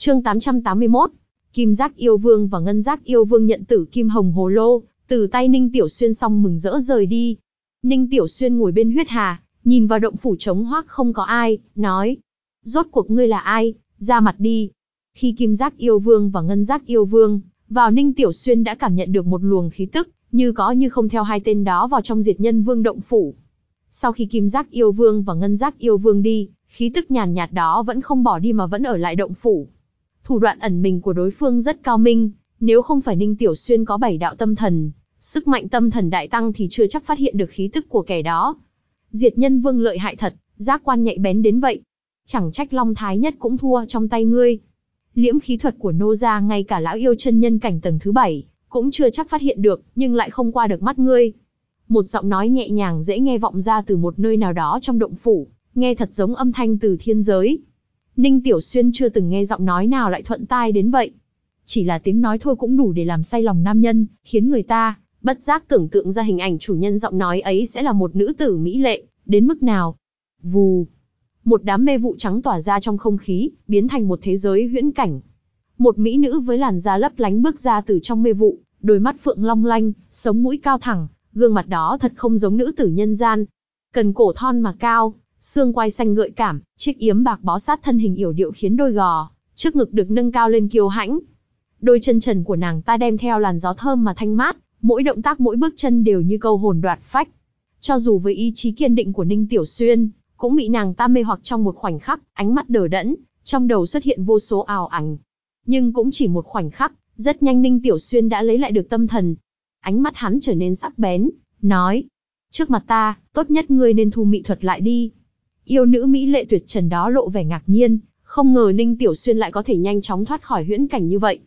Chương 881. Kim Giác Yêu Vương và Ngân Giác Yêu Vương nhận tử kim hồng hồ lô, từ tay Ninh Tiểu Xuyên xong mừng rỡ rời đi. Ninh Tiểu Xuyên ngồi bên huyết hà, nhìn vào động phủ trống hoác không có ai, nói. Rốt cuộc ngươi là ai, ra mặt đi. Khi Kim Giác Yêu Vương và Ngân Giác Yêu Vương, vào Ninh Tiểu Xuyên đã cảm nhận được một luồng khí tức, như có như không theo hai tên đó vào trong diệt nhân vương động phủ. Sau khi Kim Giác Yêu Vương và Ngân Giác Yêu Vương đi, khí tức nhàn nhạt đó vẫn không bỏ đi mà vẫn ở lại động phủ, Thủ đoạn ẩn mình của đối phương rất cao minh, nếu không phải Ninh Tiểu Xuyên có bảy đạo tâm thần, sức mạnh tâm thần đại tăng thì chưa chắc phát hiện được khí tức của kẻ đó. Diệt nhân vương lợi hại thật, giác quan nhạy bén đến vậy. Chẳng trách Long Thái Nhất cũng thua trong tay ngươi. Liễm khí thuật của Nô Gia ngay cả lão yêu chân nhân cảnh tầng thứ bảy, cũng chưa chắc phát hiện được, nhưng lại không qua được mắt ngươi. Một giọng nói nhẹ nhàng dễ nghe vọng ra từ một nơi nào đó trong động phủ, nghe thật giống âm thanh từ thiên giới. Ninh Tiểu Xuyên chưa từng nghe giọng nói nào lại thuận tai đến vậy. Chỉ là tiếng nói thôi cũng đủ để làm say lòng nam nhân, khiến người ta bất giác tưởng tượng ra hình ảnh chủ nhân giọng nói ấy sẽ là một nữ tử mỹ lệ, đến mức nào. Vù. Một đám mê vụ trắng tỏa ra trong không khí, biến thành một thế giới huyễn cảnh. Một mỹ nữ với làn da lấp lánh bước ra từ trong mê vụ, đôi mắt phượng long lanh, sống mũi cao thẳng, gương mặt đó thật không giống nữ tử nhân gian. Cần cổ thon mà cao, xương quai xanh gợi cảm, chiếc yếm bạc bó sát thân hình yểu điệu khiến đôi gò, trước ngực được nâng cao lên kiêu hãnh. Đôi chân trần của nàng ta đem theo làn gió thơm mà thanh mát, mỗi động tác mỗi bước chân đều như câu hồn đoạt phách. Cho dù với ý chí kiên định của Ninh Tiểu Xuyên, cũng bị nàng ta mê hoặc trong một khoảnh khắc, ánh mắt đờ đẫn, trong đầu xuất hiện vô số ảo ảnh. Nhưng cũng chỉ một khoảnh khắc, rất nhanh Ninh Tiểu Xuyên đã lấy lại được tâm thần. Ánh mắt hắn trở nên sắc bén, nói, trước mặt ta, tốt nhất ngươi nên thu mị thuật lại đi. Yêu nữ Mỹ lệ tuyệt trần đó lộ vẻ ngạc nhiên, không ngờ Ninh Tiểu Xuyên lại có thể nhanh chóng thoát khỏi huyễn cảnh như vậy.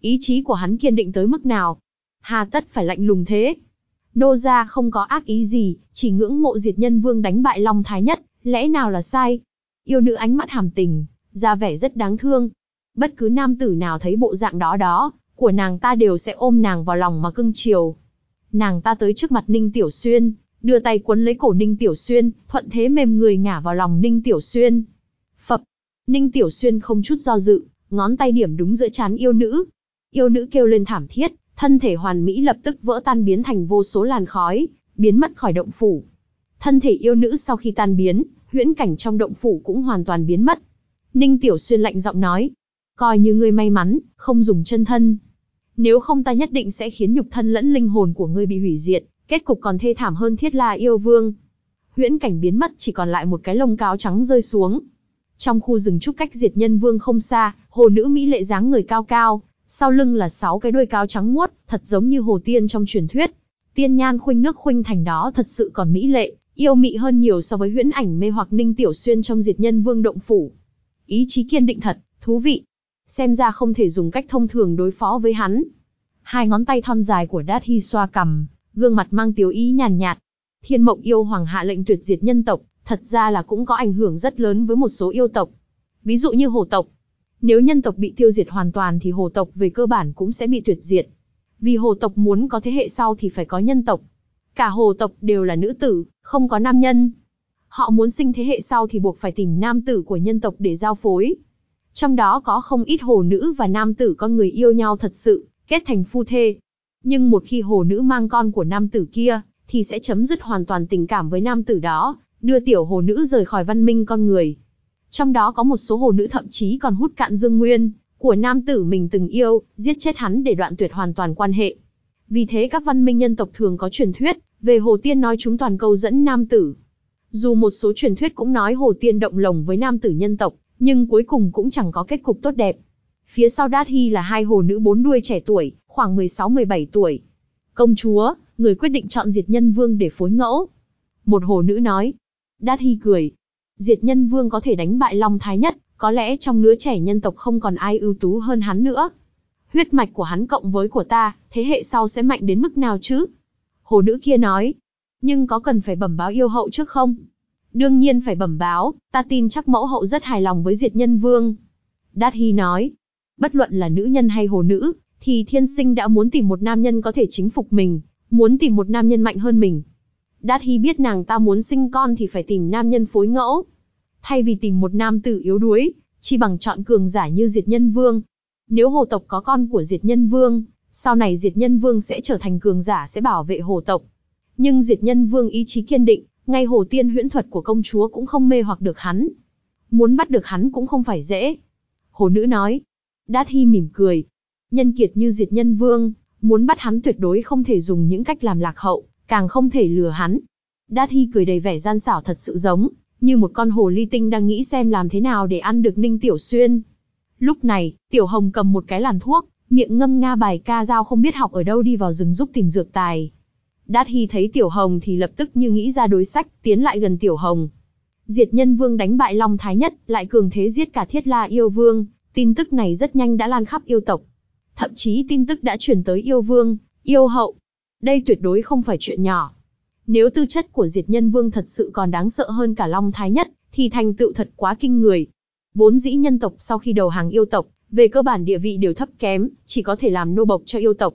Ý chí của hắn kiên định tới mức nào? Hà tất phải lạnh lùng thế? Nô gia không có ác ý gì, chỉ ngưỡng mộ diệt nhân vương đánh bại Long Thái Nhất, lẽ nào là sai? Yêu nữ ánh mắt hàm tình, ra vẻ rất đáng thương. Bất cứ nam tử nào thấy bộ dạng đó đó, của nàng ta đều sẽ ôm nàng vào lòng mà cưng chiều. Nàng ta tới trước mặt Ninh Tiểu Xuyên, đưa tay quấn lấy cổ Ninh Tiểu Xuyên, thuận thế mềm người ngả vào lòng Ninh Tiểu Xuyên. Phập, Ninh Tiểu Xuyên không chút do dự, ngón tay điểm đúng giữa chán yêu nữ. Yêu nữ kêu lên thảm thiết, thân thể hoàn mỹ lập tức vỡ tan biến thành vô số làn khói, biến mất khỏi động phủ. Thân thể yêu nữ sau khi tan biến, huyễn cảnh trong động phủ cũng hoàn toàn biến mất. Ninh Tiểu Xuyên lạnh giọng nói, coi như ngươi may mắn, không dùng chân thân. Nếu không ta nhất định sẽ khiến nhục thân lẫn linh hồn của ngươi bị hủy diệt, Kết cục còn thê thảm hơn thiết la yêu vương. Huyễn cảnh biến mất chỉ còn lại một cái lông cáo trắng rơi xuống. Trong khu rừng trúc cách diệt nhân vương không xa, hồ nữ Mỹ lệ dáng người cao cao, sau lưng là sáu cái đuôi cáo trắng muốt, thật giống như hồ tiên trong truyền thuyết. Tiên nhan khuynh nước khuynh thành đó thật sự còn Mỹ lệ, yêu mị hơn nhiều so với huyễn ảnh mê hoặc ninh tiểu xuyên trong diệt nhân vương động phủ. Ý chí kiên định thật, thú vị. Xem ra không thể dùng cách thông thường đối phó với hắn. Hai ngón tay thon dài của Đát Hi xoa cầm, gương mặt mang tiếu ý nhàn nhạt. Thiên mộng yêu hoàng hạ lệnh tuyệt diệt nhân tộc, thật ra là cũng có ảnh hưởng rất lớn với một số yêu tộc. Ví dụ như hồ tộc. Nếu nhân tộc bị tiêu diệt hoàn toàn thì hồ tộc về cơ bản cũng sẽ bị tuyệt diệt. Vì hồ tộc muốn có thế hệ sau thì phải có nhân tộc. Cả hồ tộc đều là nữ tử, không có nam nhân. Họ muốn sinh thế hệ sau thì buộc phải tìm nam tử của nhân tộc để giao phối. Trong đó có không ít hồ nữ và nam tử con người yêu nhau thật sự, kết thành phu thê, nhưng một khi hồ nữ mang con của nam tử kia, thì sẽ chấm dứt hoàn toàn tình cảm với nam tử đó, đưa tiểu hồ nữ rời khỏi văn minh con người. Trong đó có một số hồ nữ thậm chí còn hút cạn dương nguyên, của nam tử mình từng yêu, giết chết hắn để đoạn tuyệt hoàn toàn quan hệ. Vì thế các văn minh nhân tộc thường có truyền thuyết, về Hồ Tiên nói chúng toàn câu dẫn nam tử. Dù một số truyền thuyết cũng nói Hồ Tiên động lòng với nam tử nhân tộc, nhưng cuối cùng cũng chẳng có kết cục tốt đẹp. Phía sau Đát Hy là hai hồ nữ bốn đuôi trẻ tuổi, khoảng 16-17 tuổi. Công chúa, người quyết định chọn diệt nhân vương để phối ngẫu. Một hồ nữ nói. Đát Hy cười. Diệt nhân vương có thể đánh bại Long Thái Nhất, có lẽ trong lứa trẻ nhân tộc không còn ai ưu tú hơn hắn nữa. Huyết mạch của hắn cộng với của ta, thế hệ sau sẽ mạnh đến mức nào chứ? Hồ nữ kia nói. Nhưng có cần phải bẩm báo yêu hậu trước không? Đương nhiên phải bẩm báo, ta tin chắc mẫu hậu rất hài lòng với diệt nhân vương. Đát Hy nói, bất luận là nữ nhân hay hồ nữ, thì thiên sinh đã muốn tìm một nam nhân có thể chính phục mình, muốn tìm một nam nhân mạnh hơn mình. Đát Hy biết nàng ta muốn sinh con thì phải tìm nam nhân phối ngẫu. Thay vì tìm một nam tử yếu đuối, chỉ bằng chọn cường giả như Diệt Nhân Vương. Nếu hồ tộc có con của Diệt Nhân Vương, sau này Diệt Nhân Vương sẽ trở thành cường giả sẽ bảo vệ hồ tộc. Nhưng Diệt Nhân Vương ý chí kiên định, ngay hồ tiên huyễn thuật của công chúa cũng không mê hoặc được hắn. Muốn bắt được hắn cũng không phải dễ. Hồ nữ nói. Đát Hy mỉm cười, nhân kiệt như diệt nhân vương, muốn bắt hắn tuyệt đối không thể dùng những cách làm lạc hậu, càng không thể lừa hắn. Đát Hy cười đầy vẻ gian xảo thật sự giống, như một con hồ ly tinh đang nghĩ xem làm thế nào để ăn được Ninh Tiểu Xuyên. Lúc này, Tiểu Hồng cầm một cái làn thuốc, miệng ngâm nga bài ca dao không biết học ở đâu đi vào rừng giúp tìm dược tài. Đát Hy thấy Tiểu Hồng thì lập tức như nghĩ ra đối sách, tiến lại gần Tiểu Hồng. Diệt nhân vương đánh bại Long Thái Nhất, lại cường thế giết cả thiết la yêu vương, tin tức này rất nhanh đã lan khắp yêu tộc thậm chí tin tức đã truyền tới yêu vương, yêu hậu. Đây tuyệt đối không phải chuyện nhỏ. Nếu tư chất của diệt nhân vương thật sự còn đáng sợ hơn cả Long Thái Nhất, thì thành tựu thật quá kinh người. Vốn dĩ nhân tộc sau khi đầu hàng yêu tộc, về cơ bản địa vị đều thấp kém, chỉ có thể làm nô bộc cho yêu tộc.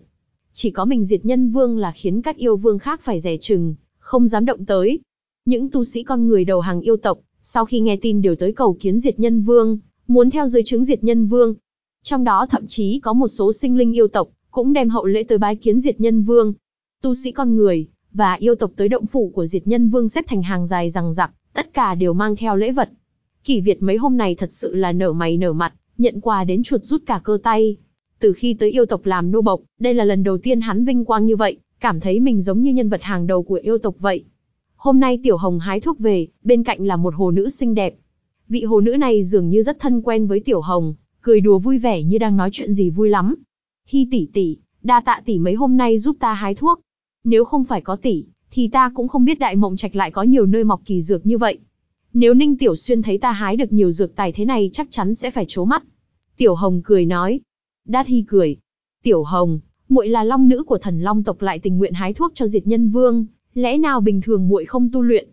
Chỉ có mình diệt nhân vương là khiến các yêu vương khác phải rẻ chừng, không dám động tới. Những tu sĩ con người đầu hàng yêu tộc, sau khi nghe tin đều tới cầu kiến diệt nhân vương, muốn theo dưới chứng diệt nhân vương, trong đó thậm chí có một số sinh linh yêu tộc, cũng đem hậu lễ tới bái kiến diệt nhân vương. Tu sĩ con người, và yêu tộc tới động phủ của diệt nhân vương xếp thành hàng dài rằng rặc, tất cả đều mang theo lễ vật. kỷ Việt mấy hôm này thật sự là nở mày nở mặt, nhận quà đến chuột rút cả cơ tay. Từ khi tới yêu tộc làm nô bộc, đây là lần đầu tiên hắn vinh quang như vậy, cảm thấy mình giống như nhân vật hàng đầu của yêu tộc vậy. Hôm nay Tiểu Hồng hái thuốc về, bên cạnh là một hồ nữ xinh đẹp. Vị hồ nữ này dường như rất thân quen với Tiểu Hồng, cười đùa vui vẻ như đang nói chuyện gì vui lắm. Hi tỷ tỷ, đa tạ tỷ mấy hôm nay giúp ta hái thuốc. Nếu không phải có tỷ, thì ta cũng không biết đại mộng trạch lại có nhiều nơi mọc kỳ dược như vậy. Nếu Ninh Tiểu Xuyên thấy ta hái được nhiều dược tài thế này chắc chắn sẽ phải trố mắt. Tiểu Hồng cười nói. Đát Hi cười. Tiểu Hồng, muội là long nữ của thần long tộc lại tình nguyện hái thuốc cho diệt nhân vương, lẽ nào bình thường muội không tu luyện?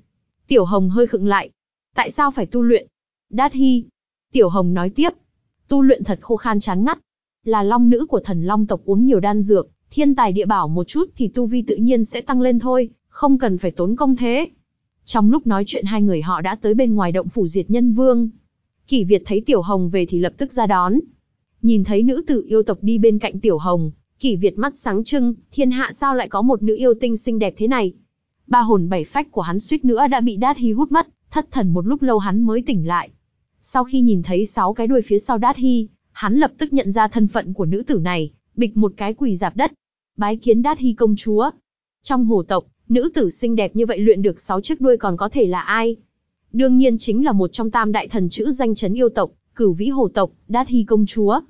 Tiểu Hồng hơi khựng lại. Tại sao phải tu luyện? Đát Hi. Tiểu Hồng nói tiếp, tu luyện thật khô khan chán ngắt. Là long nữ của thần long tộc uống nhiều đan dược, thiên tài địa bảo một chút thì tu vi tự nhiên sẽ tăng lên thôi, không cần phải tốn công thế. Trong lúc nói chuyện hai người họ đã tới bên ngoài động phủ diệt nhân vương. Kỷ Việt thấy Tiểu Hồng về thì lập tức ra đón. Nhìn thấy nữ tử yêu tộc đi bên cạnh Tiểu Hồng, Kỷ Việt mắt sáng trưng, thiên hạ sao lại có một nữ yêu tinh xinh đẹp thế này. Ba hồn bảy phách của hắn suýt nữa đã bị đát hí hút mất, thất thần một lúc lâu hắn mới tỉnh lại, sau khi nhìn thấy sáu cái đuôi phía sau Đát Hy, hắn lập tức nhận ra thân phận của nữ tử này, bịch một cái quỳ dạp đất. Bái kiến Đát Hy công chúa. Trong hồ tộc, nữ tử xinh đẹp như vậy luyện được sáu chiếc đuôi còn có thể là ai? Đương nhiên chính là một trong tam đại thần chữ danh chấn yêu tộc, cửu vĩ hồ tộc, Đát Hy công chúa.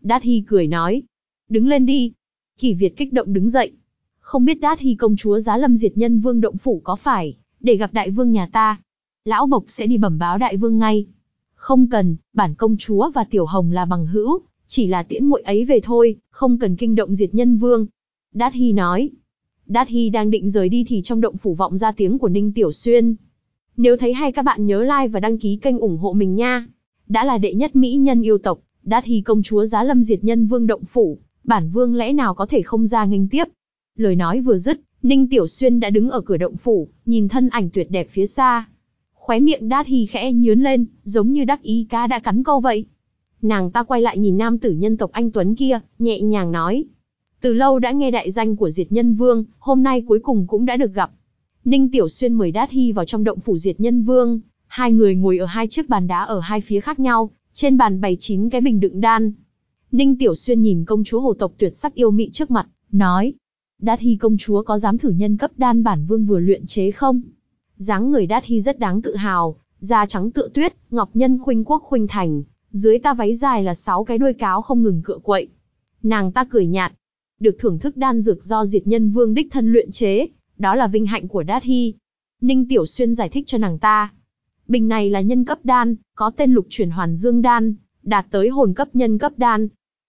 Đát Hy cười nói. Đứng lên đi. Kỳ Việt kích động đứng dậy. Không biết Đát Hy công chúa giá lâm diệt nhân vương động phủ có phải, để gặp đại vương nhà ta. Lão Bộc sẽ đi bẩm báo đại vương ngay. Không cần, bản công chúa và Tiểu Hồng là bằng hữu, chỉ là tiễn muội ấy về thôi, không cần kinh động diệt nhân vương. Đát Hy nói. Đát Hy đang định rời đi thì trong động phủ vọng ra tiếng của Ninh Tiểu Xuyên. Nếu thấy hay các bạn nhớ like và đăng ký kênh ủng hộ mình nha. Đã là đệ nhất mỹ nhân yêu tộc, Đát Hy công chúa giá lâm diệt nhân vương động phủ, bản vương lẽ nào có thể không ra nghênh tiếp. Lời nói vừa dứt, Ninh Tiểu Xuyên đã đứng ở cửa động phủ, nhìn thân ảnh tuyệt đẹp phía xa khóe miệng đát hì khẽ nhướn lên, giống như đắc ý cá đã cắn câu vậy. Nàng ta quay lại nhìn nam tử nhân tộc anh Tuấn kia, nhẹ nhàng nói. Từ lâu đã nghe đại danh của diệt nhân vương, hôm nay cuối cùng cũng đã được gặp. Ninh Tiểu Xuyên mời Đát Hy vào trong động phủ diệt nhân vương, hai người ngồi ở hai chiếc bàn đá ở hai phía khác nhau, trên bàn bày chín cái bình đựng đan. Ninh Tiểu Xuyên nhìn công chúa hồ tộc tuyệt sắc yêu mị trước mặt, nói. Đát Hy công chúa có dám thử nhân cấp đan bản vương vừa luyện chế không? dáng người đát hy rất đáng tự hào, da trắng tựa tuyết, ngọc nhân khuynh quốc khuynh thành, dưới ta váy dài là sáu cái đuôi cáo không ngừng cựa quậy. Nàng ta cười nhạt, được thưởng thức đan dược do diệt nhân vương đích thân luyện chế, đó là vinh hạnh của đát hy. Ninh Tiểu Xuyên giải thích cho nàng ta. Bình này là nhân cấp đan, có tên lục chuyển hoàn dương đan, đạt tới hồn cấp nhân cấp đan.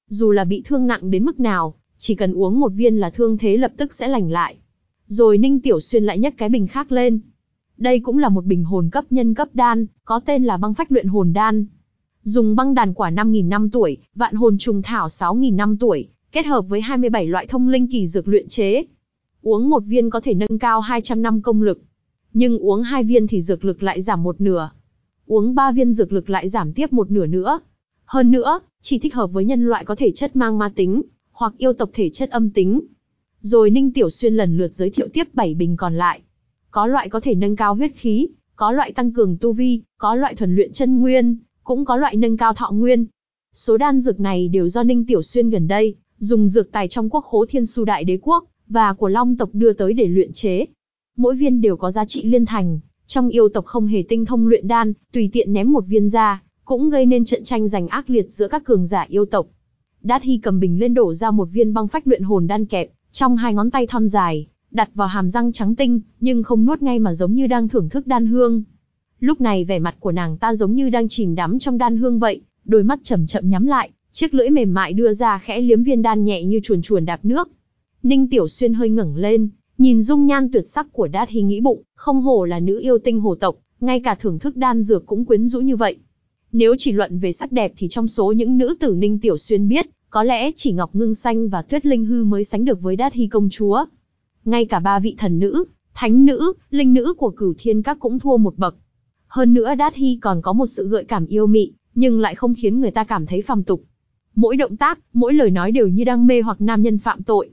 Dù là bị thương nặng đến mức nào, chỉ cần uống một viên là thương thế lập tức sẽ lành lại. Rồi Ninh Tiểu Xuyên lại nhấc cái bình khác lên, đây cũng là một bình hồn cấp nhân cấp đan, có tên là băng phách luyện hồn đan. Dùng băng đàn quả 5.000 năm tuổi, vạn hồn trùng thảo 6.000 năm tuổi, kết hợp với 27 loại thông linh kỳ dược luyện chế. Uống một viên có thể nâng cao 200 năm công lực, nhưng uống hai viên thì dược lực lại giảm một nửa. Uống ba viên dược lực lại giảm tiếp một nửa nữa. Hơn nữa, chỉ thích hợp với nhân loại có thể chất mang ma tính, hoặc yêu tộc thể chất âm tính. Rồi Ninh Tiểu Xuyên lần lượt giới thiệu tiếp 7 bình còn lại có loại có thể nâng cao huyết khí, có loại tăng cường tu vi, có loại thuần luyện chân nguyên, cũng có loại nâng cao thọ nguyên. Số đan dược này đều do Ninh Tiểu Xuyên gần đây, dùng dược tài trong quốc khố thiên su đại đế quốc, và của long tộc đưa tới để luyện chế. Mỗi viên đều có giá trị liên thành, trong yêu tộc không hề tinh thông luyện đan, tùy tiện ném một viên ra, cũng gây nên trận tranh giành ác liệt giữa các cường giả yêu tộc. Đát Hy cầm bình lên đổ ra một viên băng phách luyện hồn đan kẹp, trong hai ngón tay thon dài, đặt vào hàm răng trắng tinh, nhưng không nuốt ngay mà giống như đang thưởng thức đan hương. Lúc này vẻ mặt của nàng ta giống như đang chìm đắm trong đan hương vậy, đôi mắt chậm chậm nhắm lại, chiếc lưỡi mềm mại đưa ra khẽ liếm viên đan nhẹ như chuồn chuồn đạp nước. Ninh Tiểu Xuyên hơi ngẩng lên, nhìn dung nhan tuyệt sắc của Đát Hi nghĩ bụng, không hổ là nữ yêu tinh hồ tộc, ngay cả thưởng thức đan dược cũng quyến rũ như vậy. Nếu chỉ luận về sắc đẹp thì trong số những nữ tử Ninh Tiểu Xuyên biết, có lẽ chỉ Ngọc Ngưng Xanh và Tuyết Linh Hư mới sánh được với Đát Hi công chúa ngay cả ba vị thần nữ, thánh nữ, linh nữ của cửu thiên các cũng thua một bậc. Hơn nữa Đát Hy còn có một sự gợi cảm yêu mị, nhưng lại không khiến người ta cảm thấy phàm tục. Mỗi động tác, mỗi lời nói đều như đang mê hoặc nam nhân phạm tội.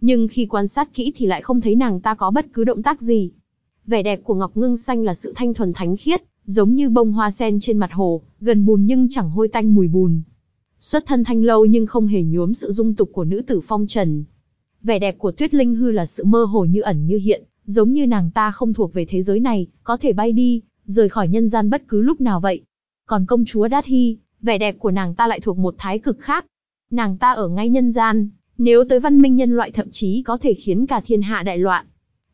Nhưng khi quan sát kỹ thì lại không thấy nàng ta có bất cứ động tác gì. Vẻ đẹp của Ngọc Ngưng Xanh là sự thanh thuần thánh khiết, giống như bông hoa sen trên mặt hồ, gần bùn nhưng chẳng hôi tanh mùi bùn. Xuất thân thanh lâu nhưng không hề nhuốm sự dung tục của nữ tử phong trần, Vẻ đẹp của Tuyết Linh Hư là sự mơ hồ như ẩn như hiện, giống như nàng ta không thuộc về thế giới này, có thể bay đi, rời khỏi nhân gian bất cứ lúc nào vậy. Còn công chúa Đát Hy, vẻ đẹp của nàng ta lại thuộc một thái cực khác. Nàng ta ở ngay nhân gian, nếu tới văn minh nhân loại thậm chí có thể khiến cả thiên hạ đại loạn.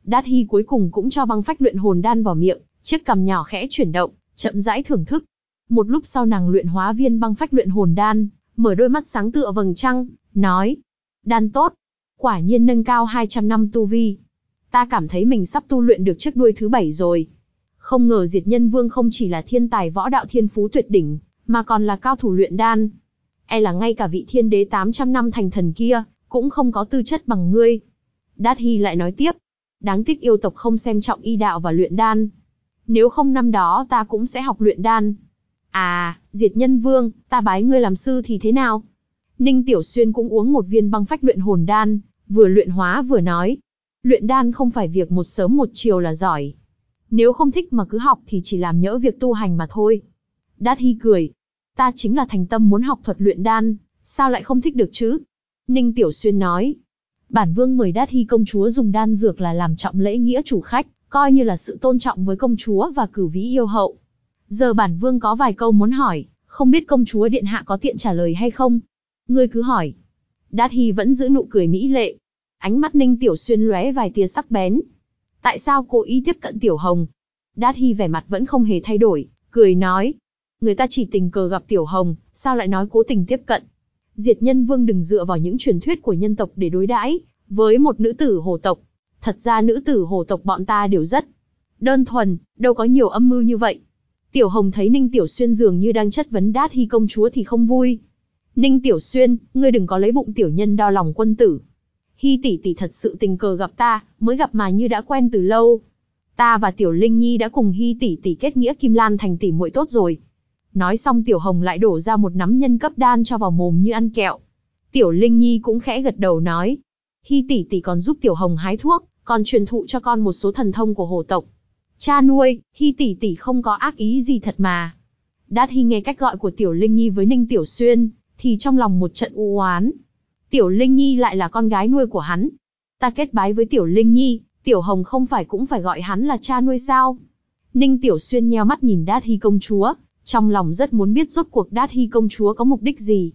Đát Hy cuối cùng cũng cho băng phách luyện hồn đan vào miệng, chiếc cằm nhỏ khẽ chuyển động, chậm rãi thưởng thức. Một lúc sau nàng luyện hóa viên băng phách luyện hồn đan, mở đôi mắt sáng tựa vầng trăng, nói: "Đan tốt, quả nhiên nâng cao 200 năm tu vi. Ta cảm thấy mình sắp tu luyện được chiếc đuôi thứ bảy rồi. Không ngờ diệt nhân vương không chỉ là thiên tài võ đạo thiên phú tuyệt đỉnh, mà còn là cao thủ luyện đan. E là ngay cả vị thiên đế 800 năm thành thần kia, cũng không có tư chất bằng ngươi. Đát Hy lại nói tiếp, đáng tiếc yêu tộc không xem trọng y đạo và luyện đan. Nếu không năm đó ta cũng sẽ học luyện đan. À, diệt nhân vương, ta bái ngươi làm sư thì thế nào? Ninh Tiểu Xuyên cũng uống một viên băng phách luyện hồn đan, vừa luyện hóa vừa nói. Luyện đan không phải việc một sớm một chiều là giỏi. Nếu không thích mà cứ học thì chỉ làm nhỡ việc tu hành mà thôi. Đát Hy cười. Ta chính là thành tâm muốn học thuật luyện đan, sao lại không thích được chứ? Ninh Tiểu Xuyên nói. Bản vương mời Đát Hy công chúa dùng đan dược là làm trọng lễ nghĩa chủ khách, coi như là sự tôn trọng với công chúa và cử vĩ yêu hậu. Giờ bản vương có vài câu muốn hỏi, không biết công chúa điện hạ có tiện trả lời hay không? Ngươi cứ hỏi. Đát Hy vẫn giữ nụ cười mỹ lệ. Ánh mắt Ninh Tiểu Xuyên lóe vài tia sắc bén. Tại sao cô ý tiếp cận Tiểu Hồng? Đát Hy vẻ mặt vẫn không hề thay đổi, cười nói. Người ta chỉ tình cờ gặp Tiểu Hồng, sao lại nói cố tình tiếp cận? Diệt nhân vương đừng dựa vào những truyền thuyết của nhân tộc để đối đãi với một nữ tử hồ tộc. Thật ra nữ tử hồ tộc bọn ta đều rất đơn thuần, đâu có nhiều âm mưu như vậy. Tiểu Hồng thấy Ninh Tiểu Xuyên dường như đang chất vấn Đát Hy công chúa thì không vui, Ninh Tiểu Xuyên, ngươi đừng có lấy bụng tiểu nhân đo lòng quân tử. Hy tỷ tỷ thật sự tình cờ gặp ta, mới gặp mà như đã quen từ lâu. Ta và Tiểu Linh Nhi đã cùng Hy tỷ tỷ kết nghĩa Kim Lan thành tỷ muội tốt rồi. Nói xong Tiểu Hồng lại đổ ra một nắm nhân cấp đan cho vào mồm như ăn kẹo. Tiểu Linh Nhi cũng khẽ gật đầu nói. Hy tỷ tỷ còn giúp Tiểu Hồng hái thuốc, còn truyền thụ cho con một số thần thông của hồ tộc. Cha nuôi, Hy tỷ tỷ không có ác ý gì thật mà. Đát Hy nghe cách gọi của Tiểu Linh Nhi với Ninh Tiểu Xuyên, thì trong lòng một trận u oán. Tiểu Linh Nhi lại là con gái nuôi của hắn. Ta kết bái với Tiểu Linh Nhi, Tiểu Hồng không phải cũng phải gọi hắn là cha nuôi sao? Ninh Tiểu Xuyên nheo mắt nhìn Đát Hy công chúa, trong lòng rất muốn biết rốt cuộc Đát Hy công chúa có mục đích gì.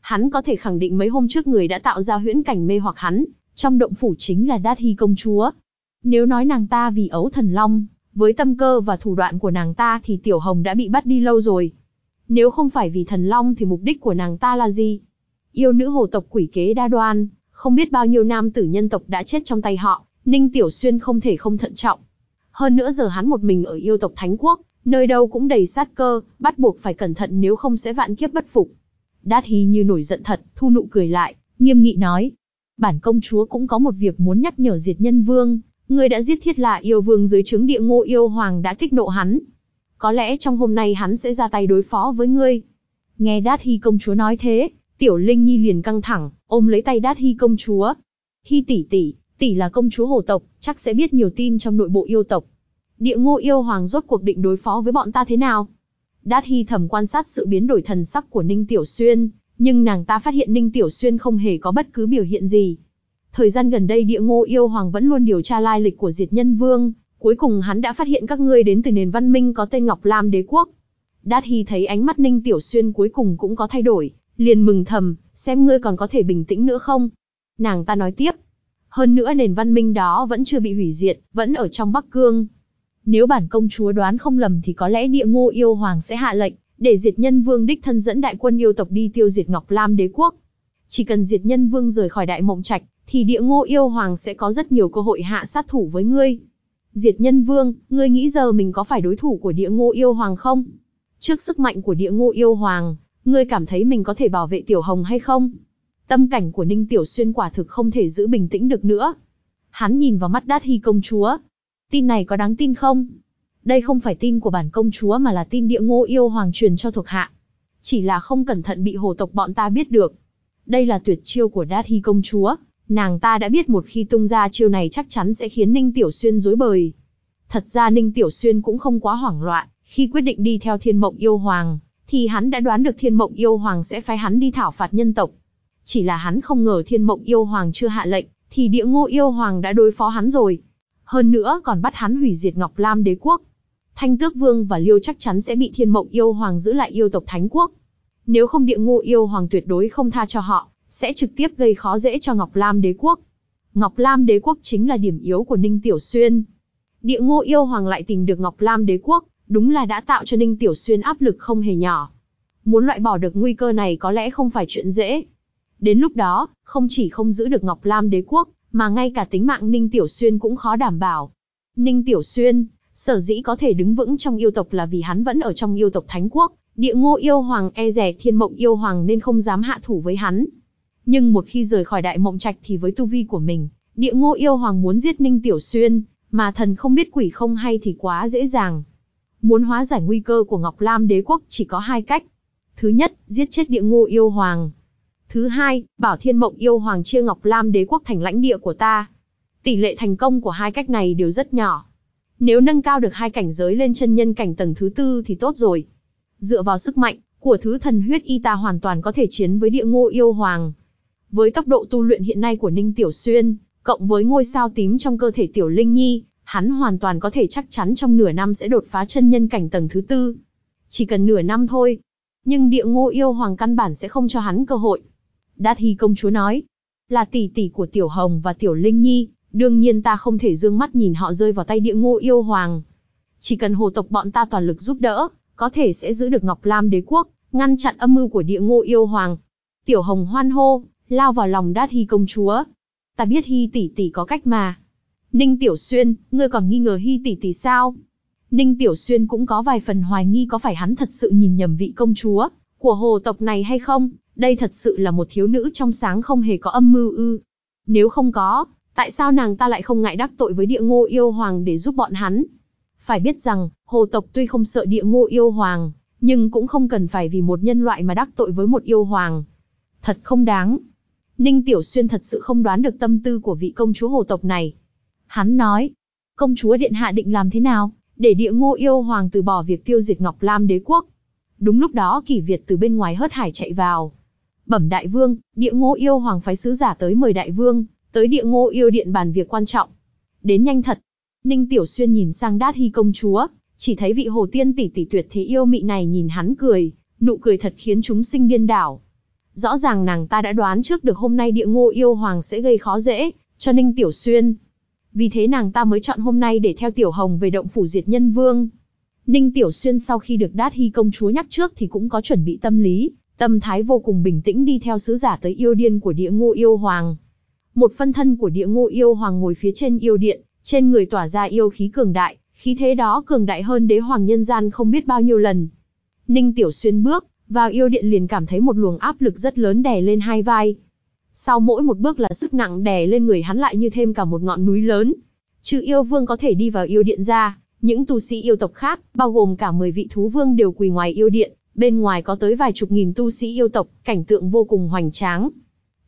Hắn có thể khẳng định mấy hôm trước người đã tạo ra huyễn cảnh mê hoặc hắn, trong động phủ chính là Đát Hy công chúa. Nếu nói nàng ta vì ấu thần long, với tâm cơ và thủ đoạn của nàng ta thì Tiểu Hồng đã bị bắt đi lâu rồi. Nếu không phải vì thần long thì mục đích của nàng ta là gì? Yêu nữ hồ tộc quỷ kế đa đoan, không biết bao nhiêu nam tử nhân tộc đã chết trong tay họ, Ninh Tiểu Xuyên không thể không thận trọng. Hơn nữa giờ hắn một mình ở yêu tộc Thánh Quốc, nơi đâu cũng đầy sát cơ, bắt buộc phải cẩn thận nếu không sẽ vạn kiếp bất phục. Đát Hy như nổi giận thật, thu nụ cười lại, nghiêm nghị nói. Bản công chúa cũng có một việc muốn nhắc nhở diệt nhân vương, người đã giết thiết là yêu vương dưới trứng địa ngô yêu hoàng đã kích nộ hắn, có lẽ trong hôm nay hắn sẽ ra tay đối phó với ngươi. Nghe Đát Hy công chúa nói thế, Tiểu Linh Nhi liền căng thẳng, ôm lấy tay Đát Hy công chúa. Hy tỷ tỷ, tỷ là công chúa hồ tộc, chắc sẽ biết nhiều tin trong nội bộ yêu tộc. Địa ngô yêu hoàng rốt cuộc định đối phó với bọn ta thế nào? Đát Hy thầm quan sát sự biến đổi thần sắc của Ninh Tiểu Xuyên, nhưng nàng ta phát hiện Ninh Tiểu Xuyên không hề có bất cứ biểu hiện gì. Thời gian gần đây địa ngô yêu hoàng vẫn luôn điều tra lai lịch của diệt nhân vương, Cuối cùng hắn đã phát hiện các ngươi đến từ nền văn minh có tên Ngọc Lam Đế Quốc. Đát Hy thấy ánh mắt Ninh Tiểu Xuyên cuối cùng cũng có thay đổi, liền mừng thầm, xem ngươi còn có thể bình tĩnh nữa không. Nàng ta nói tiếp, hơn nữa nền văn minh đó vẫn chưa bị hủy diệt, vẫn ở trong Bắc Cương. Nếu bản công chúa đoán không lầm thì có lẽ địa ngô yêu hoàng sẽ hạ lệnh, để diệt nhân vương đích thân dẫn đại quân yêu tộc đi tiêu diệt Ngọc Lam đế quốc. Chỉ cần diệt nhân vương rời khỏi đại mộng trạch, thì địa ngô yêu hoàng sẽ có rất nhiều cơ hội hạ sát thủ với ngươi. Diệt nhân vương, ngươi nghĩ giờ mình có phải đối thủ của địa ngô yêu hoàng không? Trước sức mạnh của địa ngô yêu hoàng, ngươi cảm thấy mình có thể bảo vệ tiểu hồng hay không? Tâm cảnh của Ninh Tiểu Xuyên quả thực không thể giữ bình tĩnh được nữa. Hắn nhìn vào mắt đát hy công chúa. Tin này có đáng tin không? Đây không phải tin của bản công chúa mà là tin địa ngô yêu hoàng truyền cho thuộc hạ. Chỉ là không cẩn thận bị hồ tộc bọn ta biết được. Đây là tuyệt chiêu của đát hy công chúa, Nàng ta đã biết một khi tung ra chiêu này chắc chắn sẽ khiến Ninh Tiểu Xuyên rối bời. Thật ra Ninh Tiểu Xuyên cũng không quá hoảng loạn, khi quyết định đi theo Thiên Mộng Yêu Hoàng, thì hắn đã đoán được Thiên Mộng Yêu Hoàng sẽ phái hắn đi thảo phạt nhân tộc. Chỉ là hắn không ngờ Thiên Mộng Yêu Hoàng chưa hạ lệnh, thì Địa Ngô Yêu Hoàng đã đối phó hắn rồi. Hơn nữa còn bắt hắn hủy diệt Ngọc Lam Đế Quốc. Thanh Tước Vương và Liêu chắc chắn sẽ bị Thiên Mộng Yêu Hoàng giữ lại yêu tộc Thánh Quốc. Nếu không Địa Ngô Yêu Hoàng tuyệt đối không tha cho họ, sẽ trực tiếp gây khó dễ cho Ngọc Lam đế quốc. Ngọc Lam đế quốc chính là điểm yếu của Ninh Tiểu Xuyên. Địa ngô yêu hoàng lại tìm được Ngọc Lam đế quốc, đúng là đã tạo cho Ninh Tiểu Xuyên áp lực không hề nhỏ. Muốn loại bỏ được nguy cơ này có lẽ không phải chuyện dễ. Đến lúc đó, không chỉ không giữ được Ngọc Lam đế quốc, mà ngay cả tính mạng Ninh Tiểu Xuyên cũng khó đảm bảo. Ninh Tiểu Xuyên, sở dĩ có thể đứng vững trong yêu tộc là vì hắn vẫn ở trong yêu tộc Thánh Quốc, địa ngô yêu hoàng e rẻ thiên mộng yêu hoàng nên không dám hạ thủ với hắn. Nhưng một khi rời khỏi đại mộng trạch thì với tu vi của mình, địa ngô yêu hoàng muốn giết Ninh Tiểu Xuyên, mà thần không biết quỷ không hay thì quá dễ dàng. Muốn hóa giải nguy cơ của Ngọc Lam đế quốc chỉ có hai cách. Thứ nhất, giết chết địa ngô yêu hoàng. Thứ hai, bảo thiên mộng yêu hoàng chia Ngọc Lam đế quốc thành lãnh địa của ta. Tỷ lệ thành công của hai cách này đều rất nhỏ. Nếu nâng cao được hai cảnh giới lên chân nhân cảnh tầng thứ tư thì tốt rồi. Dựa vào sức mạnh của thứ thần huyết y ta hoàn toàn có thể chiến với địa ngô yêu hoàng, với tốc độ tu luyện hiện nay của Ninh Tiểu Xuyên, cộng với ngôi sao tím trong cơ thể Tiểu Linh Nhi, hắn hoàn toàn có thể chắc chắn trong nửa năm sẽ đột phá chân nhân cảnh tầng thứ tư. Chỉ cần nửa năm thôi. Nhưng địa ngô yêu hoàng căn bản sẽ không cho hắn cơ hội. Đát Hy công chúa nói, là tỷ tỷ của Tiểu Hồng và Tiểu Linh Nhi, đương nhiên ta không thể dương mắt nhìn họ rơi vào tay địa ngô yêu hoàng. Chỉ cần hồ tộc bọn ta toàn lực giúp đỡ, có thể sẽ giữ được Ngọc Lam đế quốc, ngăn chặn âm mưu của địa ngô yêu hoàng. Tiểu Hồng hoan hô, lao vào lòng đát hy công chúa. Ta biết hy tỷ tỷ có cách mà. Ninh Tiểu Xuyên, ngươi còn nghi ngờ hy tỷ tỷ sao? Ninh Tiểu Xuyên cũng có vài phần hoài nghi có phải hắn thật sự nhìn nhầm vị công chúa của hồ tộc này hay không, đây thật sự là một thiếu nữ trong sáng không hề có âm mưu ư. Nếu không có, tại sao nàng ta lại không ngại đắc tội với địa ngô yêu hoàng để giúp bọn hắn? Phải biết rằng, hồ tộc tuy không sợ địa ngô yêu hoàng, nhưng cũng không cần phải vì một nhân loại mà đắc tội với một yêu hoàng. Thật không đáng, Ninh Tiểu Xuyên thật sự không đoán được tâm tư của vị công chúa hồ tộc này. Hắn nói, công chúa Điện Hạ định làm thế nào, để địa ngô yêu hoàng từ bỏ việc tiêu diệt Ngọc Lam đế quốc. Đúng lúc đó kỷ Việt từ bên ngoài hớt hải chạy vào. Bẩm đại vương, địa ngô yêu hoàng phái sứ giả tới mời đại vương, tới địa ngô yêu điện bàn việc quan trọng. Đến nhanh thật. Ninh Tiểu Xuyên nhìn sang đát hy công chúa, chỉ thấy vị hồ tiên tỷ tỷ tuyệt thế yêu mị này nhìn hắn cười, nụ cười thật khiến chúng sinh điên đảo. Rõ ràng nàng ta đã đoán trước được hôm nay địa ngô yêu hoàng sẽ gây khó dễ, cho Ninh Tiểu Xuyên. Vì thế nàng ta mới chọn hôm nay để theo Tiểu Hồng về động phủ diệt nhân vương. Ninh Tiểu Xuyên sau khi được Đát Hy công chúa nhắc trước thì cũng có chuẩn bị tâm lý, tâm thái vô cùng bình tĩnh đi theo sứ giả tới yêu điên của địa ngô yêu hoàng. Một phân thân của địa ngô yêu hoàng ngồi phía trên yêu điện, trên người tỏa ra yêu khí cường đại, khí thế đó cường đại hơn đế hoàng nhân gian không biết bao nhiêu lần. Ninh Tiểu Xuyên bước, vào yêu điện liền cảm thấy một luồng áp lực rất lớn đè lên hai vai. Sau mỗi một bước là sức nặng đè lên người hắn lại như thêm cả một ngọn núi lớn. Trừ yêu vương có thể đi vào yêu điện ra, những tu sĩ yêu tộc khác, bao gồm cả 10 vị thú vương đều quỳ ngoài yêu điện, bên ngoài có tới vài chục nghìn tu sĩ yêu tộc, cảnh tượng vô cùng hoành tráng.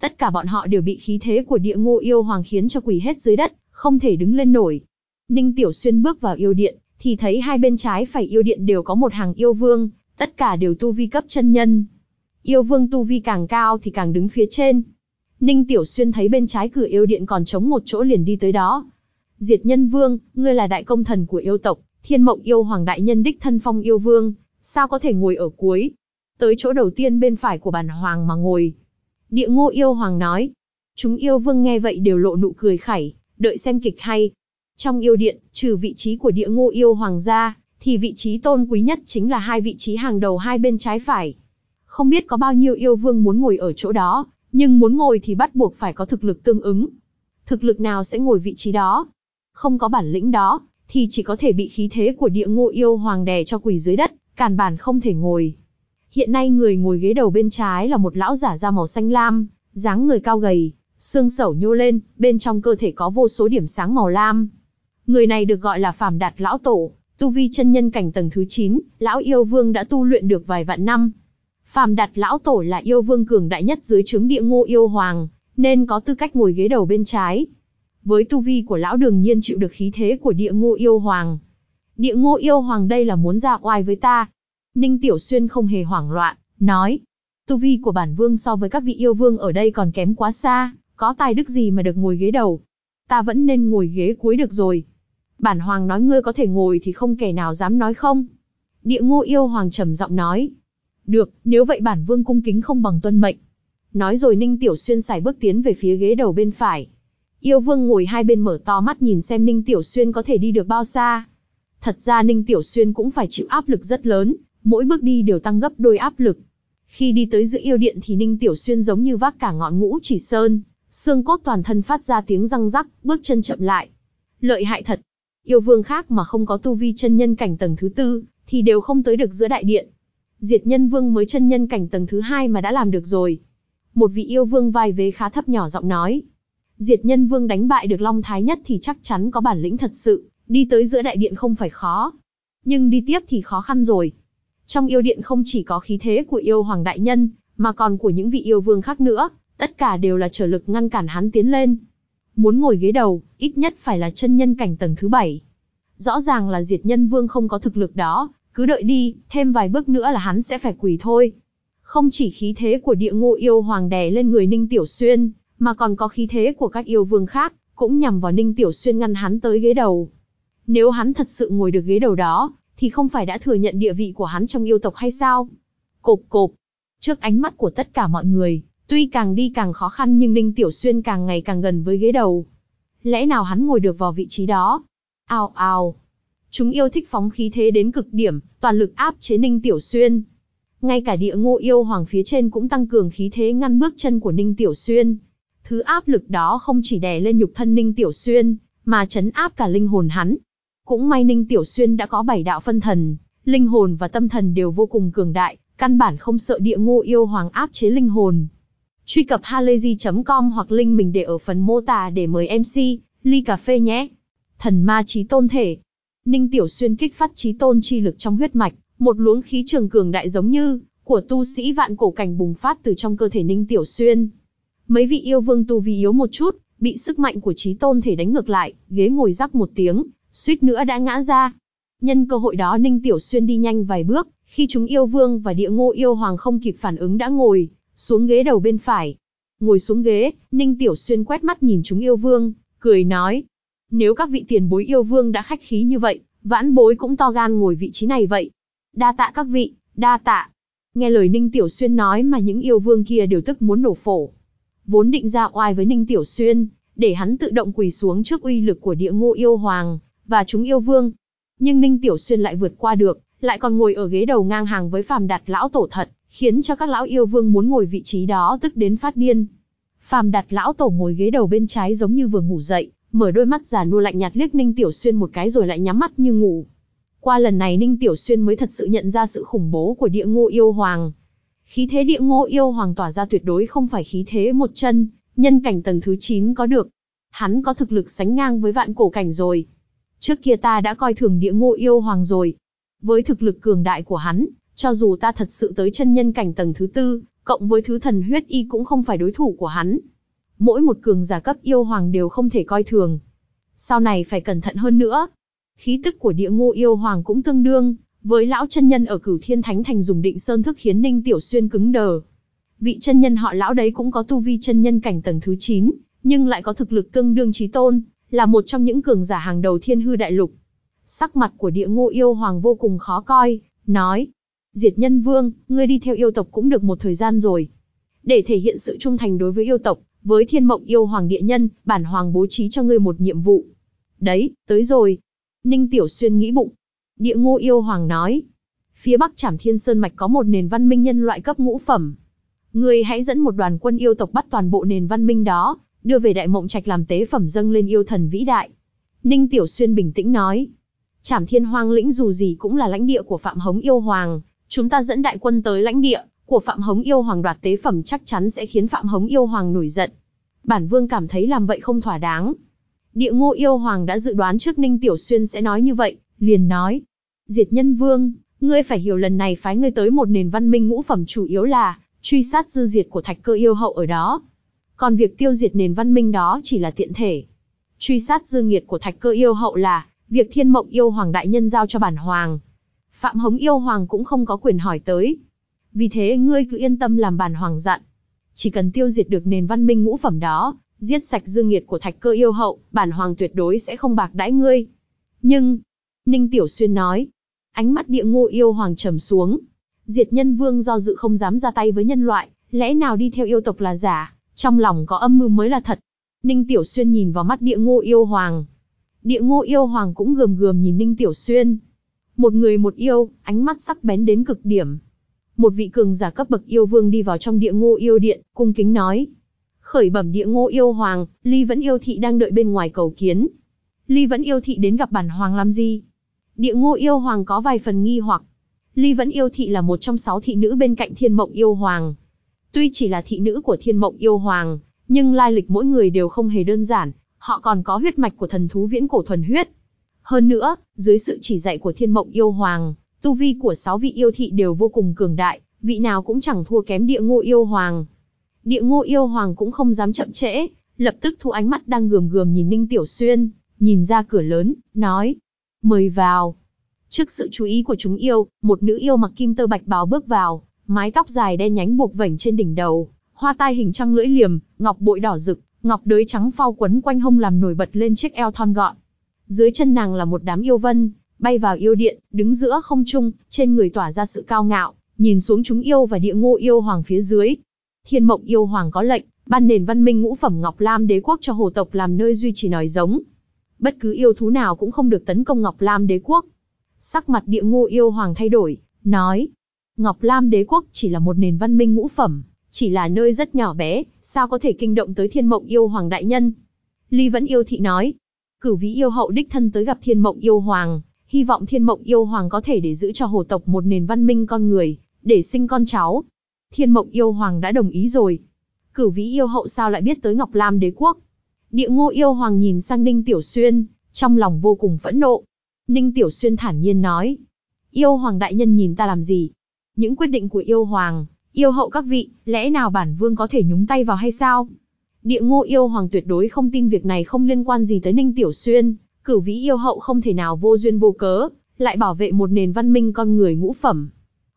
Tất cả bọn họ đều bị khí thế của địa ngô yêu hoàng khiến cho quỳ hết dưới đất, không thể đứng lên nổi. Ninh Tiểu Xuyên bước vào yêu điện, thì thấy hai bên trái phải yêu điện đều có một hàng yêu vương, tất cả đều tu vi cấp chân nhân. Yêu vương tu vi càng cao thì càng đứng phía trên. Ninh Tiểu Xuyên thấy bên trái cửa yêu điện còn trống một chỗ liền đi tới đó. Diệt nhân vương, ngươi là đại công thần của yêu tộc, thiên mộng yêu hoàng đại nhân đích thân phong yêu vương, sao có thể ngồi ở cuối, tới chỗ đầu tiên bên phải của bàn hoàng mà ngồi. Địa ngô yêu hoàng nói, chúng yêu vương nghe vậy đều lộ nụ cười khẩy, đợi xem kịch hay. Trong yêu điện, trừ vị trí của địa ngô yêu hoàng ra, thì vị trí tôn quý nhất chính là hai vị trí hàng đầu hai bên trái phải. Không biết có bao nhiêu yêu vương muốn ngồi ở chỗ đó, nhưng muốn ngồi thì bắt buộc phải có thực lực tương ứng. Thực lực nào sẽ ngồi vị trí đó? Không có bản lĩnh đó, thì chỉ có thể bị khí thế của địa ngô yêu hoàng đè cho quỳ dưới đất, càn bản không thể ngồi. Hiện nay người ngồi ghế đầu bên trái là một lão giả da màu xanh lam, dáng người cao gầy, xương sẩu nhô lên, bên trong cơ thể có vô số điểm sáng màu lam. Người này được gọi là Phàm Đạt Lão Tổ, Tu vi chân nhân cảnh tầng thứ 9, lão yêu vương đã tu luyện được vài vạn năm. Phàm đặt lão tổ là yêu vương cường đại nhất dưới trướng địa ngô yêu hoàng, nên có tư cách ngồi ghế đầu bên trái. Với tu vi của lão đương nhiên chịu được khí thế của địa ngô yêu hoàng. Địa ngô yêu hoàng đây là muốn ra oai với ta. Ninh Tiểu Xuyên không hề hoảng loạn, nói. Tu vi của bản vương so với các vị yêu vương ở đây còn kém quá xa, có tài đức gì mà được ngồi ghế đầu. Ta vẫn nên ngồi ghế cuối được rồi bản hoàng nói ngươi có thể ngồi thì không kẻ nào dám nói không. Địa ngô yêu hoàng trầm giọng nói. Được, nếu vậy bản vương cung kính không bằng tuân mệnh. Nói rồi Ninh Tiểu Xuyên xài bước tiến về phía ghế đầu bên phải. Yêu vương ngồi hai bên mở to mắt nhìn xem Ninh Tiểu Xuyên có thể đi được bao xa. Thật ra Ninh Tiểu Xuyên cũng phải chịu áp lực rất lớn, mỗi bước đi đều tăng gấp đôi áp lực. Khi đi tới giữa yêu điện thì Ninh Tiểu Xuyên giống như vác cả ngọn ngũ chỉ sơn, xương cốt toàn thân phát ra tiếng răng rắc, bước chân chậm lại. Lợi hại thật, yêu vương khác mà không có tu vi chân nhân cảnh tầng thứ tư, thì đều không tới được giữa đại điện. Diệt nhân vương mới chân nhân cảnh tầng thứ hai mà đã làm được rồi. Một vị yêu vương vai vế khá thấp nhỏ giọng nói. Diệt nhân vương đánh bại được Long Thái Nhất thì chắc chắn có bản lĩnh thật sự, đi tới giữa đại điện không phải khó. Nhưng đi tiếp thì khó khăn rồi. Trong yêu điện không chỉ có khí thế của yêu hoàng đại nhân, mà còn của những vị yêu vương khác nữa, tất cả đều là trở lực ngăn cản hắn tiến lên. Muốn ngồi ghế đầu, ít nhất phải là chân nhân cảnh tầng thứ bảy. Rõ ràng là diệt nhân vương không có thực lực đó, cứ đợi đi, thêm vài bước nữa là hắn sẽ phải quỳ thôi. Không chỉ khí thế của địa ngô yêu hoàng đè lên người Ninh Tiểu Xuyên, mà còn có khí thế của các yêu vương khác, cũng nhằm vào Ninh Tiểu Xuyên ngăn hắn tới ghế đầu. Nếu hắn thật sự ngồi được ghế đầu đó, thì không phải đã thừa nhận địa vị của hắn trong yêu tộc hay sao? Cộp cộp, trước ánh mắt của tất cả mọi người, Tuy càng đi càng khó khăn nhưng Ninh Tiểu Xuyên càng ngày càng gần với ghế đầu. Lẽ nào hắn ngồi được vào vị trí đó? Ao ao. Chúng yêu thích phóng khí thế đến cực điểm, toàn lực áp chế Ninh Tiểu Xuyên. Ngay cả địa ngô yêu hoàng phía trên cũng tăng cường khí thế ngăn bước chân của Ninh Tiểu Xuyên. Thứ áp lực đó không chỉ đè lên nhục thân Ninh Tiểu Xuyên, mà chấn áp cả linh hồn hắn. Cũng may Ninh Tiểu Xuyên đã có bảy đạo phân thần, linh hồn và tâm thần đều vô cùng cường đại, căn bản không sợ địa ngô yêu hoàng áp chế linh hồn truy cập halayzi.com hoặc link mình để ở phần mô tả để mời MC, ly cà phê nhé. Thần ma trí tôn thể. Ninh Tiểu Xuyên kích phát trí tôn chi lực trong huyết mạch, một luống khí trường cường đại giống như của tu sĩ vạn cổ cảnh bùng phát từ trong cơ thể Ninh Tiểu Xuyên. Mấy vị yêu vương tu vi yếu một chút, bị sức mạnh của trí tôn thể đánh ngược lại, ghế ngồi rắc một tiếng, suýt nữa đã ngã ra. Nhân cơ hội đó Ninh Tiểu Xuyên đi nhanh vài bước, khi chúng yêu vương và địa ngô yêu hoàng không kịp phản ứng đã ngồi xuống ghế đầu bên phải. Ngồi xuống ghế, Ninh Tiểu Xuyên quét mắt nhìn chúng yêu vương, cười nói. Nếu các vị tiền bối yêu vương đã khách khí như vậy, vãn bối cũng to gan ngồi vị trí này vậy. Đa tạ các vị, đa tạ. Nghe lời Ninh Tiểu Xuyên nói mà những yêu vương kia đều tức muốn nổ phổ. Vốn định ra oai với Ninh Tiểu Xuyên, để hắn tự động quỳ xuống trước uy lực của địa ngô yêu hoàng, và chúng yêu vương. Nhưng Ninh Tiểu Xuyên lại vượt qua được, lại còn ngồi ở ghế đầu ngang hàng với phàm đạt lão tổ thật khiến cho các lão yêu vương muốn ngồi vị trí đó tức đến phát điên. Phàm đặt lão tổ ngồi ghế đầu bên trái giống như vừa ngủ dậy, mở đôi mắt già nua lạnh nhạt liếc Ninh Tiểu Xuyên một cái rồi lại nhắm mắt như ngủ. Qua lần này Ninh Tiểu Xuyên mới thật sự nhận ra sự khủng bố của địa ngô yêu hoàng. Khí thế địa ngô yêu hoàng tỏa ra tuyệt đối không phải khí thế một chân, nhân cảnh tầng thứ 9 có được. Hắn có thực lực sánh ngang với vạn cổ cảnh rồi. Trước kia ta đã coi thường địa ngô yêu hoàng rồi. Với thực lực cường đại của hắn, cho dù ta thật sự tới chân nhân cảnh tầng thứ tư, cộng với thứ thần huyết y cũng không phải đối thủ của hắn. Mỗi một cường giả cấp yêu hoàng đều không thể coi thường. Sau này phải cẩn thận hơn nữa. Khí tức của địa ngô yêu hoàng cũng tương đương, với lão chân nhân ở cửu thiên thánh thành dùng định sơn thức khiến ninh tiểu xuyên cứng đờ. Vị chân nhân họ lão đấy cũng có tu vi chân nhân cảnh tầng thứ 9, nhưng lại có thực lực tương đương trí tôn, là một trong những cường giả hàng đầu thiên hư đại lục. Sắc mặt của địa ngô yêu hoàng vô cùng khó coi, nói, Diệt Nhân Vương, ngươi đi theo yêu tộc cũng được một thời gian rồi. Để thể hiện sự trung thành đối với yêu tộc, với thiên mộng yêu hoàng địa nhân, bản hoàng bố trí cho ngươi một nhiệm vụ. Đấy, tới rồi. Ninh Tiểu Xuyên nghĩ bụng. Địa ngô yêu hoàng nói. Phía bắc Trảm Thiên Sơn Mạch có một nền văn minh nhân loại cấp ngũ phẩm. Ngươi hãy dẫn một đoàn quân yêu tộc bắt toàn bộ nền văn minh đó, đưa về đại mộng trạch làm tế phẩm dâng lên yêu thần vĩ đại. Ninh Tiểu Xuyên bình tĩnh nói. Trảm Thiên Hoang lĩnh dù gì cũng là lãnh địa của Phạm Hống yêu hoàng, Chúng ta dẫn đại quân tới lãnh địa của Phạm Hống Yêu Hoàng đoạt tế phẩm chắc chắn sẽ khiến Phạm Hống Yêu Hoàng nổi giận. Bản Vương cảm thấy làm vậy không thỏa đáng. Địa Ngô Yêu Hoàng đã dự đoán trước Ninh Tiểu Xuyên sẽ nói như vậy, liền nói: "Diệt Nhân Vương, ngươi phải hiểu lần này phái ngươi tới một nền văn minh ngũ phẩm chủ yếu là truy sát dư diệt của Thạch Cơ yêu hậu ở đó. Còn việc tiêu diệt nền văn minh đó chỉ là tiện thể. Truy sát dư nghiệt của Thạch Cơ yêu hậu là việc Thiên Mộng yêu hoàng đại nhân giao cho bản hoàng. Phạm Hống yêu hoàng cũng không có quyền hỏi tới. Vì thế ngươi cứ yên tâm làm bản hoàng dặn. Chỉ cần tiêu diệt được nền văn minh ngũ phẩm đó, giết sạch dương nghiệt của thạch cơ yêu hậu, bản hoàng tuyệt đối sẽ không bạc đãi ngươi. Nhưng, Ninh Tiểu Xuyên nói, ánh mắt địa ngô yêu hoàng trầm xuống. Diệt nhân vương do dự không dám ra tay với nhân loại, lẽ nào đi theo yêu tộc là giả, trong lòng có âm mưu mới là thật. Ninh Tiểu Xuyên nhìn vào mắt địa ngô yêu hoàng. Địa ngô yêu hoàng cũng gườm gườm nhìn Ninh Tiểu Xuyên, một người một yêu, ánh mắt sắc bén đến cực điểm. Một vị cường giả cấp bậc yêu vương đi vào trong địa ngô yêu điện, cung kính nói. Khởi bẩm địa ngô yêu hoàng, Ly vẫn yêu thị đang đợi bên ngoài cầu kiến. Ly vẫn yêu thị đến gặp bản hoàng làm gì? Địa ngô yêu hoàng có vài phần nghi hoặc. Ly vẫn yêu thị là một trong sáu thị nữ bên cạnh thiên mộng yêu hoàng. Tuy chỉ là thị nữ của thiên mộng yêu hoàng, nhưng lai lịch mỗi người đều không hề đơn giản, họ còn có huyết mạch của thần thú viễn cổ thuần huyết, hơn nữa, dưới sự chỉ dạy của thiên mộng yêu hoàng, tu vi của sáu vị yêu thị đều vô cùng cường đại, vị nào cũng chẳng thua kém địa ngô yêu hoàng. Địa ngô yêu hoàng cũng không dám chậm trễ, lập tức thu ánh mắt đang gườm gườm nhìn Ninh Tiểu Xuyên, nhìn ra cửa lớn, nói. Mời vào. Trước sự chú ý của chúng yêu, một nữ yêu mặc kim tơ bạch bào bước vào, mái tóc dài đen nhánh buộc vảnh trên đỉnh đầu, hoa tai hình trăng lưỡi liềm, ngọc bội đỏ rực, ngọc đới trắng phao quấn quanh hông làm nổi bật lên chiếc eo thon gọn, dưới chân nàng là một đám yêu vân, bay vào yêu điện, đứng giữa không trung, trên người tỏa ra sự cao ngạo, nhìn xuống chúng yêu và địa ngô yêu hoàng phía dưới. Thiên mộng yêu hoàng có lệnh, ban nền văn minh ngũ phẩm Ngọc Lam đế quốc cho hồ tộc làm nơi duy trì nòi giống. Bất cứ yêu thú nào cũng không được tấn công Ngọc Lam đế quốc. Sắc mặt địa ngô yêu hoàng thay đổi, nói. Ngọc Lam đế quốc chỉ là một nền văn minh ngũ phẩm, chỉ là nơi rất nhỏ bé, sao có thể kinh động tới thiên mộng yêu hoàng đại nhân. Ly vẫn yêu thị nói, cửu vĩ yêu hậu đích thân tới gặp thiên mộng yêu hoàng, hy vọng thiên mộng yêu hoàng có thể để giữ cho hồ tộc một nền văn minh con người, để sinh con cháu. Thiên mộng yêu hoàng đã đồng ý rồi. Cửu vĩ yêu hậu sao lại biết tới Ngọc Lam đế quốc? Địa ngô yêu hoàng nhìn sang Ninh Tiểu Xuyên, trong lòng vô cùng phẫn nộ. Ninh Tiểu Xuyên thản nhiên nói. Yêu hoàng đại nhân nhìn ta làm gì? Những quyết định của yêu hoàng, yêu hậu các vị, lẽ nào bản vương có thể nhúng tay vào hay sao? Địa ngô yêu hoàng tuyệt đối không tin việc này không liên quan gì tới Ninh Tiểu Xuyên, cửu vĩ yêu hậu không thể nào vô duyên vô cớ, lại bảo vệ một nền văn minh con người ngũ phẩm.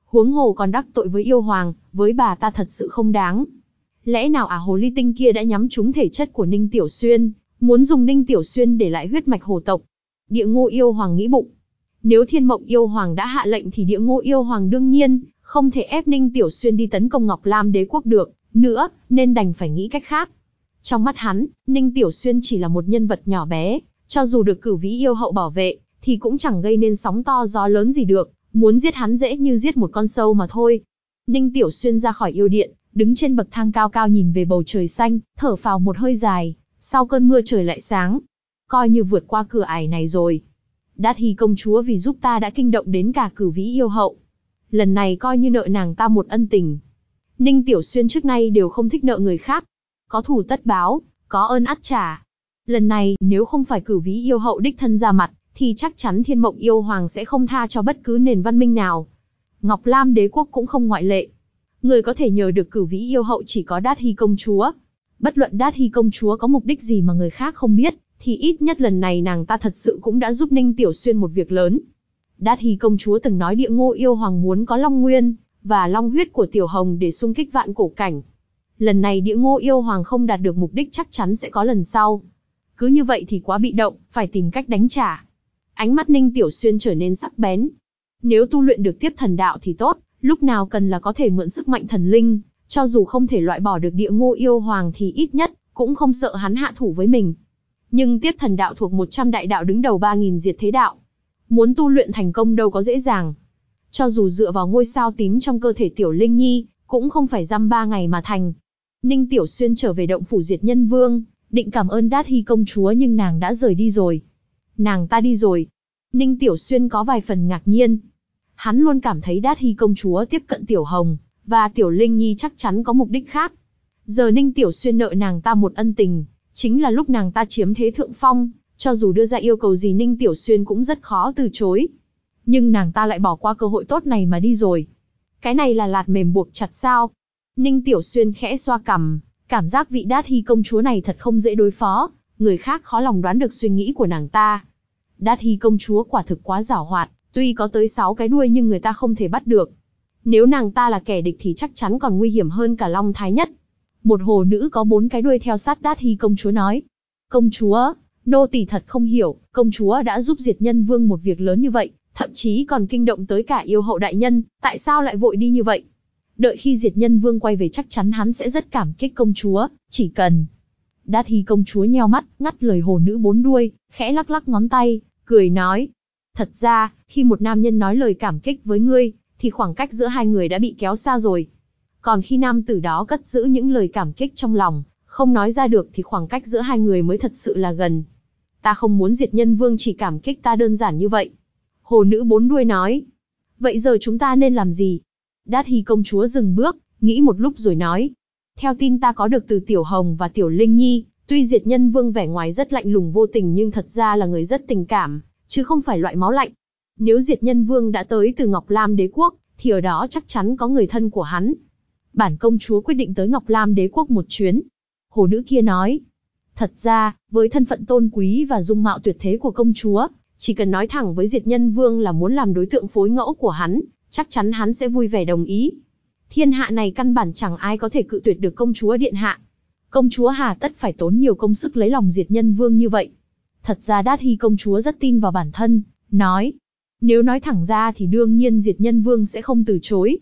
Huống hồ còn đắc tội với yêu hoàng, với bà ta thật sự không đáng. Lẽ nào ả hồ ly tinh kia đã nhắm trúng thể chất của Ninh Tiểu Xuyên, muốn dùng Ninh Tiểu Xuyên để lại huyết mạch hồ tộc. Địa ngô yêu hoàng nghĩ bụng. Nếu thiên mộng yêu hoàng đã hạ lệnh thì địa ngô yêu hoàng đương nhiên, không thể ép Ninh Tiểu Xuyên đi tấn công Ngọc Lam đế quốc được, nữa, nên đành phải nghĩ cách khác. Trong mắt hắn, Ninh Tiểu Xuyên chỉ là một nhân vật nhỏ bé, cho dù được cử vĩ yêu hậu bảo vệ, thì cũng chẳng gây nên sóng to gió lớn gì được, muốn giết hắn dễ như giết một con sâu mà thôi. Ninh Tiểu Xuyên ra khỏi yêu điện, đứng trên bậc thang cao cao nhìn về bầu trời xanh, thở phào một hơi dài, sau cơn mưa trời lại sáng. Coi như vượt qua cửa ải này rồi. Đát Hy công chúa vì giúp ta đã kinh động đến cả cử vĩ yêu hậu. Lần này coi như nợ nàng ta một ân tình. Ninh Tiểu Xuyên trước nay đều không thích nợ người khác, có thủ tất báo, có ơn ắt trả. Lần này, nếu không phải cử ví yêu hậu đích thân ra mặt, thì chắc chắn thiên mộng yêu hoàng sẽ không tha cho bất cứ nền văn minh nào. Ngọc Lam đế quốc cũng không ngoại lệ. Người có thể nhờ được cử vĩ yêu hậu chỉ có Đát Hy công chúa. Bất luận Đát Hy công chúa có mục đích gì mà người khác không biết, thì ít nhất lần này nàng ta thật sự cũng đã giúp Ninh Tiểu Xuyên một việc lớn. Đát Hy công chúa từng nói địa ngô yêu hoàng muốn có long nguyên, và long huyết của Tiểu Hồng để xung kích vạn cổ cảnh lần này địa ngô yêu hoàng không đạt được mục đích chắc chắn sẽ có lần sau. Cứ như vậy thì quá bị động, phải tìm cách đánh trả. Ánh mắt Ninh Tiểu Xuyên trở nên sắc bén. Nếu tu luyện được tiếp thần đạo thì tốt, lúc nào cần là có thể mượn sức mạnh thần linh, cho dù không thể loại bỏ được địa ngô yêu hoàng thì ít nhất, cũng không sợ hắn hạ thủ với mình. Nhưng tiếp thần đạo thuộc 100 đại đạo đứng đầu 3.000 diệt thế đạo. Muốn tu luyện thành công đâu có dễ dàng. Cho dù dựa vào ngôi sao tím trong cơ thể tiểu linh nhi, cũng không phải dăm ba ngày mà thành, Ninh Tiểu Xuyên trở về động phủ diệt nhân vương, định cảm ơn Đát Hy công chúa nhưng nàng đã rời đi rồi. Nàng ta đi rồi. Ninh Tiểu Xuyên có vài phần ngạc nhiên. Hắn luôn cảm thấy Đát Hy công chúa tiếp cận Tiểu Hồng, và Tiểu Linh Nhi chắc chắn có mục đích khác. Giờ Ninh Tiểu Xuyên nợ nàng ta một ân tình, chính là lúc nàng ta chiếm thế thượng phong, cho dù đưa ra yêu cầu gì Ninh Tiểu Xuyên cũng rất khó từ chối. Nhưng nàng ta lại bỏ qua cơ hội tốt này mà đi rồi. Cái này là lạt mềm buộc chặt sao? Ninh Tiểu Xuyên khẽ xoa cằm, cảm giác vị đát hy công chúa này thật không dễ đối phó, người khác khó lòng đoán được suy nghĩ của nàng ta. Đát hy công chúa quả thực quá giảo hoạt, tuy có tới 6 cái đuôi nhưng người ta không thể bắt được. Nếu nàng ta là kẻ địch thì chắc chắn còn nguy hiểm hơn cả Long Thái Nhất. Một hồ nữ có bốn cái đuôi theo sát đát hy công chúa nói. Công chúa, nô tỳ thật không hiểu, công chúa đã giúp diệt nhân vương một việc lớn như vậy, thậm chí còn kinh động tới cả yêu hậu đại nhân, tại sao lại vội đi như vậy? Đợi khi diệt nhân vương quay về chắc chắn hắn sẽ rất cảm kích công chúa, chỉ cần. Đát Hy công chúa nheo mắt, ngắt lời hồ nữ bốn đuôi, khẽ lắc lắc ngón tay, cười nói. Thật ra, khi một nam nhân nói lời cảm kích với ngươi, thì khoảng cách giữa hai người đã bị kéo xa rồi. Còn khi nam tử đó cất giữ những lời cảm kích trong lòng, không nói ra được thì khoảng cách giữa hai người mới thật sự là gần. Ta không muốn diệt nhân vương chỉ cảm kích ta đơn giản như vậy. Hồ nữ bốn đuôi nói. Vậy giờ chúng ta nên làm gì? Đát Hy công chúa dừng bước, nghĩ một lúc rồi nói. Theo tin ta có được từ Tiểu Hồng và Tiểu Linh Nhi, tuy diệt nhân vương vẻ ngoài rất lạnh lùng vô tình nhưng thật ra là người rất tình cảm, chứ không phải loại máu lạnh. Nếu diệt nhân vương đã tới từ Ngọc Lam đế quốc, thì ở đó chắc chắn có người thân của hắn. Bản công chúa quyết định tới Ngọc Lam đế quốc một chuyến. Hồ nữ kia nói. Thật ra, với thân phận tôn quý và dung mạo tuyệt thế của công chúa, chỉ cần nói thẳng với diệt nhân vương là muốn làm đối tượng phối ngẫu của hắn, chắc chắn hắn sẽ vui vẻ đồng ý. Thiên hạ này căn bản chẳng ai có thể cự tuyệt được công chúa điện hạ. Công chúa hà tất phải tốn nhiều công sức lấy lòng diệt nhân vương như vậy. Thật ra Đát Hy công chúa rất tin vào bản thân, nói. Nếu nói thẳng ra thì đương nhiên diệt nhân vương sẽ không từ chối.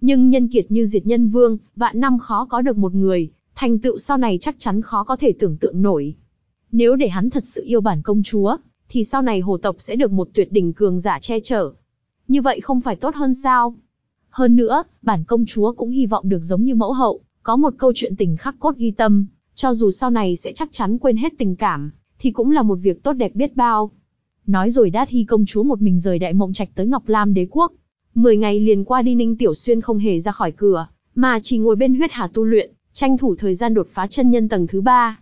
Nhưng nhân kiệt như diệt nhân vương, vạn năm khó có được một người, thành tựu sau này chắc chắn khó có thể tưởng tượng nổi. Nếu để hắn thật sự yêu bản công chúa, thì sau này hồ tộc sẽ được một tuyệt đỉnh cường giả che chở, như vậy không phải tốt hơn sao? Hơn nữa, bản công chúa cũng hy vọng được giống như mẫu hậu, có một câu chuyện tình khắc cốt ghi tâm, cho dù sau này sẽ chắc chắn quên hết tình cảm, thì cũng là một việc tốt đẹp biết bao. Nói rồi Đát Hy công chúa một mình rời đại mộng trạch tới Ngọc Lam đế quốc. Mười ngày liền qua đi Ninh Tiểu Xuyên không hề ra khỏi cửa, mà chỉ ngồi bên huyết hà tu luyện, tranh thủ thời gian đột phá chân nhân tầng thứ ba.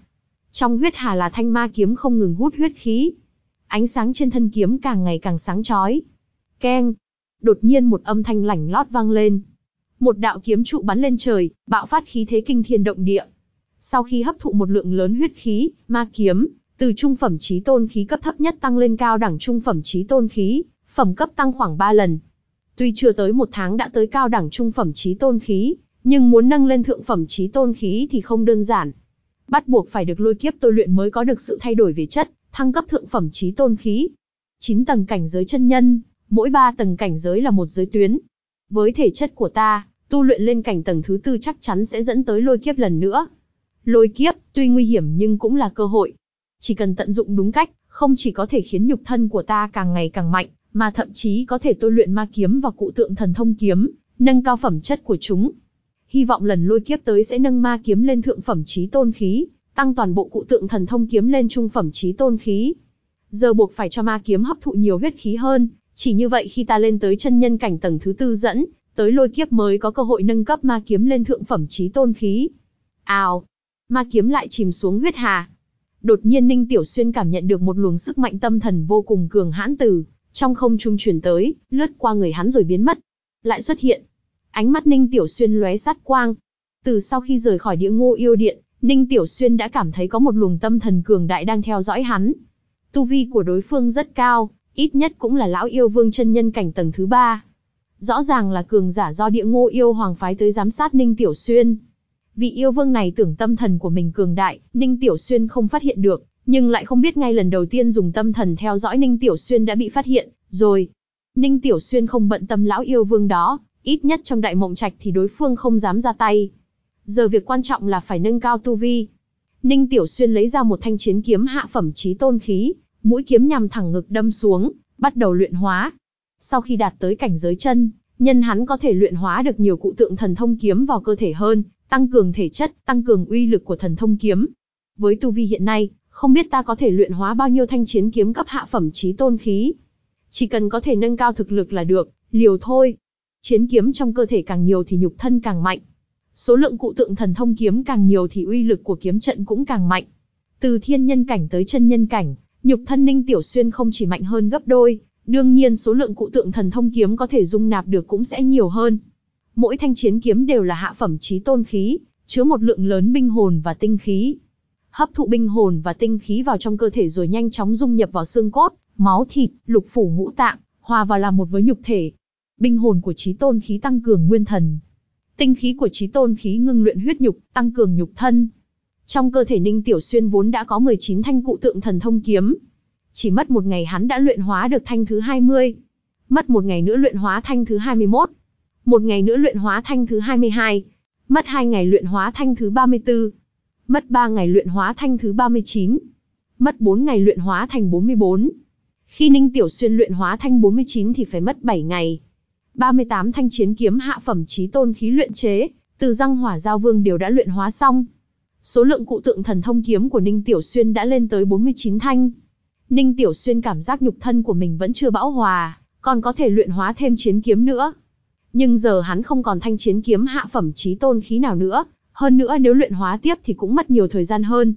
Trong huyết hà là thanh ma kiếm không ngừng hút huyết khí. Ánh sáng trên thân kiếm càng ngày càng sáng chói, Keng! Đột nhiên một âm thanh lảnh lót vang lên. Một đạo kiếm trụ bắn lên trời, bạo phát khí thế kinh thiên động địa. Sau khi hấp thụ một lượng lớn huyết khí, ma kiếm, từ trung phẩm trí tôn khí cấp thấp nhất tăng lên cao đẳng trung phẩm trí tôn khí, phẩm cấp tăng khoảng 3 lần. Tuy chưa tới một tháng đã tới cao đẳng trung phẩm trí tôn khí, nhưng muốn nâng lên thượng phẩm trí tôn khí thì không đơn giản. Bắt buộc phải được lôi kiếp tôi luyện mới có được sự thay đổi về chất, thăng cấp thượng phẩm trí tôn khí. 9 tầng cảnh giới chân nhân, Mỗi ba tầng cảnh giới là một giới tuyến. Với thể chất của ta, tu luyện lên cảnh tầng thứ tư chắc chắn sẽ dẫn tới lôi kiếp lần nữa. Lôi kiếp, tuy nguy hiểm nhưng cũng là cơ hội. Chỉ cần tận dụng đúng cách, không chỉ có thể khiến nhục thân của ta càng ngày càng mạnh, mà thậm chí có thể tôi luyện ma kiếm và cụ tượng thần thông kiếm, nâng cao phẩm chất của chúng. Hy vọng lần lôi kiếp tới sẽ nâng ma kiếm lên thượng phẩm trí tôn khí, tăng toàn bộ cụ tượng thần thông kiếm lên trung phẩm trí tôn khí. Giờ buộc phải cho ma kiếm hấp thụ nhiều huyết khí hơn, chỉ như vậy khi ta lên tới chân nhân cảnh tầng thứ tư dẫn, tới lôi kiếp mới có cơ hội nâng cấp ma kiếm lên thượng phẩm trí tôn khí. Ào! Ma kiếm lại chìm xuống huyết hà. Đột nhiên Ninh Tiểu Xuyên cảm nhận được một luồng sức mạnh tâm thần vô cùng cường hãn từ, trong không trung chuyển tới, lướt qua người hắn rồi biến mất. Lại xuất hiện. Ánh mắt Ninh Tiểu Xuyên lóe sát quang. Từ sau khi rời khỏi địa ngô yêu điện, Ninh Tiểu Xuyên đã cảm thấy có một luồng tâm thần cường đại đang theo dõi hắn. Tu vi của đối phương rất cao, ít nhất cũng là lão yêu vương chân nhân cảnh tầng thứ ba. Rõ ràng là cường giả do địa ngô yêu hoàng phái tới giám sát Ninh Tiểu Xuyên. Vị yêu vương này tưởng tâm thần của mình cường đại, Ninh Tiểu Xuyên không phát hiện được, nhưng lại không biết ngay lần đầu tiên dùng tâm thần theo dõi Ninh Tiểu Xuyên đã bị phát hiện, rồi. Ninh Tiểu Xuyên không bận tâm lão yêu vương đó, ít nhất trong đại mộng trạch thì đối phương không dám ra tay. Giờ việc quan trọng là phải nâng cao tu vi. Ninh Tiểu Xuyên lấy ra một thanh chiến kiếm hạ phẩm trí tôn khí, mũi kiếm nhằm thẳng ngực đâm xuống, bắt đầu luyện hóa. Sau khi đạt tới cảnh giới chân, nhân hắn có thể luyện hóa được nhiều cụ tượng thần thông kiếm vào cơ thể hơn, tăng cường thể chất, tăng cường uy lực của thần thông kiếm. Với tu vi hiện nay, không biết ta có thể luyện hóa bao nhiêu thanh chiến kiếm cấp hạ phẩm trí tôn khí. Chỉ cần có thể nâng cao thực lực là được, liều thôi. Chiến kiếm trong cơ thể càng nhiều thì nhục thân càng mạnh. Số lượng cụ tượng thần thông kiếm càng nhiều thì uy lực của kiếm trận cũng càng mạnh. Từ thiên nhân cảnh tới chân nhân cảnh, Nhục thân Ninh Tiểu Xuyên không chỉ mạnh hơn gấp đôi, đương nhiên số lượng cụ tượng thần thông kiếm có thể dung nạp được cũng sẽ nhiều hơn. Mỗi thanh chiến kiếm đều là hạ phẩm trí tôn khí, chứa một lượng lớn binh hồn và tinh khí. Hấp thụ binh hồn và tinh khí vào trong cơ thể rồi nhanh chóng dung nhập vào xương cốt, máu thịt, lục phủ ngũ tạng, hòa vào làm một với nhục thể. Binh hồn của trí tôn khí tăng cường nguyên thần. Tinh khí của trí tôn khí ngưng luyện huyết nhục, tăng cường nhục thân. Trong cơ thể Ninh Tiểu Xuyên vốn đã có 19 thanh cụ tượng thần thông kiếm. Chỉ mất một ngày hắn đã luyện hóa được thanh thứ 20. Mất một ngày nữa luyện hóa thanh thứ 21. Một ngày nữa luyện hóa thanh thứ 22. Mất hai ngày luyện hóa thanh thứ 34. Mất ba ngày luyện hóa thanh thứ 39. Mất bốn ngày luyện hóa thành 44. Khi Ninh Tiểu Xuyên luyện hóa thanh 49 thì phải mất 7 ngày. 38 thanh chiến kiếm hạ phẩm trí tôn khí luyện chế, từ răng hỏa giao vương đều đã luyện hóa xong. Số lượng cụ tượng thần thông kiếm của Ninh Tiểu Xuyên đã lên tới 49 thanh. Ninh Tiểu Xuyên cảm giác nhục thân của mình vẫn chưa bão hòa, còn có thể luyện hóa thêm chiến kiếm nữa. Nhưng giờ hắn không còn thanh chiến kiếm hạ phẩm trí tôn khí nào nữa, hơn nữa nếu luyện hóa tiếp thì cũng mất nhiều thời gian hơn.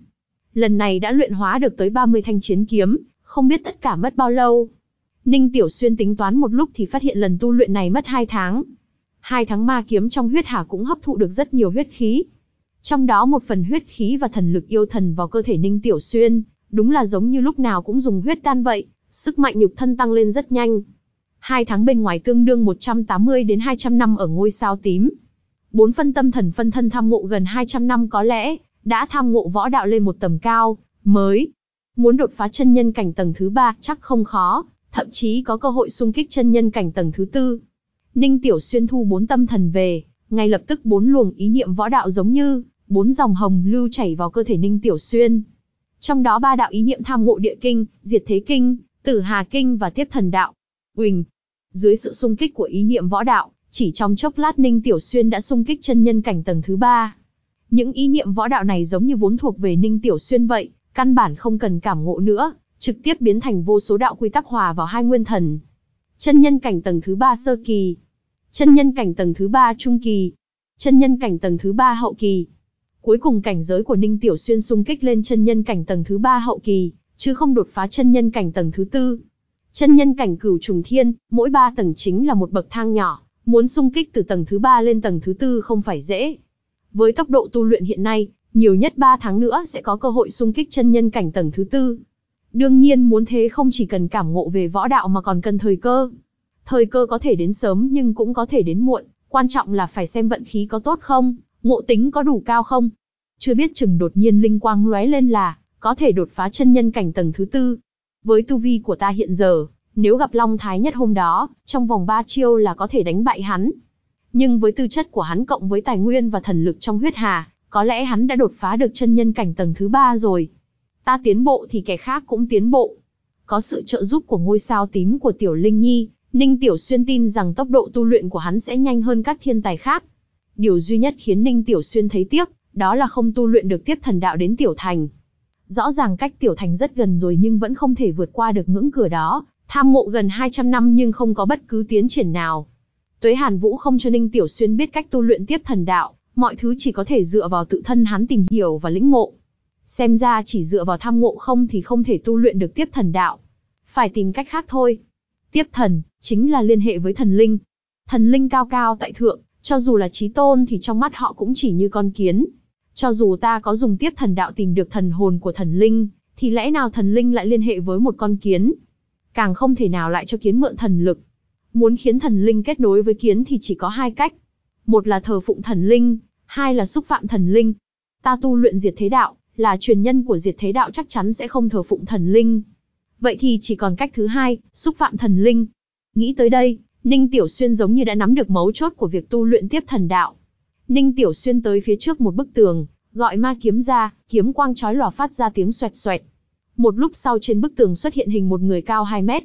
Lần này đã luyện hóa được tới 30 thanh chiến kiếm, không biết tất cả mất bao lâu. Ninh Tiểu Xuyên tính toán một lúc thì phát hiện lần tu luyện này mất 2 tháng. Hai tháng ma kiếm trong huyết hà cũng hấp thụ được rất nhiều huyết khí, trong đó một phần huyết khí và thần lực yêu thần vào cơ thể Ninh Tiểu Xuyên, đúng là giống như lúc nào cũng dùng huyết đan vậy, sức mạnh nhục thân tăng lên rất nhanh. Hai tháng bên ngoài tương đương 180 đến 200 năm ở ngôi sao tím. Bốn phân tâm thần phân thân tham ngộ gần 200 năm có lẽ, đã tham ngộ võ đạo lên một tầm cao, mới. Muốn đột phá chân nhân cảnh tầng thứ ba chắc không khó, thậm chí có cơ hội xung kích chân nhân cảnh tầng thứ tư. Ninh Tiểu Xuyên thu bốn tâm thần về, ngay lập tức bốn luồng ý niệm võ đạo giống như bốn dòng hồng lưu chảy vào cơ thể Ninh Tiểu Xuyên. Trong đó ba đạo ý niệm tham ngộ địa kinh, diệt thế kinh, tử hà kinh và tiếp thần đạo. quỳnh Dưới sự xung kích của ý niệm võ đạo, chỉ trong chốc lát Ninh Tiểu Xuyên đã xung kích chân nhân cảnh tầng thứ ba. Những ý niệm võ đạo này giống như vốn thuộc về Ninh Tiểu Xuyên vậy, căn bản không cần cảm ngộ nữa, trực tiếp biến thành vô số đạo quy tắc hòa vào hai nguyên thần. Chân nhân cảnh tầng thứ ba sơ kỳ, chân nhân cảnh tầng thứ ba trung kỳ, chân nhân cảnh tầng thứ ba hậu kỳ, Cuối cùng cảnh giới của Ninh Tiểu Xuyên xung kích lên chân nhân cảnh tầng thứ ba hậu kỳ, chứ không đột phá chân nhân cảnh tầng thứ tư. Chân nhân cảnh cửu trùng thiên, mỗi ba tầng chính là một bậc thang nhỏ, muốn xung kích từ tầng thứ ba lên tầng thứ tư không phải dễ. Với tốc độ tu luyện hiện nay, nhiều nhất 3 tháng nữa sẽ có cơ hội xung kích chân nhân cảnh tầng thứ tư. Đương nhiên muốn thế không chỉ cần cảm ngộ về võ đạo mà còn cần thời cơ. Thời cơ có thể đến sớm nhưng cũng có thể đến muộn, quan trọng là phải xem vận khí có tốt không ngộ tính có đủ cao không? Chưa biết chừng đột nhiên linh quang lóe lên là, có thể đột phá chân nhân cảnh tầng thứ tư. Với tu vi của ta hiện giờ, nếu gặp Long Thái Nhất hôm đó, trong vòng ba chiêu là có thể đánh bại hắn. Nhưng với tư chất của hắn cộng với tài nguyên và thần lực trong huyết hà, có lẽ hắn đã đột phá được chân nhân cảnh tầng thứ ba rồi. Ta tiến bộ thì kẻ khác cũng tiến bộ. Có sự trợ giúp của ngôi sao tím của Tiểu Linh Nhi, Ninh Tiểu Xuyên tin rằng tốc độ tu luyện của hắn sẽ nhanh hơn các thiên tài khác. Điều duy nhất khiến Ninh Tiểu Xuyên thấy tiếc, đó là không tu luyện được tiếp thần đạo đến Tiểu Thành. Rõ ràng cách Tiểu Thành rất gần rồi nhưng vẫn không thể vượt qua được ngưỡng cửa đó, tham ngộ gần 200 năm nhưng không có bất cứ tiến triển nào. Tuế Hàn Vũ không cho Ninh Tiểu Xuyên biết cách tu luyện tiếp thần đạo, mọi thứ chỉ có thể dựa vào tự thân hắn tìm hiểu và lĩnh ngộ. Xem ra chỉ dựa vào tham ngộ không thì không thể tu luyện được tiếp thần đạo. Phải tìm cách khác thôi. Tiếp thần, chính là liên hệ với thần linh. Thần linh cao cao tại thượng, cho dù là trí tôn thì trong mắt họ cũng chỉ như con kiến. Cho dù ta có dùng tiếp thần đạo tìm được thần hồn của thần linh, thì lẽ nào thần linh lại liên hệ với một con kiến? Càng không thể nào lại cho kiến mượn thần lực. Muốn khiến thần linh kết nối với kiến thì chỉ có hai cách. Một là thờ phụng thần linh, hai là xúc phạm thần linh. Ta tu luyện diệt thế đạo, là truyền nhân của diệt thế đạo chắc chắn sẽ không thờ phụng thần linh. Vậy thì chỉ còn cách thứ hai, xúc phạm thần linh. Nghĩ tới đây, Ninh Tiểu Xuyên giống như đã nắm được mấu chốt của việc tu luyện tiếp thần đạo. Ninh Tiểu Xuyên tới phía trước một bức tường, gọi ma kiếm ra, kiếm quang chói lòa phát ra tiếng xoẹt xoẹt. Một lúc sau trên bức tường xuất hiện hình một người cao 2 mét.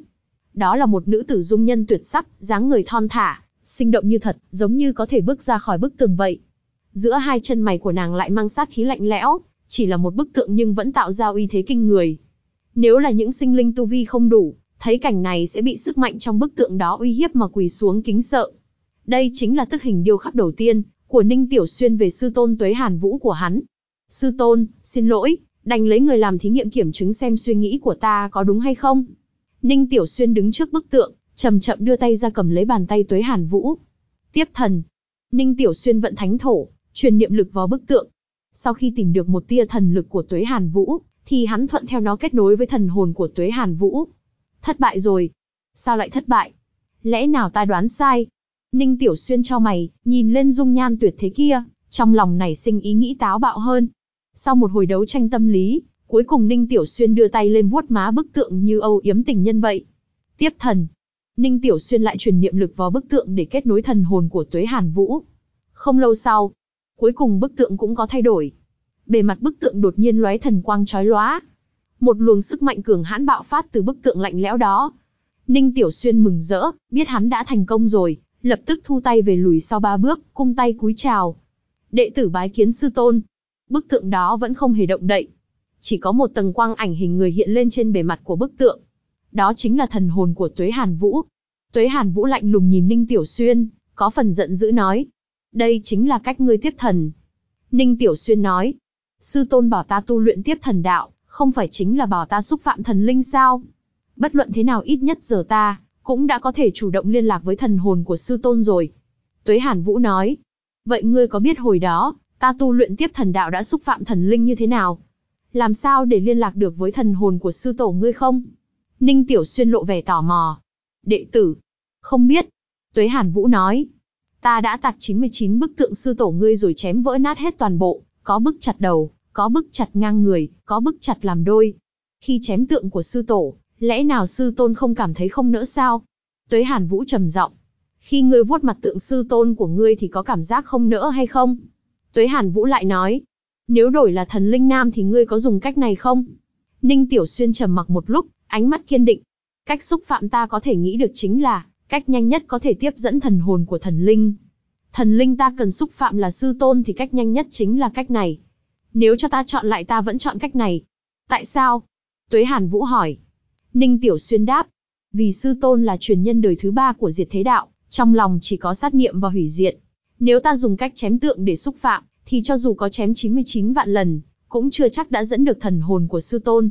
Đó là một nữ tử dung nhân tuyệt sắc, dáng người thon thả, sinh động như thật, giống như có thể bước ra khỏi bức tường vậy. Giữa hai chân mày của nàng lại mang sát khí lạnh lẽo, chỉ là một bức tượng nhưng vẫn tạo ra uy thế kinh người. Nếu là những sinh linh tu vi không đủ, thấy cảnh này sẽ bị sức mạnh trong bức tượng đó uy hiếp mà quỳ xuống kính sợ. Đây chính là tức hình điêu khắc đầu tiên của Ninh Tiểu Xuyên về sư tôn Tuế Hàn Vũ của hắn. Sư tôn, xin lỗi, đành lấy người làm thí nghiệm kiểm chứng xem suy nghĩ của ta có đúng hay không. Ninh Tiểu Xuyên đứng trước bức tượng, chậm chậm đưa tay ra cầm lấy bàn tay Tuế Hàn Vũ. Tiếp thần. Ninh Tiểu Xuyên vận thánh thổ, truyền niệm lực vào bức tượng. Sau khi tìm được một tia thần lực của Tuế Hàn Vũ, thì hắn thuận theo nó kết nối với thần hồn của Tuế Hàn Vũ. Thất bại rồi. Sao lại thất bại? Lẽ nào ta đoán sai? Ninh Tiểu Xuyên cho mày, nhìn lên dung nhan tuyệt thế kia, trong lòng này sinh ý nghĩ táo bạo hơn. Sau một hồi đấu tranh tâm lý, cuối cùng Ninh Tiểu Xuyên đưa tay lên vuốt má bức tượng như âu yếm tình nhân vậy. Tiếp thần. Ninh Tiểu Xuyên lại truyền niệm lực vào bức tượng để kết nối thần hồn của Tuế Hàn Vũ. Không lâu sau, cuối cùng bức tượng cũng có thay đổi. Bề mặt bức tượng đột nhiên lóe thần quang chói lóa, một luồng sức mạnh cường hãn bạo phát từ bức tượng lạnh lẽo đó. Ninh Tiểu Xuyên mừng rỡ, biết hắn đã thành công rồi, lập tức thu tay về lùi sau ba bước, cung tay cúi chào. Đệ tử bái kiến sư tôn. Bức tượng đó vẫn không hề động đậy. Chỉ có một tầng quang ảnh hình người hiện lên trên bề mặt của bức tượng. Đó chính là thần hồn của Tuế Hàn Vũ. Tuế Hàn Vũ lạnh lùng nhìn Ninh Tiểu Xuyên, có phần giận dữ nói. Đây chính là cách ngươi tiếp thần. Ninh Tiểu Xuyên nói. Sư tôn bảo ta tu luyện tiếp thần đạo, không phải chính là bảo ta xúc phạm thần linh sao? Bất luận thế nào ít nhất giờ ta, cũng đã có thể chủ động liên lạc với thần hồn của sư tôn rồi. Tuế Hàn Vũ nói, vậy ngươi có biết hồi đó, ta tu luyện tiếp thần đạo đã xúc phạm thần linh như thế nào? Làm sao để liên lạc được với thần hồn của sư tổ ngươi không? Ninh Tiểu Xuyên lộ vẻ tò mò. Đệ tử, không biết. Tuế Hàn Vũ nói, ta đã tạc 99 bức tượng sư tổ ngươi rồi chém vỡ nát hết toàn bộ, có bức chặt đầu, có bức chặt ngang người, có bức chặt làm đôi. Khi chém tượng của sư tổ, lẽ nào sư tôn không cảm thấy không nỡ sao? Tuế Hàn Vũ trầm giọng. Khi ngươi vuốt mặt tượng sư tôn của ngươi thì có cảm giác không nỡ hay không? Tuế Hàn Vũ lại nói. Nếu đổi là thần linh nam thì ngươi có dùng cách này không? Ninh Tiểu Xuyên trầm mặc một lúc, ánh mắt kiên định. Cách xúc phạm ta có thể nghĩ được chính là, cách nhanh nhất có thể tiếp dẫn thần hồn của thần linh. Thần linh ta cần xúc phạm là sư tôn thì cách nhanh nhất chính là cách này. Nếu cho ta chọn lại ta vẫn chọn cách này. Tại sao? Tuế Hàn Vũ hỏi. Ninh Tiểu Xuyên đáp. Vì sư tôn là truyền nhân đời thứ ba của diệt thế đạo, trong lòng chỉ có sát niệm và hủy diệt. Nếu ta dùng cách chém tượng để xúc phạm, thì cho dù có chém 99 vạn lần, cũng chưa chắc đã dẫn được thần hồn của sư tôn.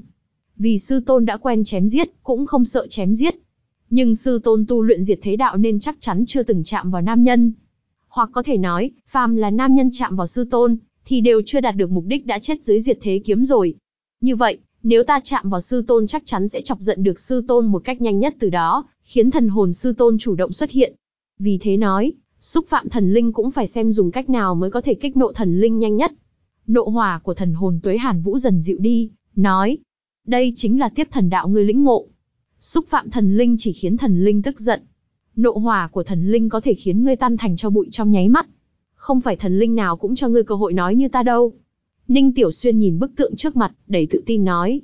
Vì sư tôn đã quen chém giết, cũng không sợ chém giết. Nhưng sư tôn tu luyện diệt thế đạo nên chắc chắn chưa từng chạm vào nam nhân. Hoặc có thể nói, phàm là nam nhân chạm vào sư tôn, thì đều chưa đạt được mục đích đã chết dưới diệt thế kiếm rồi. Như vậy, nếu ta chạm vào sư tôn chắc chắn sẽ chọc giận được sư tôn một cách nhanh nhất từ đó, khiến thần hồn sư tôn chủ động xuất hiện. Vì thế nói, xúc phạm thần linh cũng phải xem dùng cách nào mới có thể kích nộ thần linh nhanh nhất. Nộ hỏa của thần hồn tuế hàn vũ dần dịu đi, nói, đây chính là tiếp thần đạo người lĩnh ngộ. Xúc phạm thần linh chỉ khiến thần linh tức giận. Nộ hỏa của thần linh có thể khiến ngươi tan thành cho bụi trong nháy mắt không phải thần linh nào cũng cho ngươi cơ hội nói như ta đâu. Ninh Tiểu Xuyên nhìn bức tượng trước mặt, đầy tự tin nói.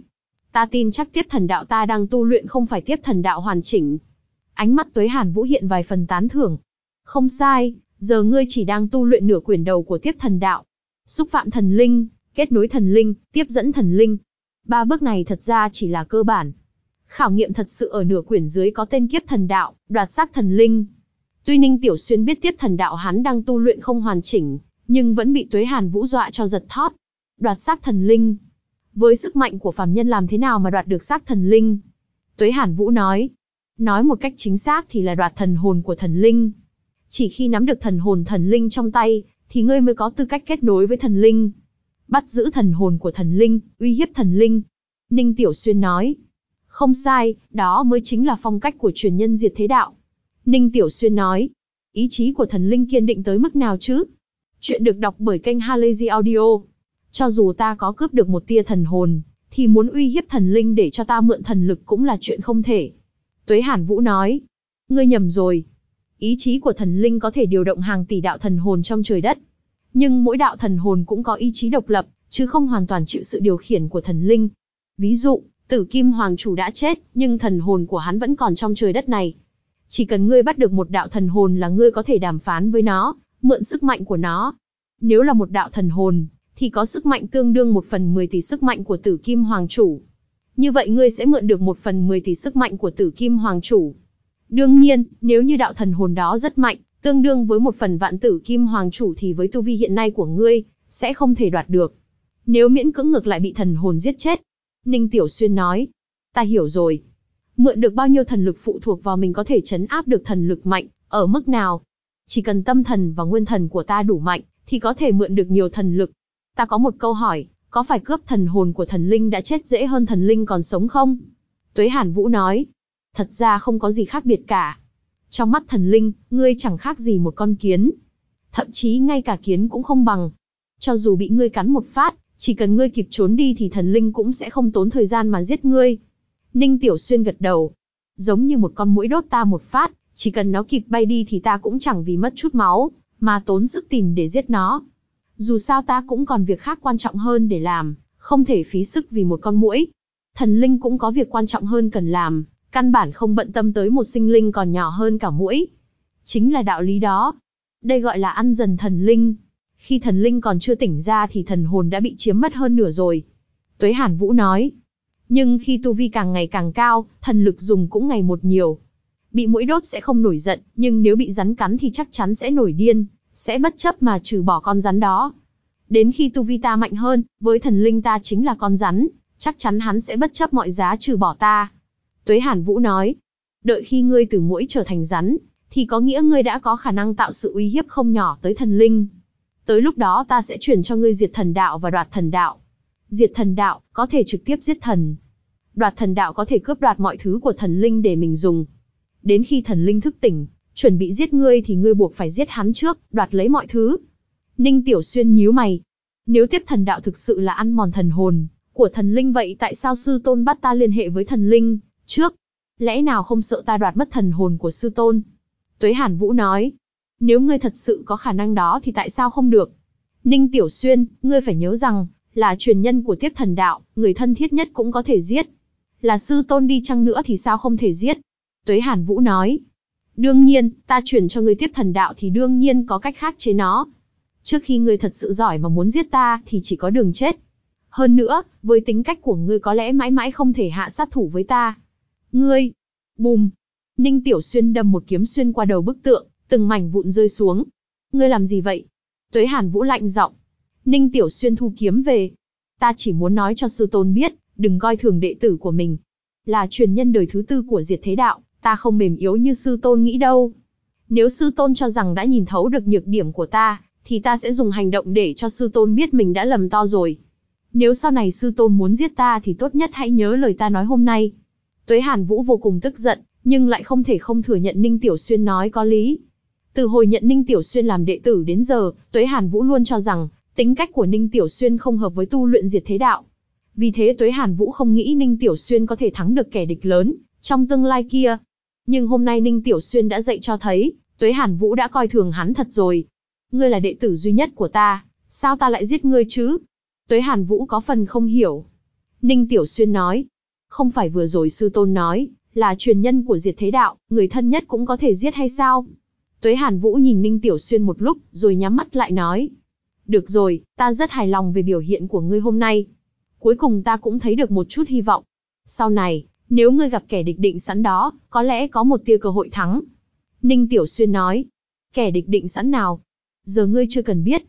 Ta tin chắc tiếp thần đạo ta đang tu luyện không phải tiếp thần đạo hoàn chỉnh. Ánh mắt Tuế Hàn Vũ hiện vài phần tán thưởng. Không sai, giờ ngươi chỉ đang tu luyện nửa quyển đầu của tiếp thần đạo. Xúc phạm thần linh, kết nối thần linh, tiếp dẫn thần linh. Ba bước này thật ra chỉ là cơ bản. Khảo nghiệm thật sự ở nửa quyển dưới có tên kiếp thần đạo, đoạt xác thần linh, Tuy Ninh Tiểu Xuyên biết tiết thần đạo hắn đang tu luyện không hoàn chỉnh, nhưng vẫn bị Tuế Hàn Vũ dọa cho giật thót. Đoạt xác thần linh. Với sức mạnh của phàm nhân làm thế nào mà đoạt được xác thần linh? Tuế Hàn Vũ nói. Nói một cách chính xác thì là đoạt thần hồn của thần linh. Chỉ khi nắm được thần hồn thần linh trong tay, thì ngươi mới có tư cách kết nối với thần linh. Bắt giữ thần hồn của thần linh, uy hiếp thần linh. Ninh Tiểu Xuyên nói. Không sai, đó mới chính là phong cách của truyền nhân diệt thế đạo. Ninh Tiểu Xuyên nói, ý chí của thần linh kiên định tới mức nào chứ? Chuyện được đọc bởi kênh Halazy Audio. Cho dù ta có cướp được một tia thần hồn, thì muốn uy hiếp thần linh để cho ta mượn thần lực cũng là chuyện không thể. Tuế Hàn Vũ nói, ngươi nhầm rồi. Ý chí của thần linh có thể điều động hàng tỷ đạo thần hồn trong trời đất. Nhưng mỗi đạo thần hồn cũng có ý chí độc lập, chứ không hoàn toàn chịu sự điều khiển của thần linh. Ví dụ, tử kim hoàng chủ đã chết, nhưng thần hồn của hắn vẫn còn trong trời đất này. Chỉ cần ngươi bắt được một đạo thần hồn là ngươi có thể đàm phán với nó, mượn sức mạnh của nó. Nếu là một đạo thần hồn, thì có sức mạnh tương đương một phần mười tỷ sức mạnh của tử kim hoàng chủ. Như vậy ngươi sẽ mượn được một phần mười tỷ sức mạnh của tử kim hoàng chủ. Đương nhiên, nếu như đạo thần hồn đó rất mạnh, tương đương với một phần vạn tử kim hoàng chủ thì với tu vi hiện nay của ngươi, sẽ không thể đoạt được. Nếu miễn cưỡng ngược lại bị thần hồn giết chết. Ninh Tiểu Xuyên nói, ta hiểu rồi, Mượn được bao nhiêu thần lực phụ thuộc vào mình có thể chấn áp được thần lực mạnh, ở mức nào. Chỉ cần tâm thần và nguyên thần của ta đủ mạnh, thì có thể mượn được nhiều thần lực. Ta có một câu hỏi, có phải cướp thần hồn của thần linh đã chết dễ hơn thần linh còn sống không? Tuế Hàn Vũ nói, thật ra không có gì khác biệt cả. Trong mắt thần linh, ngươi chẳng khác gì một con kiến. Thậm chí ngay cả kiến cũng không bằng. Cho dù bị ngươi cắn một phát, chỉ cần ngươi kịp trốn đi thì thần linh cũng sẽ không tốn thời gian mà giết ngươi. Ninh Tiểu Xuyên gật đầu. Giống như một con mũi đốt ta một phát, chỉ cần nó kịp bay đi thì ta cũng chẳng vì mất chút máu, mà tốn sức tìm để giết nó. Dù sao ta cũng còn việc khác quan trọng hơn để làm, không thể phí sức vì một con mũi. Thần linh cũng có việc quan trọng hơn cần làm, căn bản không bận tâm tới một sinh linh còn nhỏ hơn cả mũi. Chính là đạo lý đó. Đây gọi là ăn dần thần linh. Khi thần linh còn chưa tỉnh ra thì thần hồn đã bị chiếm mất hơn nửa rồi. Tuế Hàn Vũ nói, nhưng khi tu vi càng ngày càng cao, thần lực dùng cũng ngày một nhiều. Bị mũi đốt sẽ không nổi giận, nhưng nếu bị rắn cắn thì chắc chắn sẽ nổi điên, sẽ bất chấp mà trừ bỏ con rắn đó. Đến khi tu vi ta mạnh hơn, với thần linh ta chính là con rắn, chắc chắn hắn sẽ bất chấp mọi giá trừ bỏ ta. Tuế Hàn Vũ nói, đợi khi ngươi từ mũi trở thành rắn, thì có nghĩa ngươi đã có khả năng tạo sự uy hiếp không nhỏ tới thần linh. Tới lúc đó ta sẽ chuyển cho ngươi diệt thần đạo và đoạt thần đạo diệt thần đạo, có thể trực tiếp giết thần. Đoạt thần đạo có thể cướp đoạt mọi thứ của thần linh để mình dùng. Đến khi thần linh thức tỉnh, chuẩn bị giết ngươi thì ngươi buộc phải giết hắn trước, đoạt lấy mọi thứ. Ninh Tiểu Xuyên nhíu mày. Nếu tiếp thần đạo thực sự là ăn mòn thần hồn của thần linh vậy tại sao sư tôn bắt ta liên hệ với thần linh trước? Lẽ nào không sợ ta đoạt mất thần hồn của sư tôn? Tuế Hàn Vũ nói. Nếu ngươi thật sự có khả năng đó thì tại sao không được? Ninh Tiểu Xuyên, ngươi phải nhớ rằng, là truyền nhân của tiếp thần đạo, người thân thiết nhất cũng có thể giết. Là sư tôn đi chăng nữa thì sao không thể giết? Tuế Hàn Vũ nói. Đương nhiên, ta chuyển cho người tiếp thần đạo thì đương nhiên có cách khác chế nó. Trước khi ngươi thật sự giỏi mà muốn giết ta thì chỉ có đường chết. Hơn nữa, với tính cách của ngươi có lẽ mãi mãi không thể hạ sát thủ với ta. Ngươi! Bùm! Ninh Tiểu Xuyên đâm một kiếm xuyên qua đầu bức tượng, từng mảnh vụn rơi xuống. Ngươi làm gì vậy? Tuế Hàn Vũ lạnh giọng, Ninh Tiểu Xuyên thu kiếm về. Ta chỉ muốn nói cho sư tôn biết, đừng coi thường đệ tử của mình. Là truyền nhân đời thứ tư của diệt thế đạo, ta không mềm yếu như sư tôn nghĩ đâu. Nếu sư tôn cho rằng đã nhìn thấu được nhược điểm của ta, thì ta sẽ dùng hành động để cho sư tôn biết mình đã lầm to rồi. Nếu sau này sư tôn muốn giết ta thì tốt nhất hãy nhớ lời ta nói hôm nay. Tuế Hàn Vũ vô cùng tức giận, nhưng lại không thể không thừa nhận Ninh Tiểu Xuyên nói có lý. Từ hồi nhận Ninh Tiểu Xuyên làm đệ tử đến giờ, Tuế Hàn Vũ luôn cho rằng Tính cách của Ninh Tiểu Xuyên không hợp với tu luyện diệt thế đạo. Vì thế Tuế Hàn Vũ không nghĩ Ninh Tiểu Xuyên có thể thắng được kẻ địch lớn trong tương lai kia. Nhưng hôm nay Ninh Tiểu Xuyên đã dạy cho thấy, Tuế Hàn Vũ đã coi thường hắn thật rồi. Ngươi là đệ tử duy nhất của ta, sao ta lại giết ngươi chứ? Tuế Hàn Vũ có phần không hiểu. Ninh Tiểu Xuyên nói, không phải vừa rồi sư tôn nói, là truyền nhân của diệt thế đạo, người thân nhất cũng có thể giết hay sao? Tuế Hàn Vũ nhìn Ninh Tiểu Xuyên một lúc, rồi nhắm mắt lại nói, được rồi, ta rất hài lòng về biểu hiện của ngươi hôm nay. Cuối cùng ta cũng thấy được một chút hy vọng. Sau này, nếu ngươi gặp kẻ địch định sẵn đó, có lẽ có một tia cơ hội thắng. Ninh Tiểu Xuyên nói, kẻ địch định sẵn nào? Giờ ngươi chưa cần biết.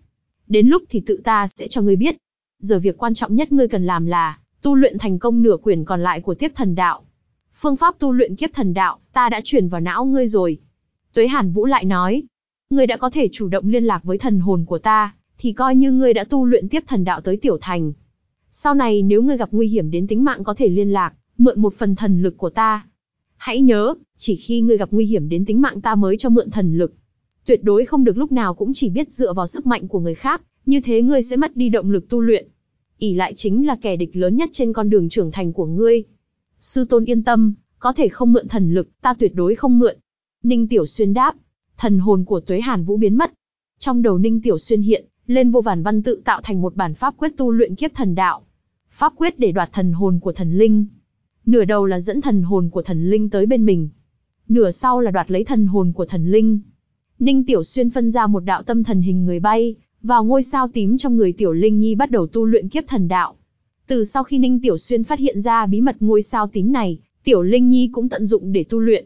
Đến lúc thì tự ta sẽ cho ngươi biết. Giờ việc quan trọng nhất ngươi cần làm là, tu luyện thành công nửa quyển còn lại của tiếp thần đạo. Phương pháp tu luyện kiếp thần đạo, ta đã truyền vào não ngươi rồi. Tuế Hàn Vũ lại nói, ngươi đã có thể chủ động liên lạc với thần hồn của ta thì coi như ngươi đã tu luyện tiếp thần đạo tới tiểu thành. Sau này nếu ngươi gặp nguy hiểm đến tính mạng có thể liên lạc, mượn một phần thần lực của ta. Hãy nhớ, chỉ khi ngươi gặp nguy hiểm đến tính mạng ta mới cho mượn thần lực. Tuyệt đối không được lúc nào cũng chỉ biết dựa vào sức mạnh của người khác, như thế ngươi sẽ mất đi động lực tu luyện. ỉ lại chính là kẻ địch lớn nhất trên con đường trưởng thành của ngươi. Sư tôn yên tâm, có thể không mượn thần lực, ta tuyệt đối không mượn. Ninh Tiểu Xuyên đáp, thần hồn của Tuế Hàn Vũ biến mất. Trong đầu Ninh Tiểu Xuyên hiện lên vô vàn văn tự tạo thành một bản pháp quyết tu luyện kiếp thần đạo. Pháp quyết để đoạt thần hồn của thần linh. Nửa đầu là dẫn thần hồn của thần linh tới bên mình. Nửa sau là đoạt lấy thần hồn của thần linh. Ninh Tiểu Xuyên phân ra một đạo tâm thần hình người bay, vào ngôi sao tím trong người Tiểu Linh Nhi bắt đầu tu luyện kiếp thần đạo. Từ sau khi Ninh Tiểu Xuyên phát hiện ra bí mật ngôi sao tím này, Tiểu Linh Nhi cũng tận dụng để tu luyện.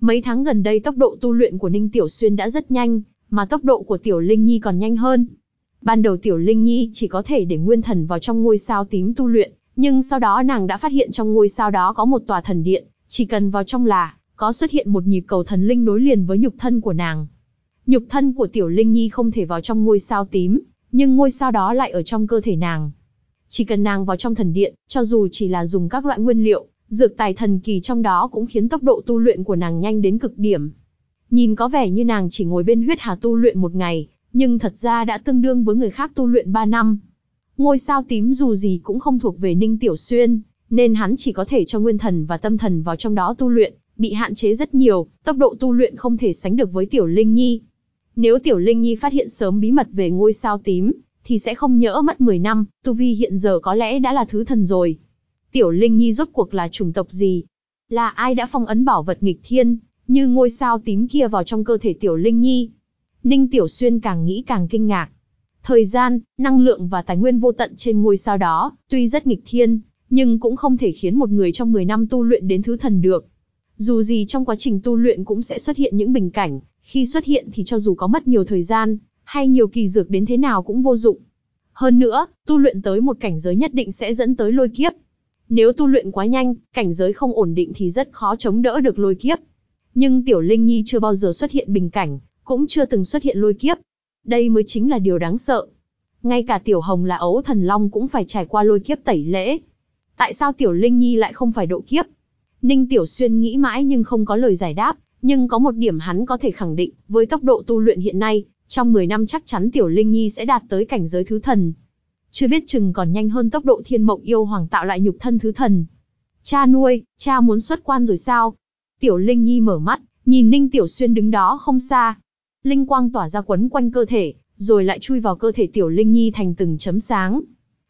Mấy tháng gần đây tốc độ tu luyện của Ninh Tiểu Xuyên đã rất nhanh, mà tốc độ của Tiểu Linh Nhi còn nhanh hơn. Ban đầu Tiểu Linh Nhi chỉ có thể để nguyên thần vào trong ngôi sao tím tu luyện, nhưng sau đó nàng đã phát hiện trong ngôi sao đó có một tòa thần điện, chỉ cần vào trong là, có xuất hiện một nhịp cầu thần linh nối liền với nhục thân của nàng. Nhục thân của Tiểu Linh Nhi không thể vào trong ngôi sao tím, nhưng ngôi sao đó lại ở trong cơ thể nàng. Chỉ cần nàng vào trong thần điện, cho dù chỉ là dùng các loại nguyên liệu, dược tài thần kỳ trong đó cũng khiến tốc độ tu luyện của nàng nhanh đến cực điểm. Nhìn có vẻ như nàng chỉ ngồi bên huyết hà tu luyện một ngày, nhưng thật ra đã tương đương với người khác tu luyện 3 năm. Ngôi sao tím dù gì cũng không thuộc về Ninh Tiểu Xuyên, nên hắn chỉ có thể cho nguyên thần và tâm thần vào trong đó tu luyện, bị hạn chế rất nhiều, tốc độ tu luyện không thể sánh được với Tiểu Linh Nhi. Nếu Tiểu Linh Nhi phát hiện sớm bí mật về ngôi sao tím, thì sẽ không nhỡ mất 10 năm, tu vi hiện giờ có lẽ đã là thứ thần rồi. Tiểu Linh Nhi rốt cuộc là chủng tộc gì? Là ai đã phong ấn bảo vật nghịch thiên, như ngôi sao tím kia vào trong cơ thể Tiểu Linh Nhi? Ninh Tiểu Xuyên càng nghĩ càng kinh ngạc. Thời gian, năng lượng và tài nguyên vô tận trên ngôi sao đó, tuy rất nghịch thiên, nhưng cũng không thể khiến một người trong 10 năm tu luyện đến thứ thần được. Dù gì trong quá trình tu luyện cũng sẽ xuất hiện những bình cảnh, khi xuất hiện thì cho dù có mất nhiều thời gian, hay nhiều kỳ dược đến thế nào cũng vô dụng. Hơn nữa, tu luyện tới một cảnh giới nhất định sẽ dẫn tới lôi kiếp. Nếu tu luyện quá nhanh, cảnh giới không ổn định thì rất khó chống đỡ được lôi kiếp. Nhưng Tiểu Linh Nhi chưa bao giờ xuất hiện bình cảnh, cũng chưa từng xuất hiện lôi kiếp. Đây mới chính là điều đáng sợ. Ngay cả Tiểu Hồng là ấu thần long cũng phải trải qua lôi kiếp tẩy lễ. Tại sao Tiểu Linh Nhi lại không phải độ kiếp? Ninh Tiểu Xuyên nghĩ mãi nhưng không có lời giải đáp, nhưng có một điểm hắn có thể khẳng định, với tốc độ tu luyện hiện nay, trong 10 năm chắc chắn Tiểu Linh Nhi sẽ đạt tới cảnh giới thứ thần. Chưa biết chừng còn nhanh hơn tốc độ thiên mộng yêu hoàng tạo lại nhục thân thứ thần. Cha nuôi, cha muốn xuất quan rồi sao? Tiểu Linh Nhi mở mắt, nhìn Ninh Tiểu Xuyên đứng đó không xa, linh quang tỏa ra quấn quanh cơ thể, rồi lại chui vào cơ thể tiểu linh nhi thành từng chấm sáng.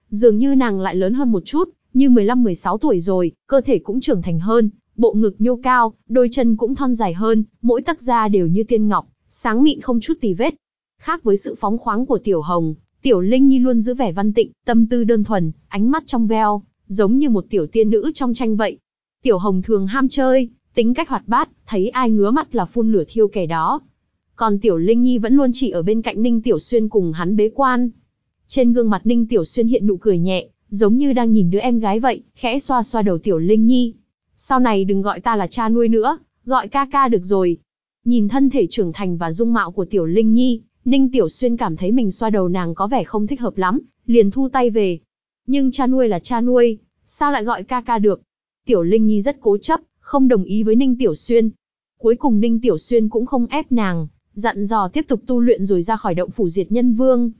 Dường như nàng lại lớn hơn một chút, như 15-16 tuổi rồi, cơ thể cũng trưởng thành hơn, bộ ngực nhô cao, đôi chân cũng thon dài hơn, mỗi tấc da đều như tiên ngọc, sáng mịn không chút tì vết. Khác với sự phóng khoáng của tiểu hồng, tiểu linh nhi luôn giữ vẻ văn tịnh, tâm tư đơn thuần, ánh mắt trong veo, giống như một tiểu tiên nữ trong tranh vậy. Tiểu hồng thường ham chơi, tính cách hoạt bát, thấy ai ngứa mắt là phun lửa thiêu kẻ đó, còn Tiểu Linh Nhi vẫn luôn chỉ ở bên cạnh Ninh Tiểu Xuyên cùng hắn bế quan. Trên gương mặt Ninh Tiểu Xuyên hiện nụ cười nhẹ, giống như đang nhìn đứa em gái vậy, khẽ xoa xoa đầu Tiểu Linh Nhi. Sau này đừng gọi ta là cha nuôi nữa, gọi ca ca được rồi. Nhìn thân thể trưởng thành và dung mạo của Tiểu Linh Nhi, Ninh Tiểu Xuyên cảm thấy mình xoa đầu nàng có vẻ không thích hợp lắm, liền thu tay về. Nhưng cha nuôi là cha nuôi, sao lại gọi ca ca được? Tiểu Linh Nhi rất cố chấp, không đồng ý với Ninh Tiểu Xuyên. Cuối cùng Ninh Tiểu Xuyên cũng không ép nàng, dặn dò tiếp tục tu luyện rồi ra khỏi động phủ diệt nhân vương.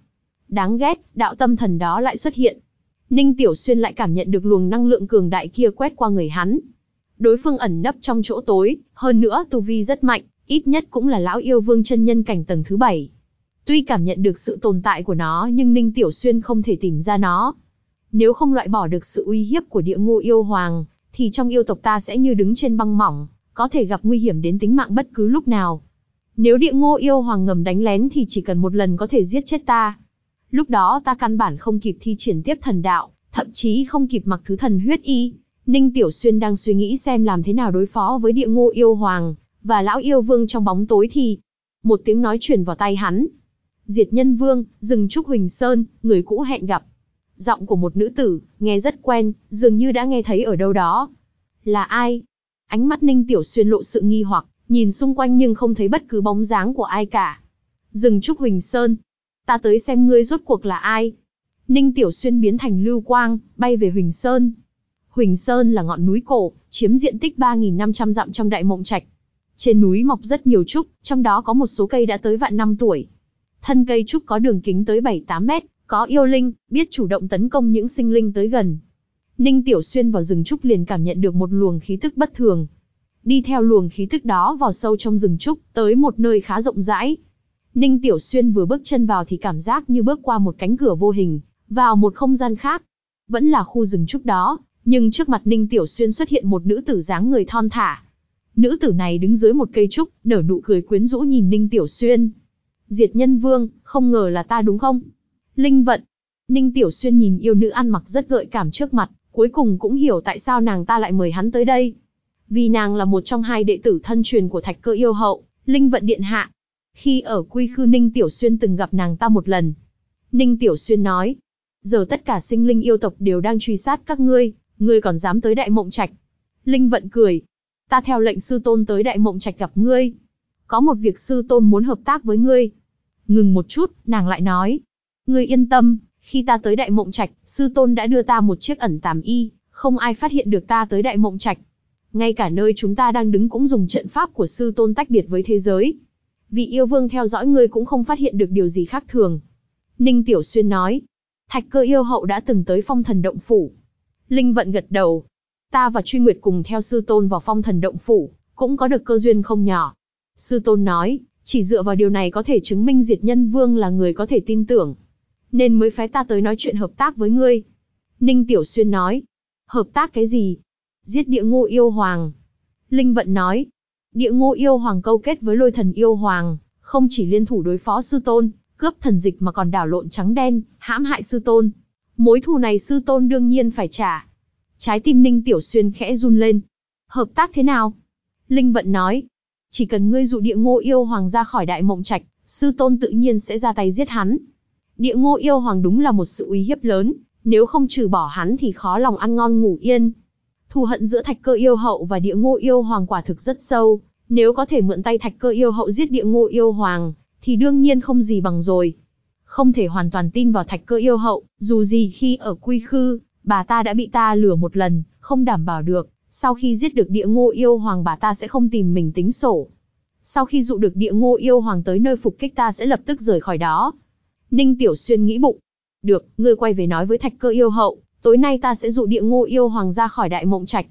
Đáng ghét, đạo tâm thần đó lại xuất hiện. Ninh Tiểu Xuyên lại cảm nhận được luồng năng lượng cường đại kia quét qua người hắn. Đối phương ẩn nấp trong chỗ tối, hơn nữa tu vi rất mạnh, ít nhất cũng là lão yêu vương chân nhân cảnh tầng thứ bảy. Tuy cảm nhận được sự tồn tại của nó nhưng Ninh Tiểu Xuyên không thể tìm ra nó. Nếu không loại bỏ được sự uy hiếp của địa ngô yêu hoàng, thì trong yêu tộc ta sẽ như đứng trên băng mỏng, có thể gặp nguy hiểm đến tính mạng bất cứ lúc nào. Nếu địa ngô yêu hoàng ngầm đánh lén thì chỉ cần một lần có thể giết chết ta. Lúc đó ta căn bản không kịp thi triển tiếp thần đạo, thậm chí không kịp mặc thứ thần huyết y. Ninh Tiểu Xuyên đang suy nghĩ xem làm thế nào đối phó với địa ngô yêu hoàng, và lão yêu vương trong bóng tối thì... Một tiếng nói chuyển vào tay hắn. Diệt nhân vương, rừng trúc huỳnh sơn, người cũ hẹn gặp. Giọng của một nữ tử, nghe rất quen, dường như đã nghe thấy ở đâu đó. Là ai? Ánh mắt Ninh Tiểu Xuyên lộ sự nghi hoặc, nhìn xung quanh nhưng không thấy bất cứ bóng dáng của ai cả. Dừng Trúc Huỳnh Sơn, ta tới xem ngươi rốt cuộc là ai. Ninh Tiểu Xuyên biến thành lưu quang, bay về Huỳnh Sơn. Huỳnh Sơn là ngọn núi cổ, chiếm diện tích 3.500 dặm trong đại mộng trạch. Trên núi mọc rất nhiều trúc, trong đó có một số cây đã tới vạn năm tuổi. Thân cây trúc có đường kính tới 7-8 mét, có yêu linh, biết chủ động tấn công những sinh linh tới gần. Ninh Tiểu Xuyên vào rừng trúc liền cảm nhận được một luồng khí tức bất thường, đi theo luồng khí tức đó vào sâu trong rừng trúc, tới một nơi khá rộng rãi. Ninh Tiểu Xuyên vừa bước chân vào thì cảm giác như bước qua một cánh cửa vô hình, vào một không gian khác. Vẫn là khu rừng trúc đó, nhưng trước mặt Ninh Tiểu Xuyên xuất hiện một nữ tử dáng người thon thả. Nữ tử này đứng dưới một cây trúc, nở nụ cười quyến rũ nhìn Ninh Tiểu Xuyên. Diệt nhân vương, không ngờ là ta đúng không? Linh vận. Ninh Tiểu Xuyên nhìn yêu nữ ăn mặc rất gợi cảm trước mặt, cuối cùng cũng hiểu tại sao nàng ta lại mời hắn tới đây. Vì nàng là một trong hai đệ tử thân truyền của thạch cơ yêu hậu, Linh Vận Điện Hạ. Khi ở Quy Khư Ninh Tiểu Xuyên từng gặp nàng ta một lần. Ninh Tiểu Xuyên nói, giờ tất cả sinh linh yêu tộc đều đang truy sát các ngươi, ngươi còn dám tới Đại Mộng Trạch. Linh Vận cười, ta theo lệnh sư tôn tới Đại Mộng Trạch gặp ngươi. Có một việc sư tôn muốn hợp tác với ngươi. Ngừng một chút, nàng lại nói, ngươi yên tâm, khi ta tới Đại Mộng Trạch, sư tôn đã đưa ta một chiếc ẩn tàm y, không ai phát hiện được ta tới Đại Mộng Trạch. Ngay cả nơi chúng ta đang đứng cũng dùng trận pháp của sư tôn tách biệt với thế giới. Vị yêu vương theo dõi ngươi cũng không phát hiện được điều gì khác thường. Ninh Tiểu Xuyên nói, thạch cơ yêu hậu đã từng tới phong thần động phủ. Linh Vận gật đầu. Ta và Truy Nguyệt cùng theo sư tôn vào phong thần động phủ, cũng có được cơ duyên không nhỏ. Sư tôn nói, chỉ dựa vào điều này có thể chứng minh diệt nhân vương là người có thể tin tưởng. Nên mới phái ta tới nói chuyện hợp tác với ngươi. Ninh Tiểu Xuyên nói, hợp tác cái gì? giết địa ngô yêu hoàng. Linh vận nói, địa ngô yêu hoàng câu kết với lôi thần yêu hoàng, không chỉ liên thủ đối phó sư tôn, cướp thần dịch mà còn đảo lộn trắng đen, hãm hại sư tôn. Mối thù này sư tôn đương nhiên phải trả. Trái tim Ninh Tiểu Xuyên khẽ run lên. Hợp tác thế nào? Linh Vận nói. Chỉ cần ngươi dụ địa ngô yêu hoàng ra khỏi đại mộng trạch, sư tôn tự nhiên sẽ ra tay giết hắn. Địa ngô yêu hoàng đúng là một sự uy hiếp lớn, nếu không trừ bỏ hắn thì khó lòng ăn ngon ngủ yên. Thù hận giữa thạch cơ yêu hậu và địa ngô yêu hoàng quả thực rất sâu, nếu có thể mượn tay thạch cơ yêu hậu giết địa ngô yêu hoàng, thì đương nhiên không gì bằng rồi. Không thể hoàn toàn tin vào thạch cơ yêu hậu, dù gì khi ở quy khư, bà ta đã bị ta lừa một lần, không đảm bảo được, sau khi giết được địa ngô yêu hoàng bà ta sẽ không tìm mình tính sổ. Sau khi dụ được địa ngô yêu hoàng tới nơi phục kích ta sẽ lập tức rời khỏi đó. Ninh Tiểu Xuyên nghĩ bụng. Được, ngươi quay về nói với thạch cơ yêu hậu, Tối nay ta sẽ dụ địa ngô yêu hoàng ra khỏi đại mộng trạch.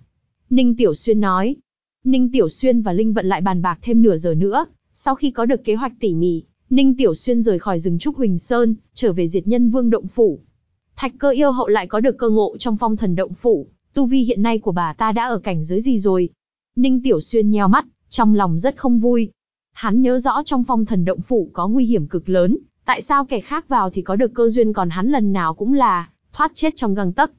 Ninh Tiểu Xuyên nói. Ninh Tiểu Xuyên và Linh Vận lại bàn bạc thêm nửa giờ nữa. Sau khi có được kế hoạch tỉ mỉ, Ninh Tiểu Xuyên rời khỏi rừng Trúc Huỳnh Sơn, trở về diệt nhân vương động phủ. Thạch cơ yêu hậu lại có được cơ ngộ trong phong thần động phủ, tu vi hiện nay của bà ta đã ở cảnh giới gì rồi. Ninh Tiểu Xuyên nheo mắt, trong lòng rất không vui. Hắn nhớ rõ trong phong thần động phủ có nguy hiểm cực lớn, tại sao kẻ khác vào thì có được cơ duyên còn hắn lần nào cũng là thoát chết trong găng tấc.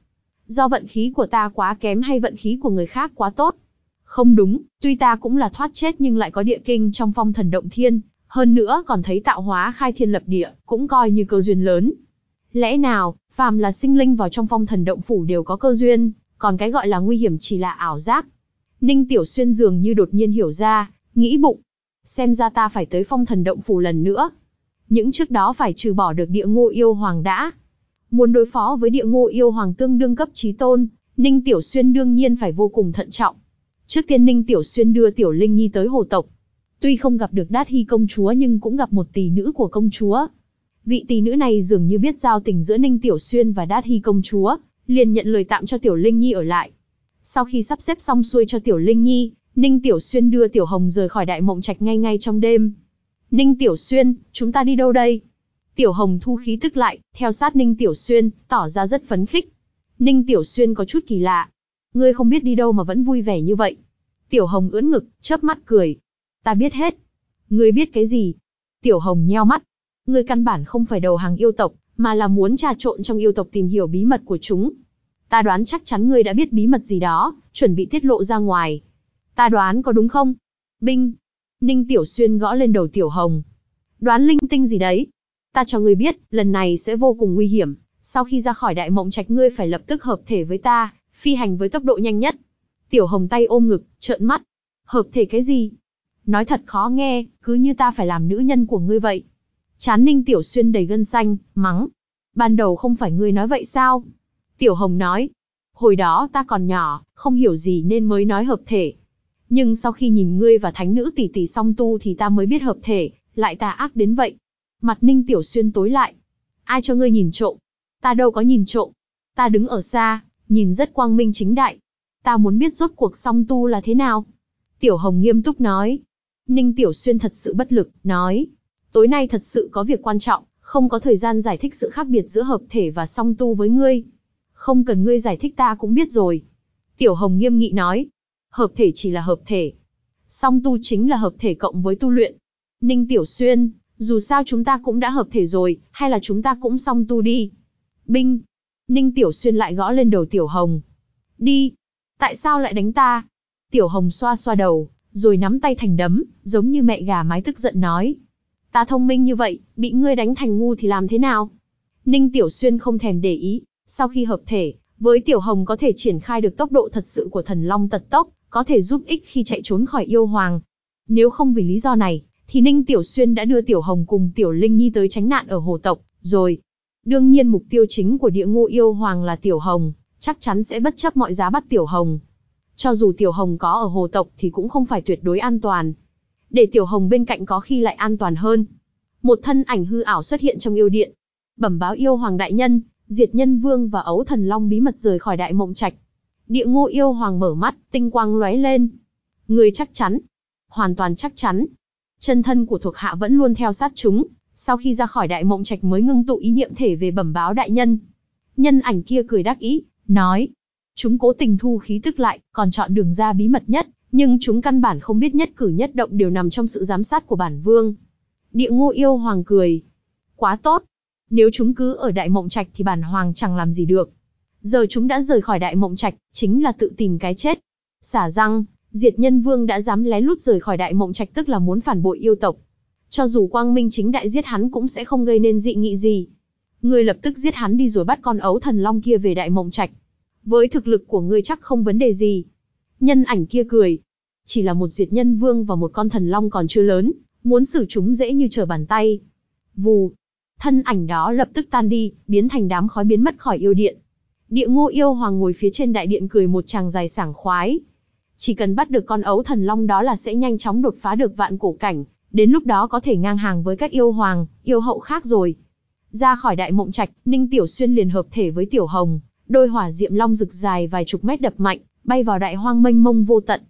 Do vận khí của ta quá kém hay vận khí của người khác quá tốt? Không đúng, tuy ta cũng là thoát chết nhưng lại có địa kinh trong phong thần động thiên, hơn nữa còn thấy tạo hóa khai thiên lập địa, cũng coi như cơ duyên lớn. Lẽ nào, phàm là sinh linh vào trong phong thần động phủ đều có cơ duyên, còn cái gọi là nguy hiểm chỉ là ảo giác. Ninh Tiểu Xuyên dường như đột nhiên hiểu ra, nghĩ bụng, xem ra ta phải tới phong thần động phủ lần nữa. Những trước đó phải trừ bỏ được địa ngô yêu hoàng đã. Muốn đối phó với địa ngô yêu hoàng tương đương cấp trí tôn, Ninh Tiểu Xuyên đương nhiên phải vô cùng thận trọng. Trước tiên Ninh Tiểu Xuyên đưa Tiểu Linh Nhi tới hồ tộc. Tuy không gặp được Đát Hy công chúa nhưng cũng gặp một tỷ nữ của công chúa. Vị tỷ nữ này dường như biết giao tình giữa Ninh Tiểu Xuyên và Đát Hy công chúa, liền nhận lời tạm cho Tiểu Linh Nhi ở lại. Sau khi sắp xếp xong xuôi cho Tiểu Linh Nhi, Ninh Tiểu Xuyên đưa Tiểu Hồng rời khỏi đại mộng trạch ngay ngay trong đêm. Ninh Tiểu Xuyên, chúng ta đi đâu đây? Tiểu Hồng thu khí tức lại, theo sát Ninh Tiểu Xuyên, tỏ ra rất phấn khích. Ninh Tiểu Xuyên có chút kỳ lạ. Ngươi không biết đi đâu mà vẫn vui vẻ như vậy. Tiểu Hồng ưỡn ngực, chớp mắt cười. Ta biết hết. Ngươi biết cái gì? Tiểu Hồng nheo mắt. Ngươi căn bản không phải đầu hàng yêu tộc, mà là muốn trà trộn trong yêu tộc tìm hiểu bí mật của chúng. Ta đoán chắc chắn ngươi đã biết bí mật gì đó, chuẩn bị tiết lộ ra ngoài. Ta đoán có đúng không? Binh. Ninh Tiểu Xuyên gõ lên đầu Tiểu Hồng. Đoán linh tinh gì đấy, Ta cho ngươi biết, lần này sẽ vô cùng nguy hiểm. Sau khi ra khỏi đại mộng trạch ngươi phải lập tức hợp thể với ta, phi hành với tốc độ nhanh nhất. Tiểu hồng tay ôm ngực, trợn mắt. Hợp thể cái gì? Nói thật khó nghe, cứ như ta phải làm nữ nhân của ngươi vậy. Chán ninh tiểu xuyên đầy gân xanh, mắng. Ban đầu không phải ngươi nói vậy sao? Tiểu hồng nói. Hồi đó ta còn nhỏ, không hiểu gì nên mới nói hợp thể. Nhưng sau khi nhìn ngươi và thánh nữ tỷ tỷ song tu thì ta mới biết hợp thể, lại ta ác đến vậy. Mặt Ninh Tiểu Xuyên tối lại. Ai cho ngươi nhìn trộm? Ta đâu có nhìn trộm. Ta đứng ở xa, nhìn rất quang minh chính đại. Ta muốn biết rốt cuộc song tu là thế nào. Tiểu Hồng nghiêm túc nói. Ninh Tiểu Xuyên thật sự bất lực, nói. Tối nay thật sự có việc quan trọng, không có thời gian giải thích sự khác biệt giữa hợp thể và song tu với ngươi. Không cần ngươi giải thích ta cũng biết rồi. Tiểu Hồng nghiêm nghị nói. Hợp thể chỉ là hợp thể. Song tu chính là hợp thể cộng với tu luyện. Ninh Tiểu Xuyên, dù sao chúng ta cũng đã hợp thể rồi, hay là chúng ta cũng xong tu đi. Binh! Ninh Tiểu Xuyên lại gõ lên đầu Tiểu Hồng. Đi! Tại sao lại đánh ta? Tiểu Hồng xoa xoa đầu, rồi nắm tay thành đấm, giống như mẹ gà mái tức giận nói. Ta thông minh như vậy, bị ngươi đánh thành ngu thì làm thế nào? Ninh Tiểu Xuyên không thèm để ý, sau khi hợp thể, với Tiểu Hồng có thể triển khai được tốc độ thật sự của thần long tật tốc, có thể giúp ích khi chạy trốn khỏi yêu hoàng. Nếu không vì lý do này, thì Ninh Tiểu Xuyên đã đưa Tiểu Hồng cùng Tiểu Linh Nhi tới tránh nạn ở hồ tộc, rồi. Đương nhiên mục tiêu chính của địa ngô yêu hoàng là Tiểu Hồng, chắc chắn sẽ bất chấp mọi giá bắt Tiểu Hồng. Cho dù Tiểu Hồng có ở hồ tộc thì cũng không phải tuyệt đối an toàn. Để Tiểu Hồng bên cạnh có khi lại an toàn hơn. Một thân ảnh hư ảo xuất hiện trong yêu điện. Bẩm báo yêu hoàng đại nhân, diệt nhân vương và ấu thần long bí mật rời khỏi đại mộng trạch. Địa ngô yêu hoàng mở mắt, tinh quang lóe lên. Người chắc chắn. Hoàn toàn chắc chắn, chân thân của thuộc hạ vẫn luôn theo sát chúng, sau khi ra khỏi đại mộng trạch mới ngưng tụ ý niệm thể về bẩm báo đại nhân. Nhân ảnh kia cười đắc ý, nói, chúng cố tình thu khí tức lại, còn chọn đường ra bí mật nhất, nhưng chúng căn bản không biết nhất cử nhất động đều nằm trong sự giám sát của bản vương. Địa ngô yêu hoàng cười, quá tốt, nếu chúng cứ ở đại mộng trạch thì bản hoàng chẳng làm gì được. Giờ chúng đã rời khỏi đại mộng trạch, chính là tự tìm cái chết. Xả răng, Diệt Nhân Vương đã dám lén lút rời khỏi Đại Mộng Trạch tức là muốn phản bội yêu tộc. Cho dù Quang Minh chính đại giết hắn cũng sẽ không gây nên dị nghị gì. Ngươi lập tức giết hắn đi rồi bắt con ấu thần long kia về Đại Mộng Trạch. Với thực lực của ngươi chắc không vấn đề gì. Nhân ảnh kia cười. Chỉ là một Diệt Nhân Vương và một con thần long còn chưa lớn, muốn xử chúng dễ như trở bàn tay. Vù. Thân ảnh đó lập tức tan đi, biến thành đám khói biến mất khỏi yêu điện. Địa ngô yêu hoàng ngồi phía trên đại điện cười một tràng dài sảng khoái, chỉ cần bắt được con ấu thần long đó là sẽ nhanh chóng đột phá được vạn cổ cảnh, đến lúc đó có thể ngang hàng với các yêu hoàng, yêu hậu khác rồi. Ra khỏi đại mộng trạch, Ninh Tiểu Xuyên liền hợp thể với Tiểu Hồng, đôi hỏa diệm long rực dài vài chục mét đập mạnh, bay vào đại hoang mênh mông vô tận.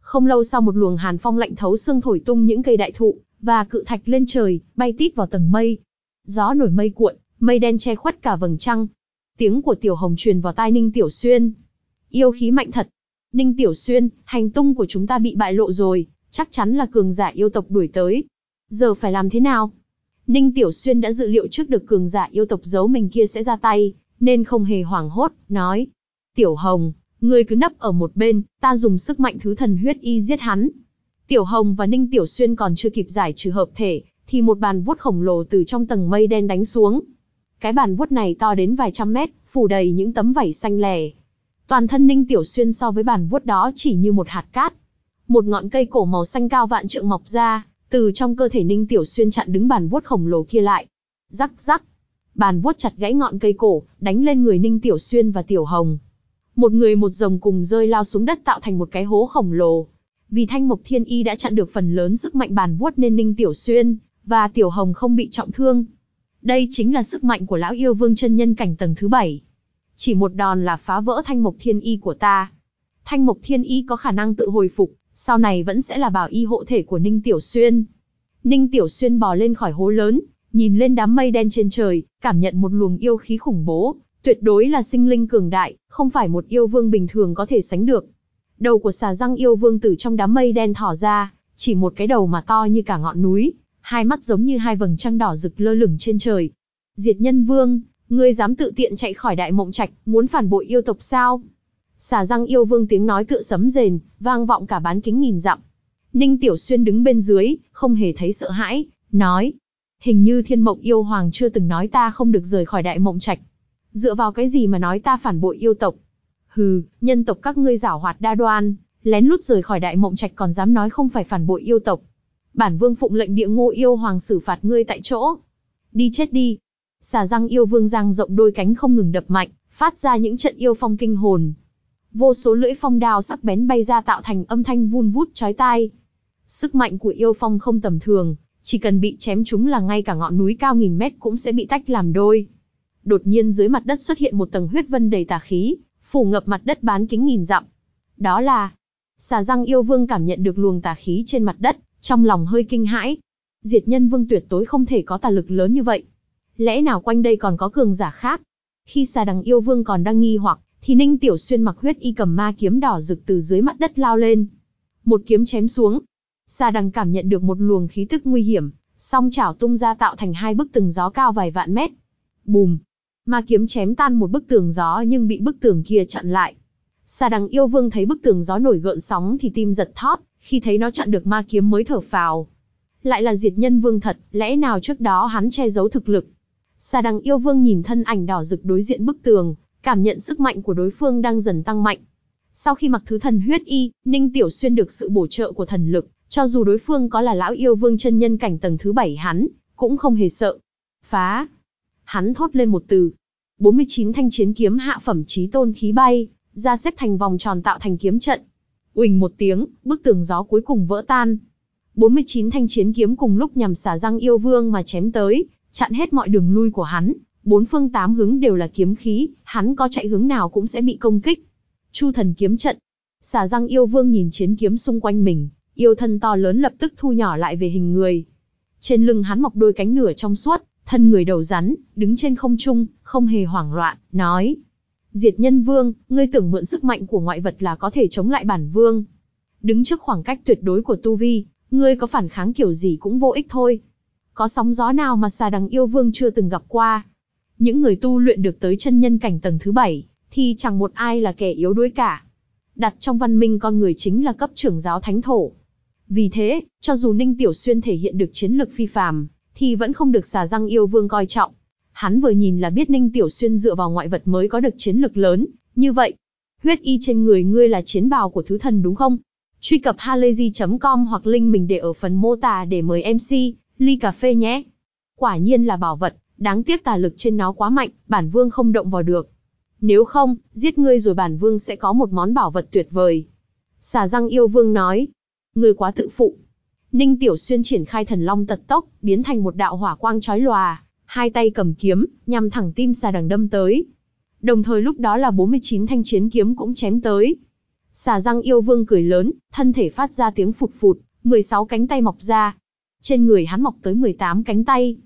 Không lâu sau một luồng hàn phong lạnh thấu xương thổi tung những cây đại thụ và cự thạch lên trời, bay tít vào tầng mây. Gió nổi mây cuộn, mây đen che khuất cả vầng trăng. Tiếng của Tiểu Hồng truyền vào tai Ninh Tiểu Xuyên. Yêu khí mạnh thật, Ninh Tiểu Xuyên, hành tung của chúng ta bị bại lộ rồi, chắc chắn là cường giả yêu tộc đuổi tới. Giờ phải làm thế nào? Ninh Tiểu Xuyên đã dự liệu trước được cường giả yêu tộc giấu mình kia sẽ ra tay, nên không hề hoảng hốt, nói. Tiểu Hồng, ngươi cứ nấp ở một bên, ta dùng sức mạnh thứ thần huyết y giết hắn. Tiểu Hồng và Ninh Tiểu Xuyên còn chưa kịp giải trừ hợp thể, thì một bàn vuốt khổng lồ từ trong tầng mây đen đánh xuống. Cái bàn vuốt này to đến vài trăm mét, phủ đầy những tấm vảy xanh lẻ, Toàn thân Ninh Tiểu Xuyên so với bàn vuốt đó chỉ như một hạt cát. Một ngọn cây cổ màu xanh cao vạn trượng mọc ra, từ trong cơ thể Ninh Tiểu Xuyên chặn đứng bàn vuốt khổng lồ kia lại. Rắc rắc. Bàn vuốt chặt gãy ngọn cây cổ, đánh lên người Ninh Tiểu Xuyên và Tiểu Hồng. Một người một rồng cùng rơi lao xuống đất tạo thành một cái hố khổng lồ. Vì Thanh Mộc Thiên Y đã chặn được phần lớn sức mạnh bàn vuốt nên Ninh Tiểu Xuyên và Tiểu Hồng không bị trọng thương. Đây chính là sức mạnh của lão yêu vương chân nhân cảnh tầng thứ bảy chỉ một đòn là phá vỡ thanh mục thiên y của ta. Thanh mục thiên y có khả năng tự hồi phục, sau này vẫn sẽ là bảo y hộ thể của Ninh Tiểu Xuyên. Ninh Tiểu Xuyên bò lên khỏi hố lớn, nhìn lên đám mây đen trên trời, cảm nhận một luồng yêu khí khủng bố, tuyệt đối là sinh linh cường đại, không phải một yêu vương bình thường có thể sánh được. Đầu của xà răng yêu vương từ trong đám mây đen thỏ ra, chỉ một cái đầu mà to như cả ngọn núi, hai mắt giống như hai vầng trăng đỏ rực lơ lửng trên trời. Diệt nhân vương, Ngươi dám tự tiện chạy khỏi đại mộng trạch, muốn phản bội yêu tộc sao? Xà răng yêu vương tiếng nói tựa sấm rền, vang vọng cả bán kính nghìn dặm. Ninh Tiểu Xuyên đứng bên dưới, không hề thấy sợ hãi, nói. Hình như thiên mộng yêu hoàng chưa từng nói ta không được rời khỏi đại mộng trạch. Dựa vào cái gì mà nói ta phản bội yêu tộc? Hừ, nhân tộc các ngươi giảo hoạt đa đoan, lén lút rời khỏi đại mộng trạch còn dám nói không phải phản bội yêu tộc. Bản vương phụng lệnh địa ngô yêu hoàng xử phạt ngươi tại chỗ. Đi chết đi, Xà răng yêu vương giang rộng đôi cánh không ngừng đập mạnh, phát ra những trận yêu phong kinh hồn. Vô số lưỡi phong đao sắc bén bay ra tạo thành âm thanh vun vút chói tai. Sức mạnh của yêu phong không tầm thường, chỉ cần bị chém chúng là ngay cả ngọn núi cao nghìn mét cũng sẽ bị tách làm đôi. Đột nhiên dưới mặt đất xuất hiện một tầng huyết vân đầy tà khí, phủ ngập mặt đất bán kính nghìn dặm. Đó là Xà răng yêu vương cảm nhận được luồng tà khí trên mặt đất, trong lòng hơi kinh hãi. Diệt nhân vương tuyệt tối không thể có tà lực lớn như vậy, Lẽ nào quanh đây còn có cường giả khác? Khi xà đằng yêu vương còn đang nghi hoặc, thì Ninh Tiểu Xuyên mặc huyết y cầm ma kiếm đỏ rực từ dưới mặt đất lao lên. Một kiếm chém xuống. Xà đằng cảm nhận được một luồng khí tức nguy hiểm, song chảo tung ra tạo thành hai bức tường gió cao vài vạn mét. Bùm! Ma kiếm chém tan một bức tường gió nhưng bị bức tường kia chặn lại. Xà đằng yêu vương thấy bức tường gió nổi gợn sóng thì tim giật thót, khi thấy nó chặn được ma kiếm mới thở phào. Lại là diệt nhân vương thật, lẽ nào trước đó hắn che giấu thực lực. Xà đăng yêu vương nhìn thân ảnh đỏ rực đối diện bức tường, cảm nhận sức mạnh của đối phương đang dần tăng mạnh. Sau khi mặc thứ thần huyết y, Ninh Tiểu Xuyên được sự bổ trợ của thần lực, cho dù đối phương có là lão yêu vương chân nhân cảnh tầng thứ bảy hắn, cũng không hề sợ. Phá! Hắn thốt lên một từ. 49 thanh chiến kiếm hạ phẩm trí tôn khí bay, ra xếp thành vòng tròn tạo thành kiếm trận. Uỳnh một tiếng, bức tường gió cuối cùng vỡ tan. 49 thanh chiến kiếm cùng lúc nhằm xả răng yêu vương mà chém tới, chặn hết mọi đường lui của hắn, bốn phương tám hướng đều là kiếm khí, hắn có chạy hướng nào cũng sẽ bị công kích. Chu thần kiếm trận. Xà răng yêu vương nhìn chiến kiếm xung quanh mình, yêu thân to lớn lập tức thu nhỏ lại về hình người. Trên lưng hắn mọc đôi cánh nửa trong suốt, thân người đầu rắn, đứng trên không trung, không hề hoảng loạn, nói. Diệt nhân vương, ngươi tưởng mượn sức mạnh của ngoại vật là có thể chống lại bản vương. Đứng trước khoảng cách tuyệt đối của tu vi, ngươi có phản kháng kiểu gì cũng vô ích thôi, có sóng gió nào mà xà đằng yêu vương chưa từng gặp qua. Những người tu luyện được tới chân nhân cảnh tầng thứ bảy, thì chẳng một ai là kẻ yếu đuối cả. Đặt trong văn minh con người chính là cấp trưởng giáo thánh thổ. Vì thế, cho dù Ninh Tiểu Xuyên thể hiện được chiến lực phi phàm, thì vẫn không được xà răng yêu vương coi trọng. Hắn vừa nhìn là biết Ninh Tiểu Xuyên dựa vào ngoại vật mới có được chiến lực lớn, như vậy. Huyết y trên người ngươi là chiến bào của thứ thần đúng không? Truy cập halayzi.com hoặc link mình để ở phần mô tả để mời MC ly cà phê nhé. Quả nhiên là bảo vật, đáng tiếc tà lực trên nó quá mạnh, bản vương không động vào được. Nếu không, giết ngươi rồi bản vương sẽ có một món bảo vật tuyệt vời. Xà răng yêu vương nói, ngươi quá tự phụ. Ninh Tiểu Xuyên triển khai thần long tật tốc, biến thành một đạo hỏa quang chói lòa, hai tay cầm kiếm, nhằm thẳng tim xà đằng đâm tới. Đồng thời lúc đó là 49 thanh chiến kiếm cũng chém tới. Xà răng yêu vương cười lớn, thân thể phát ra tiếng phụt phụt, 16 cánh tay mọc ra, trên người hắn mọc tới 18 cánh tay.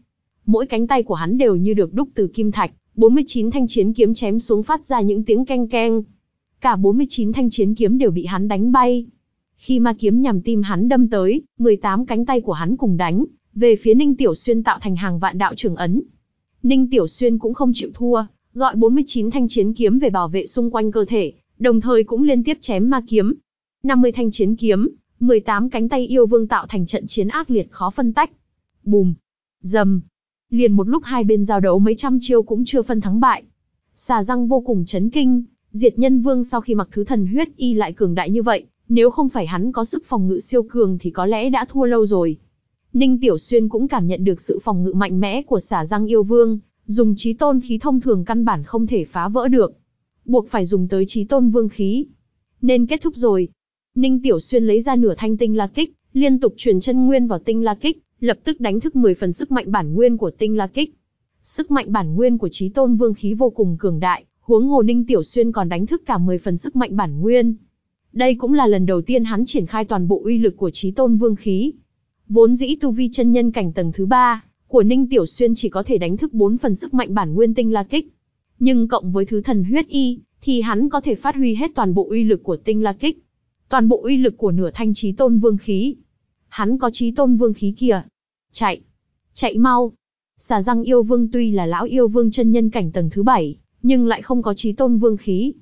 Mỗi cánh tay của hắn đều như được đúc từ kim thạch, 49 thanh chiến kiếm chém xuống phát ra những tiếng keng keng. Cả 49 thanh chiến kiếm đều bị hắn đánh bay. Khi ma kiếm nhằm tim hắn đâm tới, 18 cánh tay của hắn cùng đánh, về phía Ninh Tiểu Xuyên tạo thành hàng vạn đạo trường ấn. Ninh Tiểu Xuyên cũng không chịu thua, gọi 49 thanh chiến kiếm về bảo vệ xung quanh cơ thể, đồng thời cũng liên tiếp chém ma kiếm. 50 thanh chiến kiếm, 18 cánh tay yêu vương tạo thành trận chiến ác liệt khó phân tách. Bùm, dầm, liền một lúc hai bên giao đấu mấy trăm chiêu cũng chưa phân thắng bại. Xà răng vô cùng chấn kinh, diệt nhân vương sau khi mặc thứ thần huyết y lại cường đại như vậy, nếu không phải hắn có sức phòng ngự siêu cường thì có lẽ đã thua lâu rồi. Ninh Tiểu Xuyên cũng cảm nhận được sự phòng ngự mạnh mẽ của xà răng yêu vương, dùng trí tôn khí thông thường căn bản không thể phá vỡ được. Buộc phải dùng tới trí tôn vương khí. Nên kết thúc rồi, Ninh Tiểu Xuyên lấy ra nửa thanh tinh la kích, liên tục truyền chân nguyên vào tinh la kích, lập tức đánh thức 10 phần sức mạnh bản nguyên của tinh la kích. Sức mạnh bản nguyên của Chí Tôn Vương khí vô cùng cường đại, huống hồ Ninh Tiểu Xuyên còn đánh thức cả 10 phần sức mạnh bản nguyên. Đây cũng là lần đầu tiên hắn triển khai toàn bộ uy lực của Chí Tôn Vương khí. Vốn dĩ tu vi chân nhân cảnh tầng thứ 3 của Ninh Tiểu Xuyên chỉ có thể đánh thức 4 phần sức mạnh bản nguyên tinh la kích, nhưng cộng với thứ thần huyết y thì hắn có thể phát huy hết toàn bộ uy lực của tinh la kích toàn bộ uy lực của nửa thanh trí tôn vương khí. Hắn có trí tôn vương khí kìa. Chạy! Chạy mau! Xà răng yêu vương tuy là lão yêu vương chân nhân cảnh tầng thứ bảy, nhưng lại không có trí tôn vương khí.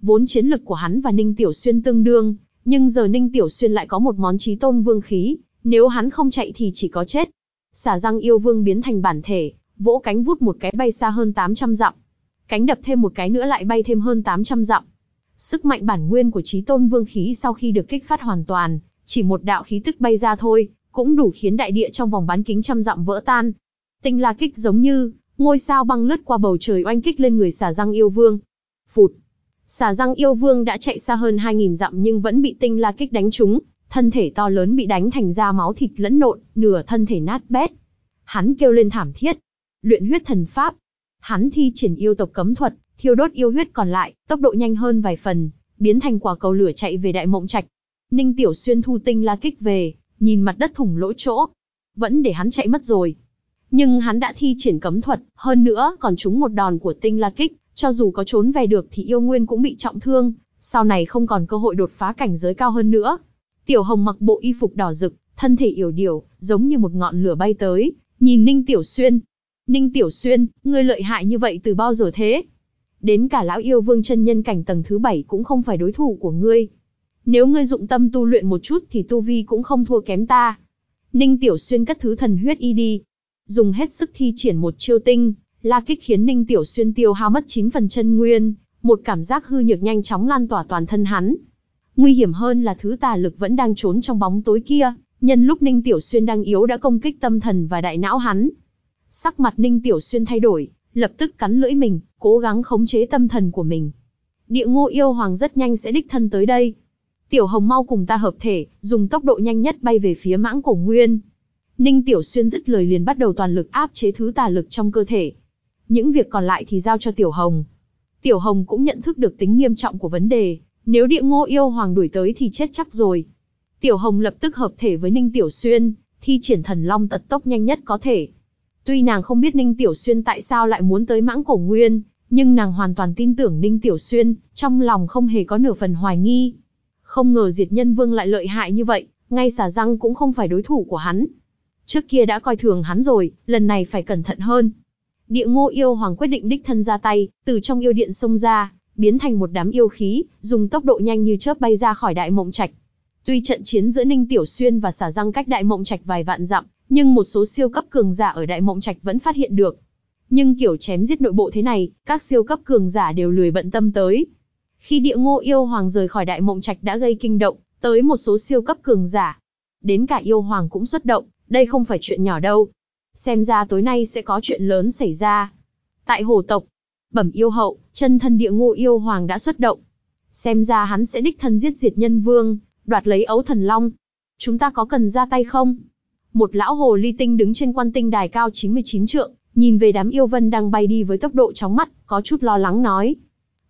Vốn chiến lực của hắn và Ninh Tiểu Xuyên tương đương, nhưng giờ Ninh Tiểu Xuyên lại có một món trí tôn vương khí, nếu hắn không chạy thì chỉ có chết. Xà răng yêu vương biến thành bản thể, vỗ cánh vút một cái bay xa hơn 800 dặm. Cánh đập thêm một cái nữa lại bay thêm hơn 800 dặm. Sức mạnh bản nguyên của trí tôn vương khí sau khi được kích phát hoàn toàn, chỉ một đạo khí tức bay ra thôi, cũng đủ khiến đại địa trong vòng bán kính trăm dặm vỡ tan. Tinh la kích giống như, ngôi sao băng lướt qua bầu trời oanh kích lên người xà răng yêu vương. Phụt! Xà răng yêu vương đã chạy xa hơn hai nghìn dặm nhưng vẫn bị tinh la kích đánh trúng, thân thể to lớn bị đánh thành ra máu thịt lẫn nộn, nửa thân thể nát bét. Hắn kêu lên thảm thiết. Luyện huyết thần pháp. Hắn thi triển yêu tộc cấm thuật, thiêu đốt yêu huyết còn lại, tốc độ nhanh hơn vài phần, biến thành quả cầu lửa chạy về đại mộng trạch. Ninh Tiểu Xuyên thu tinh la kích về, nhìn mặt đất thủng lỗ chỗ, vẫn để hắn chạy mất rồi. Nhưng hắn đã thi triển cấm thuật, hơn nữa còn trúng một đòn của tinh la kích, cho dù có trốn về được thì yêu nguyên cũng bị trọng thương, sau này không còn cơ hội đột phá cảnh giới cao hơn nữa. Tiểu Hồng mặc bộ y phục đỏ rực, thân thể yểu điểu, giống như một ngọn lửa bay tới, nhìn Ninh Tiểu Xuyên. Ninh Tiểu Xuyên, ngươi lợi hại như vậy từ bao giờ thế? đến cả lão yêu vương chân nhân cảnh tầng thứ bảy cũng không phải đối thủ của ngươi. Nếu ngươi dụng tâm tu luyện một chút thì tu vi cũng không thua kém ta. Ninh Tiểu Xuyên cất thứ thần huyết y đi. Dùng hết sức thi triển một chiêu tinh, la kích khiến Ninh Tiểu Xuyên tiêu hao mất 9 phần chân nguyên, một cảm giác hư nhược nhanh chóng lan tỏa toàn thân hắn. Nguy hiểm hơn là thứ tà lực vẫn đang trốn trong bóng tối kia, nhân lúc Ninh Tiểu Xuyên đang yếu đã công kích tâm thần và đại não hắn. Sắc mặt Ninh Tiểu Xuyên thay đổi, lập tức cắn lưỡi mình, cố gắng khống chế tâm thần của mình. Địa ngô yêu hoàng rất nhanh sẽ đích thân tới đây. Tiểu hồng mau cùng ta hợp thể, dùng tốc độ nhanh nhất bay về phía mãng cổ nguyên. Ninh Tiểu Xuyên dứt lời liền bắt đầu toàn lực áp chế thứ tà lực trong cơ thể. Những việc còn lại thì giao cho Tiểu Hồng. Tiểu Hồng cũng nhận thức được tính nghiêm trọng của vấn đề, nếu địa ngô yêu hoàng đuổi tới thì chết chắc rồi. Tiểu Hồng lập tức hợp thể với Ninh Tiểu Xuyên, thi triển thần long tật tốc nhanh nhất có thể. Tuy nàng không biết Ninh Tiểu Xuyên tại sao lại muốn tới mãng cổ nguyên, nhưng nàng hoàn toàn tin tưởng Ninh Tiểu Xuyên, trong lòng không hề có nửa phần hoài nghi. Không ngờ diệt nhân vương lại lợi hại như vậy, ngay xả răng cũng không phải đối thủ của hắn. Trước kia đã coi thường hắn rồi, lần này phải cẩn thận hơn. Địa ngô yêu hoàng quyết định đích thân ra tay, từ trong yêu điện xông ra, biến thành một đám yêu khí, dùng tốc độ nhanh như chớp bay ra khỏi đại mộng trạch. Tuy trận chiến giữa Ninh Tiểu Xuyên và xả răng cách đại mộng trạch vài vạn dặm, nhưng một số siêu cấp cường giả ở Đại Mộng Trạch vẫn phát hiện được. Nhưng kiểu chém giết nội bộ thế này, các siêu cấp cường giả đều lười bận tâm tới. Khi địa ngô yêu hoàng rời khỏi Đại Mộng Trạch đã gây kinh động, tới một số siêu cấp cường giả. Đến cả yêu hoàng cũng xuất động, đây không phải chuyện nhỏ đâu. Xem ra tối nay sẽ có chuyện lớn xảy ra. Tại hồ tộc, bẩm yêu hậu, chân thân địa ngô yêu hoàng đã xuất động. Xem ra hắn sẽ đích thân giết diệt nhân vương, đoạt lấy ấu thần long. Chúng ta có cần ra tay không? một lão hồ ly tinh đứng trên quan tinh đài cao 99 trượng, nhìn về đám yêu vân đang bay đi với tốc độ chóng mắt, có chút lo lắng nói.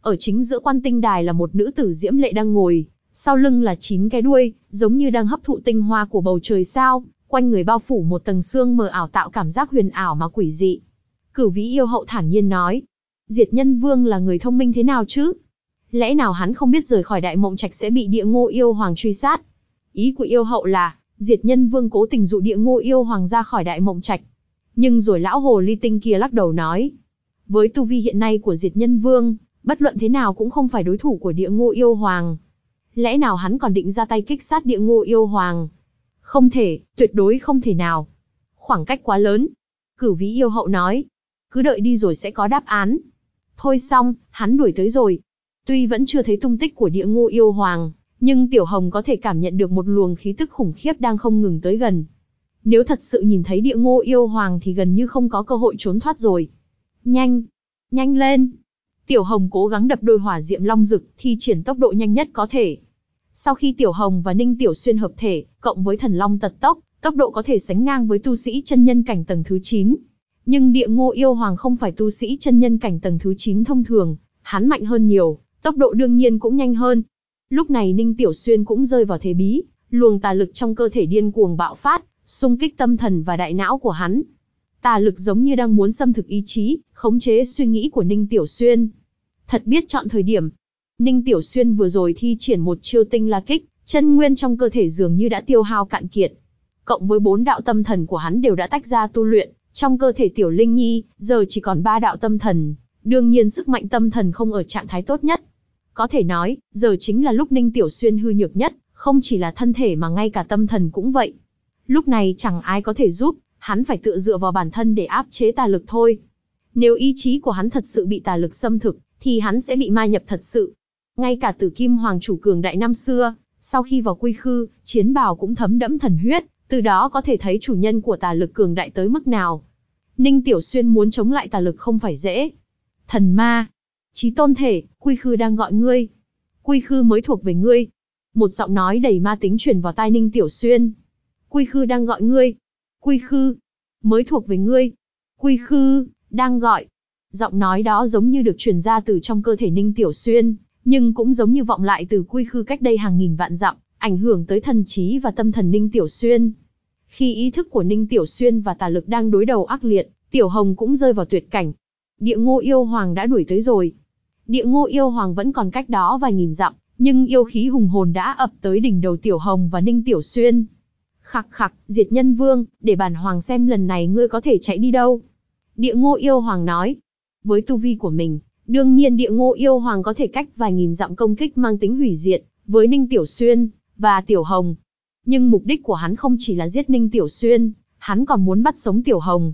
Ở chính giữa quan tinh đài là một nữ tử diễm lệ đang ngồi, sau lưng là chín cái đuôi, giống như đang hấp thụ tinh hoa của bầu trời sao, quanh người bao phủ một tầng xương mờ ảo tạo cảm giác huyền ảo mà quỷ dị. Cử vĩ yêu hậu thản nhiên nói, diệt nhân vương là người thông minh thế nào chứ? Lẽ nào hắn không biết rời khỏi đại mộng trạch sẽ bị địa ngô yêu hoàng truy sát? Ý của yêu hậu là, diệt nhân vương cố tình dụ địa ngô yêu hoàng ra khỏi đại mộng trạch. Nhưng rồi lão hồ ly tinh kia lắc đầu nói. Với tu vi hiện nay của diệt nhân vương, bất luận thế nào cũng không phải đối thủ của địa ngô yêu hoàng. Lẽ nào hắn còn định ra tay kích sát địa ngô yêu hoàng? Không thể, tuyệt đối không thể nào. Khoảng cách quá lớn. Cử vĩ yêu hậu nói. Cứ đợi đi rồi sẽ có đáp án. Thôi xong, hắn đuổi tới rồi. Tuy vẫn chưa thấy tung tích của địa ngô yêu hoàng, nhưng Tiểu Hồng có thể cảm nhận được một luồng khí tức khủng khiếp đang không ngừng tới gần. Nếu thật sự nhìn thấy địa ngô yêu hoàng thì gần như không có cơ hội trốn thoát rồi. Nhanh! Nhanh lên! Tiểu Hồng cố gắng đập đôi hỏa diệm long rực, thi triển tốc độ nhanh nhất có thể. Sau khi Tiểu Hồng và Ninh Tiểu Xuyên hợp thể, cộng với thần long tật tốc, tốc độ có thể sánh ngang với tu sĩ chân nhân cảnh tầng thứ 9. Nhưng địa ngô yêu hoàng không phải tu sĩ chân nhân cảnh tầng thứ 9 thông thường, hắn mạnh hơn nhiều, tốc độ đương nhiên cũng nhanh hơn, Lúc này Ninh Tiểu Xuyên cũng rơi vào thế bí, luồng tà lực trong cơ thể điên cuồng bạo phát, xung kích tâm thần và đại não của hắn. Tà lực giống như đang muốn xâm thực ý chí, khống chế suy nghĩ của Ninh Tiểu Xuyên. Thật biết chọn thời điểm. Ninh Tiểu Xuyên vừa rồi thi triển một chiêu tinh la kích, chân nguyên trong cơ thể dường như đã tiêu hao cạn kiệt. Cộng với bốn đạo tâm thần của hắn đều đã tách ra tu luyện, trong cơ thể Tiểu Linh Nhi, giờ chỉ còn ba đạo tâm thần, đương nhiên sức mạnh tâm thần không ở trạng thái tốt nhất. Có thể nói, giờ chính là lúc Ninh Tiểu Xuyên hư nhược nhất, không chỉ là thân thể mà ngay cả tâm thần cũng vậy. Lúc này chẳng ai có thể giúp, hắn phải tự dựa vào bản thân để áp chế tà lực thôi. Nếu ý chí của hắn thật sự bị tà lực xâm thực, thì hắn sẽ bị ma nhập thật sự. Ngay cả tử kim hoàng chủ cường đại năm xưa, sau khi vào quy khư, chiến bào cũng thấm đẫm thần huyết, từ đó có thể thấy chủ nhân của tà lực cường đại tới mức nào. Ninh Tiểu Xuyên muốn chống lại tà lực không phải dễ. Thần ma, Chí tôn thể, quy khư đang gọi ngươi. Quy khư mới thuộc về ngươi. Một giọng nói đầy ma tính truyền vào tai Ninh Tiểu Xuyên. Quy khư đang gọi ngươi. Quy khư, mới thuộc về ngươi. Quy khư, đang gọi. Giọng nói đó giống như được truyền ra từ trong cơ thể Ninh Tiểu Xuyên, nhưng cũng giống như vọng lại từ quy khư cách đây hàng nghìn vạn dặm, ảnh hưởng tới thần trí và tâm thần Ninh Tiểu Xuyên. Khi ý thức của Ninh Tiểu Xuyên và tà lực đang đối đầu ác liệt, Tiểu Hồng cũng rơi vào tuyệt cảnh. Địa ngô yêu hoàng đã đuổi tới rồi, Địa ngô yêu hoàng vẫn còn cách đó vài nghìn dặm, nhưng yêu khí hùng hồn đã ập tới đỉnh đầu Tiểu Hồng và Ninh Tiểu Xuyên. Khắc khắc diệt nhân vương, để bản hoàng xem lần này ngươi có thể chạy đi đâu. Địa ngô yêu hoàng nói. Với tu vi của mình, đương nhiên địa ngô yêu hoàng có thể cách vài nghìn dặm công kích mang tính hủy diệt, với Ninh Tiểu Xuyên, và Tiểu Hồng. Nhưng mục đích của hắn không chỉ là giết Ninh Tiểu Xuyên, hắn còn muốn bắt sống Tiểu Hồng.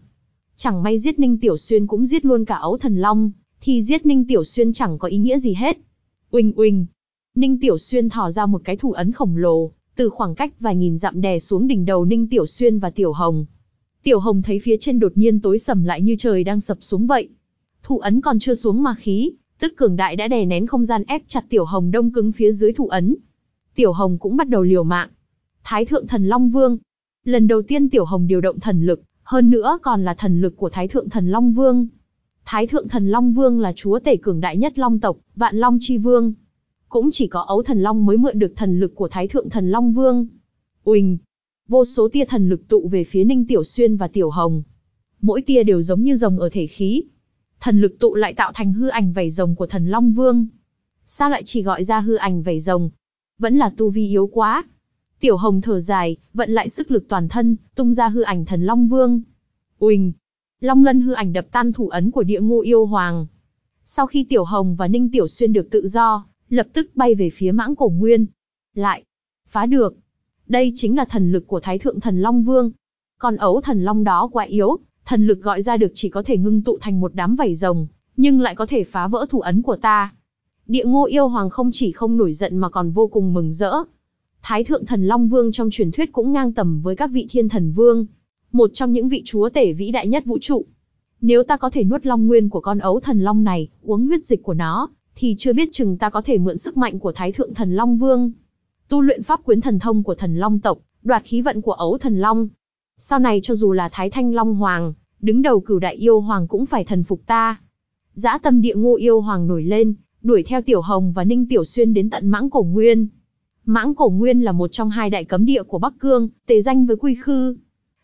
Chẳng may giết Ninh Tiểu Xuyên cũng giết luôn cả ấu thần long, thì giết Ninh Tiểu Xuyên chẳng có ý nghĩa gì hết. Uỳnh uỳnh. Ninh Tiểu Xuyên thò ra một cái thủ ấn khổng lồ, từ khoảng cách vài nghìn dặm đè xuống đỉnh đầu Ninh Tiểu Xuyên và Tiểu Hồng. Tiểu Hồng thấy phía trên đột nhiên tối sầm lại như trời đang sập xuống vậy. Thủ ấn còn chưa xuống mà khí, tức cường đại đã đè nén không gian ép chặt Tiểu Hồng đông cứng phía dưới thủ ấn. Tiểu Hồng cũng bắt đầu liều mạng. Thái thượng thần Long Vương. Lần đầu tiên Tiểu Hồng điều động thần lực, hơn nữa còn là thần lực của Thái thượng thần Long Vương. Thái thượng thần Long Vương là chúa tể cường đại nhất Long tộc, vạn Long chi vương. Cũng chỉ có ấu thần Long mới mượn được thần lực của Thái thượng thần Long Vương. Uỳnh! Vô số tia thần lực tụ về phía Ninh Tiểu Xuyên và Tiểu Hồng. Mỗi tia đều giống như rồng ở thể khí. Thần lực tụ lại tạo thành hư ảnh vảy rồng của thần Long Vương. Sao lại chỉ gọi ra hư ảnh vảy rồng? Vẫn là tu vi yếu quá. Tiểu Hồng thở dài, vận lại sức lực toàn thân, tung ra hư ảnh thần Long Vương. Uỳnh! Long lân hư ảnh đập tan thủ ấn của địa ngô yêu hoàng. Sau khi Tiểu Hồng và Ninh Tiểu Xuyên được tự do, lập tức bay về phía mãng cổ nguyên. Lại, phá được. Đây chính là thần lực của Thái Thượng Thần Long Vương. Còn ấu thần long đó quá yếu, thần lực gọi ra được chỉ có thể ngưng tụ thành một đám vảy rồng, nhưng lại có thể phá vỡ thủ ấn của ta. Địa ngô yêu hoàng không chỉ không nổi giận mà còn vô cùng mừng rỡ. Thái Thượng Thần Long Vương trong truyền thuyết cũng ngang tầm với các vị thiên thần vương, một trong những vị chúa tể vĩ đại nhất vũ trụ. Nếu ta có thể nuốt long nguyên của con ấu thần long này, uống huyết dịch của nó, thì chưa biết chừng ta có thể mượn sức mạnh của Thái Thượng Thần Long Vương. Tu luyện pháp quyến thần thông của thần long tộc, đoạt khí vận của ấu thần long. Sau này cho dù là Thái Thanh Long Hoàng, đứng đầu cửu đại yêu hoàng cũng phải thần phục ta. Dã tâm địa ngô yêu hoàng nổi lên, đuổi theo Tiểu Hồng và Ninh Tiểu Xuyên đến tận mãng cổ nguyên. Mãng cổ nguyên là một trong hai đại cấm địa của Bắc Cương, tề danh với quy khư.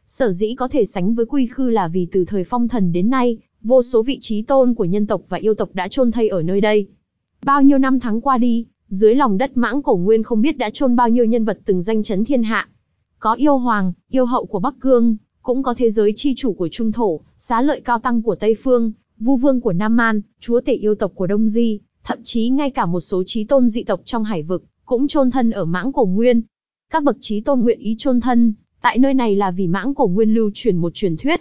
Sở dĩ có thể sánh với quy khư là vì từ thời phong thần đến nay, vô số vị trí tôn của nhân tộc và yêu tộc đã chôn thây ở nơi đây. Bao nhiêu năm tháng qua đi, dưới lòng đất mãng cổ nguyên không biết đã chôn bao nhiêu nhân vật từng danh chấn thiên hạ. Có yêu hoàng, yêu hậu của Bắc Cương, cũng có thế giới chi chủ của Trung Thổ, xá lợi cao tăng của Tây Phương, vu vương của Nam Man, chúa tể yêu tộc của Đông Di, thậm chí ngay cả một số trí tôn dị tộc trong hải vực, cũng chôn thân ở mãng cổ nguyên. Các bậc trí tôn nguyện ý chôn thân, Tại nơi này là vì mãng cổ nguyên lưu truyền một truyền thuyết.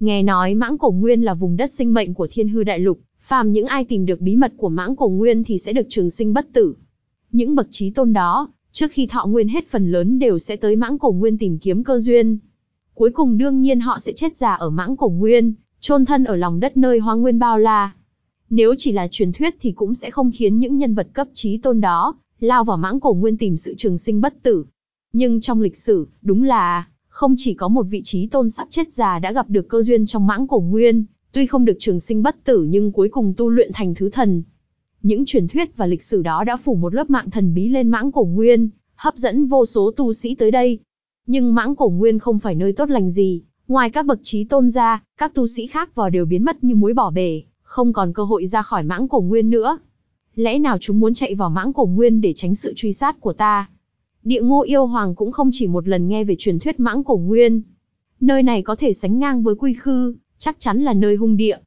Nghe nói mãng cổ nguyên là vùng đất sinh mệnh của thiên hư đại lục, phàm những ai tìm được bí mật của mãng cổ nguyên thì sẽ được trường sinh bất tử. Những bậc trí tôn đó, trước khi thọ nguyên hết phần lớn đều sẽ tới mãng cổ nguyên tìm kiếm cơ duyên. Cuối cùng đương nhiên họ sẽ chết già ở mãng cổ nguyên, chôn thân ở lòng đất nơi hoang nguyên bao la. Nếu chỉ là truyền thuyết thì cũng sẽ không khiến những nhân vật cấp trí tôn đó lao vào mãng cổ nguyên tìm sự trường sinh bất tử. Nhưng trong lịch sử, đúng là, không chỉ có một vị trí tôn sắp chết già đã gặp được cơ duyên trong mãng cổ nguyên, tuy không được trường sinh bất tử nhưng cuối cùng tu luyện thành thứ thần. Những truyền thuyết và lịch sử đó đã phủ một lớp mạng thần bí lên mãng cổ nguyên, hấp dẫn vô số tu sĩ tới đây. Nhưng mãng cổ nguyên không phải nơi tốt lành gì, ngoài các bậc trí tôn ra, các tu sĩ khác vào đều biến mất như muối bỏ bể, không còn cơ hội ra khỏi mãng cổ nguyên nữa. Lẽ nào chúng muốn chạy vào mãng cổ nguyên để tránh sự truy sát của ta? địa ngô yêu hoàng cũng không chỉ một lần nghe về truyền thuyết mãng cổ nguyên. Nơi này có thể sánh ngang với quy khư, chắc chắn là nơi hung địa.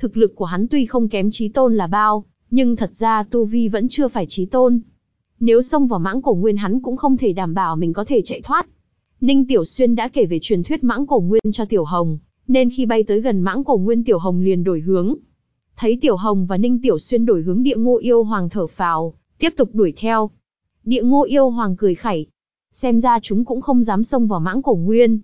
Thực lực của hắn tuy không kém trí tôn là bao, nhưng thật ra tu vi vẫn chưa phải trí tôn. Nếu xông vào mãng cổ nguyên hắn cũng không thể đảm bảo mình có thể chạy thoát. Ninh Tiểu Xuyên đã kể về truyền thuyết mãng cổ nguyên cho Tiểu Hồng, nên khi bay tới gần mãng cổ nguyên Tiểu Hồng liền đổi hướng. Thấy Tiểu Hồng và Ninh Tiểu Xuyên đổi hướng địa ngô yêu hoàng thở phào, tiếp tục đuổi theo, Địa ngô yêu hoàng cười khẩy. Xem ra chúng cũng không dám xông vào mãng cổ nguyên.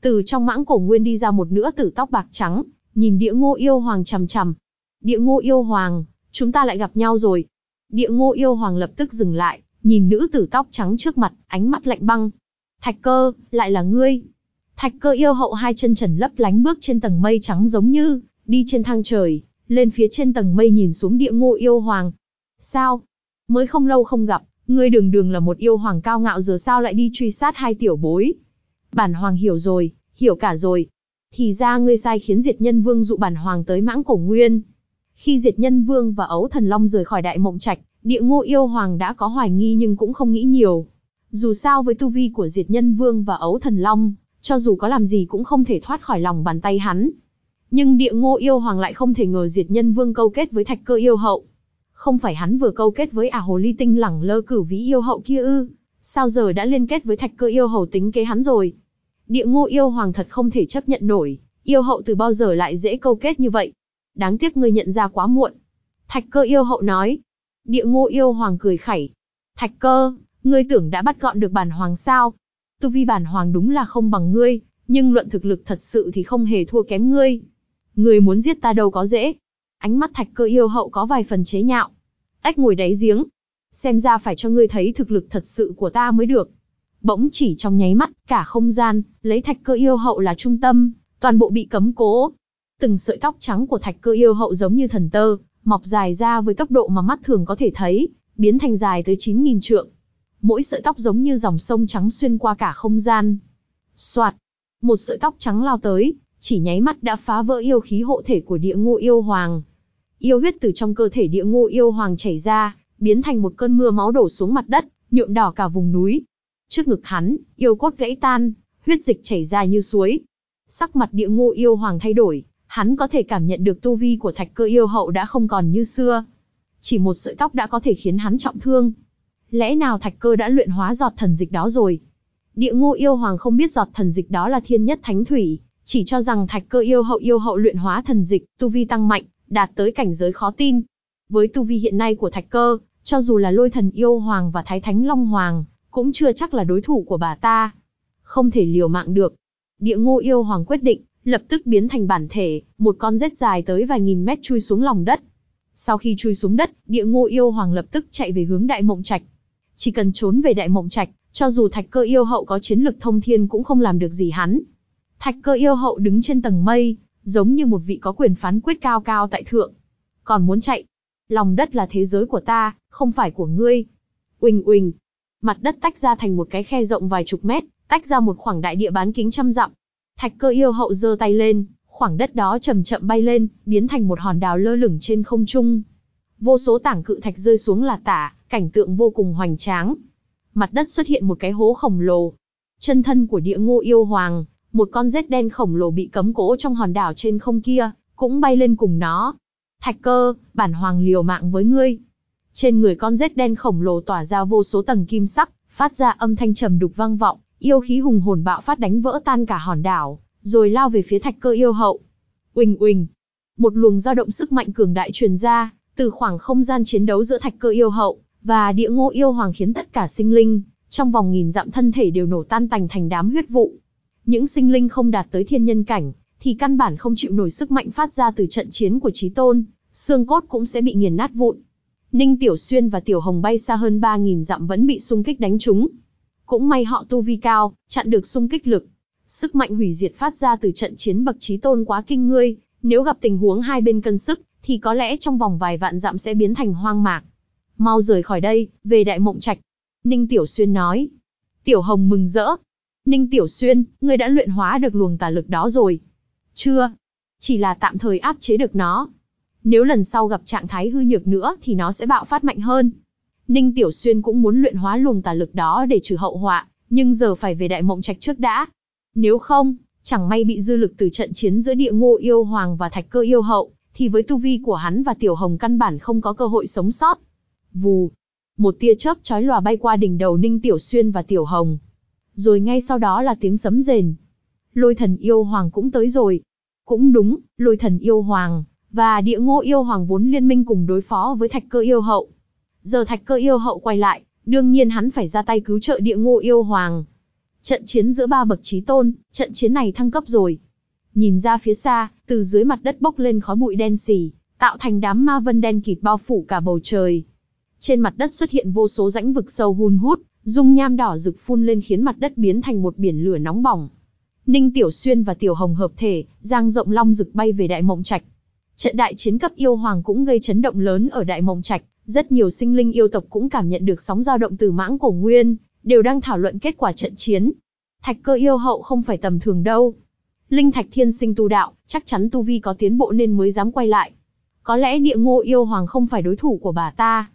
Từ trong mãng cổ nguyên đi ra một nữ tử tóc bạc trắng, nhìn địa ngô yêu hoàng chằm chằm. Địa ngô yêu hoàng, chúng ta lại gặp nhau rồi. Địa ngô yêu hoàng lập tức dừng lại, nhìn nữ tử tóc trắng trước mặt, ánh mắt lạnh băng. Thạch cơ, lại là ngươi. Thạch cơ yêu hậu hai chân trần lấp lánh bước trên tầng mây trắng giống như, đi trên thang trời, lên phía trên tầng mây nhìn xuống địa ngô yêu hoàng. Sao? Mới không lâu không gặp, Ngươi đường đường là một yêu hoàng cao ngạo giờ sao lại đi truy sát hai tiểu bối. Bản hoàng hiểu rồi, hiểu cả rồi. Thì ra ngươi sai khiến diệt nhân vương dụ bản hoàng tới mãng cổ nguyên. Khi diệt nhân vương và ấu thần long rời khỏi đại mộng trạch, địa ngô yêu hoàng đã có hoài nghi nhưng cũng không nghĩ nhiều. Dù sao với tu vi của diệt nhân vương và ấu thần long, cho dù có làm gì cũng không thể thoát khỏi lòng bàn tay hắn. Nhưng địa ngô yêu hoàng lại không thể ngờ diệt nhân vương câu kết với thạch cơ yêu hậu, không phải hắn vừa câu kết với ả hồ ly tinh lẳng lơ cử vĩ yêu hậu kia ư? Sao giờ đã liên kết với thạch cơ yêu hầu tính kế hắn rồi? Địa ngô yêu hoàng thật không thể chấp nhận nổi, yêu hậu từ bao giờ lại dễ câu kết như vậy? Đáng tiếc ngươi nhận ra quá muộn. Thạch cơ yêu hậu nói. Địa ngô yêu hoàng cười khẩy. Thạch cơ, ngươi tưởng đã bắt gọn được bản hoàng sao? Tu vi bản hoàng đúng là không bằng ngươi, nhưng luận thực lực thật sự thì không hề thua kém ngươi. Ngươi muốn giết ta đâu có dễ, Ánh mắt thạch cơ yêu hậu có vài phần chế nhạo. Ếch ngồi đáy giếng. Xem ra phải cho ngươi thấy thực lực thật sự của ta mới được. Bỗng chỉ trong nháy mắt, cả không gian, lấy thạch cơ yêu hậu là trung tâm, toàn bộ bị cấm cố. Từng sợi tóc trắng của thạch cơ yêu hậu giống như thần tơ, mọc dài ra với tốc độ mà mắt thường có thể thấy, biến thành dài tới 9.000 trượng. Mỗi sợi tóc giống như dòng sông trắng xuyên qua cả không gian. Soạt, một sợi tóc trắng lao tới, chỉ nháy mắt đã phá vỡ yêu khí hộ thể của địa ngô yêu hoàng. Yêu huyết từ trong cơ thể địa ngô yêu hoàng chảy ra, biến thành một cơn mưa máu đổ xuống mặt đất, nhuộm đỏ cả vùng núi. Trước ngực hắn, yêu cốt gãy tan, huyết dịch chảy ra như suối. Sắc mặt địa ngô yêu hoàng thay đổi, hắn có thể cảm nhận được tu vi của thạch cơ yêu hậu đã không còn như xưa. Chỉ một sợi tóc đã có thể khiến hắn trọng thương. Lẽ nào thạch cơ đã luyện hóa giọt thần dịch đó rồi? Địa ngô yêu hoàng không biết giọt thần dịch đó là thiên nhất thánh thủy, chỉ cho rằng thạch cơ yêu hậu yêu hậu luyện hóa thần dịch, tu vi tăng mạnh, đạt tới cảnh giới khó tin. Với tu vi hiện nay của thạch cơ, cho dù là lôi thần yêu hoàng và thái thánh long hoàng, cũng chưa chắc là đối thủ của bà ta. Không thể liều mạng được. Địa ngô yêu hoàng quyết định, lập tức biến thành bản thể, một con rết dài tới vài nghìn mét chui xuống lòng đất. Sau khi chui xuống đất, địa ngô yêu hoàng lập tức chạy về hướng đại mộng trạch. Chỉ cần trốn về đại mộng trạch, cho dù thạch cơ yêu hậu có chiến lực thông thiên cũng không làm được gì hắn. Thạch cơ yêu hậu đứng trên tầng mây, giống như một vị có quyền phán quyết cao cao tại thượng. Còn muốn chạy? Lòng đất là thế giới của ta, không phải của ngươi. Uỳnh uỳnh. Mặt đất tách ra thành một cái khe rộng vài chục mét, tách ra một khoảng đại địa bán kính trăm dặm. Thạch cơ yêu hậu giơ tay lên, khoảng đất đó chậm chậm bay lên, biến thành một hòn đảo lơ lửng trên không trung. Vô số tảng cự thạch rơi xuống là tả, cảnh tượng vô cùng hoành tráng. Mặt đất xuất hiện một cái hố khổng lồ. Chân thân của địa ngô yêu hoàng một con rết đen khổng lồ bị cấm cố trong hòn đảo trên không kia, cũng bay lên cùng nó. Thạch cơ, bản hoàng liều mạng với ngươi. Trên người con rết đen khổng lồ tỏa ra vô số tầng kim sắc, phát ra âm thanh trầm đục vang vọng, yêu khí hùng hồn bạo phát đánh vỡ tan cả hòn đảo, rồi lao về phía thạch cơ yêu hậu. Uỳnh uỳnh, một luồng dao động sức mạnh cường đại truyền ra, từ khoảng không gian chiến đấu giữa thạch cơ yêu hậu và địa ngô yêu hoàng khiến tất cả sinh linh trong vòng nghìn dặm thân thể đều nổ tan tành thành đám huyết vụ, những sinh linh không đạt tới thiên nhân cảnh, thì căn bản không chịu nổi sức mạnh phát ra từ trận chiến của trí Tôn, xương cốt cũng sẽ bị nghiền nát vụn. Ninh Tiểu Xuyên và Tiểu Hồng bay xa hơn 3.000 dặm vẫn bị xung kích đánh trúng. Cũng may họ tu vi cao, chặn được xung kích lực. Sức mạnh hủy diệt phát ra từ trận chiến bậc trí Tôn quá kinh ngươi, nếu gặp tình huống hai bên cân sức, thì có lẽ trong vòng vài vạn dặm sẽ biến thành hoang mạc. Mau rời khỏi đây, về Đại Mộng Trạch. Ninh Tiểu Xuyên nói. Tiểu Hồng mừng rỡ, Ninh Tiểu Xuyên, ngươi đã luyện hóa được luồng tà lực đó rồi. Chưa. Chỉ là tạm thời áp chế được nó. Nếu lần sau gặp trạng thái hư nhược nữa thì nó sẽ bạo phát mạnh hơn. Ninh Tiểu Xuyên cũng muốn luyện hóa luồng tà lực đó để trừ hậu họa, nhưng giờ phải về đại mộng trạch trước đã. Nếu không, chẳng may bị dư lực từ trận chiến giữa địa ngô yêu hoàng và thạch cơ yêu hậu, thì với tu vi của hắn và Tiểu Hồng căn bản không có cơ hội sống sót. Vù. Một tia chớp chói lòa bay qua đỉnh đầu Ninh Tiểu Xuyên và Tiểu Hồng, rồi ngay sau đó là tiếng sấm rền. Lôi thần yêu hoàng cũng tới rồi. Cũng đúng, lôi thần yêu hoàng, và địa ngô yêu hoàng vốn liên minh cùng đối phó với thạch cơ yêu hậu. Giờ thạch cơ yêu hậu quay lại, đương nhiên hắn phải ra tay cứu trợ địa ngô yêu hoàng. Trận chiến giữa ba bậc trí tôn, trận chiến này thăng cấp rồi. Nhìn ra phía xa, từ dưới mặt đất bốc lên khói bụi đen xì, tạo thành đám ma vân đen kịt bao phủ cả bầu trời. Trên mặt đất xuất hiện vô số rãnh vực sâu hun hút, Dung nham đỏ rực phun lên khiến mặt đất biến thành một biển lửa nóng bỏng. Ninh Tiểu Xuyên và Tiểu Hồng hợp thể, giang rộng long rực bay về Đại Mộng Trạch. Trận đại chiến cấp yêu hoàng cũng gây chấn động lớn ở Đại Mộng Trạch, rất nhiều sinh linh yêu tộc cũng cảm nhận được sóng dao động từ mãng cổ nguyên, đều đang thảo luận kết quả trận chiến. Thạch cơ yêu hậu không phải tầm thường đâu. Linh thạch thiên sinh tu đạo, chắc chắn tu vi có tiến bộ nên mới dám quay lại. Có lẽ địa ngô yêu hoàng không phải đối thủ của bà ta,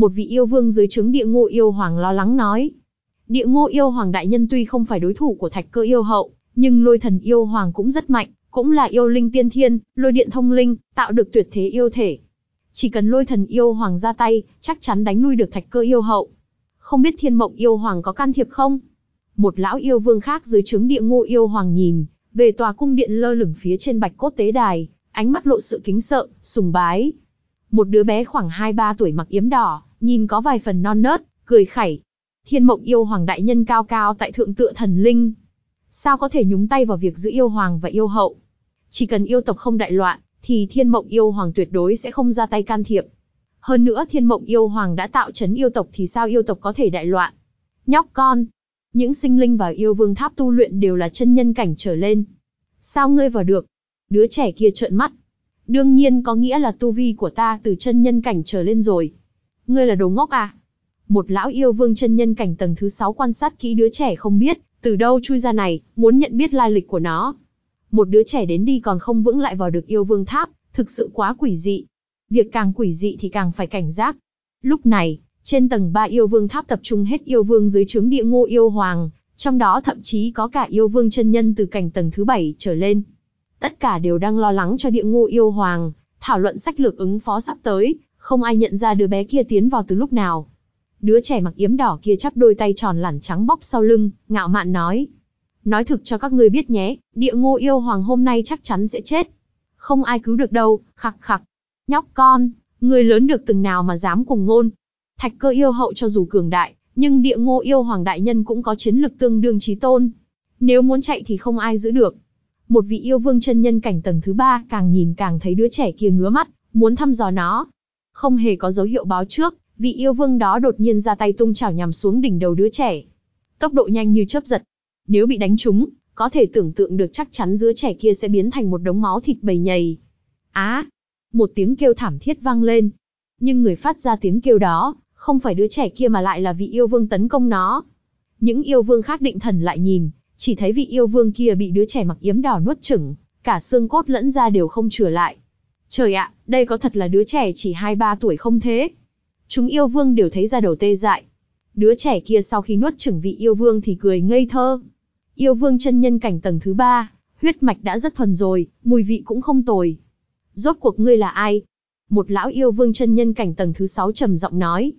một vị yêu vương dưới trướng địa ngô yêu hoàng lo lắng nói. Địa ngô yêu hoàng đại nhân tuy không phải đối thủ của thạch cơ yêu hậu, nhưng lôi thần yêu hoàng cũng rất mạnh, cũng là yêu linh tiên thiên, lôi điện thông linh, tạo được tuyệt thế yêu thể. Chỉ cần lôi thần yêu hoàng ra tay, chắc chắn đánh lui được thạch cơ yêu hậu. Không biết thiên mộng yêu hoàng có can thiệp không? Một lão yêu vương khác dưới trướng địa ngô yêu hoàng nhìn, về tòa cung điện lơ lửng phía trên bạch cốt tế đài, ánh mắt lộ sự kính sợ, sùng bái. Một đứa bé khoảng 2-3 tuổi mặc yếm đỏ, nhìn có vài phần non nớt, cười khẩy. Thiên mộng yêu hoàng đại nhân cao cao tại thượng tựa thần linh. Sao có thể nhúng tay vào việc giữ yêu hoàng và yêu hậu? Chỉ cần yêu tộc không đại loạn, thì thiên mộng yêu hoàng tuyệt đối sẽ không ra tay can thiệp. Hơn nữa thiên mộng yêu hoàng đã tạo chấn yêu tộc thì sao yêu tộc có thể đại loạn? Nhóc con! Những sinh linh và yêu vương tháp tu luyện đều là chân nhân cảnh trở lên. Sao ngươi vào được? Đứa trẻ kia trợn mắt. Đương nhiên có nghĩa là tu vi của ta từ chân nhân cảnh trở lên rồi ngươi là đồ ngốc à? Một lão yêu vương chân nhân cảnh tầng thứ 6 quan sát kỹ đứa trẻ không biết, từ đâu chui ra này, muốn nhận biết lai lịch của nó. Một đứa trẻ đến đi còn không vững lại vào được yêu vương tháp, thực sự quá quỷ dị. Việc càng quỷ dị thì càng phải cảnh giác. Lúc này, trên tầng 3 yêu vương tháp tập trung hết yêu vương dưới trướng địa ngô yêu hoàng, trong đó thậm chí có cả yêu vương chân nhân từ cảnh tầng thứ 7 trở lên. Tất cả đều đang lo lắng cho địa ngô yêu hoàng, thảo luận sách lược ứng phó sắp tới, không ai nhận ra đứa bé kia tiến vào từ lúc nào. Đứa trẻ mặc yếm đỏ kia chắp đôi tay tròn lẳn trắng bóc sau lưng, ngạo mạn nói. Nói thực cho các ngươi biết nhé, địa ngô yêu hoàng hôm nay chắc chắn sẽ chết. Không ai cứu được đâu, khặc khặc. Nhóc con, người lớn được từng nào mà dám cùng ngôn. Thạch cơ yêu hậu cho dù cường đại, nhưng địa ngô yêu hoàng đại nhân cũng có chiến lực tương đương trí tôn. Nếu muốn chạy thì không ai giữ được. Một vị yêu vương chân nhân cảnh tầng thứ ba càng nhìn càng thấy đứa trẻ kia ngứa mắt, muốn thăm dò nó, không hề có dấu hiệu báo trước, vị yêu vương đó đột nhiên ra tay tung chảo nhằm xuống đỉnh đầu đứa trẻ. Tốc độ nhanh như chớp giật. Nếu bị đánh trúng, có thể tưởng tượng được chắc chắn đứa trẻ kia sẽ biến thành một đống máu thịt bầy nhầy. Á! một tiếng kêu thảm thiết vang lên. Nhưng người phát ra tiếng kêu đó, không phải đứa trẻ kia mà lại là vị yêu vương tấn công nó. Những yêu vương khác định thần lại nhìn, chỉ thấy vị yêu vương kia bị đứa trẻ mặc yếm đỏ nuốt chửng, cả xương cốt lẫn ra đều không trở lại. Trời ạ, đây có thật là đứa trẻ chỉ 2-3 tuổi không thế? Chúng yêu vương đều thấy ra đầu tê dại. Đứa trẻ kia sau khi nuốt chửng vị yêu vương thì cười ngây thơ. Yêu vương chân nhân cảnh tầng thứ ba, huyết mạch đã rất thuần rồi, mùi vị cũng không tồi. Rốt cuộc ngươi là ai? Một lão yêu vương chân nhân cảnh tầng thứ sáu trầm giọng nói.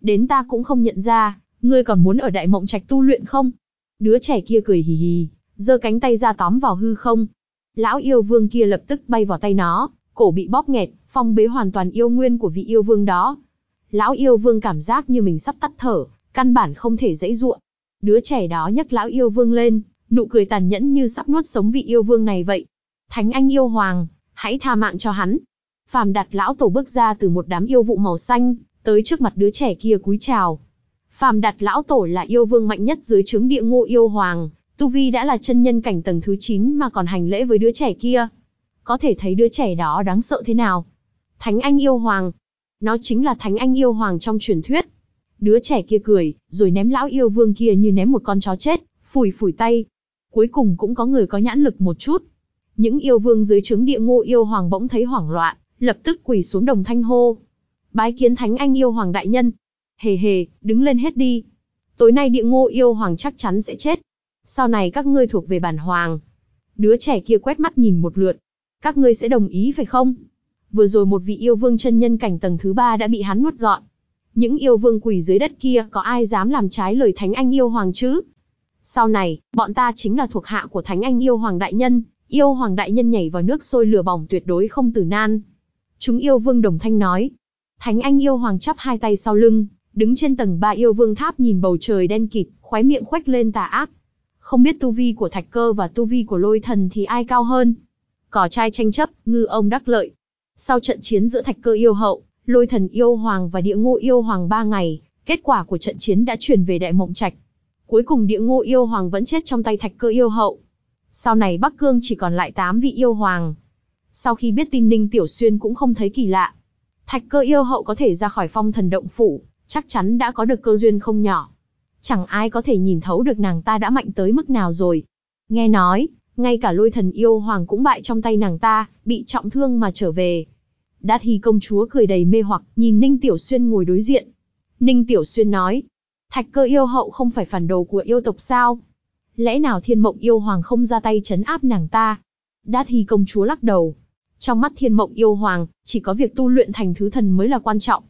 Đến ta cũng không nhận ra, ngươi còn muốn ở đại mộng trạch tu luyện không? Đứa trẻ kia cười hì hì, giơ cánh tay ra tóm vào hư không. Lão yêu vương kia lập tức bay vào tay nó, Cổ bị bóp nghẹt, phong bế hoàn toàn yêu nguyên của vị yêu vương đó. Lão yêu vương cảm giác như mình sắp tắt thở, căn bản không thể dãy dụa. Đứa trẻ đó nhấc lão yêu vương lên, nụ cười tàn nhẫn như sắp nuốt sống vị yêu vương này vậy. Thánh anh yêu hoàng, hãy tha mạng cho hắn. Phàm đặt lão tổ bước ra từ một đám yêu vụ màu xanh, tới trước mặt đứa trẻ kia cúi chào. Phàm đặt lão tổ là yêu vương mạnh nhất dưới trướng địa ngô yêu hoàng, Tu Vi đã là chân nhân cảnh tầng thứ 9 mà còn hành lễ với đứa trẻ kia, có thể thấy đứa trẻ đó đáng sợ thế nào. Thánh Anh Yêu Hoàng. Nó chính là Thánh Anh Yêu Hoàng trong truyền thuyết. Đứa trẻ kia cười, rồi ném lão yêu vương kia như ném một con chó chết, phủi phủi tay. Cuối cùng cũng có người có nhãn lực một chút. Những yêu vương dưới trứng địa ngô yêu hoàng bỗng thấy hoảng loạn, lập tức quỳ xuống đồng thanh hô. Bái kiến Thánh Anh Yêu Hoàng Đại Nhân. Hề hề, đứng lên hết đi. Tối nay địa ngô yêu hoàng chắc chắn sẽ chết. Sau này các ngươi thuộc về bản hoàng. Đứa trẻ kia quét mắt nhìn một lượt, các ngươi sẽ đồng ý phải không? Vừa rồi một vị yêu vương chân nhân cảnh tầng thứ ba đã bị hắn nuốt gọn. Những yêu vương quỷ dưới đất kia có ai dám làm trái lời Thánh Anh yêu hoàng chứ? Sau này, bọn ta chính là thuộc hạ của Thánh Anh yêu hoàng đại nhân, yêu hoàng đại nhân nhảy vào nước sôi lửa bỏng tuyệt đối không tử nan. Chúng yêu vương đồng thanh nói. Thánh Anh yêu hoàng chắp hai tay sau lưng, đứng trên tầng ba yêu vương tháp nhìn bầu trời đen kịt, khóe miệng khoách lên tà ác. Không biết tu vi của thạch cơ và tu vi của lôi thần thì ai cao hơn? cỏ trai tranh chấp, ngư ông đắc lợi. Sau trận chiến giữa thạch cơ yêu hậu, lôi thần yêu hoàng và địa ngô yêu hoàng ba ngày, kết quả của trận chiến đã chuyển về đại mộng trạch. Cuối cùng địa ngô yêu hoàng vẫn chết trong tay thạch cơ yêu hậu. Sau này Bắc Cương chỉ còn lại 8 vị yêu hoàng. Sau khi biết tin Ninh Tiểu Xuyên cũng không thấy kỳ lạ. Thạch cơ yêu hậu có thể ra khỏi phong thần động phủ, chắc chắn đã có được cơ duyên không nhỏ. Chẳng ai có thể nhìn thấu được nàng ta đã mạnh tới mức nào rồi. Nghe nói, ngay cả lôi thần yêu hoàng cũng bại trong tay nàng ta, bị trọng thương mà trở về. Đát Hy công chúa cười đầy mê hoặc, nhìn Ninh Tiểu Xuyên ngồi đối diện. Ninh Tiểu Xuyên nói, thạch cơ yêu hậu không phải phản đồ của yêu tộc sao? Lẽ nào thiên mộng yêu hoàng không ra tay chấn áp nàng ta? Đát Hy công chúa lắc đầu. Trong mắt thiên mộng yêu hoàng, chỉ có việc tu luyện thành thứ thần mới là quan trọng.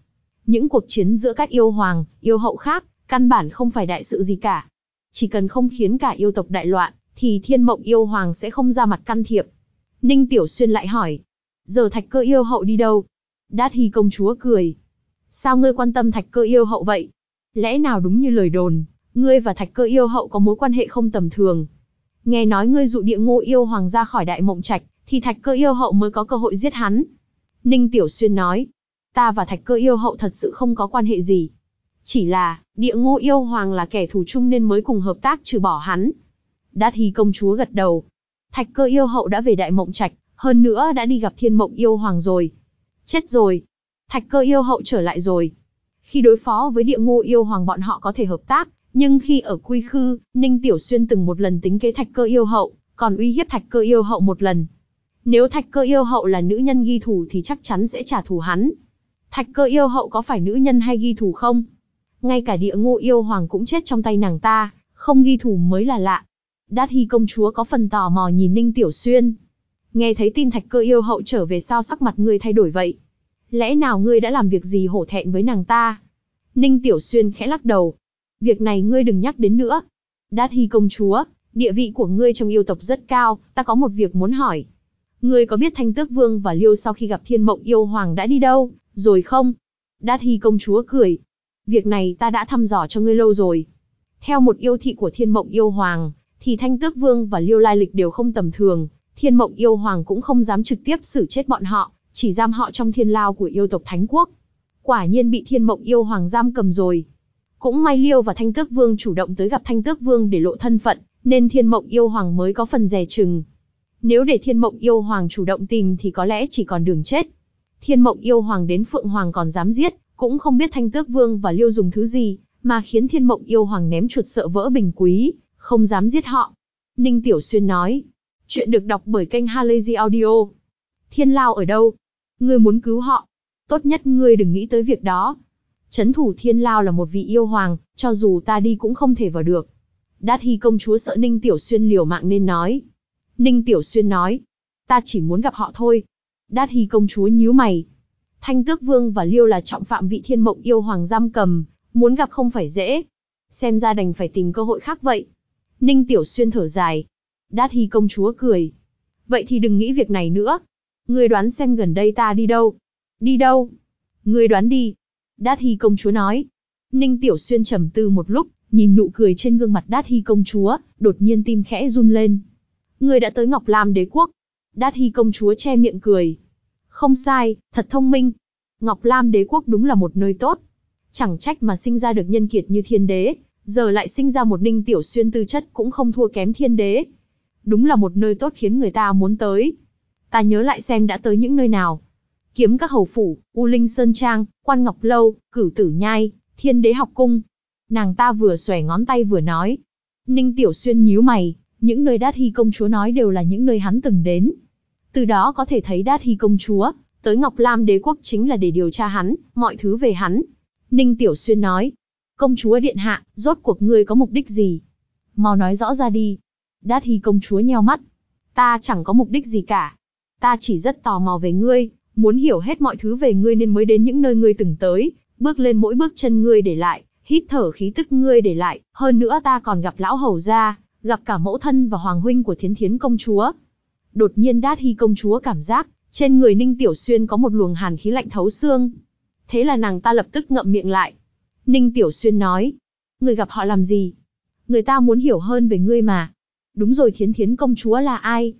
Những cuộc chiến giữa các yêu hoàng, yêu hậu khác, căn bản không phải đại sự gì cả. Chỉ cần không khiến cả yêu tộc đại loạn, thì thiên mộng yêu hoàng sẽ không ra mặt can thiệp. Ninh Tiểu Xuyên lại hỏi, giờ thạch cơ yêu hậu đi đâu? Đát Hy công chúa cười. Sao ngươi quan tâm thạch cơ yêu hậu vậy? Lẽ nào đúng như lời đồn, ngươi và thạch cơ yêu hậu có mối quan hệ không tầm thường? Nghe nói ngươi dụ địa ngô yêu hoàng ra khỏi đại mộng trạch, thì thạch cơ yêu hậu mới có cơ hội giết hắn. Ninh Tiểu Xuyên nói, ta và thạch cơ yêu hậu thật sự không có quan hệ gì. Chỉ là, địa ngô yêu hoàng là kẻ thù chung nên mới cùng hợp tác trừ bỏ hắn, Đát Hy công chúa gật đầu. Thạch cơ yêu hậu đã về đại mộng trạch, hơn nữa đã đi gặp thiên mộng yêu hoàng rồi. Chết rồi. Thạch cơ yêu hậu trở lại rồi. Khi đối phó với địa ngô yêu hoàng bọn họ có thể hợp tác, nhưng khi ở quy khư, Ninh Tiểu Xuyên từng một lần tính kế thạch cơ yêu hậu, còn uy hiếp thạch cơ yêu hậu một lần. Nếu thạch cơ yêu hậu là nữ nhân ghi thủ thì chắc chắn sẽ trả thù hắn. Thạch cơ yêu hậu có phải nữ nhân hay ghi thủ không? Ngay cả địa ngô yêu hoàng cũng chết trong tay nàng ta, không ghi thủ mới là lạ. Đát Hy công chúa có phần tò mò nhìn Ninh Tiểu Xuyên. Nghe thấy tin thạch cơ yêu hậu trở về sao sắc mặt ngươi thay đổi vậy? Lẽ nào ngươi đã làm việc gì hổ thẹn với nàng ta? Ninh Tiểu Xuyên khẽ lắc đầu. Việc này ngươi đừng nhắc đến nữa. Đát Hy công chúa, địa vị của ngươi trong yêu tộc rất cao, ta có một việc muốn hỏi. Ngươi có biết Thanh Tước Vương và Liêu sau khi gặp Thiên Mộng Yêu Hoàng đã đi đâu, rồi không? Đát Hy công chúa cười. Việc này ta đã thăm dò cho ngươi lâu rồi. Theo một yêu thị của Thiên Mộng Yêu Hoàng, thì Thanh Tước Vương và Liêu Lai Lịch đều không tầm thường, Thiên Mộng Yêu Hoàng cũng không dám trực tiếp xử chết bọn họ, chỉ giam họ trong thiên lao của yêu tộc Thánh Quốc. Quả nhiên bị Thiên Mộng Yêu Hoàng giam cầm rồi. Cũng may Liêu và Thanh Tước Vương chủ động tới gặp Thanh Tước Vương để lộ thân phận, nên Thiên Mộng Yêu Hoàng mới có phần dè chừng. Nếu để Thiên Mộng Yêu Hoàng chủ động tìm thì có lẽ chỉ còn đường chết. Thiên Mộng Yêu Hoàng đến Phượng Hoàng còn dám giết, cũng không biết Thanh Tước Vương và Liêu dùng thứ gì, mà khiến Thiên Mộng Yêu Hoàng ném chuột sợ vỡ bình quý, không dám giết họ. Ninh Tiểu Xuyên nói, chuyện được đọc bởi kênh Halazy Audio. Thiên Lao ở đâu? Ngươi muốn cứu họ. Tốt nhất ngươi đừng nghĩ tới việc đó. Chấn thủ Thiên Lao là một vị yêu hoàng, cho dù ta đi cũng không thể vào được. Đát Hy công chúa sợ Ninh Tiểu Xuyên liều mạng nên nói. Ninh Tiểu Xuyên nói, ta chỉ muốn gặp họ thôi. Đát Hy công chúa nhíu mày. Thanh Tước Vương và Liêu là trọng phạm vị thiên mộng yêu hoàng giam cầm, muốn gặp không phải dễ. Xem ra đành phải tìm cơ hội khác vậy. Ninh Tiểu Xuyên thở dài. Đát Hy công chúa cười. Vậy thì đừng nghĩ việc này nữa. Ngươi đoán xem gần đây ta đi đâu? Đi đâu? Ngươi đoán đi. Đát Hy công chúa nói. Ninh Tiểu Xuyên trầm tư một lúc, nhìn nụ cười trên gương mặt Đát Hy công chúa, đột nhiên tim khẽ run lên. Ngươi đã tới Ngọc Lam đế quốc. Đát Hy công chúa che miệng cười. Không sai, thật thông minh. Ngọc Lam đế quốc đúng là một nơi tốt. Chẳng trách mà sinh ra được nhân kiệt như thiên đế, giờ lại sinh ra một Ninh Tiểu Xuyên tư chất cũng không thua kém thiên đế. Đúng là một nơi tốt khiến người ta muốn tới. Ta nhớ lại xem đã tới những nơi nào. Kiếm các hầu phủ, U Linh Sơn Trang, Quan Ngọc Lâu, Cửu Tử Nhai, Thiên Đế Học Cung. Nàng ta vừa xòe ngón tay vừa nói. Ninh Tiểu Xuyên nhíu mày, những nơi Đát Hy công chúa nói đều là những nơi hắn từng đến. Từ đó có thể thấy Đát Hy công chúa, tới Ngọc Lam đế quốc chính là để điều tra hắn, mọi thứ về hắn. Ninh Tiểu Xuyên nói, công chúa điện hạ, rốt cuộc ngươi có mục đích gì? Mau nói rõ ra đi. Đát Hy công chúa nheo mắt. Ta chẳng có mục đích gì cả. Ta chỉ rất tò mò về ngươi, muốn hiểu hết mọi thứ về ngươi nên mới đến những nơi ngươi từng tới, bước lên mỗi bước chân ngươi để lại, hít thở khí tức ngươi để lại, hơn nữa ta còn gặp lão hầu gia, gặp cả mẫu thân và hoàng huynh của thiến thiến công chúa. Đột nhiên Đát Hy công chúa cảm giác, trên người Ninh Tiểu Xuyên có một luồng hàn khí lạnh thấu xương. Thế là nàng ta lập tức ngậm miệng lại, Ninh Tiểu Xuyên nói. Người gặp họ làm gì? Người ta muốn hiểu hơn về ngươi mà. Đúng rồi thiến thiến công chúa là ai?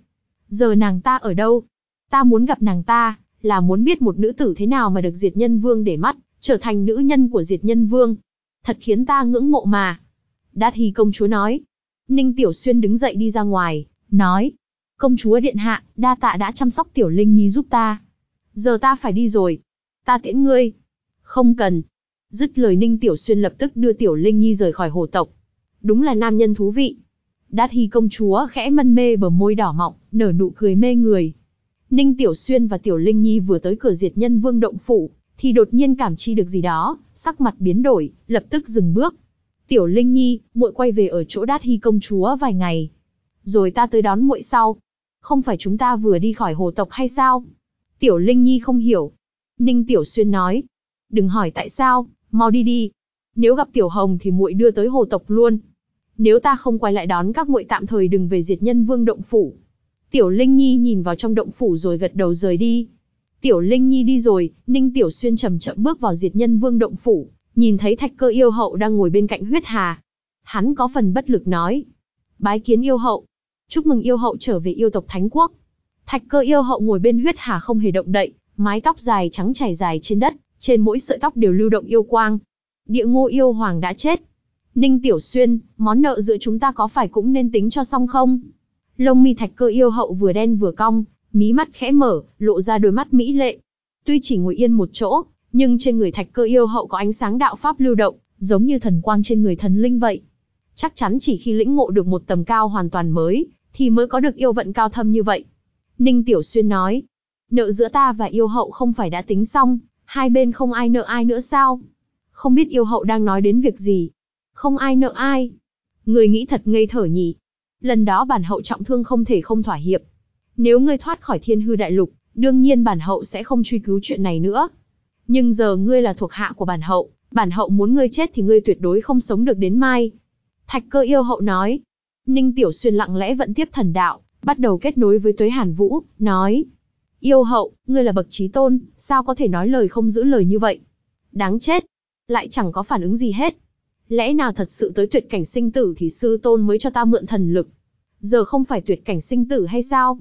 Giờ nàng ta ở đâu? Ta muốn gặp nàng ta, là muốn biết một nữ tử thế nào mà được diệt nhân vương để mắt, trở thành nữ nhân của diệt nhân vương. Thật khiến ta ngưỡng mộ mà. Đạt Hy công chúa nói. Ninh Tiểu Xuyên đứng dậy đi ra ngoài, nói. Công chúa điện hạ, đa tạ đã chăm sóc Tiểu Linh Nhi giúp ta. Giờ ta phải đi rồi. Ta tiễn ngươi. Không cần, Dứt lời Ninh Tiểu Xuyên lập tức đưa Tiểu Linh Nhi rời khỏi hồ tộc. Đúng là nam nhân thú vị. Đát Hy công chúa khẽ mân mê bờ môi đỏ mọng, nở nụ cười mê người. Ninh Tiểu Xuyên và Tiểu Linh Nhi vừa tới cửa diệt nhân vương động phủ, thì đột nhiên cảm chi được gì đó, sắc mặt biến đổi, lập tức dừng bước. Tiểu Linh Nhi, muội quay về ở chỗ Đát Hy công chúa vài ngày. Rồi ta tới đón muội sau. Không phải chúng ta vừa đi khỏi hồ tộc hay sao? Tiểu Linh Nhi không hiểu. Ninh Tiểu Xuyên nói. Đừng hỏi tại sao, Mau đi đi. Nếu gặp Tiểu Hồng thì muội đưa tới hồ tộc luôn. Nếu ta không quay lại đón các muội tạm thời đừng về diệt nhân vương động phủ. Tiểu Linh Nhi nhìn vào trong động phủ rồi gật đầu rời đi. Tiểu Linh Nhi đi rồi, Ninh Tiểu Xuyên chậm chậm bước vào diệt nhân vương động phủ, nhìn thấy thạch cơ yêu hậu đang ngồi bên cạnh huyết hà. Hắn có phần bất lực nói. Bái kiến yêu hậu. Chúc mừng yêu hậu trở về yêu tộc Thánh Quốc. Thạch cơ yêu hậu ngồi bên huyết hà không hề động đậy, mái tóc dài trắng chảy dài trên đất, trên mỗi sợi tóc đều lưu động yêu quang. Địa ngô yêu hoàng đã chết. Ninh Tiểu Xuyên, món nợ giữa chúng ta có phải cũng nên tính cho xong không? Lông mi thạch cơ yêu hậu vừa đen vừa cong, mí mắt khẽ mở, lộ ra đôi mắt mỹ lệ. Tuy chỉ ngồi yên một chỗ, nhưng trên người thạch cơ yêu hậu có ánh sáng đạo pháp lưu động, giống như thần quang trên người thần linh vậy. Chắc chắn chỉ khi lĩnh ngộ được một tầm cao hoàn toàn mới, thì mới có được yêu vận cao thâm như vậy. Ninh Tiểu Xuyên nói, nợ giữa ta và yêu hậu không phải đã tính xong, Hai bên không ai nợ ai nữa sao? Không biết yêu hậu đang nói đến việc gì? Không ai nợ ai? Người nghĩ thật ngây thở nhỉ? Lần đó bản hậu trọng thương không thể không thỏa hiệp. Nếu ngươi thoát khỏi thiên hư đại lục, đương nhiên bản hậu sẽ không truy cứu chuyện này nữa. Nhưng giờ ngươi là thuộc hạ của bản hậu, bản hậu muốn ngươi chết thì ngươi tuyệt đối không sống được đến mai. Thạch cơ yêu hậu nói. Ninh Tiểu Xuyên lặng lẽ vẫn tiếp thần đạo, bắt đầu kết nối với Tuế Hàn Vũ, nói. Yêu hậu, ngươi là bậc trí tôn, sao có thể nói lời không giữ lời như vậy? Đáng chết! Lại chẳng có phản ứng gì hết. Lẽ nào thật sự tới tuyệt cảnh sinh tử thì sư tôn mới cho ta mượn thần lực? Giờ không phải tuyệt cảnh sinh tử hay sao?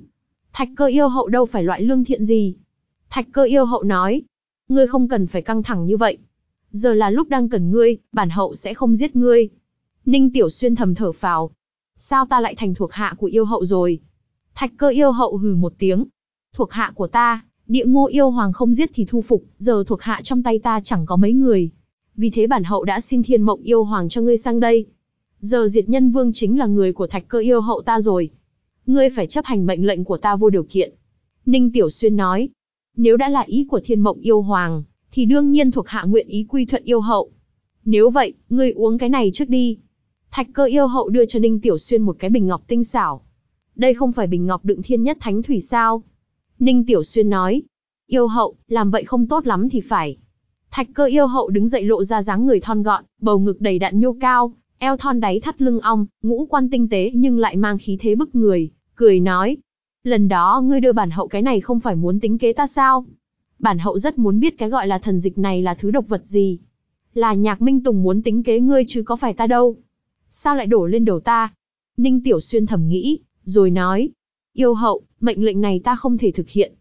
Thạch cơ yêu hậu đâu phải loại lương thiện gì? Thạch cơ yêu hậu nói. Ngươi không cần phải căng thẳng như vậy. Giờ là lúc đang cần ngươi, bản hậu sẽ không giết ngươi. Ninh Tiểu Xuyên thầm thở phào. Sao ta lại thành thuộc hạ của yêu hậu rồi? Thạch cơ yêu hậu hừ một tiếng, thuộc hạ của ta, địa ngô yêu hoàng không giết thì thu phục, giờ thuộc hạ trong tay ta chẳng có mấy người. Vì thế bản hậu đã xin thiên mộng yêu hoàng cho ngươi sang đây. Giờ diệt nhân vương chính là người của thạch cơ yêu hậu ta rồi. Ngươi phải chấp hành mệnh lệnh của ta vô điều kiện. Ninh Tiểu Xuyên nói, nếu đã là ý của thiên mộng yêu hoàng, thì đương nhiên thuộc hạ nguyện ý quy thuận yêu hậu. Nếu vậy, ngươi uống cái này trước đi. Thạch cơ yêu hậu đưa cho Ninh Tiểu Xuyên một cái bình ngọc tinh xảo. Đây không phải bình ngọc đựng thiên nhất thánh thủy sao, Ninh Tiểu Xuyên nói. Yêu hậu, làm vậy không tốt lắm thì phải. Thạch cơ yêu hậu đứng dậy lộ ra dáng người thon gọn, bầu ngực đầy đặn nhô cao, eo thon đáy thắt lưng ong, ngũ quan tinh tế nhưng lại mang khí thế bức người, cười nói. Lần đó ngươi đưa bản hậu cái này không phải muốn tính kế ta sao? Bản hậu rất muốn biết cái gọi là thần dịch này là thứ độc vật gì. Là nhạc minh tùng muốn tính kế ngươi chứ có phải ta đâu. Sao lại đổ lên đầu ta? Ninh Tiểu Xuyên thầm nghĩ, rồi nói, Yêu hậu, mệnh lệnh này ta không thể thực hiện.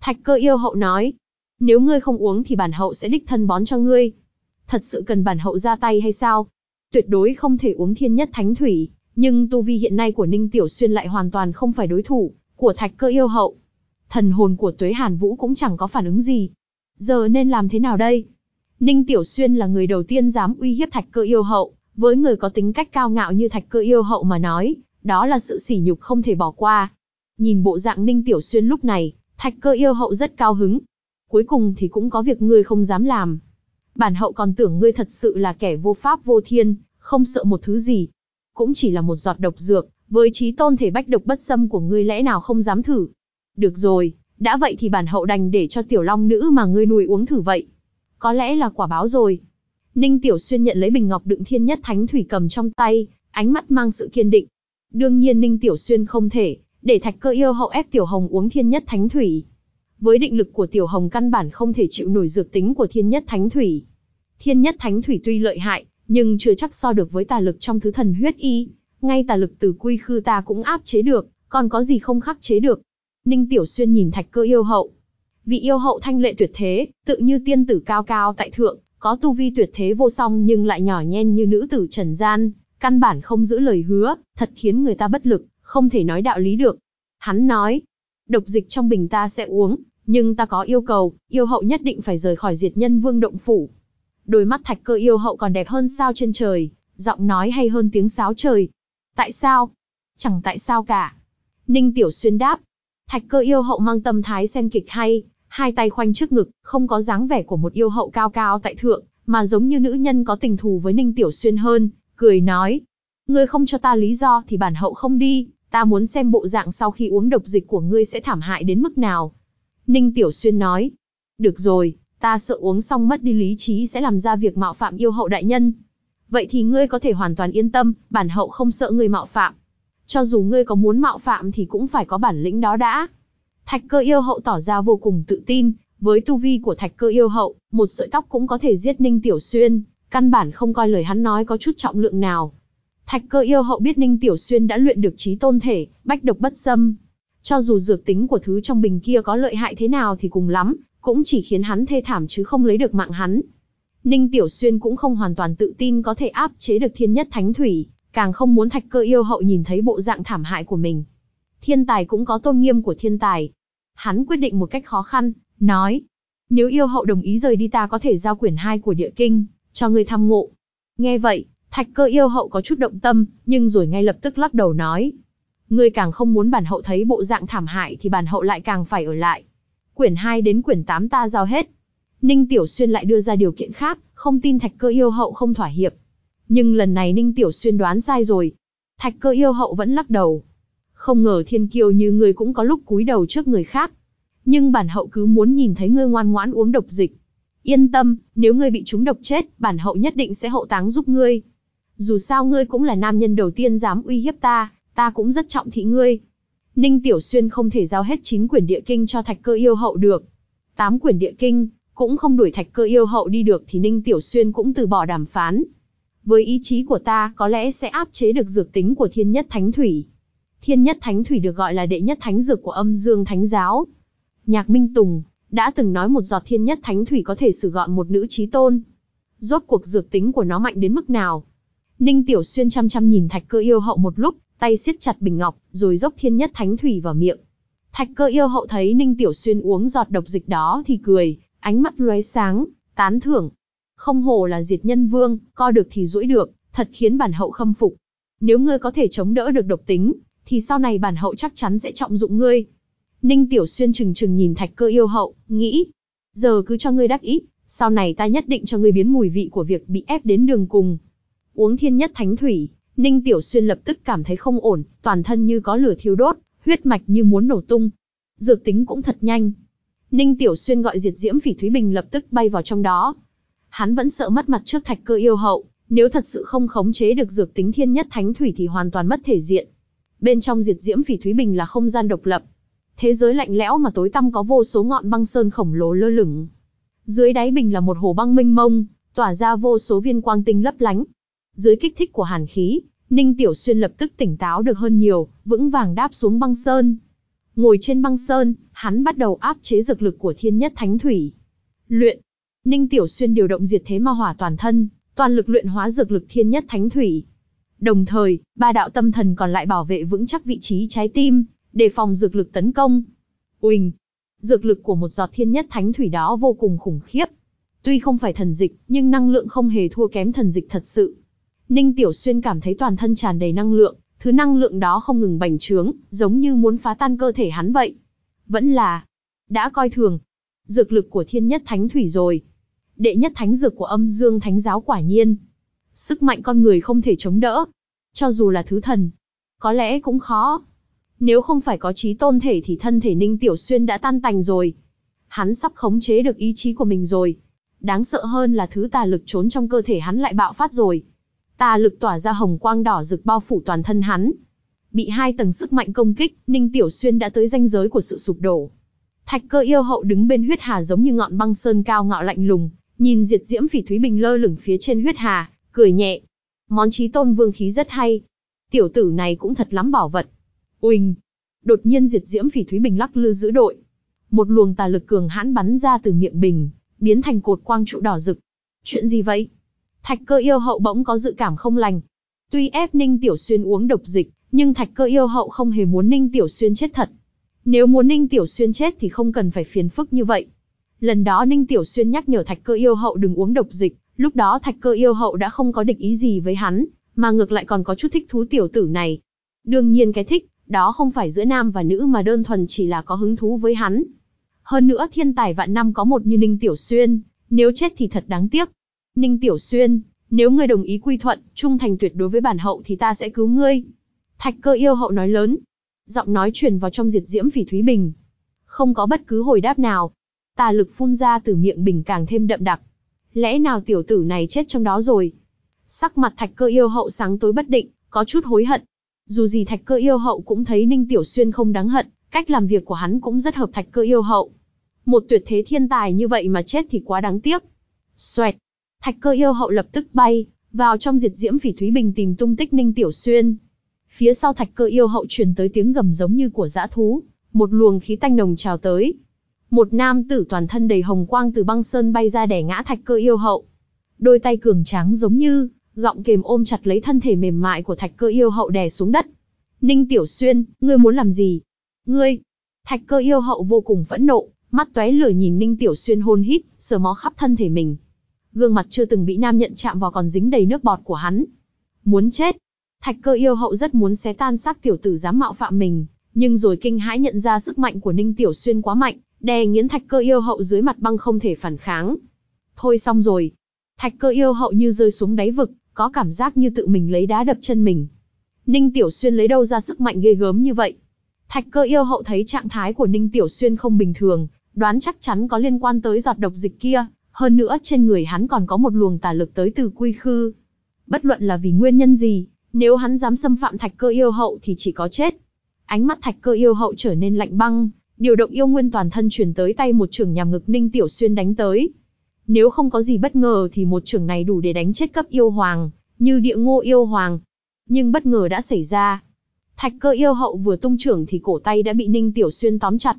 Thạch cơ yêu hậu nói, nếu ngươi không uống thì bản hậu sẽ đích thân bón cho ngươi. Thật sự cần bản hậu ra tay hay sao? Tuyệt đối không thể uống thiên nhất thánh thủy, nhưng tu vi hiện nay của Ninh Tiểu Xuyên lại hoàn toàn không phải đối thủ của Thạch Cơ yêu hậu. Thần hồn của Tuế Hàn Vũ cũng chẳng có phản ứng gì. Giờ nên làm thế nào đây? Ninh Tiểu Xuyên là người đầu tiên dám uy hiếp Thạch Cơ yêu hậu, với người có tính cách cao ngạo như Thạch Cơ yêu hậu mà nói, đó là sự sỉ nhục không thể bỏ qua. Nhìn bộ dạng Ninh Tiểu Xuyên lúc này, thạch cơ yêu hậu rất cao hứng. Cuối cùng thì cũng có việc ngươi không dám làm. Bản hậu còn tưởng ngươi thật sự là kẻ vô pháp vô thiên, không sợ một thứ gì. Cũng chỉ là một giọt độc dược, với trí tôn thể bách độc bất xâm của ngươi lẽ nào không dám thử. Được rồi, đã vậy thì bản hậu đành để cho tiểu long nữ mà ngươi nuôi uống thử vậy. Có lẽ là quả báo rồi. Ninh Tiểu Xuyên nhận lấy bình ngọc đựng thiên nhất thánh thủy cầm trong tay, ánh mắt mang sự kiên định. Đương nhiên Ninh Tiểu Xuyên không thể để thạch cơ yêu hậu ép tiểu hồng uống thiên nhất thánh thủy. Với định lực của tiểu hồng căn bản không thể chịu nổi dược tính của thiên nhất thánh thủy. Thiên nhất thánh thủy tuy lợi hại, nhưng chưa chắc so được với tà lực trong thứ thần huyết y, ngay tà lực từ quy khư ta cũng áp chế được, còn có gì không khắc chế được. Ninh Tiểu Xuyên nhìn thạch cơ yêu hậu. Vị yêu hậu thanh lệ tuyệt thế, tự như tiên tử cao cao tại thượng, có tu vi tuyệt thế vô song nhưng lại nhỏ nhen như nữ tử trần gian, căn bản không giữ lời hứa, thật khiến người ta bất lực, không thể nói đạo lý được. Hắn nói, độc dịch trong bình ta sẽ uống, nhưng ta có yêu cầu, yêu hậu nhất định phải rời khỏi diệt nhân vương động phủ. Đôi mắt thạch cơ yêu hậu còn đẹp hơn sao trên trời, giọng nói hay hơn tiếng sáo trời. Tại sao? Chẳng tại sao cả. Ninh Tiểu Xuyên đáp. Thạch cơ yêu hậu mang tâm thái sen kịch hay, hai tay khoanh trước ngực, không có dáng vẻ của một yêu hậu cao cao tại thượng, mà giống như nữ nhân có tình thù với Ninh Tiểu Xuyên hơn, cười nói. Ngươi không cho ta lý do thì bản hậu không đi, Ta muốn xem bộ dạng sau khi uống độc dịch của ngươi sẽ thảm hại đến mức nào. Ninh Tiểu Xuyên nói. Được rồi, ta sợ uống xong mất đi lý trí sẽ làm ra việc mạo phạm yêu hậu đại nhân. Vậy thì ngươi có thể hoàn toàn yên tâm, bản hậu không sợ ngươi mạo phạm. Cho dù ngươi có muốn mạo phạm thì cũng phải có bản lĩnh đó đã. Thạch cơ yêu hậu tỏ ra vô cùng tự tin, với tu vi của thạch cơ yêu hậu, một sợi tóc cũng có thể giết Ninh Tiểu Xuyên, căn bản không coi lời hắn nói có chút trọng lượng nào. Thạch cơ yêu hậu biết Ninh Tiểu Xuyên đã luyện được trí tôn thể, bách độc bất xâm. Cho dù dược tính của thứ trong bình kia có lợi hại thế nào thì cùng lắm, cũng chỉ khiến hắn thê thảm chứ không lấy được mạng hắn. Ninh Tiểu Xuyên cũng không hoàn toàn tự tin có thể áp chế được thiên nhất thánh thủy, càng không muốn thạch cơ yêu hậu nhìn thấy bộ dạng thảm hại của mình. Thiên tài cũng có tôn nghiêm của thiên tài. Hắn quyết định một cách khó khăn, nói, nếu yêu hậu đồng ý rời đi ta có thể giao quyển 2 của địa kinh, cho người thăm ngộ. Nghe vậy, Thạch cơ yêu hậu có chút động tâm, nhưng rồi ngay lập tức lắc đầu nói. Ngươi càng không muốn bản hậu thấy bộ dạng thảm hại thì bản hậu lại càng phải ở lại. Quyển 2 đến quyển 8 ta giao hết. Ninh Tiểu Xuyên lại đưa ra điều kiện khác, không tin thạch cơ yêu hậu không thỏa hiệp. Nhưng lần này Ninh Tiểu Xuyên đoán sai rồi. Thạch cơ yêu hậu vẫn lắc đầu. Không ngờ thiên kiều như ngươi cũng có lúc cúi đầu trước người khác. Nhưng bản hậu cứ muốn nhìn thấy ngươi ngoan ngoãn uống độc dịch. Yên tâm, nếu ngươi bị trúng độc chết, bản hậu nhất định sẽ hậu táng giúp ngươi dù sao ngươi cũng là nam nhân đầu tiên dám uy hiếp ta, ta cũng rất trọng thị ngươi. Ninh Tiểu Xuyên không thể giao hết 9 quyển địa kinh cho thạch cơ yêu hậu được. 8 quyển địa kinh, cũng không đuổi thạch cơ yêu hậu đi được thì Ninh Tiểu Xuyên cũng từ bỏ đàm phán. Với ý chí của ta có lẽ sẽ áp chế được dược tính của thiên nhất thánh thủy. Thiên nhất thánh thủy được gọi là đệ nhất thánh dược của âm dương thánh giáo. Nhạc Minh Tùng đã từng nói một giọt thiên nhất thánh thủy có thể xử gọn một nữ trí tôn. Rốt cuộc dược tính của nó mạnh đến mức nào? Ninh Tiểu Xuyên chăm chăm nhìn Thạch Cơ yêu hậu một lúc, tay siết chặt bình ngọc, rồi dốc thiên nhất thánh thủy vào miệng. Thạch Cơ yêu hậu thấy Ninh Tiểu Xuyên uống giọt độc dịch đó thì cười, ánh mắt lóe sáng, tán thưởng. Không hổ là diệt nhân vương, co được thì duỗi được, thật khiến bản hậu khâm phục. Nếu ngươi có thể chống đỡ được độc tính, thì sau này bản hậu chắc chắn sẽ trọng dụng ngươi. Ninh Tiểu Xuyên chừng chừng nhìn Thạch Cơ yêu hậu, nghĩ, giờ cứ cho ngươi đắc ý, sau này ta nhất định cho ngươi biến mùi vị của việc bị ép đến đường cùng. Uống thiên nhất thánh thủy, Ninh Tiểu Xuyên lập tức cảm thấy không ổn, toàn thân như có lửa thiêu đốt, huyết mạch như muốn nổ tung. Dược tính cũng thật nhanh. Ninh Tiểu Xuyên gọi Diệt Diễm Phỉ Thúy Bình lập tức bay vào trong đó. Hắn vẫn sợ mất mặt trước Thạch Cơ yêu hậu, nếu thật sự không khống chế được dược tính thiên nhất thánh thủy thì hoàn toàn mất thể diện. Bên trong Diệt Diễm Phỉ Thúy Bình là không gian độc lập, thế giới lạnh lẽo mà tối tăm có vô số ngọn băng sơn khổng lồ lơ lửng. Dưới đáy bình là một hồ băng mênh mông, tỏa ra vô số viên quang tinh lấp lánh, dưới kích thích của hàn khí, Ninh Tiểu Xuyên lập tức tỉnh táo được hơn nhiều, vững vàng đáp xuống băng sơn. Ngồi trên băng sơn, hắn bắt đầu áp chế dược lực của thiên nhất thánh thủy. Luyện. Ninh Tiểu Xuyên điều động diệt thế ma hỏa toàn thân, toàn lực luyện hóa dược lực thiên nhất thánh thủy. Đồng thời, ba đạo tâm thần còn lại bảo vệ vững chắc vị trí trái tim, đề phòng dược lực tấn công. Uỳnh. Dược lực của một giọt thiên nhất thánh thủy đó vô cùng khủng khiếp. Tuy không phải thần dịch, nhưng năng lượng không hề thua kém thần dịch thật sự Ninh Tiểu Xuyên cảm thấy toàn thân tràn đầy năng lượng, thứ năng lượng đó không ngừng bành trướng, giống như muốn phá tan cơ thể hắn vậy. Vẫn là, đã coi thường, dược lực của thiên nhất thánh thủy rồi. Đệ nhất thánh dược của âm dương thánh giáo quả nhiên. Sức mạnh con người không thể chống đỡ. Cho dù là thứ thần, có lẽ cũng khó. Nếu không phải có trí tôn thể thì thân thể Ninh Tiểu Xuyên đã tan tành rồi. Hắn sắp khống chế được ý chí của mình rồi. Đáng sợ hơn là thứ tà lực trốn trong cơ thể hắn lại bạo phát rồi tà lực tỏa ra hồng quang đỏ rực bao phủ toàn thân hắn. Bị hai tầng sức mạnh công kích, Ninh Tiểu Xuyên đã tới ranh giới của sự sụp đổ. Thạch cơ yêu hậu đứng bên huyết hà giống như ngọn băng sơn cao ngạo lạnh lùng, nhìn diệt diễm phỉ thúy bình lơ lửng phía trên huyết hà, cười nhẹ. Món trí tôn vương khí rất hay. Tiểu tử này cũng thật lắm bảo vật. Uỳnh! Đột nhiên diệt diễm phỉ thúy bình lắc lư giữ đội. Một luồng tà lực cường hãn bắn ra từ miệng bình, biến thành cột quang trụ đỏ rực. Chuyện gì vậy? Thạch cơ yêu hậu bỗng có dự cảm không lành. Tuy ép Ninh Tiểu Xuyên uống độc dịch, nhưng Thạch cơ yêu hậu không hề muốn Ninh Tiểu Xuyên chết thật. Nếu muốn Ninh Tiểu Xuyên chết thì không cần phải phiền phức như vậy. Lần đó Ninh Tiểu Xuyên nhắc nhở Thạch cơ yêu hậu đừng uống độc dịch, lúc đó Thạch cơ yêu hậu đã không có địch ý gì với hắn, mà ngược lại còn có chút thích thú tiểu tử này. Đương nhiên cái thích, đó không phải giữa nam và nữ mà đơn thuần chỉ là có hứng thú với hắn. Hơn nữa thiên tài vạn năm có một như Ninh Tiểu Xuyên, nếu chết thì thật đáng tiếc. Ninh Tiểu Xuyên, nếu ngươi đồng ý quy thuận, trung thành tuyệt đối với bản hậu thì ta sẽ cứu ngươi. Thạch cơ yêu hậu nói lớn. Giọng nói truyền vào trong diệt diễm phỉ Thúy Bình. Không có bất cứ hồi đáp nào. Tà lực phun ra từ miệng bình càng thêm đậm đặc. Lẽ nào tiểu tử này chết trong đó rồi? Sắc mặt thạch cơ yêu hậu sáng tối bất định, có chút hối hận. Dù gì thạch cơ yêu hậu cũng thấy Ninh Tiểu Xuyên không đáng hận, cách làm việc của hắn cũng rất hợp thạch cơ yêu hậu. Một tuyệt thế thiên tài như vậy mà chết thì quá đáng tiếc. Xoẹt, Thạch cơ yêu hậu lập tức bay, vào trong diệt diễm phỉ thúy bình tìm tung tích Ninh Tiểu Xuyên. Phía sau thạch cơ yêu hậu truyền tới tiếng gầm giống như của dã thú, một luồng khí tanh nồng trào tới. Một nam tử toàn thân đầy hồng quang từ băng sơn bay ra đè ngã thạch cơ yêu hậu. Đôi tay cường tráng giống như gọng kềm ôm chặt lấy thân thể mềm mại của thạch cơ yêu hậu đè xuống đất. Ninh Tiểu Xuyên, ngươi muốn làm gì? Ngươi! Thạch cơ yêu hậu vô cùng phẫn nộ, mắt tóe lửa nhìn Ninh Tiểu Xuyên hôn hít, sờ mó khắp thân thể mình, gương mặt chưa từng bị nam nhận chạm vào còn dính đầy nước bọt của hắn. Muốn chết. Thạch cơ yêu hậu rất muốn xé tan xác tiểu tử dám mạo phạm mình, nhưng rồi kinh hãi nhận ra sức mạnh của Ninh Tiểu Xuyên quá mạnh, đè nghiến thạch cơ yêu hậu dưới mặt băng không thể phản kháng. Thôi xong rồi. Thạch cơ yêu hậu như rơi xuống đáy vực, có cảm giác như tự mình lấy đá đập chân mình. Ninh Tiểu Xuyên lấy đâu ra sức mạnh ghê gớm như vậy? Thạch cơ yêu hậu thấy trạng thái của Ninh Tiểu Xuyên không bình thường, đoán chắc chắn có liên quan tới giọt độc dịch kia, hơn nữa trên người hắn còn có một luồng tà lực tới từ quy khư. Bất luận là vì nguyên nhân gì, nếu hắn dám xâm phạm thạch cơ yêu hậu thì chỉ có chết. Ánh mắt thạch cơ yêu hậu trở nên lạnh băng, điều động yêu nguyên toàn thân truyền tới tay một trường nhằm ngực Ninh Tiểu Xuyên đánh tới. Nếu không có gì bất ngờ thì một trường này đủ để đánh chết cấp yêu hoàng, như địa ngô yêu hoàng. Nhưng bất ngờ đã xảy ra. Thạch cơ yêu hậu vừa tung trưởng thì cổ tay đã bị Ninh Tiểu Xuyên tóm chặt.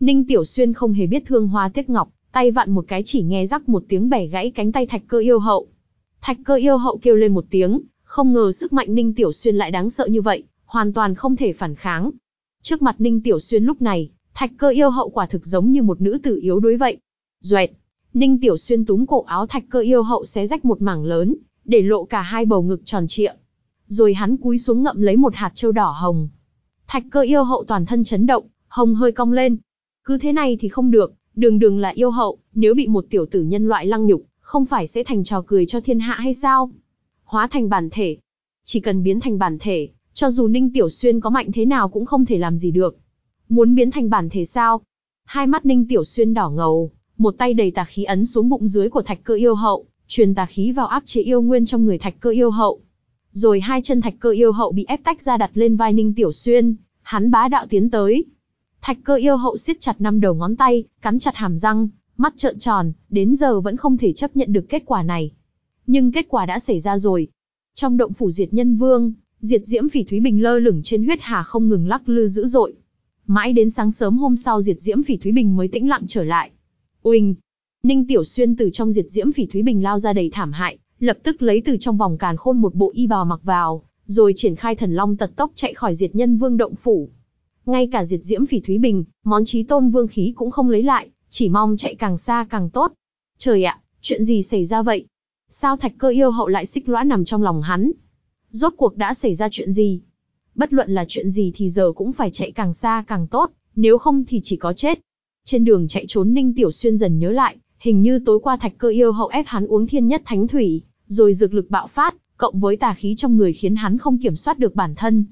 Ninh Tiểu Xuyên không hề biết thương hoa tiếc ngọc, Tay vặn một cái chỉ nghe rắc một tiếng bẻ gãy cánh tay thạch cơ yêu hậu. Thạch cơ yêu hậu kêu lên một tiếng, không ngờ sức mạnh Ninh Tiểu Xuyên lại đáng sợ như vậy, hoàn toàn không thể phản kháng. Trước mặt Ninh Tiểu Xuyên lúc này, thạch cơ yêu hậu quả thực giống như một nữ tử yếu đuối vậy. Duệt, Ninh Tiểu Xuyên túm cổ áo thạch cơ yêu hậu xé rách một mảng lớn, để lộ cả hai bầu ngực tròn trịa. Rồi hắn cúi xuống ngậm lấy một hạt châu đỏ hồng. Thạch cơ yêu hậu toàn thân chấn động, hồng hơi cong lên. Cứ thế này thì không được, Đường đường là yêu hậu, nếu bị một tiểu tử nhân loại lăng nhục, không phải sẽ thành trò cười cho thiên hạ hay sao? Hóa thành bản thể. Chỉ cần biến thành bản thể, cho dù Ninh Tiểu Xuyên có mạnh thế nào cũng không thể làm gì được. Muốn biến thành bản thể sao? Hai mắt Ninh Tiểu Xuyên đỏ ngầu, một tay đầy tà khí ấn xuống bụng dưới của thạch cơ yêu hậu, truyền tà khí vào áp chế yêu nguyên trong người thạch cơ yêu hậu. Rồi hai chân thạch cơ yêu hậu bị ép tách ra đặt lên vai Ninh Tiểu Xuyên, hắn bá đạo tiến tới, Thạch cơ yêu hậu siết chặt năm đầu ngón tay, cắn chặt hàm răng, mắt trợn tròn, đến giờ vẫn không thể chấp nhận được kết quả này. Nhưng kết quả đã xảy ra rồi. Trong động phủ Diệt Nhân Vương, Diệt Diễm Phỉ Thúy Bình lơ lửng trên huyết hà không ngừng lắc lư dữ dội. Mãi đến sáng sớm hôm sau Diệt Diễm Phỉ Thúy Bình mới tĩnh lặng trở lại. Oình! Ninh Tiểu Xuyên từ trong Diệt Diễm Phỉ Thúy Bình lao ra đầy thảm hại, lập tức lấy từ trong vòng càn khôn một bộ y bào mặc vào, rồi triển khai thần long tật tốc chạy khỏi Diệt Nhân Vương động phủ. Ngay cả diệt diễm phỉ Thúy Bình, món trí tôn vương khí cũng không lấy lại, chỉ mong chạy càng xa càng tốt. Trời ạ, chuyện gì xảy ra vậy? Sao thạch cơ yêu hậu lại xích lõa nằm trong lòng hắn? Rốt cuộc đã xảy ra chuyện gì? Bất luận là chuyện gì thì giờ cũng phải chạy càng xa càng tốt, nếu không thì chỉ có chết. Trên đường chạy trốn Ninh Tiểu Xuyên dần nhớ lại, hình như tối qua thạch cơ yêu hậu ép hắn uống thiên nhất thánh thủy, rồi dược lực bạo phát, cộng với tà khí trong người khiến hắn không kiểm soát được bản thân,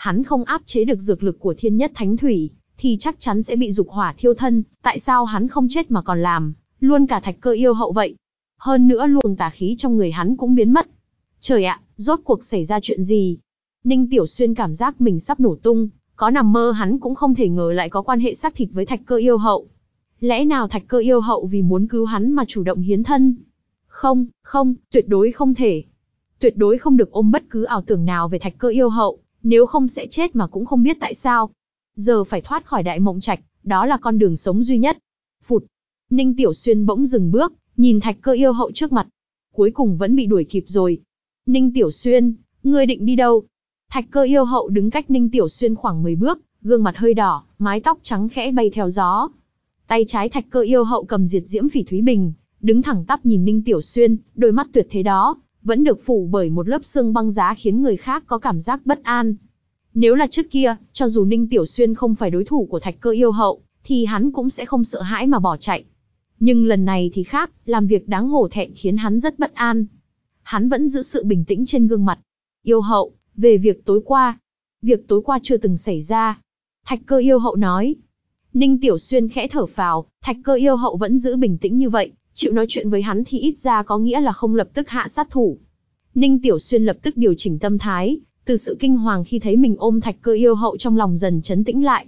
hắn không áp chế được dược lực của thiên nhất thánh thủy, thì chắc chắn sẽ bị dục hỏa thiêu thân, tại sao hắn không chết mà còn làm, luôn cả thạch cơ yêu hậu vậy. Hơn nữa luồng tà khí trong người hắn cũng biến mất. Trời ạ, rốt cuộc xảy ra chuyện gì? Ninh Tiểu Xuyên cảm giác mình sắp nổ tung, có nằm mơ hắn cũng không thể ngờ lại có quan hệ xác thịt với thạch cơ yêu hậu. Lẽ nào thạch cơ yêu hậu vì muốn cứu hắn mà chủ động hiến thân? Không, không, tuyệt đối không thể. Tuyệt đối không được ôm bất cứ ảo tưởng nào về thạch cơ yêu hậu nếu không sẽ chết mà cũng không biết tại sao. Giờ phải thoát khỏi đại mộng trạch, đó là con đường sống duy nhất. Phụt. Ninh Tiểu Xuyên bỗng dừng bước, nhìn thạch cơ yêu hậu trước mặt. Cuối cùng vẫn bị đuổi kịp rồi. Ninh Tiểu Xuyên, ngươi định đi đâu? Thạch cơ yêu hậu đứng cách Ninh Tiểu Xuyên khoảng 10 bước, gương mặt hơi đỏ, mái tóc trắng khẽ bay theo gió. Tay trái thạch cơ yêu hậu cầm diệt diễm phỉ thúy bình, đứng thẳng tắp nhìn Ninh Tiểu Xuyên, đôi mắt tuyệt thế đó, vẫn được phủ bởi một lớp xương băng giá khiến người khác có cảm giác bất an. Nếu là trước kia, cho dù Ninh Tiểu Xuyên không phải đối thủ của thạch cơ yêu hậu, thì hắn cũng sẽ không sợ hãi mà bỏ chạy. Nhưng lần này thì khác, làm việc đáng hổ thẹn khiến hắn rất bất an. Hắn vẫn giữ sự bình tĩnh trên gương mặt. Yêu hậu, về việc tối qua. Việc tối qua chưa từng xảy ra. Thạch cơ yêu hậu nói. Ninh Tiểu Xuyên khẽ thở phào, thạch cơ yêu hậu vẫn giữ bình tĩnh như vậy, Chịu nói chuyện với hắn thì ít ra có nghĩa là không lập tức hạ sát thủ. Ninh Tiểu Xuyên lập tức điều chỉnh tâm thái, từ sự kinh hoàng khi thấy mình ôm thạch cơ yêu hậu trong lòng dần chấn tĩnh lại.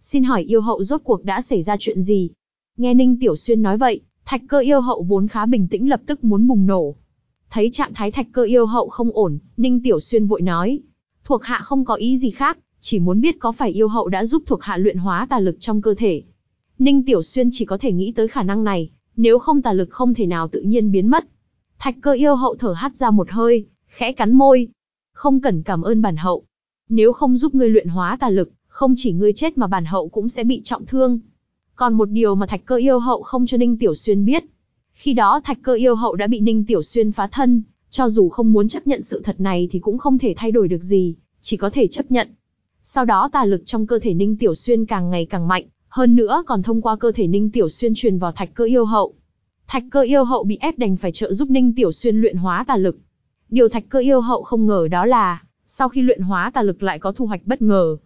Xin hỏi yêu hậu rốt cuộc đã xảy ra chuyện gì? Nghe Ninh Tiểu Xuyên nói vậy, thạch cơ yêu hậu vốn khá bình tĩnh lập tức muốn bùng nổ. Thấy trạng thái thạch cơ yêu hậu không ổn, Ninh Tiểu Xuyên vội nói. Thuộc hạ không có ý gì khác, chỉ muốn biết có phải yêu hậu đã giúp thuộc hạ luyện hóa tà lực trong cơ thể. Ninh Tiểu Xuyên chỉ có thể nghĩ tới khả năng này, nếu không tà lực không thể nào tự nhiên biến mất. Thạch cơ yêu hậu thở hắt ra một hơi, khẽ cắn môi. Không cần cảm ơn bản hậu. Nếu không giúp ngươi luyện hóa tà lực, không chỉ ngươi chết mà bản hậu cũng sẽ bị trọng thương. Còn một điều mà thạch cơ yêu hậu không cho Ninh Tiểu Xuyên biết. Khi đó thạch cơ yêu hậu đã bị Ninh Tiểu Xuyên phá thân, cho dù không muốn chấp nhận sự thật này thì cũng không thể thay đổi được gì, chỉ có thể chấp nhận. Sau đó tà lực trong cơ thể Ninh Tiểu Xuyên càng ngày càng mạnh, hơn nữa còn thông qua cơ thể Ninh Tiểu Xuyên truyền vào thạch cơ yêu hậu. Thạch cơ yêu hậu bị ép đành phải trợ giúp Ninh Tiểu Xuyên luyện hóa tà lực. Điều thạch cơ yêu hậu không ngờ đó là, sau khi luyện hóa tà lực lại có thu hoạch bất ngờ.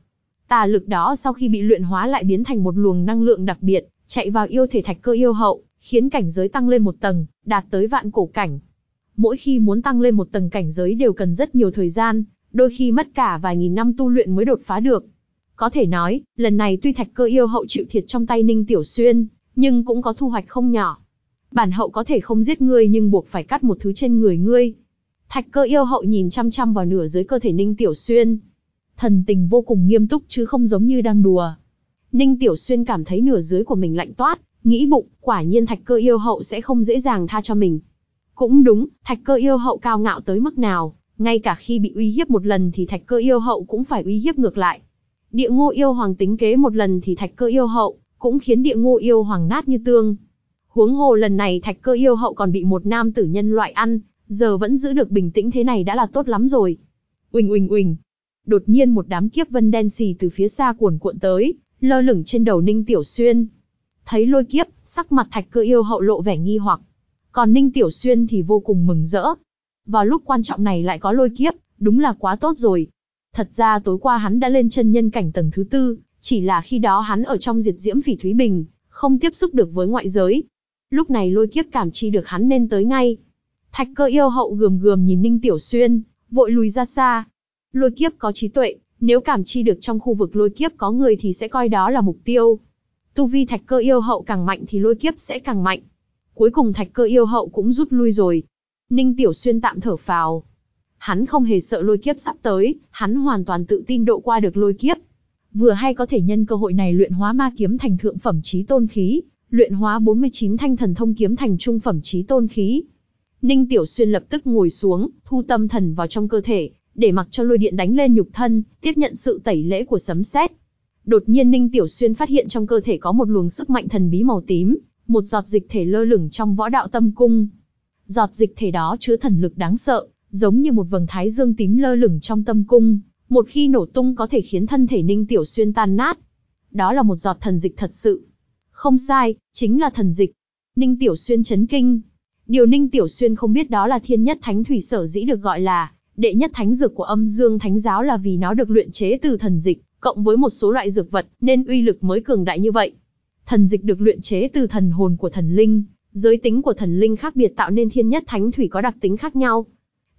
Tà lực đó sau khi bị luyện hóa lại biến thành một luồng năng lượng đặc biệt, chạy vào yêu thể thạch cơ yêu hậu, khiến cảnh giới tăng lên một tầng, đạt tới vạn cổ cảnh. Mỗi khi muốn tăng lên một tầng cảnh giới đều cần rất nhiều thời gian, đôi khi mất cả vài nghìn năm tu luyện mới đột phá được. Có thể nói, lần này tuy thạch cơ yêu hậu chịu thiệt trong tay Ninh Tiểu Xuyên, nhưng cũng có thu hoạch không nhỏ. Bản hậu có thể không giết ngươi nhưng buộc phải cắt một thứ trên người ngươi. Thạch cơ yêu hậu nhìn chăm chăm vào nửa dưới cơ thể Ninh Tiểu Xuyên. Thần tình vô cùng nghiêm túc chứ không giống như đang đùa. Ninh Tiểu Xuyên cảm thấy nửa dưới của mình lạnh toát, nghĩ bụng, quả nhiên thạch cơ yêu hậu sẽ không dễ dàng tha cho mình. Cũng đúng, thạch cơ yêu hậu cao ngạo tới mức nào, ngay cả khi bị uy hiếp một lần thì thạch cơ yêu hậu cũng phải uy hiếp ngược lại. Địa ngô yêu hoàng tính kế một lần thì thạch cơ yêu hậu, cũng khiến địa ngô yêu hoàng nát như tương. Huống hồ lần này thạch cơ yêu hậu còn bị một nam tử nhân loại ăn, giờ vẫn giữ được bình tĩnh thế này đã là tốt lắm rồi. Uỳnh uỳnh uỳnh. Đột nhiên một đám kiếp vân đen xì từ phía xa cuồn cuộn tới, lơ lửng trên đầu Ninh Tiểu Xuyên. Thấy lôi kiếp, sắc mặt thạch cơ yêu hậu lộ vẻ nghi hoặc. Còn Ninh Tiểu Xuyên thì vô cùng mừng rỡ. Vào lúc quan trọng này lại có lôi kiếp, đúng là quá tốt rồi. Thật ra tối qua hắn đã lên chân nhân cảnh tầng thứ tư, chỉ là khi đó hắn ở trong diệt diễm phỉ Thúy Bình, không tiếp xúc được với ngoại giới. Lúc này lôi kiếp cảm chi được hắn nên tới ngay. Thạch cơ yêu hậu gườm gườm nhìn Ninh Tiểu Xuyên, vội lùi ra xa. Lôi kiếp có trí tuệ, nếu cảm chi được trong khu vực lôi kiếp có người thì sẽ coi đó là mục tiêu. Tu vi thạch cơ yêu hậu càng mạnh thì lôi kiếp sẽ càng mạnh. Cuối cùng thạch cơ yêu hậu cũng rút lui rồi. Ninh Tiểu Xuyên tạm thở phào, hắn không hề sợ lôi kiếp sắp tới, hắn hoàn toàn tự tin độ qua được lôi kiếp. Vừa hay có thể nhân cơ hội này luyện hóa ma kiếm thành thượng phẩm chí tôn khí, luyện hóa 49 thanh thần thông kiếm thành trung phẩm chí tôn khí. Ninh Tiểu Xuyên lập tức ngồi xuống, thu tâm thần vào trong cơ thể, để mặc cho lôi điện đánh lên nhục thân, tiếp nhận sự tẩy lễ của sấm sét. Đột nhiên Ninh Tiểu Xuyên phát hiện trong cơ thể có một luồng sức mạnh thần bí màu tím, một giọt dịch thể lơ lửng trong võ đạo tâm cung. Giọt dịch thể đó chứa thần lực đáng sợ, giống như một vầng thái dương tím lơ lửng trong tâm cung, một khi nổ tung có thể khiến thân thể Ninh Tiểu Xuyên tan nát. Đó là một giọt thần dịch thật sự. Không sai, chính là thần dịch. Ninh Tiểu Xuyên chấn kinh. Điều Ninh Tiểu Xuyên không biết đó là thiên nhất thánh thủy sở dĩ được gọi là đệ nhất thánh dược của âm dương thánh giáo là vì nó được luyện chế từ thần dịch, cộng với một số loại dược vật nên uy lực mới cường đại như vậy. Thần dịch được luyện chế từ thần hồn của thần linh, giới tính của thần linh khác biệt tạo nên thiên nhất thánh thủy có đặc tính khác nhau,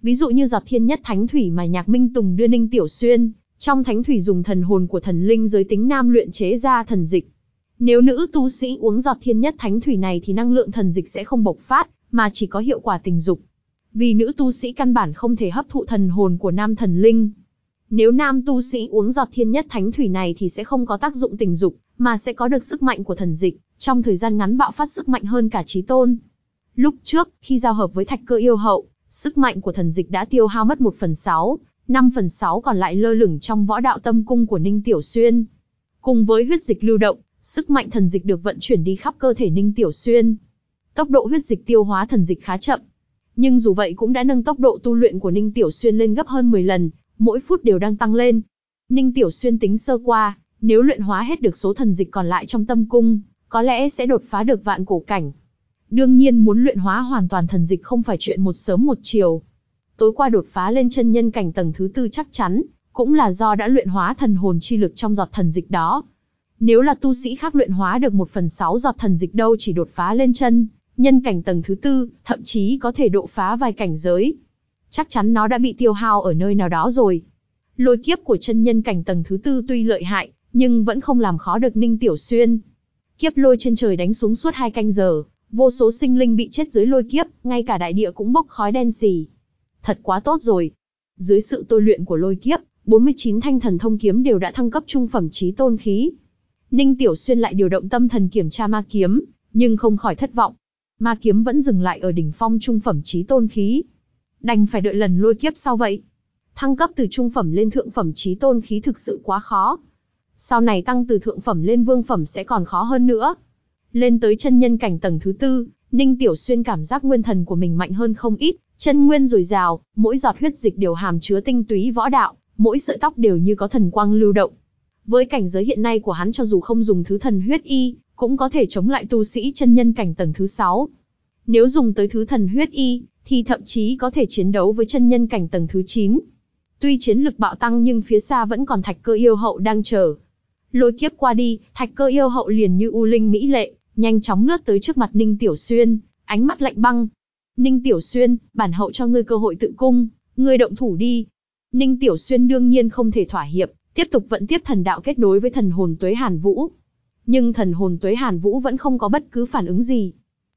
ví dụ như giọt thiên nhất thánh thủy mà Nhạc Minh Tùng đưa Ninh Tiểu Xuyên, trong thánh thủy dùng thần hồn của thần linh giới tính nam luyện chế ra thần dịch. Nếu nữ tu sĩ uống giọt thiên nhất thánh thủy này thì năng lượng thần dịch sẽ không bộc phát, mà chỉ có hiệu quả tình dục. Vì nữ tu sĩ căn bản không thể hấp thụ thần hồn của nam thần linh. Nếu nam tu sĩ uống giọt thiên nhất thánh thủy này thì sẽ không có tác dụng tình dục, mà sẽ có được sức mạnh của thần dịch, trong thời gian ngắn bạo phát sức mạnh hơn cả trí tôn. Lúc trước, khi giao hợp với thạch cơ yêu hậu, Sức mạnh của thần dịch đã tiêu hao mất một phần sáu, năm phần sáu còn lại lơ lửng trong võ đạo tâm cung của Ninh Tiểu Xuyên. Cùng với huyết dịch lưu động, sức mạnh thần dịch được vận chuyển đi khắp cơ thể Ninh Tiểu Xuyên. Tốc độ huyết dịch tiêu hóa thần dịch khá chậm, nhưng dù vậy cũng đã nâng tốc độ tu luyện của Ninh Tiểu Xuyên lên gấp hơn 10 lần, mỗi phút đều đang tăng lên. Ninh Tiểu Xuyên tính sơ qua, nếu luyện hóa hết được số thần dịch còn lại trong tâm cung, có lẽ sẽ đột phá được vạn cổ cảnh đương nhiên muốn luyện hóa hoàn toàn thần dịch không phải chuyện một sớm một chiều. Tối qua đột phá lên chân nhân cảnh tầng thứ tư chắc chắn, cũng là do đã luyện hóa thần hồn chi lực trong giọt thần dịch đó. Nếu là tu sĩ khác luyện hóa được một phần sáu giọt thần dịch đâu chỉ đột phá lên chân, nhân cảnh tầng thứ tư, thậm chí có thể độ phá vài cảnh giới. Chắc chắn nó đã bị tiêu hao ở nơi nào đó rồi. Lôi kiếp của chân nhân cảnh tầng thứ tư tuy lợi hại, nhưng vẫn không làm khó được Ninh Tiểu Xuyên. Kiếp lôi trên trời đánh xuống suốt hai canh giờ, vô số sinh linh bị chết dưới lôi kiếp, ngay cả đại địa cũng bốc khói đen xì. Thật quá tốt rồi. Dưới sự tôi luyện của lôi kiếp, 49 thanh thần thông kiếm đều đã thăng cấp trung phẩm trí tôn khí. Ninh Tiểu Xuyên lại điều động tâm thần kiểm tra ma kiếm, nhưng không khỏi thất vọng. Ma kiếm vẫn dừng lại ở đỉnh phong trung phẩm trí tôn khí. Đành phải đợi lần lôi kiếp sau vậy. Thăng cấp từ trung phẩm lên thượng phẩm trí tôn khí thực sự quá khó. Sau này tăng từ thượng phẩm lên vương phẩm sẽ còn khó hơn nữa. Lên tới chân nhân cảnh tầng thứ tư, Ninh Tiểu Xuyên cảm giác nguyên thần của mình mạnh hơn không ít, chân nguyên dồi dào, mỗi giọt huyết dịch đều hàm chứa tinh túy võ đạo, mỗi sợi tóc đều như có thần quang lưu động. Với cảnh giới hiện nay của hắn cho dù không dùng thứ thần huyết y, cũng có thể chống lại tu sĩ chân nhân cảnh tầng thứ sáu. Nếu dùng tới thứ thần huyết y, thì thậm chí có thể chiến đấu với chân nhân cảnh tầng thứ chín. Tuy chiến lực bạo tăng nhưng phía xa vẫn còn thạch cơ yêu hậu đang chờ. Lôi kiếp qua đi, thạch cơ yêu hậu liền như u linh mỹ lệ, nhanh chóng lướt tới trước mặt Ninh Tiểu Xuyên, ánh mắt lạnh băng. Ninh Tiểu Xuyên, bản hậu cho ngươi cơ hội tự cung, ngươi động thủ đi. Ninh Tiểu Xuyên đương nhiên không thể thỏa hiệp, tiếp tục vận tiếp thần đạo kết nối với thần hồn tuế Hàn Vũ. Nhưng thần hồn tuế Hàn Vũ vẫn không có bất cứ phản ứng gì.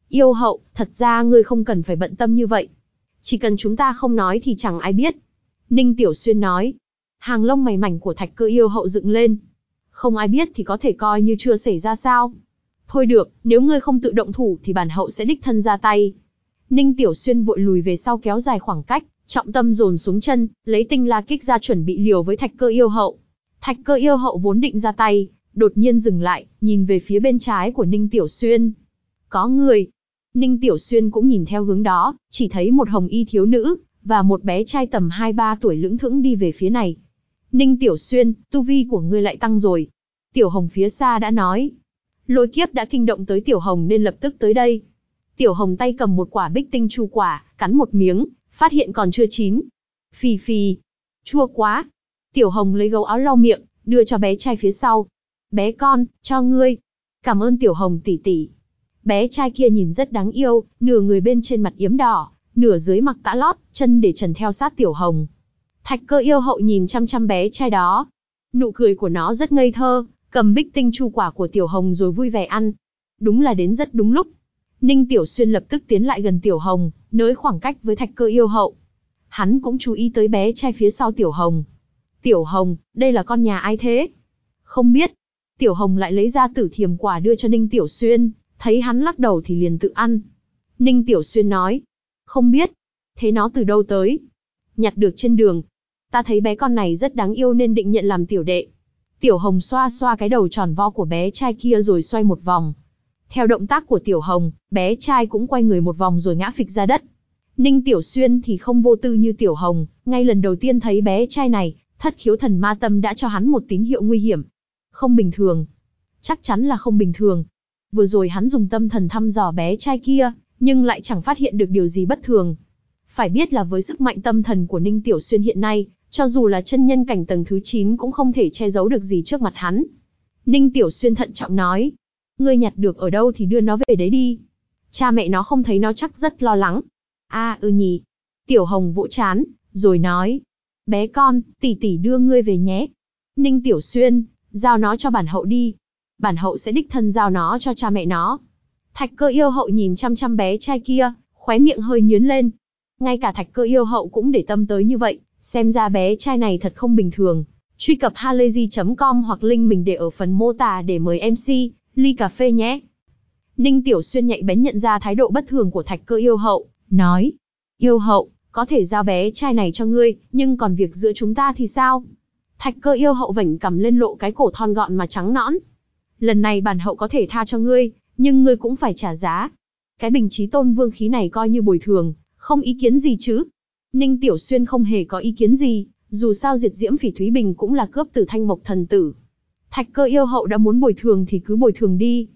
Yêu hậu, thật ra ngươi không cần phải bận tâm như vậy. Chỉ cần chúng ta không nói thì chẳng ai biết. Ninh Tiểu Xuyên nói. Hàng lông mày mảnh của thạch cơ yêu hậu dựng lên. Không ai biết thì có thể coi như chưa xảy ra sao. Thôi được, nếu ngươi không tự động thủ thì bản hậu sẽ đích thân ra tay. Ninh Tiểu Xuyên vội lùi về sau kéo dài khoảng cách, trọng tâm dồn xuống chân, lấy tinh la kích ra chuẩn bị liều với thạch cơ yêu hậu. Thạch cơ yêu hậu vốn định ra tay, đột nhiên dừng lại, nhìn về phía bên trái của Ninh Tiểu Xuyên. Có người. Ninh Tiểu Xuyên cũng nhìn theo hướng đó, chỉ thấy một hồng y thiếu nữ, và một bé trai tầm 2-3 tuổi lưỡng thững đi về phía này. Ninh Tiểu Xuyên, tu vi của ngươi lại tăng rồi. Tiểu Hồng phía xa đã nói. Lôi kiếp đã kinh động tới Tiểu Hồng nên lập tức tới đây. Tiểu Hồng tay cầm một quả bích tinh chu quả, cắn một miếng, phát hiện còn chưa chín. Phì phì, chua quá. Tiểu Hồng lấy gấu áo lau miệng, đưa cho bé trai phía sau. Bé con, cho ngươi. Cảm ơn Tiểu Hồng tỷ tỷ. Bé trai kia nhìn rất đáng yêu, nửa người bên trên mặt yếm đỏ, nửa dưới mặc tã lót, chân để trần theo sát Tiểu Hồng. Thạch cơ yêu hậu nhìn chăm chăm bé trai đó. Nụ cười của nó rất ngây thơ, cầm bích tinh chu quả của Tiểu Hồng rồi vui vẻ ăn. Đúng là đến rất đúng lúc. Ninh Tiểu Xuyên lập tức tiến lại gần Tiểu Hồng, nới khoảng cách với thạch cơ yêu hậu. Hắn cũng chú ý tới bé trai phía sau Tiểu Hồng. Tiểu Hồng, đây là con nhà ai thế? Không biết. Tiểu Hồng lại lấy ra tử thiềm quả đưa cho Ninh Tiểu Xuyên, thấy hắn lắc đầu thì liền tự ăn. Ninh Tiểu Xuyên nói. Không biết. Thế nó từ đâu tới? Nhặt được trên đường. Ta thấy bé con này rất đáng yêu nên định nhận làm tiểu đệ. Tiểu Hồng xoa xoa cái đầu tròn vo của bé trai kia rồi xoay một vòng. Theo động tác của Tiểu Hồng, bé trai cũng quay người một vòng rồi ngã phịch ra đất. Ninh Tiểu Xuyên thì không vô tư như Tiểu Hồng, ngay lần đầu tiên thấy bé trai này, thất khiếu thần ma tâm đã cho hắn một tín hiệu nguy hiểm. Không bình thường. Chắc chắn là không bình thường. Vừa rồi hắn dùng tâm thần thăm dò bé trai kia, nhưng lại chẳng phát hiện được điều gì bất thường. Phải biết là với sức mạnh tâm thần của Ninh Tiểu Xuyên hiện nay, cho dù là chân nhân cảnh tầng thứ 9 cũng không thể che giấu được gì trước mặt hắn. Ninh Tiểu Xuyên thận trọng nói. Ngươi nhặt được ở đâu thì đưa nó về đấy đi. Cha mẹ nó không thấy nó chắc rất lo lắng. a ư ừ nhỉ. Tiểu Hồng vỗ chán, rồi nói. Bé con, tỷ tỷ đưa ngươi về nhé. Ninh Tiểu Xuyên, giao nó cho bản hậu đi. Bản hậu sẽ đích thân giao nó cho cha mẹ nó. Thạch cơ yêu hậu nhìn chăm chăm bé trai kia, khóe miệng hơi nhướn lên. Ngay cả thạch cơ yêu hậu cũng để tâm tới như vậy, Xem ra bé trai này thật không bình thường. Truy cập halayzi.com hoặc link mình để ở phần mô tả để mời MC, ly cà phê nhé. Ninh Tiểu Xuyên nhạy bén nhận ra thái độ bất thường của thạch cơ yêu hậu, nói. Yêu hậu, có thể giao bé trai này cho ngươi, nhưng còn việc giữa chúng ta thì sao? Thạch cơ yêu hậu vảnh cầm lên lộ cái cổ thon gọn mà trắng nõn. Lần này bản hậu có thể tha cho ngươi, nhưng ngươi cũng phải trả giá. Cái bình trí tôn vương khí này coi như bồi thường, không ý kiến gì chứ. Ninh Tiểu Xuyên không hề có ý kiến gì, dù sao diệt diễm phỉ Thúy Bình cũng là cướp từ thanh mộc thần tử. Thạch cơ yêu hậu đã muốn bồi thường thì cứ bồi thường đi.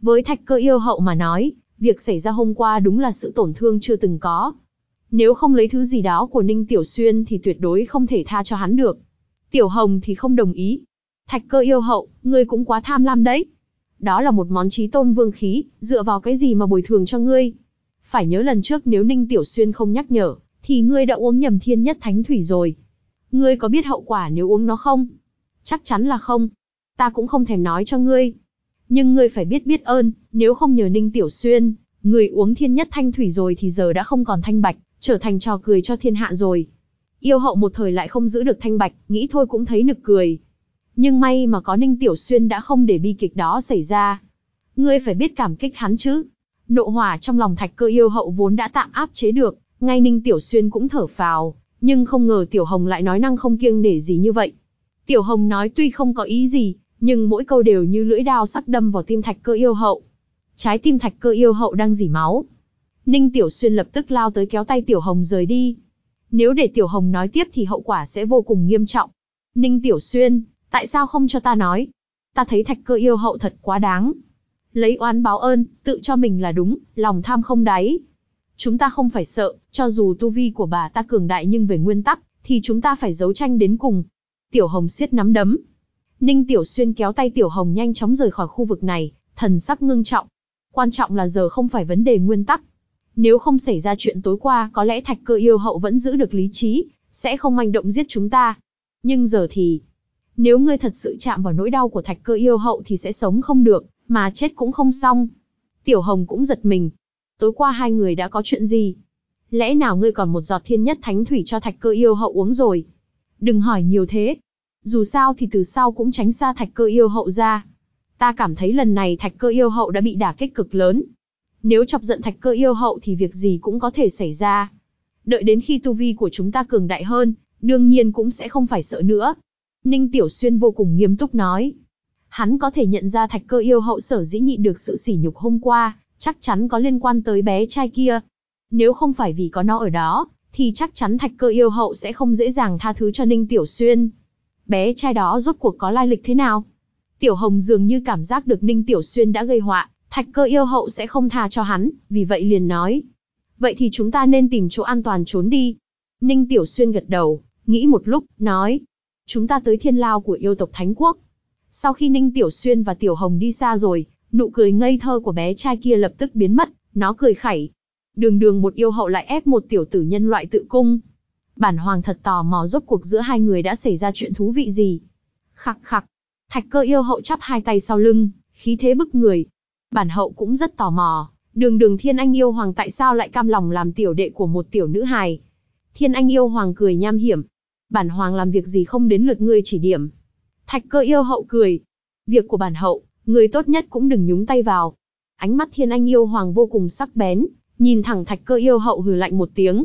Với thạch cơ yêu hậu mà nói, việc xảy ra hôm qua đúng là sự tổn thương chưa từng có. Nếu không lấy thứ gì đó của Ninh Tiểu Xuyên thì tuyệt đối không thể tha cho hắn được. Tiểu Hồng thì không đồng ý. Thạch cơ yêu hậu, ngươi cũng quá tham lam đấy. Đó là một món trí tôn vương khí, dựa vào cái gì mà bồi thường cho ngươi. Phải nhớ lần trước nếu Ninh Tiểu Xuyên không nhắc nhở, thì ngươi đã uống nhầm thiên nhất thánh thủy rồi. Ngươi có biết hậu quả nếu uống nó không? Chắc chắn là không. Ta cũng không thèm nói cho ngươi. Nhưng ngươi phải biết biết ơn, nếu không nhờ Ninh Tiểu Xuyên, ngươi uống thiên nhất thanh thủy rồi thì giờ đã không còn thanh bạch, trở thành trò cười cho thiên hạ rồi. Yêu hậu một thời lại không giữ được thanh bạch, nghĩ thôi cũng thấy nực cười. Nhưng may mà có Ninh Tiểu Xuyên đã không để bi kịch đó xảy ra. Ngươi phải biết cảm kích hắn chứ. Nộ hỏa trong lòng thạch cơ yêu hậu vốn đã tạm áp chế được, ngay Ninh Tiểu Xuyên cũng thở phào, nhưng không ngờ Tiểu Hồng lại nói năng không kiêng để gì như vậy. Tiểu Hồng nói tuy không có ý gì, nhưng mỗi câu đều như lưỡi dao sắc đâm vào tim thạch cơ yêu hậu. Trái tim thạch cơ yêu hậu đang dỉ máu. Ninh Tiểu Xuyên lập tức lao tới kéo tay Tiểu Hồng rời đi. Nếu để Tiểu Hồng nói tiếp thì hậu quả sẽ vô cùng nghiêm trọng. Ninh Tiểu Xuyên, tại sao không cho ta nói? Ta thấy thạch cơ yêu hậu thật quá đáng. Lấy oán báo ơn, tự cho mình là đúng, lòng tham không đáy, Chúng ta không phải sợ, cho dù tu vi của bà ta cường đại nhưng về nguyên tắc, thì chúng ta phải giấu tranh đến cùng. Tiểu Hồng siết nắm đấm. Ninh Tiểu Xuyên kéo tay Tiểu Hồng nhanh chóng rời khỏi khu vực này, thần sắc ngưng trọng. Quan trọng là giờ không phải vấn đề nguyên tắc. Nếu không xảy ra chuyện tối qua có lẽ thạch cơ yêu hậu vẫn giữ được lý trí, sẽ không manh động giết chúng ta. Nhưng giờ thì, nếu ngươi thật sự chạm vào nỗi đau của thạch cơ yêu hậu thì sẽ sống không được, mà chết cũng không xong. Tiểu Hồng cũng giật mình, tối qua hai người đã có chuyện gì? Lẽ nào ngươi còn một giọt thiên nhất thánh thủy cho thạch cơ yêu hậu uống rồi? Đừng hỏi nhiều thế. Dù sao thì từ sau cũng tránh xa thạch cơ yêu hậu ra. Ta cảm thấy lần này thạch cơ yêu hậu đã bị đả kích cực lớn. Nếu chọc giận thạch cơ yêu hậu thì việc gì cũng có thể xảy ra. Đợi đến khi tu vi của chúng ta cường đại hơn, đương nhiên cũng sẽ không phải sợ nữa. Ninh Tiểu Xuyên vô cùng nghiêm túc nói. Hắn có thể nhận ra thạch cơ yêu hậu sở dĩ nhị được sự sỉ nhục hôm qua, chắc chắn có liên quan tới bé trai kia. Nếu không phải vì có nó ở đó, thì chắc chắn thạch cơ yêu hậu sẽ không dễ dàng tha thứ cho Ninh Tiểu Xuyên. Bé trai đó rốt cuộc có lai lịch thế nào? Tiểu Hồng dường như cảm giác được Ninh Tiểu Xuyên đã gây họa, thạch cơ yêu hậu sẽ không tha cho hắn, vì vậy liền nói. Vậy thì chúng ta nên tìm chỗ an toàn trốn đi. Ninh Tiểu Xuyên gật đầu, nghĩ một lúc, nói. Chúng ta tới thiên lao của yêu tộc Thánh Quốc. Sau khi Ninh Tiểu Xuyên và Tiểu Hồng đi xa rồi, Nụ cười ngây thơ của bé trai kia lập tức biến mất, nó cười khẩy. Đường đường một yêu hậu lại ép một tiểu tử nhân loại tự cung. Bản hoàng thật tò mò rốt cuộc giữa hai người đã xảy ra chuyện thú vị gì. Khặc khặc, thạch cơ yêu hậu chắp hai tay sau lưng, khí thế bức người. Bản hậu cũng rất tò mò, đường đường thiên anh yêu hoàng tại sao lại cam lòng làm tiểu đệ của một tiểu nữ hài. Thiên anh yêu hoàng cười nham hiểm. Bản hoàng làm việc gì không đến lượt ngươi chỉ điểm. Thạch cơ yêu hậu cười. Việc của bản hậu, người tốt nhất cũng đừng nhúng tay vào. Ánh mắt thiên anh yêu hoàng vô cùng sắc bén, nhìn thẳng thạch cơ yêu hậu hừ lạnh một tiếng.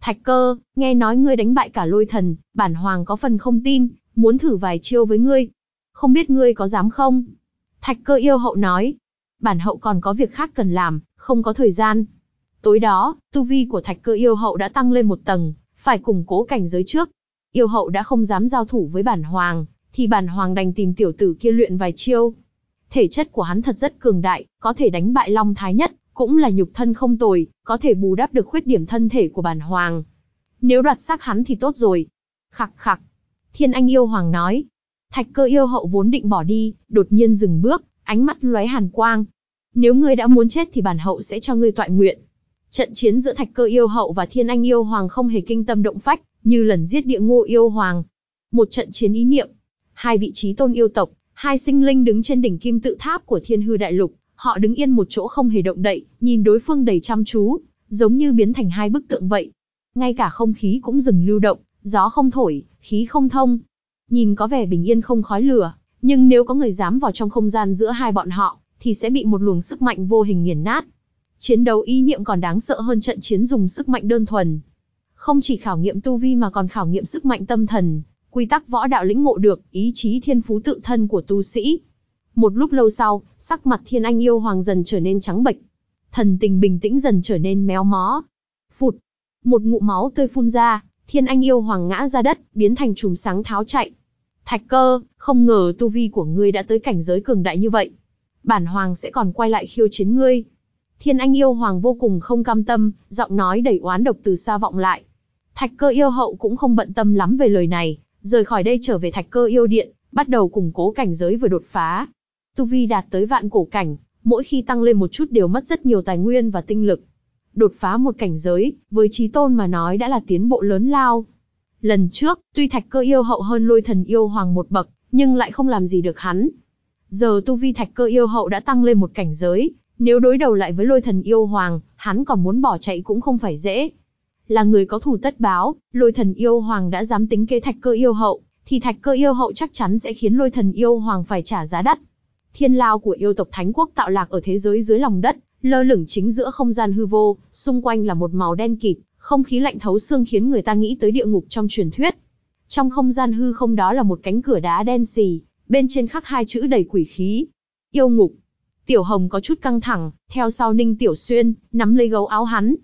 Thạch cơ, nghe nói ngươi đánh bại cả lôi thần, bản hoàng có phần không tin, muốn thử vài chiêu với ngươi. Không biết ngươi có dám không? Thạch cơ yêu hậu nói. Bản hậu còn có việc khác cần làm, không có thời gian. Tối đó, tu vi của thạch cơ yêu hậu đã tăng lên một tầng, phải củng cố cảnh giới trước. Yêu hậu đã không dám giao thủ với bản hoàng, thì bản hoàng đành tìm tiểu tử kia luyện vài chiêu thể chất của hắn thật rất cường đại, có thể đánh bại Long Thái Nhất, cũng là nhục thân không tồi, có thể bù đắp được khuyết điểm thân thể của bản hoàng. Nếu đoạt xác hắn thì tốt rồi. Khặc khặc. Thiên Anh yêu hoàng nói. Thạch cơ yêu hậu vốn định bỏ đi, đột nhiên dừng bước, ánh mắt lóe hàn quang. Nếu ngươi đã muốn chết thì bản hậu sẽ cho ngươi tọa nguyện. Trận chiến giữa Thạch cơ yêu hậu và Thiên Anh yêu hoàng không hề kinh tâm động phách, như lần giết địa ngô yêu hoàng. Một trận chiến ý niệm. Hai vị trí tôn yêu tộc, Hai sinh linh đứng trên đỉnh kim tự tháp của thiên hư đại lục, họ đứng yên một chỗ không hề động đậy, nhìn đối phương đầy chăm chú, giống như biến thành hai bức tượng vậy. Ngay cả không khí cũng dừng lưu động, gió không thổi, khí không thông. Nhìn có vẻ bình yên không khói lửa, nhưng nếu có người dám vào trong không gian giữa hai bọn họ, thì sẽ bị một luồng sức mạnh vô hình nghiền nát. Chiến đấu ý niệm còn đáng sợ hơn trận chiến dùng sức mạnh đơn thuần. Không chỉ khảo nghiệm tu vi mà còn khảo nghiệm sức mạnh tâm thần quy tắc võ đạo lĩnh ngộ được, ý chí thiên phú tự thân của tu sĩ. Một lúc lâu sau, sắc mặt thiên anh yêu hoàng dần trở nên trắng bệch. Thần tình bình tĩnh dần trở nên méo mó. Phụt. Một ngụ máu tươi phun ra, thiên anh yêu hoàng ngã ra đất, biến thành chùm sáng tháo chạy. Thạch cơ, không ngờ tu vi của ngươi đã tới cảnh giới cường đại như vậy. Bản hoàng sẽ còn quay lại khiêu chiến ngươi. Thiên anh yêu hoàng vô cùng không cam tâm, giọng nói đầy oán độc từ xa vọng lại. Thạch cơ yêu hậu cũng không bận tâm lắm về lời này, rời khỏi đây trở về thạch cơ yêu điện, bắt đầu củng cố cảnh giới vừa đột phá. Tu vi đạt tới vạn cổ cảnh, mỗi khi tăng lên một chút đều mất rất nhiều tài nguyên và tinh lực. Đột phá một cảnh giới, với trí tôn mà nói đã là tiến bộ lớn lao. Lần trước, tuy thạch cơ yêu hậu hơn lôi thần yêu hoàng một bậc, nhưng lại không làm gì được hắn. Giờ tu vi thạch cơ yêu hậu đã tăng lên một cảnh giới, nếu đối đầu lại với lôi thần yêu hoàng, hắn còn muốn bỏ chạy cũng không phải dễ là người có thủ tất báo, lôi thần yêu hoàng đã dám tính kế thạch cơ yêu hậu, thì thạch cơ yêu hậu chắc chắn sẽ khiến lôi thần yêu hoàng phải trả giá đắt. Thiên lao của yêu tộc thánh quốc tạo lạc ở thế giới dưới lòng đất, lơ lửng chính giữa không gian hư vô, xung quanh là một màu đen kịt, không khí lạnh thấu xương khiến người ta nghĩ tới địa ngục trong truyền thuyết. Trong không gian hư không đó là một cánh cửa đá đen xì, bên trên khắc hai chữ đầy quỷ khí. Yêu ngục. Tiểu Hồng có chút căng thẳng, theo sau Ninh Tiểu Xuyên, nắm lấy gấu áo hắn,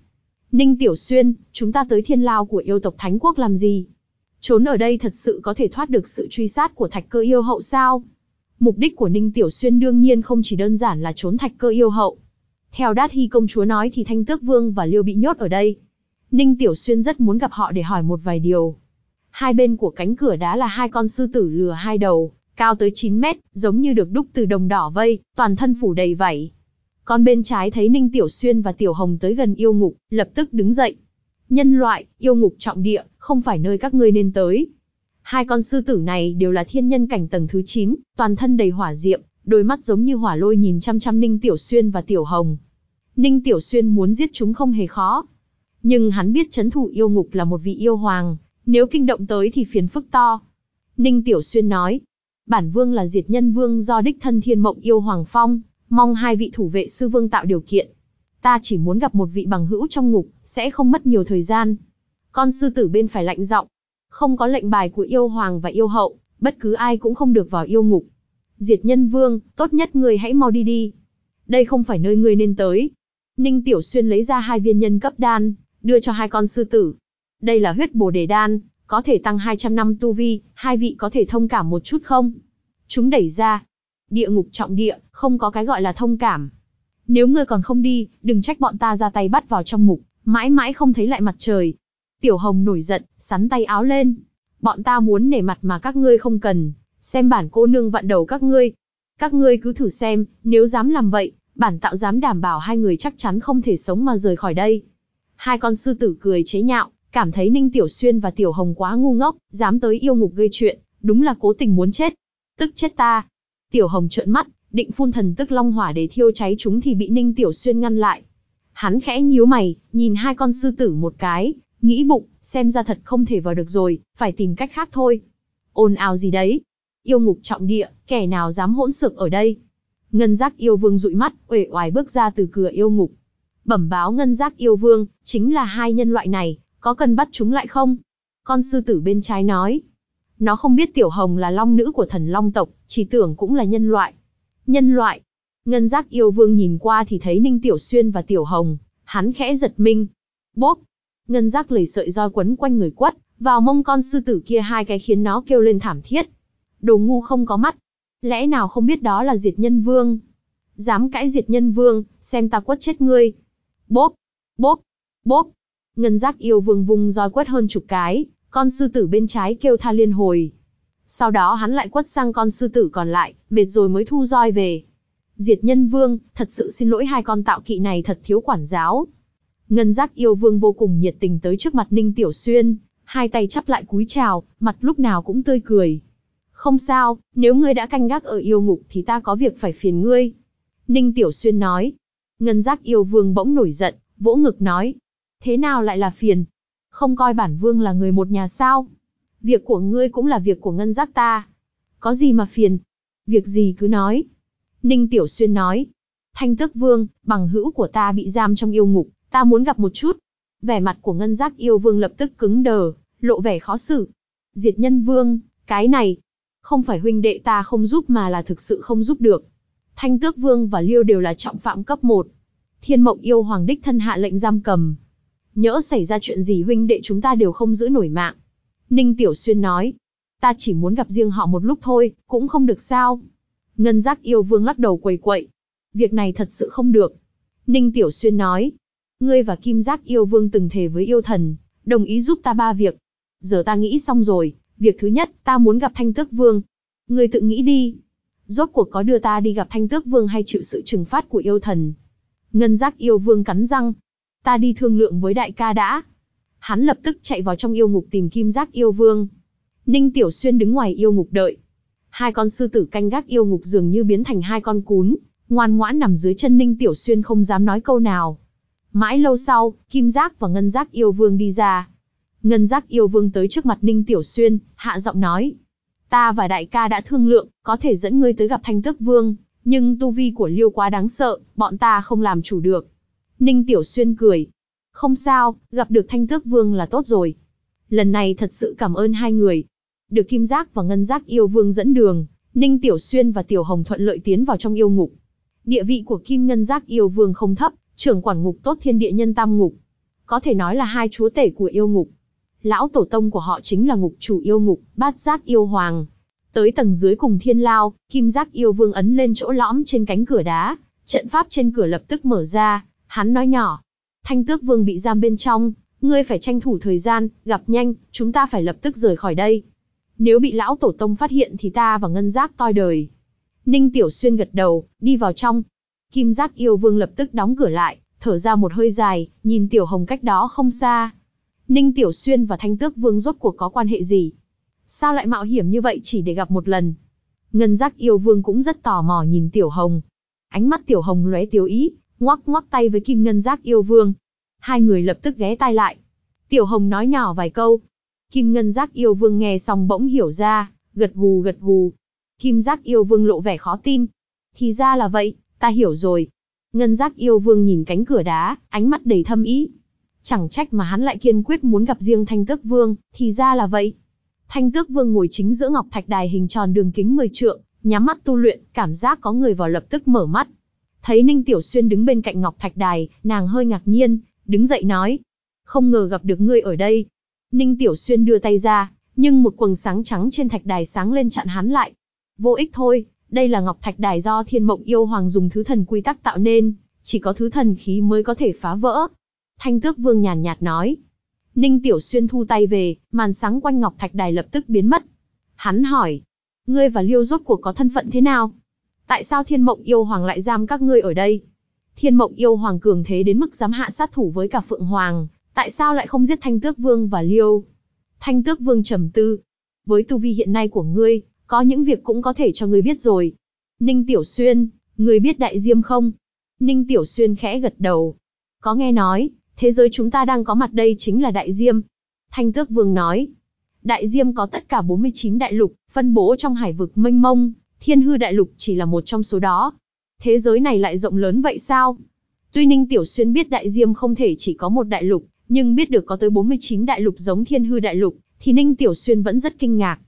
Ninh Tiểu Xuyên, chúng ta tới thiên lao của yêu tộc Thánh Quốc làm gì? Trốn ở đây thật sự có thể thoát được sự truy sát của thạch cơ yêu hậu sao? Mục đích của Ninh Tiểu Xuyên đương nhiên không chỉ đơn giản là trốn thạch cơ yêu hậu. Theo Đát Hy công chúa nói thì Thanh Tước Vương và Liêu bị nhốt ở đây. Ninh Tiểu Xuyên rất muốn gặp họ để hỏi một vài điều. Hai bên của cánh cửa đá là hai con sư tử lừa hai đầu, cao tới 9 mét, giống như được đúc từ đồng đỏ vây, toàn thân phủ đầy vảy, con bên trái thấy Ninh Tiểu Xuyên và Tiểu Hồng tới gần yêu ngục, lập tức đứng dậy. Nhân loại, yêu ngục trọng địa, không phải nơi các ngươi nên tới. Hai con sư tử này đều là thiên nhân cảnh tầng thứ 9, toàn thân đầy hỏa diệm, đôi mắt giống như hỏa lôi nhìn chăm chăm Ninh Tiểu Xuyên và Tiểu Hồng. Ninh Tiểu Xuyên muốn giết chúng không hề khó. Nhưng hắn biết chấn thủ yêu ngục là một vị yêu hoàng, nếu kinh động tới thì phiền phức to. Ninh Tiểu Xuyên nói, bản vương là diệt nhân vương do đích thân thiên mộng yêu hoàng phong, mong hai vị thủ vệ sư vương tạo điều kiện. Ta chỉ muốn gặp một vị bằng hữu trong ngục, sẽ không mất nhiều thời gian. Con sư tử bên phải lạnh giọng, không có lệnh bài của yêu hoàng và yêu hậu, bất cứ ai cũng không được vào yêu ngục. Diệt nhân vương, tốt nhất người hãy mau đi đi. Đây không phải nơi người nên tới. Ninh Tiểu Xuyên lấy ra hai viên nhân cấp đan, đưa cho hai con sư tử. Đây là huyết bồ đề đan, có thể tăng 200 năm tu vi, hai vị có thể thông cảm một chút không? Chúng đẩy ra, địa ngục trọng địa, không có cái gọi là thông cảm. Nếu ngươi còn không đi, đừng trách bọn ta ra tay bắt vào trong ngục, mãi mãi không thấy lại mặt trời. Tiểu Hồng nổi giận, sắn tay áo lên. Bọn ta muốn nể mặt mà các ngươi không cần, xem bản cô nương vặn đầu các ngươi. Các ngươi cứ thử xem, nếu dám làm vậy, bản tạo dám đảm bảo hai người chắc chắn không thể sống mà rời khỏi đây. Hai con sư tử cười chế nhạo, cảm thấy Ninh Tiểu Xuyên và Tiểu Hồng quá ngu ngốc, dám tới yêu ngục gây chuyện, đúng là cố tình muốn chết. Tức chết ta. Tiểu Hồng trợn mắt, định phun thần tức long hỏa để thiêu cháy chúng thì bị Ninh Tiểu Xuyên ngăn lại. Hắn khẽ nhíu mày, nhìn hai con sư tử một cái, nghĩ bụng, xem ra thật không thể vào được rồi, phải tìm cách khác thôi. Ồn ào gì đấy? Yêu ngục trọng địa, kẻ nào dám hỗn xược ở đây? Ngân giác yêu vương dụi mắt, uể oải bước ra từ cửa yêu ngục. Bẩm báo ngân giác yêu vương, chính là hai nhân loại này, có cần bắt chúng lại không? Con sư tử bên trái nói, nó không biết Tiểu Hồng là long nữ của thần long tộc, chỉ tưởng cũng là nhân loại. Nhân loại. Ngân giác yêu vương nhìn qua thì thấy Ninh Tiểu Xuyên và Tiểu Hồng, hắn khẽ giật mình. Bốp. Ngân giác lầy sợi roi quấn quanh người quất, vào mông con sư tử kia hai cái khiến nó kêu lên thảm thiết. Đồ ngu không có mắt. Lẽ nào không biết đó là diệt nhân vương? Dám cãi diệt nhân vương, xem ta quất chết ngươi. Bốp, bốp, bốp. Ngân giác yêu vương vùng roi quất hơn chục cái, con sư tử bên trái kêu tha liên hồi. Sau đó hắn lại quất sang con sư tử còn lại, mệt rồi mới thu roi về. Diệt nhân vương, thật sự xin lỗi hai con tạo kỵ này thật thiếu quản giáo. Ngân giác yêu vương vô cùng nhiệt tình tới trước mặt Ninh Tiểu Xuyên, hai tay chắp lại cúi chào, mặt lúc nào cũng tươi cười. Không sao, nếu ngươi đã canh gác ở yêu ngục thì ta có việc phải phiền ngươi. Ninh Tiểu Xuyên nói. Ngân giác yêu vương bỗng nổi giận, vỗ ngực nói. Thế nào lại là phiền, không coi bản vương là người một nhà sao? Việc của ngươi cũng là việc của ngân giác ta. Có gì mà phiền? Việc gì cứ nói. Ninh Tiểu Xuyên nói. Thanh tước vương, bằng hữu của ta bị giam trong yêu ngục, ta muốn gặp một chút. Vẻ mặt của ngân giác yêu vương lập tức cứng đờ, lộ vẻ khó xử. Diệt nhân vương, cái này, không phải huynh đệ ta không giúp mà là thực sự không giúp được. Thanh tước vương và liêu đều là trọng phạm cấp 1. Thiên mộng yêu hoàng đích thân hạ lệnh giam cầm, nhỡ xảy ra chuyện gì huynh đệ chúng ta đều không giữ nổi mạng. Ninh Tiểu Xuyên nói, ta chỉ muốn gặp riêng họ một lúc thôi, cũng không được sao. Ngân giác yêu vương lắc đầu quầy quậy. Việc này thật sự không được. Ninh Tiểu Xuyên nói, ngươi và kim giác yêu vương từng thề với yêu thần, đồng ý giúp ta ba việc. Giờ ta nghĩ xong rồi, việc thứ nhất, ta muốn gặp thanh tước vương. Ngươi tự nghĩ đi. Rốt cuộc có đưa ta đi gặp thanh tước vương hay chịu sự trừng phát của yêu thần. Ngân giác yêu vương cắn răng, Ta đi thương lượng với đại ca đã. Hắn lập tức chạy vào trong yêu ngục tìm kim giác yêu vương. Ninh Tiểu Xuyên đứng ngoài yêu ngục đợi. Hai con sư tử canh gác yêu ngục dường như biến thành hai con cún, ngoan ngoãn nằm dưới chân Ninh Tiểu Xuyên không dám nói câu nào. Mãi lâu sau, Kim Giác và Ngân Giác yêu vương đi ra. Ngân Giác yêu vương tới trước mặt Ninh Tiểu Xuyên, hạ giọng nói. Ta và đại ca đã thương lượng, có thể dẫn ngươi tới gặp thanh tước vương, nhưng tu vi của liêu quá đáng sợ, bọn ta không làm chủ được. Ninh Tiểu Xuyên cười. Không sao, gặp được Thanh thức Vương là tốt rồi. Lần này thật sự cảm ơn hai người. Được Kim Giác và Ngân Giác yêu vương dẫn đường, Ninh Tiểu Xuyên và Tiểu Hồng thuận lợi tiến vào trong yêu ngục. Địa vị của Kim Ngân Giác yêu vương không thấp, trưởng quản ngục tốt thiên địa nhân tam ngục. Có thể nói là hai chúa tể của yêu ngục. Lão tổ tông của họ chính là ngục chủ yêu ngục, bát giác yêu hoàng. Tới tầng dưới cùng thiên lao, kim giác yêu vương ấn lên chỗ lõm trên cánh cửa đá, trận pháp trên cửa lập tức mở ra, Hắn nói nhỏ, thanh tước vương bị giam bên trong, ngươi phải tranh thủ thời gian, gặp nhanh, chúng ta phải lập tức rời khỏi đây. Nếu bị lão tổ tông phát hiện thì ta và ngân giác toi đời. Ninh Tiểu Xuyên gật đầu, đi vào trong. Kim giác yêu vương lập tức đóng cửa lại, thở ra một hơi dài, nhìn Tiểu Hồng cách đó không xa. Ninh Tiểu Xuyên và Thanh Tước Vương rốt cuộc có quan hệ gì? Sao lại mạo hiểm như vậy chỉ để gặp một lần? Ngân giác yêu vương cũng rất tò mò nhìn Tiểu Hồng. Ánh mắt Tiểu Hồng lóe tiêu ý, ngoắc ngoắc tay với kim ngân giác yêu vương. Hai người lập tức ghé tay lại. Tiểu Hồng nói nhỏ vài câu. Kim ngân giác yêu vương nghe xong bỗng hiểu ra, gật gù gật gù. Kim giác yêu vương lộ vẻ khó tin. Thì ra là vậy, ta hiểu rồi. Ngân giác yêu vương nhìn cánh cửa đá, ánh mắt đầy thâm ý. Chẳng trách mà hắn lại kiên quyết muốn gặp riêng thanh tước vương, thì ra là vậy. Thanh tước vương ngồi chính giữa ngọc thạch đài hình tròn đường kính mười trượng, nhắm mắt tu luyện, cảm giác có người vào lập tức mở mắt. Thấy Ninh Tiểu Xuyên đứng bên cạnh Ngọc Thạch Đài, nàng hơi ngạc nhiên, đứng dậy nói. Không ngờ gặp được ngươi ở đây. Ninh Tiểu Xuyên đưa tay ra, nhưng một quầng sáng trắng trên thạch đài sáng lên chặn hắn lại. Vô ích thôi, đây là Ngọc Thạch Đài do Thiên Mộng Yêu Hoàng dùng thứ thần quy tắc tạo nên, chỉ có thứ thần khí mới có thể phá vỡ. Thanh Tước Vương nhàn nhạt nói. Ninh Tiểu Xuyên thu tay về, màn sáng quanh Ngọc Thạch Đài lập tức biến mất. Hắn hỏi, ngươi và Liêu rốt cuộc có thân phận thế nào? Tại sao thiên mộng yêu hoàng lại giam các ngươi ở đây? Thiên mộng yêu hoàng cường thế đến mức dám hạ sát thủ với cả Phượng Hoàng, tại sao lại không giết Thanh Tước Vương và Liêu? Thanh Tước Vương trầm tư. Với tu vi hiện nay của ngươi, có những việc cũng có thể cho ngươi biết rồi. Ninh Tiểu Xuyên, ngươi biết đại diêm không? Ninh Tiểu Xuyên khẽ gật đầu. Có nghe nói, thế giới chúng ta đang có mặt đây chính là đại diêm. Thanh Tước Vương nói. Đại diêm có tất cả 49 đại lục, phân bố trong hải vực mênh mông, Thiên hư đại lục chỉ là một trong số đó. Thế giới này lại rộng lớn vậy sao? Tuy Ninh Tiểu Xuyên biết đại diêm không thể chỉ có một đại lục, nhưng biết được có tới 49 đại lục giống thiên hư đại lục, thì Ninh Tiểu Xuyên vẫn rất kinh ngạc.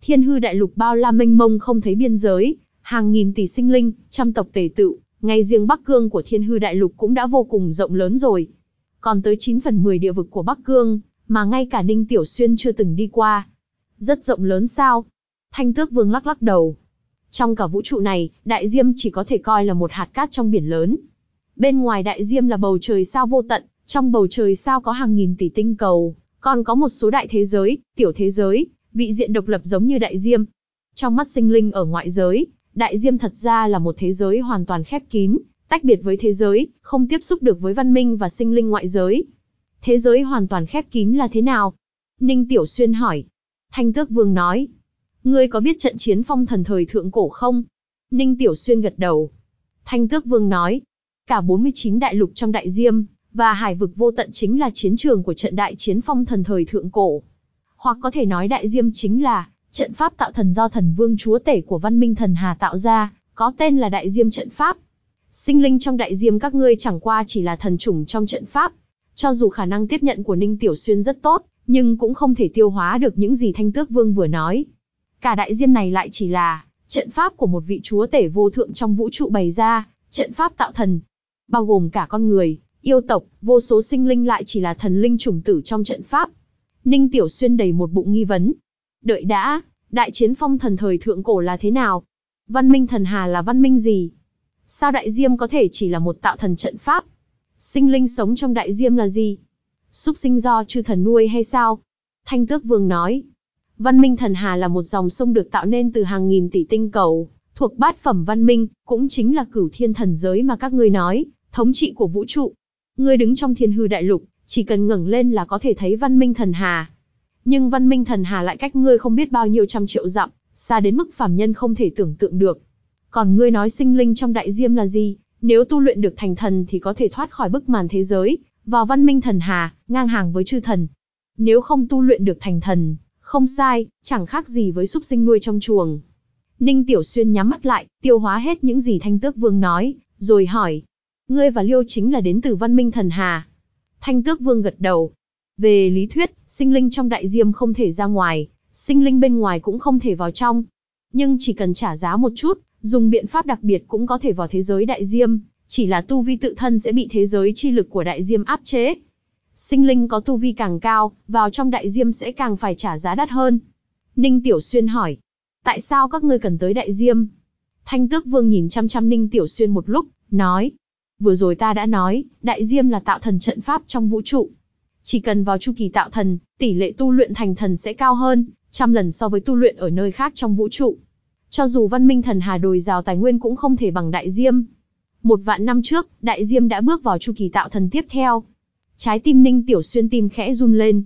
Thiên hư đại lục bao la mênh mông không thấy biên giới, hàng nghìn tỷ sinh linh, trăm tộc tề tự, ngay riêng Bắc Cương của thiên hư đại lục cũng đã vô cùng rộng lớn rồi. Còn tới 9 phần 10 địa vực của Bắc Cương, mà ngay cả Ninh Tiểu Xuyên chưa từng đi qua. Rất rộng lớn sao? Thanh Tước Vương lắc lắc đầu, trong cả vũ trụ này, đại diêm chỉ có thể coi là một hạt cát trong biển lớn. Bên ngoài đại diêm là bầu trời sao vô tận, trong bầu trời sao có hàng nghìn tỷ tinh cầu, còn có một số đại thế giới, tiểu thế giới, vị diện độc lập giống như đại diêm. Trong mắt sinh linh ở ngoại giới, đại diêm thật ra là một thế giới hoàn toàn khép kín, tách biệt với thế giới, không tiếp xúc được với văn minh và sinh linh ngoại giới. Thế giới hoàn toàn khép kín là thế nào? Ninh Tiểu Xuyên hỏi. Thanh Tước Vương nói, Ngươi có biết trận chiến phong thần thời thượng cổ không? Ninh Tiểu Xuyên gật đầu. Thanh Tước Vương nói, cả 49 đại lục trong đại diêm, và hải vực vô tận chính là chiến trường của trận đại chiến phong thần thời thượng cổ. Hoặc có thể nói đại diêm chính là trận pháp tạo thần do thần vương chúa tể của văn minh thần Hà tạo ra, có tên là đại diêm trận pháp. Sinh linh trong đại diêm các ngươi chẳng qua chỉ là thần chủng trong trận pháp. Cho dù khả năng tiếp nhận của Ninh Tiểu Xuyên rất tốt, nhưng cũng không thể tiêu hóa được những gì Thanh Tước Vương vừa nói. Cả đại diêm này lại chỉ là trận pháp của một vị chúa tể vô thượng trong vũ trụ bày ra, trận pháp tạo thần, bao gồm cả con người, yêu tộc, vô số sinh linh lại chỉ là thần linh trùng tử trong trận pháp. Ninh Tiểu Xuyên đầy một bụng nghi vấn. Đợi đã, đại chiến phong thần thời thượng cổ là thế nào? Văn minh thần hà là văn minh gì? Sao đại diêm có thể chỉ là một tạo thần trận pháp? Sinh linh sống trong đại diêm là gì? Súc sinh do chư thần nuôi hay sao? Thanh tước vương nói, Văn minh thần hà là một dòng sông được tạo nên từ hàng nghìn tỷ tinh cầu, thuộc bát phẩm văn minh, cũng chính là cửu thiên thần giới mà các ngươi nói, thống trị của vũ trụ. Ngươi đứng trong thiên hư đại lục, chỉ cần ngẩng lên là có thể thấy văn minh thần hà. Nhưng văn minh thần hà lại cách ngươi không biết bao nhiêu trăm triệu dặm, xa đến mức phàm nhân không thể tưởng tượng được. Còn ngươi nói sinh linh trong đại diêm là gì, nếu tu luyện được thành thần thì có thể thoát khỏi bức màn thế giới, vào văn minh thần hà, ngang hàng với chư thần. Nếu không tu luyện được thành thần, không sai, chẳng khác gì với súc sinh nuôi trong chuồng. Ninh Tiểu Xuyên nhắm mắt lại, tiêu hóa hết những gì Thanh Tước Vương nói, rồi hỏi. Ngươi và Liêu chính là đến từ văn minh thần hà. Thanh Tước Vương gật đầu. Về lý thuyết, sinh linh trong đại diêm không thể ra ngoài, sinh linh bên ngoài cũng không thể vào trong. Nhưng chỉ cần trả giá một chút, dùng biện pháp đặc biệt cũng có thể vào thế giới đại diêm, chỉ là tu vi tự thân sẽ bị thế giới chi lực của đại diêm áp chế sinh linh có tu vi càng cao, vào trong đại diêm sẽ càng phải trả giá đắt hơn. Ninh Tiểu Xuyên hỏi, tại sao các ngươi cần tới đại diêm? Thanh tước vương nhìn chăm chăm Ninh Tiểu Xuyên một lúc, nói, vừa rồi ta đã nói, đại diêm là tạo thần trận pháp trong vũ trụ. Chỉ cần vào chu kỳ tạo thần, tỷ lệ tu luyện thành thần sẽ cao hơn, trăm lần so với tu luyện ở nơi khác trong vũ trụ. Cho dù văn minh thần hà đồi rào tài nguyên cũng không thể bằng đại diêm. Một vạn năm trước, đại diêm đã bước vào chu kỳ tạo thần tiếp theo, Trái tim Ninh Tiểu Xuyên tim khẽ run lên.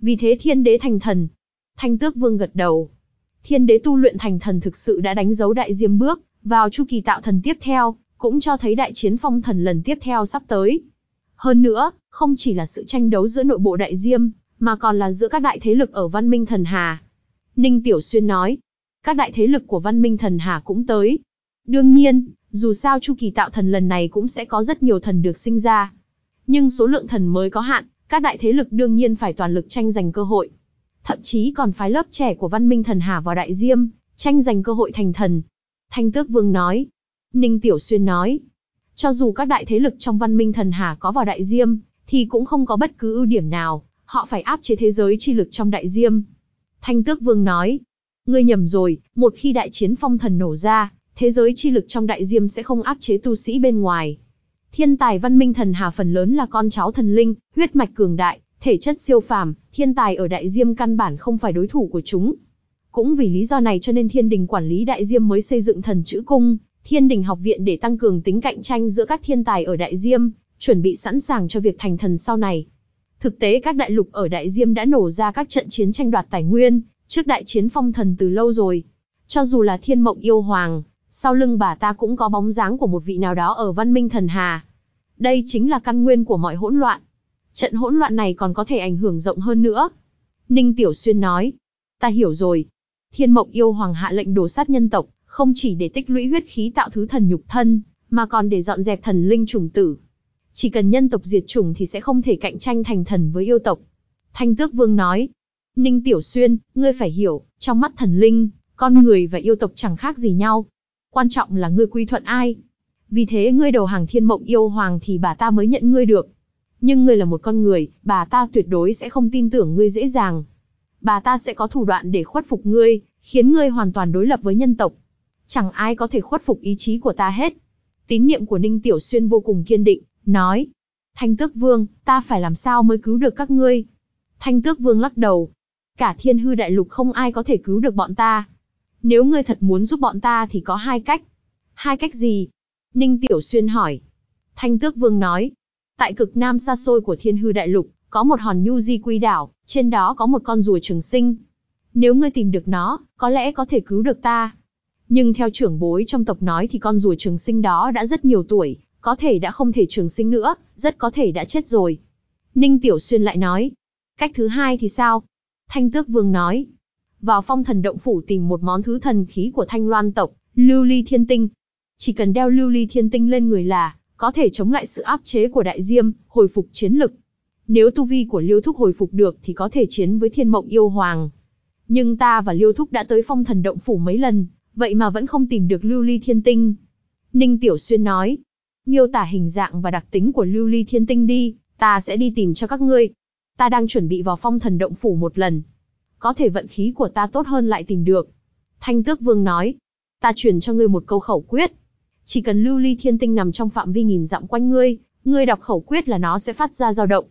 Vì thế thiên đế thành thần. Thanh tước vương gật đầu. Thiên đế tu luyện thành thần thực sự đã đánh dấu đại diêm bước, vào chu kỳ tạo thần tiếp theo, cũng cho thấy đại chiến phong thần lần tiếp theo sắp tới. Hơn nữa, không chỉ là sự tranh đấu giữa nội bộ đại diêm, mà còn là giữa các đại thế lực ở văn minh thần hà. Ninh Tiểu Xuyên nói, các đại thế lực của văn minh thần hà cũng tới. Đương nhiên, dù sao chu kỳ tạo thần lần này cũng sẽ có rất nhiều thần được sinh ra. Nhưng số lượng thần mới có hạn, các đại thế lực đương nhiên phải toàn lực tranh giành cơ hội. Thậm chí còn phái lớp trẻ của văn minh thần hà vào đại diêm, tranh giành cơ hội thành thần. Thanh tước vương nói. Ninh Tiểu Xuyên nói. Cho dù các đại thế lực trong văn minh thần hà có vào đại diêm, thì cũng không có bất cứ ưu điểm nào, họ phải áp chế thế giới chi lực trong đại diêm. Thanh tước vương nói. Ngươi nhầm rồi, một khi đại chiến phong thần nổ ra, thế giới chi lực trong đại diêm sẽ không áp chế tu sĩ bên ngoài, Thiên tài văn minh thần hà phần lớn là con cháu thần linh, huyết mạch cường đại, thể chất siêu phàm, thiên tài ở đại diêm căn bản không phải đối thủ của chúng. Cũng vì lý do này cho nên thiên đình quản lý đại diêm mới xây dựng thần chữ cung, thiên đình học viện để tăng cường tính cạnh tranh giữa các thiên tài ở đại diêm, chuẩn bị sẵn sàng cho việc thành thần sau này. Thực tế các đại lục ở đại diêm đã nổ ra các trận chiến tranh đoạt tài nguyên, trước đại chiến phong thần từ lâu rồi. Cho dù là thiên mộng yêu hoàng, sau lưng bà ta cũng có bóng dáng của một vị nào đó ở văn minh thần hà. Đây chính là căn nguyên của mọi hỗn loạn. Trận hỗn loạn này còn có thể ảnh hưởng rộng hơn nữa. Ninh Tiểu Xuyên nói, ta hiểu rồi. Thiên mộng yêu hoàng hạ lệnh đổ sát nhân tộc, không chỉ để tích lũy huyết khí tạo thứ thần nhục thân, mà còn để dọn dẹp thần linh trùng tử. Chỉ cần nhân tộc diệt chủng thì sẽ không thể cạnh tranh thành thần với yêu tộc. Thanh Tước Vương nói, Ninh Tiểu Xuyên, ngươi phải hiểu, trong mắt thần linh, con người và yêu tộc chẳng khác gì nhau, quan trọng là ngươi quy thuận ai. Vì thế ngươi đầu hàng thiên mộng yêu hoàng thì bà ta mới nhận ngươi được. Nhưng ngươi là một con người, bà ta tuyệt đối sẽ không tin tưởng ngươi dễ dàng. Bà ta sẽ có thủ đoạn để khuất phục ngươi, khiến ngươi hoàn toàn đối lập với nhân tộc. Chẳng ai có thể khuất phục ý chí của ta hết. Tín niệm của Ninh Tiểu Xuyên vô cùng kiên định, nói. Thanh tước vương, ta phải làm sao mới cứu được các ngươi? Thanh tước vương lắc đầu. Cả thiên hư đại lục không ai có thể cứu được bọn ta. Nếu ngươi thật muốn giúp bọn ta thì có hai cách. Hai cách gì? Ninh Tiểu Xuyên hỏi. Thanh Tước Vương nói. Tại cực nam xa xôi của thiên hư đại lục, có một hòn nhu di quy đảo, trên đó có một con rùa trường sinh. Nếu ngươi tìm được nó, có lẽ có thể cứu được ta. Nhưng theo trưởng bối trong tộc nói thì con rùa trường sinh đó đã rất nhiều tuổi, có thể đã không thể trường sinh nữa, rất có thể đã chết rồi. Ninh Tiểu Xuyên lại nói. Cách thứ hai thì sao? Thanh Tước Vương nói vào phong thần động phủ tìm một món thứ thần khí của thanh loan tộc, lưu ly thiên tinh. Chỉ cần đeo lưu ly thiên tinh lên người là, có thể chống lại sự áp chế của đại diêm, hồi phục chiến lực. Nếu tu vi của Liêu Thúc hồi phục được thì có thể chiến với thiên mộng yêu hoàng. Nhưng ta và Liêu Thúc đã tới phong thần động phủ mấy lần, vậy mà vẫn không tìm được lưu ly thiên tinh. Ninh Tiểu Xuyên nói, miêu tả hình dạng và đặc tính của lưu ly thiên tinh đi, ta sẽ đi tìm cho các ngươi. Ta đang chuẩn bị vào phong thần động phủ một lần, có thể vận khí của ta tốt hơn lại tìm được. Thanh tước vương nói, ta truyền cho ngươi một câu khẩu quyết. Chỉ cần lưu ly thiên tinh nằm trong phạm vi nghìn dặm quanh ngươi, ngươi đọc khẩu quyết là nó sẽ phát ra dao động.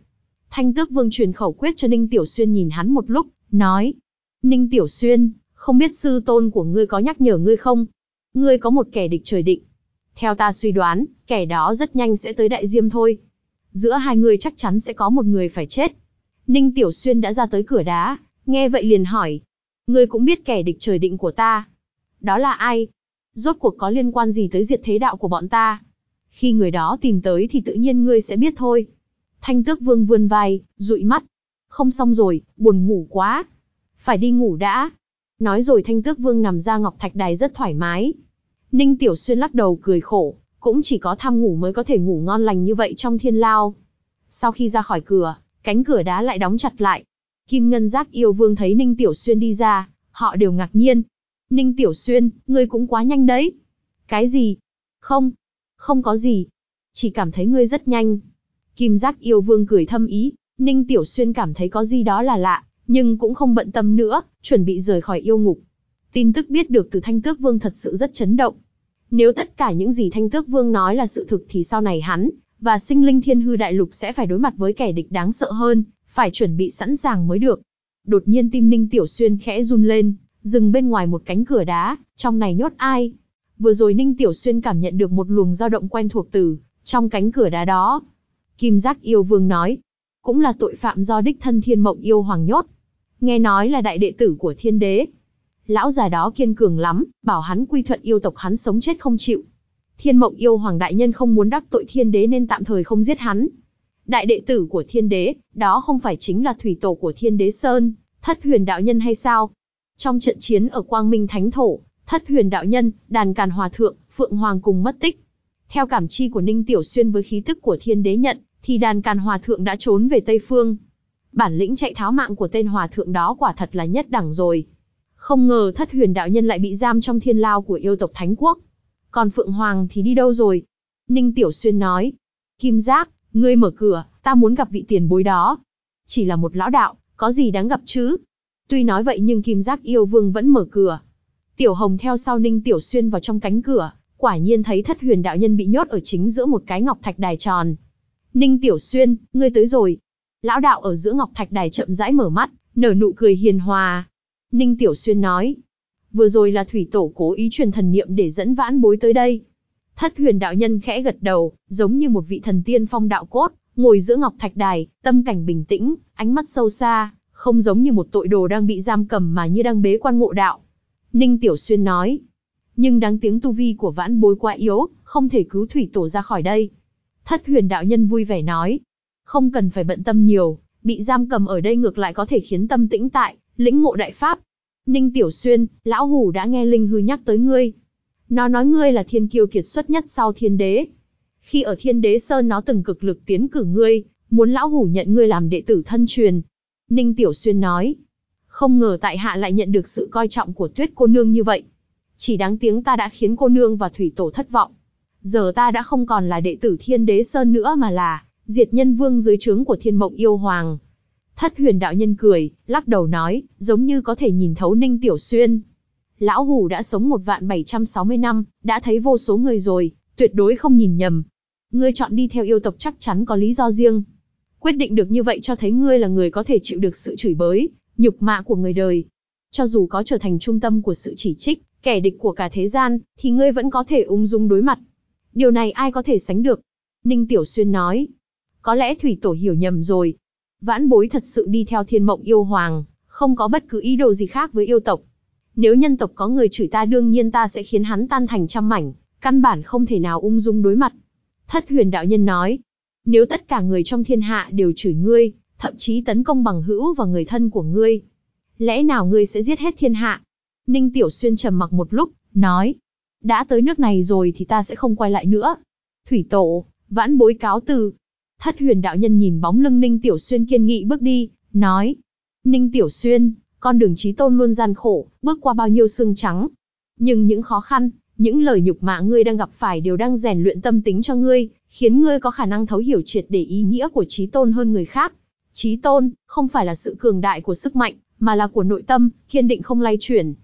Thanh tước vương truyền khẩu quyết cho Ninh Tiểu Xuyên nhìn hắn một lúc, nói. Ninh Tiểu Xuyên, không biết sư tôn của ngươi có nhắc nhở ngươi không? Ngươi có một kẻ địch trời định. Theo ta suy đoán, kẻ đó rất nhanh sẽ tới đại diêm thôi. Giữa hai người chắc chắn sẽ có một người phải chết. Ninh Tiểu Xuyên đã ra tới cửa đá, Nghe vậy liền hỏi, ngươi cũng biết kẻ địch trời định của ta. Đó là ai? Rốt cuộc có liên quan gì tới diệt thế đạo của bọn ta? Khi người đó tìm tới thì tự nhiên ngươi sẽ biết thôi. Thanh tước vương vươn vai, dụi mắt. Không xong rồi, buồn ngủ quá. Phải đi ngủ đã. Nói rồi thanh tước vương nằm ra ngọc thạch đài rất thoải mái. Ninh Tiểu Xuyên lắc đầu cười khổ, cũng chỉ có tham ngủ mới có thể ngủ ngon lành như vậy trong thiên lao. Sau khi ra khỏi cửa, cánh cửa đá lại đóng chặt lại, Kim Ngân Giác yêu vương thấy Ninh Tiểu Xuyên đi ra, họ đều ngạc nhiên. Ninh Tiểu Xuyên, ngươi cũng quá nhanh đấy. Cái gì? Không, không có gì. Chỉ cảm thấy ngươi rất nhanh. Kim Giác yêu vương cười thâm ý, Ninh Tiểu Xuyên cảm thấy có gì đó là lạ, nhưng cũng không bận tâm nữa, chuẩn bị rời khỏi yêu ngục. Tin tức biết được từ Thanh Tước Vương thật sự rất chấn động. Nếu tất cả những gì Thanh Tước Vương nói là sự thực thì sau này hắn và sinh linh thiên hư đại lục sẽ phải đối mặt với kẻ địch đáng sợ hơn, phải chuẩn bị sẵn sàng mới được. Đột nhiên tim Ninh Tiểu Xuyên khẽ run lên, dừng bên ngoài một cánh cửa đá, trong này nhốt ai? Vừa rồi Ninh Tiểu Xuyên cảm nhận được một luồng dao động quen thuộc từ trong cánh cửa đá đó. Kim Giác Yêu Vương nói, cũng là tội phạm do đích thân Thiên Mộng Yêu Hoàng nhốt. Nghe nói là đại đệ tử của Thiên Đế. Lão già đó kiên cường lắm, bảo hắn quy thuận yêu tộc hắn sống chết không chịu. Thiên Mộng Yêu Hoàng đại nhân không muốn đắc tội Thiên Đế nên tạm thời không giết hắn, Đại đệ tử của thiên đế, đó không phải chính là thủy tổ của thiên đế Sơn, thất huyền đạo nhân hay sao? Trong trận chiến ở Quang Minh Thánh Thổ, thất huyền đạo nhân, đàn càn hòa thượng, phượng hoàng cùng mất tích. Theo cảm chi của Ninh Tiểu Xuyên với khí tức của thiên đế nhận, thì đàn càn hòa thượng đã trốn về Tây Phương. Bản lĩnh chạy tháo mạng của tên hòa thượng đó quả thật là nhất đẳng rồi. Không ngờ thất huyền đạo nhân lại bị giam trong thiên lao của yêu tộc Thánh Quốc. Còn Phượng Hoàng thì đi đâu rồi? Ninh Tiểu Xuyên nói. Kim Giác, Ngươi mở cửa, ta muốn gặp vị tiền bối đó. Chỉ là một lão đạo, có gì đáng gặp chứ? Tuy nói vậy nhưng kim giác yêu vương vẫn mở cửa. Tiểu hồng theo sau ninh tiểu xuyên vào trong cánh cửa, quả nhiên thấy thất huyền đạo nhân bị nhốt ở chính giữa một cái ngọc thạch đài tròn. Ninh tiểu xuyên, ngươi tới rồi. Lão đạo ở giữa ngọc thạch đài chậm rãi mở mắt, nở nụ cười hiền hòa. Ninh tiểu xuyên nói, vừa rồi là thủy tổ cố ý truyền thần niệm để dẫn vãn bối tới đây, Thất huyền đạo nhân khẽ gật đầu, giống như một vị thần tiên phong đạo cốt, ngồi giữa ngọc thạch đài, tâm cảnh bình tĩnh, ánh mắt sâu xa, không giống như một tội đồ đang bị giam cầm mà như đang bế quan ngộ đạo. Ninh Tiểu Xuyên nói, nhưng đáng tiếng tu vi của vãn bối quá yếu, không thể cứu thủy tổ ra khỏi đây. Thất huyền đạo nhân vui vẻ nói, không cần phải bận tâm nhiều, bị giam cầm ở đây ngược lại có thể khiến tâm tĩnh tại, lĩnh ngộ đại pháp. Ninh Tiểu Xuyên, lão hủ đã nghe Linh Hư nhắc tới ngươi, nó nói ngươi là thiên kiêu kiệt xuất nhất sau thiên đế. Khi ở thiên đế sơn nó từng cực lực tiến cử ngươi, muốn lão hủ nhận ngươi làm đệ tử thân truyền. Ninh Tiểu Xuyên nói, không ngờ tại hạ lại nhận được sự coi trọng của tuyết cô nương như vậy. Chỉ đáng tiếng ta đã khiến cô nương và thủy tổ thất vọng. Giờ ta đã không còn là đệ tử thiên đế sơn nữa mà là diệt nhân vương dưới trướng của thiên mộng yêu hoàng. Thất huyền đạo nhân cười, lắc đầu nói, giống như có thể nhìn thấu Ninh Tiểu Xuyên lão hủ đã sống một vạn 760 năm, đã thấy vô số người rồi, tuyệt đối không nhìn nhầm. Ngươi chọn đi theo yêu tộc chắc chắn có lý do riêng. Quyết định được như vậy cho thấy ngươi là người có thể chịu được sự chửi bới, nhục mạ của người đời. Cho dù có trở thành trung tâm của sự chỉ trích, kẻ địch của cả thế gian, thì ngươi vẫn có thể ung dung đối mặt. Điều này ai có thể sánh được? Ninh Tiểu Xuyên nói. Có lẽ Thủy Tổ hiểu nhầm rồi. Vãn bối thật sự đi theo thiên mộng yêu hoàng, không có bất cứ ý đồ gì khác với yêu tộc. Nếu nhân tộc có người chửi ta đương nhiên ta sẽ khiến hắn tan thành trăm mảnh, căn bản không thể nào ung dung đối mặt. Thất huyền đạo nhân nói, nếu tất cả người trong thiên hạ đều chửi ngươi, thậm chí tấn công bằng hữu và người thân của ngươi, lẽ nào ngươi sẽ giết hết thiên hạ? Ninh Tiểu Xuyên trầm mặc một lúc, nói, đã tới nước này rồi thì ta sẽ không quay lại nữa. Thủy tổ, vãn bối cáo từ. Thất huyền đạo nhân nhìn bóng lưng Ninh Tiểu Xuyên kiên nghị bước đi, nói, Ninh Tiểu Xuyên, con đường trí tôn luôn gian khổ, bước qua bao nhiêu xương trắng. Nhưng những khó khăn, những lời nhục mạ ngươi đang gặp phải đều đang rèn luyện tâm tính cho ngươi, khiến ngươi có khả năng thấu hiểu triệt để ý nghĩa của trí tôn hơn người khác. Trí tôn, không phải là sự cường đại của sức mạnh, mà là của nội tâm, kiên định không lay chuyển.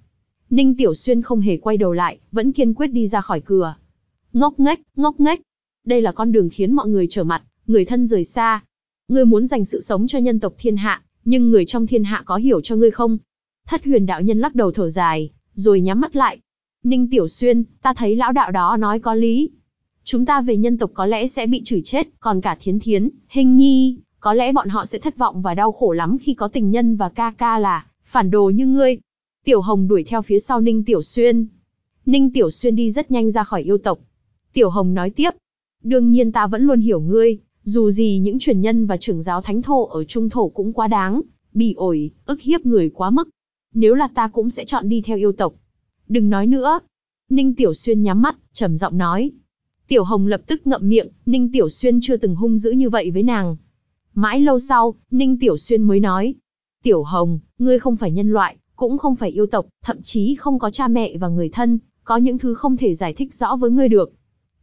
Ninh Tiểu Xuyên không hề quay đầu lại, vẫn kiên quyết đi ra khỏi cửa. Ngốc nghếch, ngốc nghếch. Đây là con đường khiến mọi người trở mặt, người thân rời xa. Ngươi muốn dành sự sống cho nhân tộc thiên hạ, nhưng người trong thiên hạ có hiểu cho ngươi không? Thất huyền đạo nhân lắc đầu thở dài, rồi nhắm mắt lại. Ninh Tiểu Xuyên, ta thấy lão đạo đó nói có lý. Chúng ta về nhân tộc có lẽ sẽ bị chửi chết, còn cả thiến thiến, hình nhi, có lẽ bọn họ sẽ thất vọng và đau khổ lắm khi có tình nhân và ca ca là phản đồ như ngươi. Tiểu Hồng đuổi theo phía sau Ninh Tiểu Xuyên. Ninh Tiểu Xuyên đi rất nhanh ra khỏi yêu tộc. Tiểu Hồng nói tiếp, đương nhiên ta vẫn luôn hiểu ngươi, dù gì những truyền nhân và trưởng giáo thánh thổ ở trung thổ cũng quá đáng, bỉ ổi, ức hiếp người quá mức. Nếu là ta cũng sẽ chọn đi theo yêu tộc. Đừng nói nữa. Ninh Tiểu Xuyên nhắm mắt, trầm giọng nói. Tiểu Hồng lập tức ngậm miệng, Ninh Tiểu Xuyên chưa từng hung dữ như vậy với nàng. Mãi lâu sau, Ninh Tiểu Xuyên mới nói. Tiểu Hồng, ngươi không phải nhân loại, cũng không phải yêu tộc, thậm chí không có cha mẹ và người thân, có những thứ không thể giải thích rõ với ngươi được.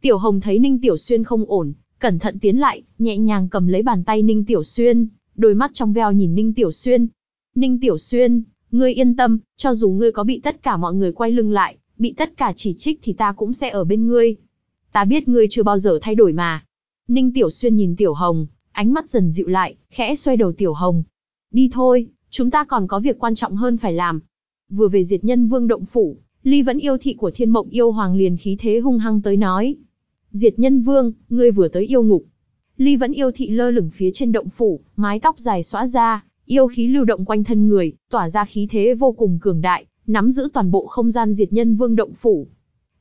Tiểu Hồng thấy Ninh Tiểu Xuyên không ổn, cẩn thận tiến lại, nhẹ nhàng cầm lấy bàn tay Ninh Tiểu Xuyên, đôi mắt trong veo nhìn Ninh Tiểu Xuyên. Ninh Tiểu Xuyên, ngươi yên tâm, cho dù ngươi có bị tất cả mọi người quay lưng lại, bị tất cả chỉ trích thì ta cũng sẽ ở bên ngươi. Ta biết ngươi chưa bao giờ thay đổi mà. Ninh Tiểu Xuyên nhìn Tiểu Hồng, ánh mắt dần dịu lại, khẽ xoay đầu Tiểu Hồng. Đi thôi, chúng ta còn có việc quan trọng hơn phải làm. Vừa về diệt nhân vương động phủ, Ly vẫn yêu thị của thiên mộng yêu hoàng liền khí thế hung hăng tới nói. Diệt nhân vương, ngươi vừa tới yêu ngục. Ly vẫn yêu thị lơ lửng phía trên động phủ, mái tóc dài xõa ra, yêu khí lưu động quanh thân người, tỏa ra khí thế vô cùng cường đại, nắm giữ toàn bộ không gian diệt nhân vương động phủ.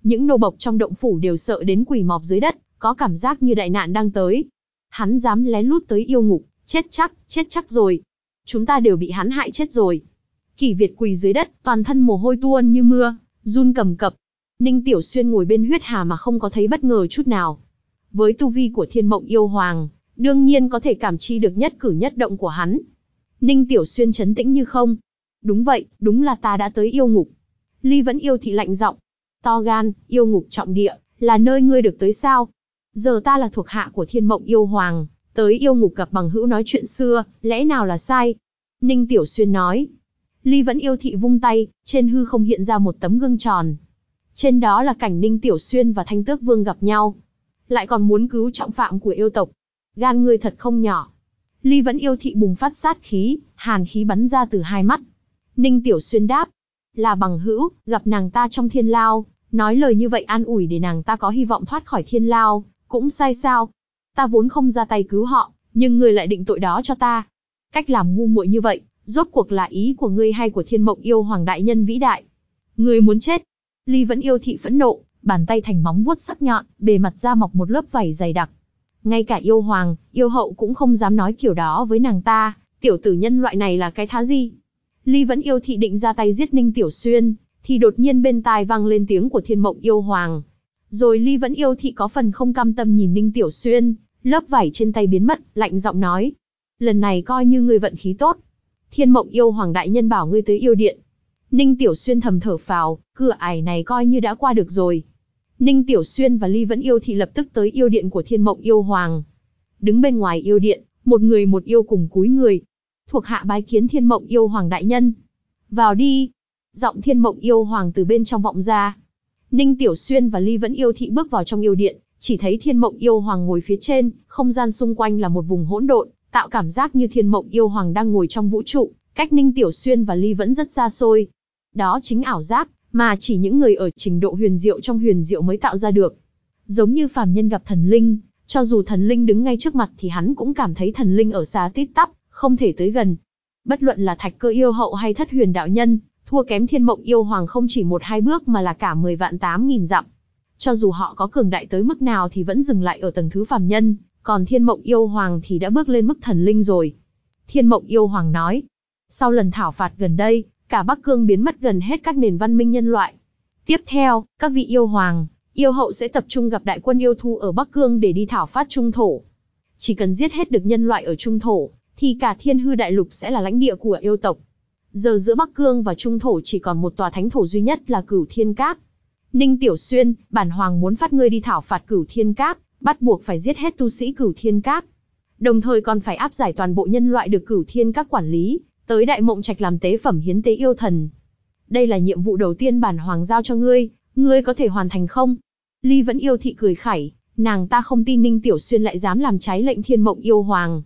Những nô bộc trong động phủ đều sợ đến quỳ mọp dưới đất, có cảm giác như đại nạn đang tới. Hắn dám lén lút tới yêu ngục, chết chắc, chết chắc rồi. Chúng ta đều bị hắn hại chết rồi. Kỷ Việt quỳ dưới đất, toàn thân mồ hôi tuôn như mưa, run cầm cập, Ninh Tiểu Xuyên ngồi bên huyết hà mà không có thấy bất ngờ chút nào. Với tu vi của thiên mộng yêu hoàng, đương nhiên có thể cảm chi được nhất cử nhất động của hắn. Ninh Tiểu Xuyên chấn tĩnh như không. Đúng vậy, đúng là ta đã tới yêu ngục. Ly vẫn yêu thị lạnh giọng. To gan, yêu ngục trọng địa, là nơi ngươi được tới sao? Giờ ta là thuộc hạ của thiên mộng yêu hoàng, tới yêu ngục gặp bằng hữu nói chuyện xưa, lẽ nào là sai? Ninh Tiểu Xuyên nói. Ly vẫn yêu thị vung tay, trên hư không hiện ra một tấm gương tròn, trên đó là cảnh Ninh Tiểu Xuyên và Thanh Tước Vương gặp nhau. Lại còn muốn cứu trọng phạm của yêu tộc. Gan người thật không nhỏ. Ly vẫn yêu thị bùng phát sát khí, hàn khí bắn ra từ hai mắt. Ninh Tiểu Xuyên đáp. Là bằng hữu, gặp nàng ta trong thiên lao, nói lời như vậy an ủi để nàng ta có hy vọng thoát khỏi thiên lao, cũng sai sao. Ta vốn không ra tay cứu họ, nhưng người lại định tội đó cho ta. Cách làm ngu muội như vậy, rốt cuộc là ý của ngươi hay của thiên mộng yêu hoàng đại nhân vĩ đại. Ngươi muốn chết. Ly vẫn yêu thị phẫn nộ, bàn tay thành móng vuốt sắc nhọn, bề mặt da mọc một lớp vảy dày đặc. Ngay cả yêu hoàng, yêu hậu cũng không dám nói kiểu đó với nàng ta, tiểu tử nhân loại này là cái thá gì. Ly vẫn yêu thị định ra tay giết Ninh Tiểu Xuyên, thì đột nhiên bên tai vang lên tiếng của thiên mộng yêu hoàng. Rồi Ly vẫn yêu thị có phần không cam tâm nhìn Ninh Tiểu Xuyên, lớp vảy trên tay biến mất, lạnh giọng nói. Lần này coi như người vận khí tốt. Thiên mộng yêu hoàng đại nhân bảo ngươi tới yêu điện, Ninh Tiểu Xuyên thầm thở phào, cửa ải này coi như đã qua được rồi. Ninh Tiểu Xuyên và Ly Vẫn Yêu thì lập tức tới yêu điện của Thiên Mộng Yêu Hoàng. Đứng bên ngoài yêu điện, một người một yêu cùng cúi người. Thuộc hạ bái kiến Thiên Mộng Yêu Hoàng đại nhân. Vào đi. Giọng Thiên Mộng Yêu Hoàng từ bên trong vọng ra. Ninh Tiểu Xuyên và Ly Vẫn Yêu thị bước vào trong yêu điện, chỉ thấy Thiên Mộng Yêu Hoàng ngồi phía trên, không gian xung quanh là một vùng hỗn độn, tạo cảm giác như Thiên Mộng Yêu Hoàng đang ngồi trong vũ trụ, cách Ninh Tiểu Xuyên và Ly Vẫn rất xa xôi, đó chính ảo giác, mà chỉ những người ở trình độ huyền diệu trong huyền diệu mới tạo ra được. Giống như phàm nhân gặp thần linh, cho dù thần linh đứng ngay trước mặt thì hắn cũng cảm thấy thần linh ở xa tít tắp, không thể tới gần. Bất luận là thạch cơ yêu hậu hay thất huyền đạo nhân, thua kém thiên mộng yêu hoàng không chỉ một hai bước mà là cả 10 vạn 8 nghìn dặm. Cho dù họ có cường đại tới mức nào thì vẫn dừng lại ở tầng thứ phàm nhân, còn thiên mộng yêu hoàng thì đã bước lên mức thần linh rồi. Thiên mộng yêu hoàng nói, sau lần thảo phạt gần đây, cả Bắc Cương biến mất gần hết các nền văn minh nhân loại. Tiếp theo, các vị yêu hoàng, yêu hậu sẽ tập trung gặp đại quân yêu thu ở Bắc Cương để đi thảo phát trung thổ. Chỉ cần giết hết được nhân loại ở trung thổ, thì cả thiên hư đại lục sẽ là lãnh địa của yêu tộc. Giờ giữa Bắc Cương và trung thổ chỉ còn một tòa thánh thổ duy nhất là cửu thiên cát. Ninh Tiểu Xuyên, bản hoàng muốn phát ngươi đi thảo phạt cửu thiên cát, bắt buộc phải giết hết tu sĩ cửu thiên cát. Đồng thời còn phải áp giải toàn bộ nhân loại được cửu thiên các quản lý, tới đại mộng trạch làm tế phẩm hiến tế yêu thần. Đây là nhiệm vụ đầu tiên bản hoàng giao cho ngươi, ngươi có thể hoàn thành không? Ly vẫn yêu thị cười khẩy, nàng ta không tin Ninh Tiểu Xuyên lại dám làm trái lệnh thiên mộng yêu hoàng.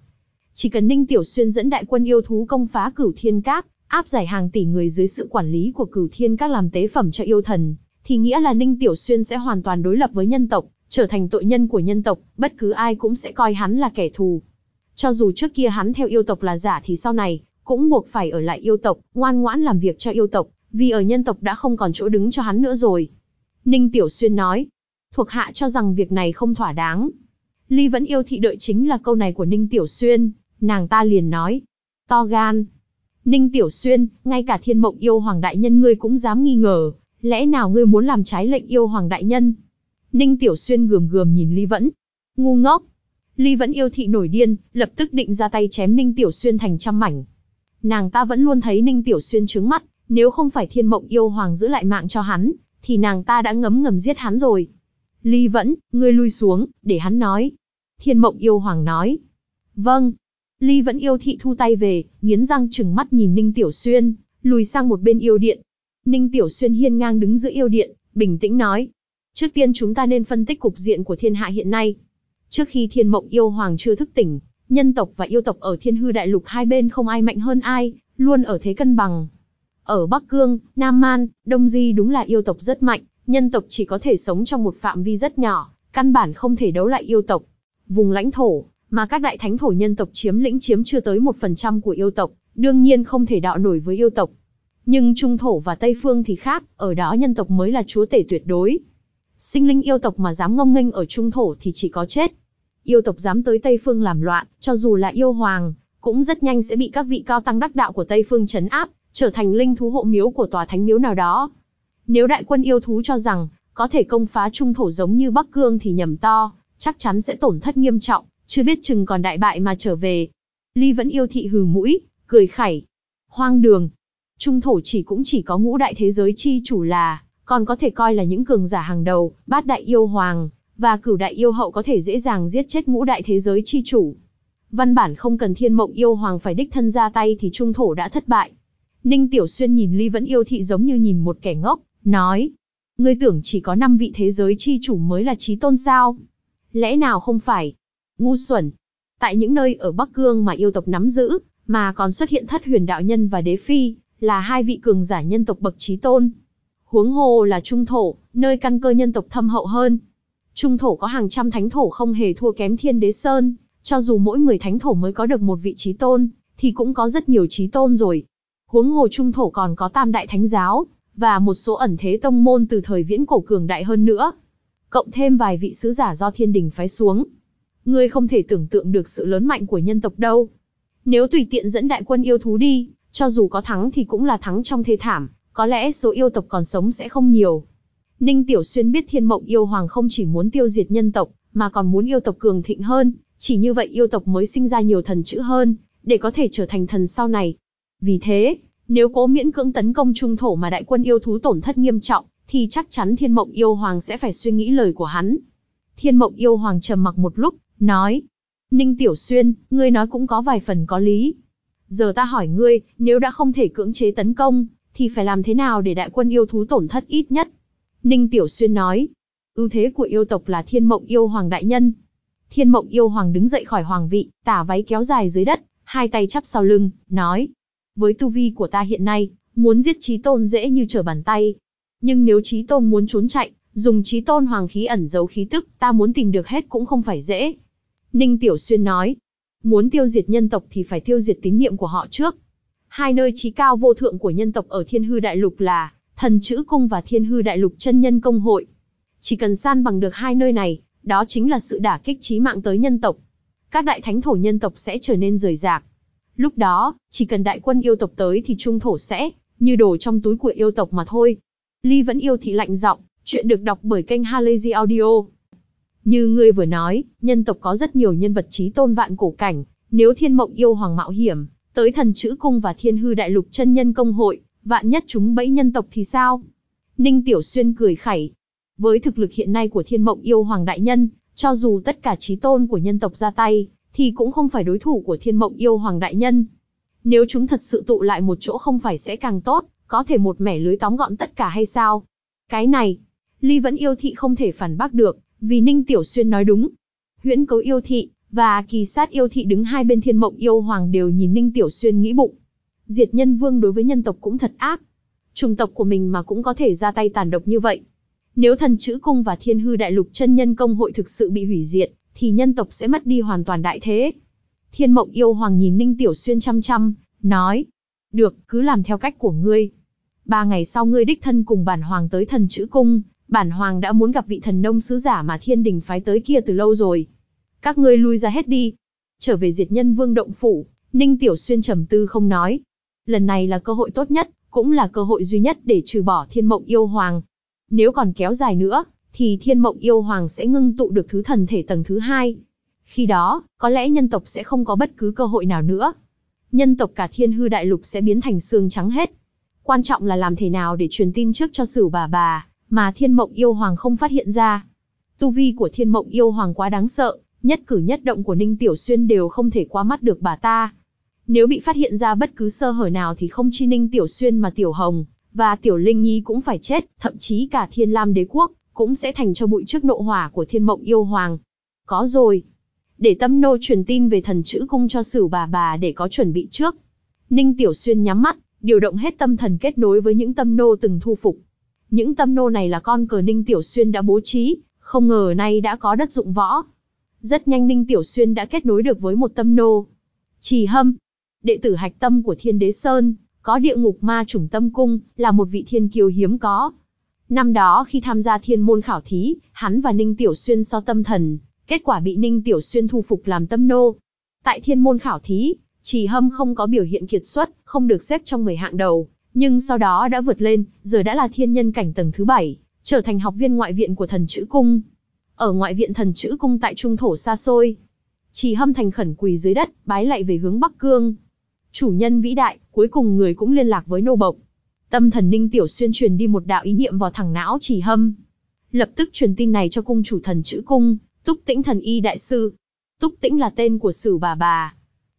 Chỉ cần Ninh Tiểu Xuyên dẫn đại quân yêu thú công phá cửu thiên các, áp giải hàng tỷ người dưới sự quản lý của cửu thiên các làm tế phẩm cho yêu thần, thì nghĩa là Ninh Tiểu Xuyên sẽ hoàn toàn đối lập với nhân tộc, trở thành tội nhân của nhân tộc, bất cứ ai cũng sẽ coi hắn là kẻ thù. Cho dù trước kia hắn theo yêu tộc là giả thì sau này, cũng buộc phải ở lại yêu tộc, ngoan ngoãn làm việc cho yêu tộc, vì ở nhân tộc đã không còn chỗ đứng cho hắn nữa rồi. Ninh Tiểu Xuyên nói, thuộc hạ cho rằng việc này không thỏa đáng. Ly vẫn yêu thị đợi chính là câu này của Ninh Tiểu Xuyên, nàng ta liền nói, to gan. Ninh Tiểu Xuyên, ngay cả thiên mộng yêu hoàng đại nhân ngươi cũng dám nghi ngờ, lẽ nào ngươi muốn làm trái lệnh yêu hoàng đại nhân? Ninh Tiểu Xuyên gườm gườm nhìn Ly Vẫn. Ngu ngốc. Ly Vẫn yêu thị nổi điên, lập tức định ra tay chém Ninh Tiểu Xuyên thành trăm mảnh nàng ta vẫn luôn thấy Ninh Tiểu Xuyên trứng mắt, nếu không phải thiên mộng yêu hoàng giữ lại mạng cho hắn, thì nàng ta đã ngấm ngầm giết hắn rồi. Ly vẫn, ngươi lui xuống, để hắn nói. Thiên mộng yêu hoàng nói. Vâng. Ly vẫn yêu thị thu tay về, nghiến răng trừng mắt nhìn Ninh Tiểu Xuyên, lùi sang một bên yêu điện. Ninh Tiểu Xuyên hiên ngang đứng giữa yêu điện, bình tĩnh nói. Trước tiên chúng ta nên phân tích cục diện của thiên hạ hiện nay. Trước khi thiên mộng yêu hoàng chưa thức tỉnh, nhân tộc và yêu tộc ở thiên hư đại lục hai bên không ai mạnh hơn ai, luôn ở thế cân bằng. Ở Bắc Cương, Nam Man, Đông Di đúng là yêu tộc rất mạnh, nhân tộc chỉ có thể sống trong một phạm vi rất nhỏ, căn bản không thể đấu lại yêu tộc. Vùng lãnh thổ, mà các đại thánh thổ nhân tộc chiếm lĩnh chiếm chưa tới 1% của yêu tộc, đương nhiên không thể đạo nổi với yêu tộc. Nhưng Trung Thổ và Tây Phương thì khác, ở đó nhân tộc mới là chúa tể tuyệt đối. Sinh linh yêu tộc mà dám ngông nghênh ở Trung Thổ thì chỉ có chết yêu tộc dám tới Tây Phương làm loạn, cho dù là yêu hoàng, cũng rất nhanh sẽ bị các vị cao tăng đắc đạo của Tây Phương chấn áp, trở thành linh thú hộ miếu của tòa thánh miếu nào đó. Nếu đại quân yêu thú cho rằng, có thể công phá trung thổ giống như Bắc Cương thì nhầm to, chắc chắn sẽ tổn thất nghiêm trọng, chưa biết chừng còn đại bại mà trở về. Ly vẫn yêu thị hừ mũi, cười khẩy. Hoang đường. Trung thổ chỉ cũng chỉ có ngũ đại thế giới chi chủ là, còn có thể coi là những cường giả hàng đầu, bát đại yêu hoàng, và cửu đại yêu hậu có thể dễ dàng giết chết ngũ đại thế giới chi chủ. Văn bản không cần thiên mộng yêu hoàng phải đích thân ra tay thì trung thổ đã thất bại. Ninh Tiểu Xuyên nhìn Ly Vẫn Yêu Thị giống như nhìn một kẻ ngốc, nói. Ngươi tưởng chỉ có 5 vị thế giới chi chủ mới là trí tôn sao? Lẽ nào không phải? Ngu xuẩn. Tại những nơi ở Bắc Cương mà yêu tộc nắm giữ, mà còn xuất hiện thất huyền đạo nhân và đế phi, là hai vị cường giả nhân tộc bậc trí tôn. Huống hồ là trung thổ, nơi căn cơ nhân tộc thâm hậu hơn, Trung thổ có hàng trăm thánh thổ không hề thua kém thiên đế sơn, cho dù mỗi người thánh thổ mới có được một vị trí tôn, thì cũng có rất nhiều trí tôn rồi. Huống hồ trung thổ còn có tam đại thánh giáo, và một số ẩn thế tông môn từ thời viễn cổ cường đại hơn nữa. Cộng thêm vài vị sứ giả do thiên đình phái xuống. Ngươi không thể tưởng tượng được sự lớn mạnh của nhân tộc đâu. Nếu tùy tiện dẫn đại quân yêu thú đi, cho dù có thắng thì cũng là thắng trong thê thảm, có lẽ số yêu tộc còn sống sẽ không nhiều. Ninh Tiểu Xuyên biết Thiên Mộng Yêu Hoàng không chỉ muốn tiêu diệt nhân tộc, mà còn muốn yêu tộc cường thịnh hơn, chỉ như vậy yêu tộc mới sinh ra nhiều thần chữ hơn, để có thể trở thành thần sau này. Vì thế, nếu cố miễn cưỡng tấn công trung thổ mà đại quân yêu thú tổn thất nghiêm trọng, thì chắc chắn Thiên Mộng Yêu Hoàng sẽ phải suy nghĩ lời của hắn. Thiên Mộng Yêu Hoàng trầm mặc một lúc, nói, Ninh Tiểu Xuyên, ngươi nói cũng có vài phần có lý. Giờ ta hỏi ngươi, nếu đã không thể cưỡng chế tấn công, thì phải làm thế nào để đại quân yêu thú tổn thất ít nhất? Ninh Tiểu Xuyên nói, ưu thế của yêu tộc là thiên mộng yêu hoàng đại nhân. Thiên mộng yêu hoàng đứng dậy khỏi hoàng vị, tả váy kéo dài dưới đất, hai tay chắp sau lưng, nói. Với tu vi của ta hiện nay, muốn giết trí tôn dễ như trở bàn tay. Nhưng nếu trí tôn muốn trốn chạy, dùng trí tôn hoàng khí ẩn giấu khí tức, ta muốn tìm được hết cũng không phải dễ. Ninh Tiểu Xuyên nói, muốn tiêu diệt nhân tộc thì phải tiêu diệt tín niệm của họ trước. Hai nơi trí cao vô thượng của nhân tộc ở thiên hư đại lục là thần chữ cung và thiên hư đại lục chân nhân công hội. Chỉ cần san bằng được hai nơi này, đó chính là sự đả kích trí mạng tới nhân tộc. Các đại thánh thổ nhân tộc sẽ trở nên rời rạc. Lúc đó, chỉ cần đại quân yêu tộc tới thì trung thổ sẽ, như đổ trong túi của yêu tộc mà thôi. Ly vẫn yêu thị lạnh giọng, chuyện được đọc bởi kênh Halazy Audio. Như ngươi vừa nói, nhân tộc có rất nhiều nhân vật trí tôn vạn cổ cảnh, nếu thiên mộng yêu hoàng mạo hiểm, tới thần chữ cung và thiên hư đại lục chân nhân công hội, vạn nhất chúng bẫy nhân tộc thì sao? Ninh Tiểu Xuyên cười khẩy. Với thực lực hiện nay của thiên mộng yêu hoàng đại nhân, cho dù tất cả trí tôn của nhân tộc ra tay, thì cũng không phải đối thủ của thiên mộng yêu hoàng đại nhân. Nếu chúng thật sự tụ lại một chỗ không phải sẽ càng tốt, có thể một mẻ lưới tóm gọn tất cả hay sao? Cái này, Ly vẫn yêu thị không thể phản bác được, vì Ninh Tiểu Xuyên nói đúng. Huyễn cấu yêu thị, và kỳ sát yêu thị đứng hai bên thiên mộng yêu hoàng đều nhìn Ninh Tiểu Xuyên nghĩ bụng, diệt nhân vương đối với nhân tộc cũng thật ác. Chủng tộc của mình mà cũng có thể ra tay tàn độc như vậy. Nếu thần chữ cung và thiên hư đại lục chân nhân công hội thực sự bị hủy diệt, thì nhân tộc sẽ mất đi hoàn toàn đại thế. Thiên mộng yêu hoàng nhìn Ninh Tiểu Xuyên chăm chăm, nói. Được, cứ làm theo cách của ngươi. Ba ngày sau ngươi đích thân cùng bản hoàng tới thần chữ cung, bản hoàng đã muốn gặp vị thần nông sứ giả mà thiên đình phái tới kia từ lâu rồi. Các ngươi lui ra hết đi. Trở về diệt nhân vương động phủ, Ninh Tiểu Xuyên trầm tư không nói, Lần này là cơ hội tốt nhất, cũng là cơ hội duy nhất để trừ bỏ thiên mộng yêu hoàng. Nếu còn kéo dài nữa, thì thiên mộng yêu hoàng sẽ ngưng tụ được thứ thần thể tầng thứ hai. Khi đó, có lẽ nhân tộc sẽ không có bất cứ cơ hội nào nữa. Nhân tộc cả thiên hư đại lục sẽ biến thành xương trắng hết. Quan trọng là làm thế nào để truyền tin trước cho sử bà bà, mà thiên mộng yêu hoàng không phát hiện ra. Tu vi của thiên mộng yêu hoàng quá đáng sợ, nhất cử nhất động của Ninh Tiểu Xuyên đều không thể qua mắt được bà ta. Nếu bị phát hiện ra bất cứ sơ hở nào thì không chi ninh tiểu xuyên mà tiểu hồng, và tiểu linh nhi cũng phải chết, thậm chí cả thiên lam đế quốc, cũng sẽ thành cho bụi trước nộ hỏa của thiên mộng yêu hoàng. Có rồi. Để tâm nô truyền tin về thần chữ cung cho sử bà bà để có chuẩn bị trước. Ninh tiểu xuyên nhắm mắt, điều động hết tâm thần kết nối với những tâm nô từng thu phục. Những tâm nô này là con cờ Ninh Tiểu Xuyên đã bố trí, không ngờ nay đã có đất dụng võ. Rất nhanh Ninh Tiểu Xuyên đã kết nối được với một tâm nô. Trì hâm, đệ tử hạch tâm của Thiên Đế Sơn, có địa ngục ma chủng tâm cung, là một vị thiên kiều hiếm có. Năm đó khi tham gia thiên môn khảo thí, hắn và Ninh Tiểu Xuyên so tâm thần, kết quả bị Ninh Tiểu Xuyên thu phục làm tâm nô. Tại thiên môn khảo thí, Trì Hâm không có biểu hiện kiệt xuất, không được xếp trong người hạng đầu, nhưng sau đó đã vượt lên, giờ đã là thiên nhân cảnh tầng thứ bảy trở thành học viên ngoại viện của thần chữ cung. Ở ngoại viện thần chữ cung tại trung thổ xa xôi, Trì Hâm thành khẩn quỳ dưới đất, bái lạy về hướng Bắc Cương, chủ nhân vĩ đại, cuối cùng người cũng liên lạc với nô bộc. Tâm thần Ninh Tiểu Xuyên truyền đi một đạo ý niệm vào thẳng não chỉ hâm. Lập tức truyền tin này cho cung chủ thần chữ cung, Túc Tĩnh thần y đại sư. Túc Tĩnh là tên của sử bà bà.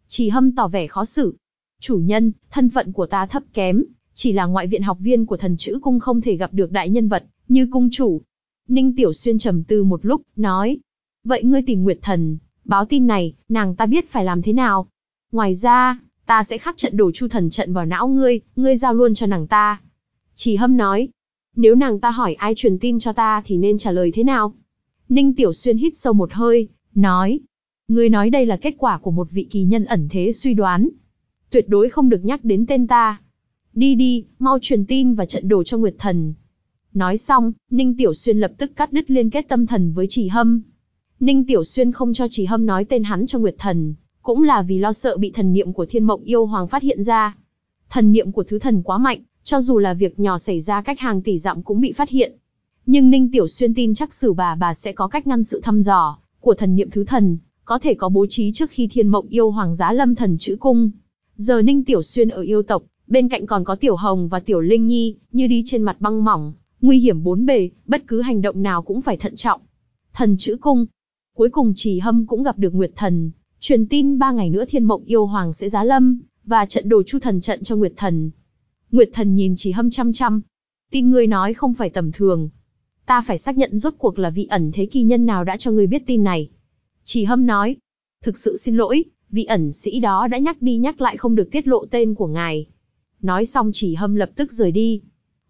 Chỉ hâm tỏ vẻ khó xử. Chủ nhân, thân phận của ta thấp kém, chỉ là ngoại viện học viên của thần chữ cung không thể gặp được đại nhân vật, như cung chủ. Ninh Tiểu Xuyên trầm tư một lúc, nói. Vậy ngươi tìm Nguyệt Thần, báo tin này, nàng ta biết phải làm thế nào. Ngoài ra, ta sẽ khắc trận đổ chu thần trận vào não ngươi, ngươi giao luôn cho nàng ta. Chỉ hâm nói, nếu nàng ta hỏi ai truyền tin cho ta thì nên trả lời thế nào? Ninh Tiểu Xuyên hít sâu một hơi, nói, ngươi nói đây là kết quả của một vị kỳ nhân ẩn thế suy đoán. Tuyệt đối không được nhắc đến tên ta. Đi đi, mau truyền tin và trận đồ cho Nguyệt Thần. Nói xong, Ninh Tiểu Xuyên lập tức cắt đứt liên kết tâm thần với Chỉ Hâm. Ninh Tiểu Xuyên không cho Chỉ Hâm nói tên hắn cho Nguyệt Thần, cũng là vì lo sợ bị thần niệm của thiên mộng yêu hoàng phát hiện ra. Thần niệm của thứ thần quá mạnh, cho dù là việc nhỏ xảy ra cách hàng tỷ dặm cũng bị phát hiện. Nhưng Ninh Tiểu Xuyên tin chắc xử bà bà sẽ có cách ngăn sự thăm dò của thần niệm thứ thần, có thể có bố trí trước khi thiên mộng yêu hoàng giá lâm thần chữ cung. Giờ Ninh Tiểu Xuyên ở yêu tộc, bên cạnh còn có Tiểu Hồng và Tiểu Linh Nhi, như đi trên mặt băng mỏng, nguy hiểm bốn bề, bất cứ hành động nào cũng phải thận trọng. Thần chữ cung. Cuối cùng Trì Hâm cũng gặp được Nguyệt Thần, Truyền tin ba ngày nữa thiên mộng yêu hoàng sẽ giá lâm, và trận đồ chu thần trận cho Nguyệt Thần. Nguyệt Thần nhìn chỉ hâm chăm chăm. Tin ngươi nói không phải tầm thường. Ta phải xác nhận rốt cuộc là vị ẩn thế kỳ nhân nào đã cho ngươi biết tin này. Chỉ hâm nói. Thực sự xin lỗi, vị ẩn sĩ đó đã nhắc đi nhắc lại không được tiết lộ tên của ngài. Nói xong chỉ hâm lập tức rời đi.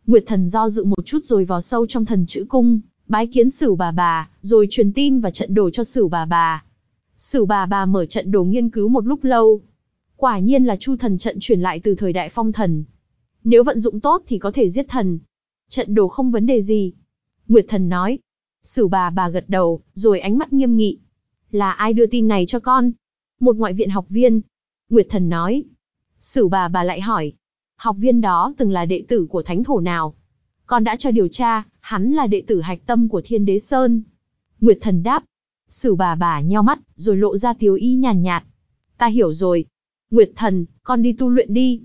Nguyệt thần do dự một chút rồi vào sâu trong thần chữ cung, bái kiến sử bà bà, rồi truyền tin và trận đồ cho sử bà bà. Sử bà bà mở trận đồ nghiên cứu một lúc lâu. Quả nhiên là chu thần trận chuyển lại từ thời đại phong thần. Nếu vận dụng tốt thì có thể giết thần. Trận đồ không vấn đề gì. Nguyệt thần nói. Sử bà bà gật đầu, rồi ánh mắt nghiêm nghị. Là ai đưa tin này cho con? Một ngoại viện học viên. Nguyệt thần nói. Sử bà bà lại hỏi. Học viên đó từng là đệ tử của thánh thổ nào? Con đã cho điều tra, hắn là đệ tử hạch tâm của thiên đế Sơn. Nguyệt thần đáp, Sử bà bà nheo mắt, rồi lộ ra tiếu y nhàn nhạt. Ta hiểu rồi. Nguyệt thần, con đi tu luyện đi.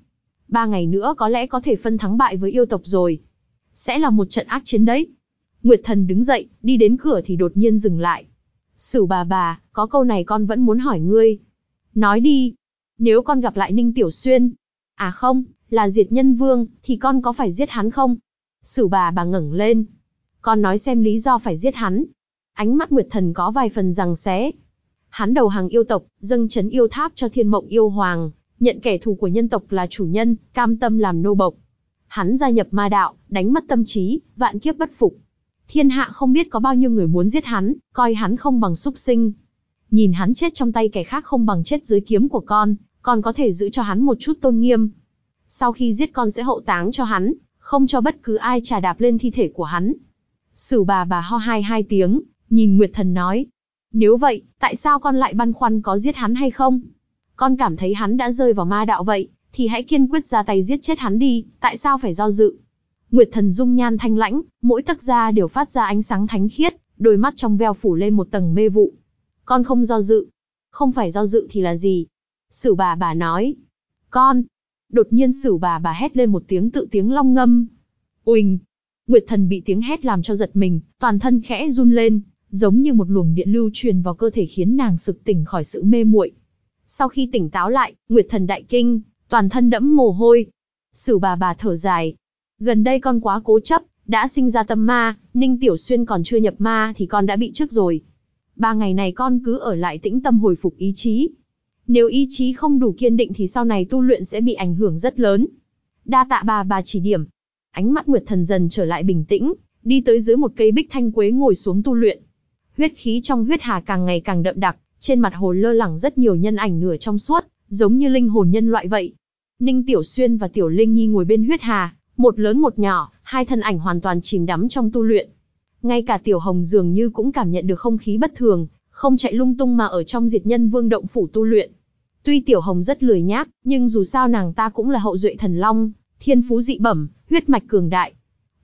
Ba ngày nữa có lẽ có thể phân thắng bại với yêu tộc rồi. Sẽ là một trận ác chiến đấy. Nguyệt thần đứng dậy, đi đến cửa thì đột nhiên dừng lại. Sử bà bà, có câu này con vẫn muốn hỏi ngươi. Nói đi. Nếu con gặp lại Ninh Tiểu Xuyên. À không, là diệt nhân vương, thì con có phải giết hắn không? Sử bà bà ngẩng lên. Con nói xem lý do phải giết hắn, Ánh mắt Nguyệt Thần có vài phần rằng xé. Hắn đầu hàng yêu tộc, dâng chấn yêu tháp cho thiên mộng yêu hoàng, nhận kẻ thù của nhân tộc là chủ nhân, cam tâm làm nô bộc. Hắn gia nhập ma đạo, đánh mất tâm trí, vạn kiếp bất phục. Thiên hạ không biết có bao nhiêu người muốn giết hắn, coi hắn không bằng súc sinh. Nhìn hắn chết trong tay kẻ khác không bằng chết dưới kiếm của con, còn có thể giữ cho hắn một chút tôn nghiêm. Sau khi giết con sẽ hậu táng cho hắn, không cho bất cứ ai trà đạp lên thi thể của hắn. Sử bà bà ho hai hai tiếng, nhìn Nguyệt Thần nói. Nếu vậy, tại sao con lại băn khoăn có giết hắn hay không? Con cảm thấy hắn đã rơi vào ma đạo vậy, thì hãy kiên quyết ra tay giết chết hắn đi, tại sao phải do dự? Nguyệt Thần dung nhan thanh lãnh, mỗi tấc da đều phát ra ánh sáng thánh khiết, đôi mắt trong veo phủ lên một tầng mê vụ. Con không do dự. Không phải do dự thì là gì? Sử bà bà nói. Con. Đột nhiên sử bà bà hét lên một tiếng tự tiếng long ngâm. Uỳnh. Nguyệt thần bị tiếng hét làm cho giật mình, toàn thân khẽ run lên, giống như một luồng điện lưu truyền vào cơ thể khiến nàng sực tỉnh khỏi sự mê muội. Sau khi tỉnh táo lại, Nguyệt Thần đại kinh, toàn thân đẫm mồ hôi. Sử bà bà thở dài, gần đây con quá cố chấp, đã sinh ra tâm ma, Ninh Tiểu Xuyên còn chưa nhập ma thì con đã bị trước rồi. Ba ngày này con cứ ở lại tĩnh tâm hồi phục ý chí. Nếu ý chí không đủ kiên định thì sau này tu luyện sẽ bị ảnh hưởng rất lớn. Đa tạ bà bà chỉ điểm. Ánh mắt Nguyệt Thần dần trở lại bình tĩnh, đi tới dưới một cây bích thanh quế ngồi xuống tu luyện huyết khí trong huyết hà càng ngày càng đậm đặc, trên mặt hồ lơ lẳng rất nhiều nhân ảnh nửa trong suốt, giống như linh hồn nhân loại vậy. Ninh Tiểu Xuyên và Tiểu Linh Nhi ngồi bên huyết hà, một lớn một nhỏ, hai thân ảnh hoàn toàn chìm đắm trong tu luyện. Ngay cả Tiểu Hồng dường như cũng cảm nhận được không khí bất thường, không chạy lung tung mà ở trong diệt nhân vương động phủ tu luyện. Tuy Tiểu Hồng rất lười nhác, nhưng dù sao nàng ta cũng là hậu duệ thần long, thiên phú dị bẩm, huyết mạch cường đại,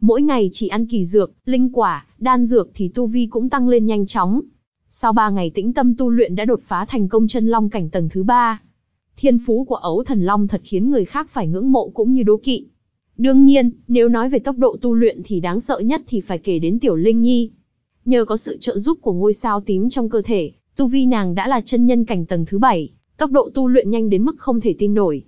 Mỗi ngày chỉ ăn kỳ dược, linh quả, đan dược thì tu vi cũng tăng lên nhanh chóng. Sau 3 ngày tĩnh tâm tu luyện đã đột phá thành công chân long cảnh tầng thứ 3. Thiên phú của ấu thần long thật khiến người khác phải ngưỡng mộ cũng như đố kỵ. Đương nhiên, nếu nói về tốc độ tu luyện thì đáng sợ nhất thì phải kể đến tiểu linh nhi. Nhờ có sự trợ giúp của ngôi sao tím trong cơ thể, tu vi nàng đã là chân nhân cảnh tầng thứ 7, tốc độ tu luyện nhanh đến mức không thể tin nổi.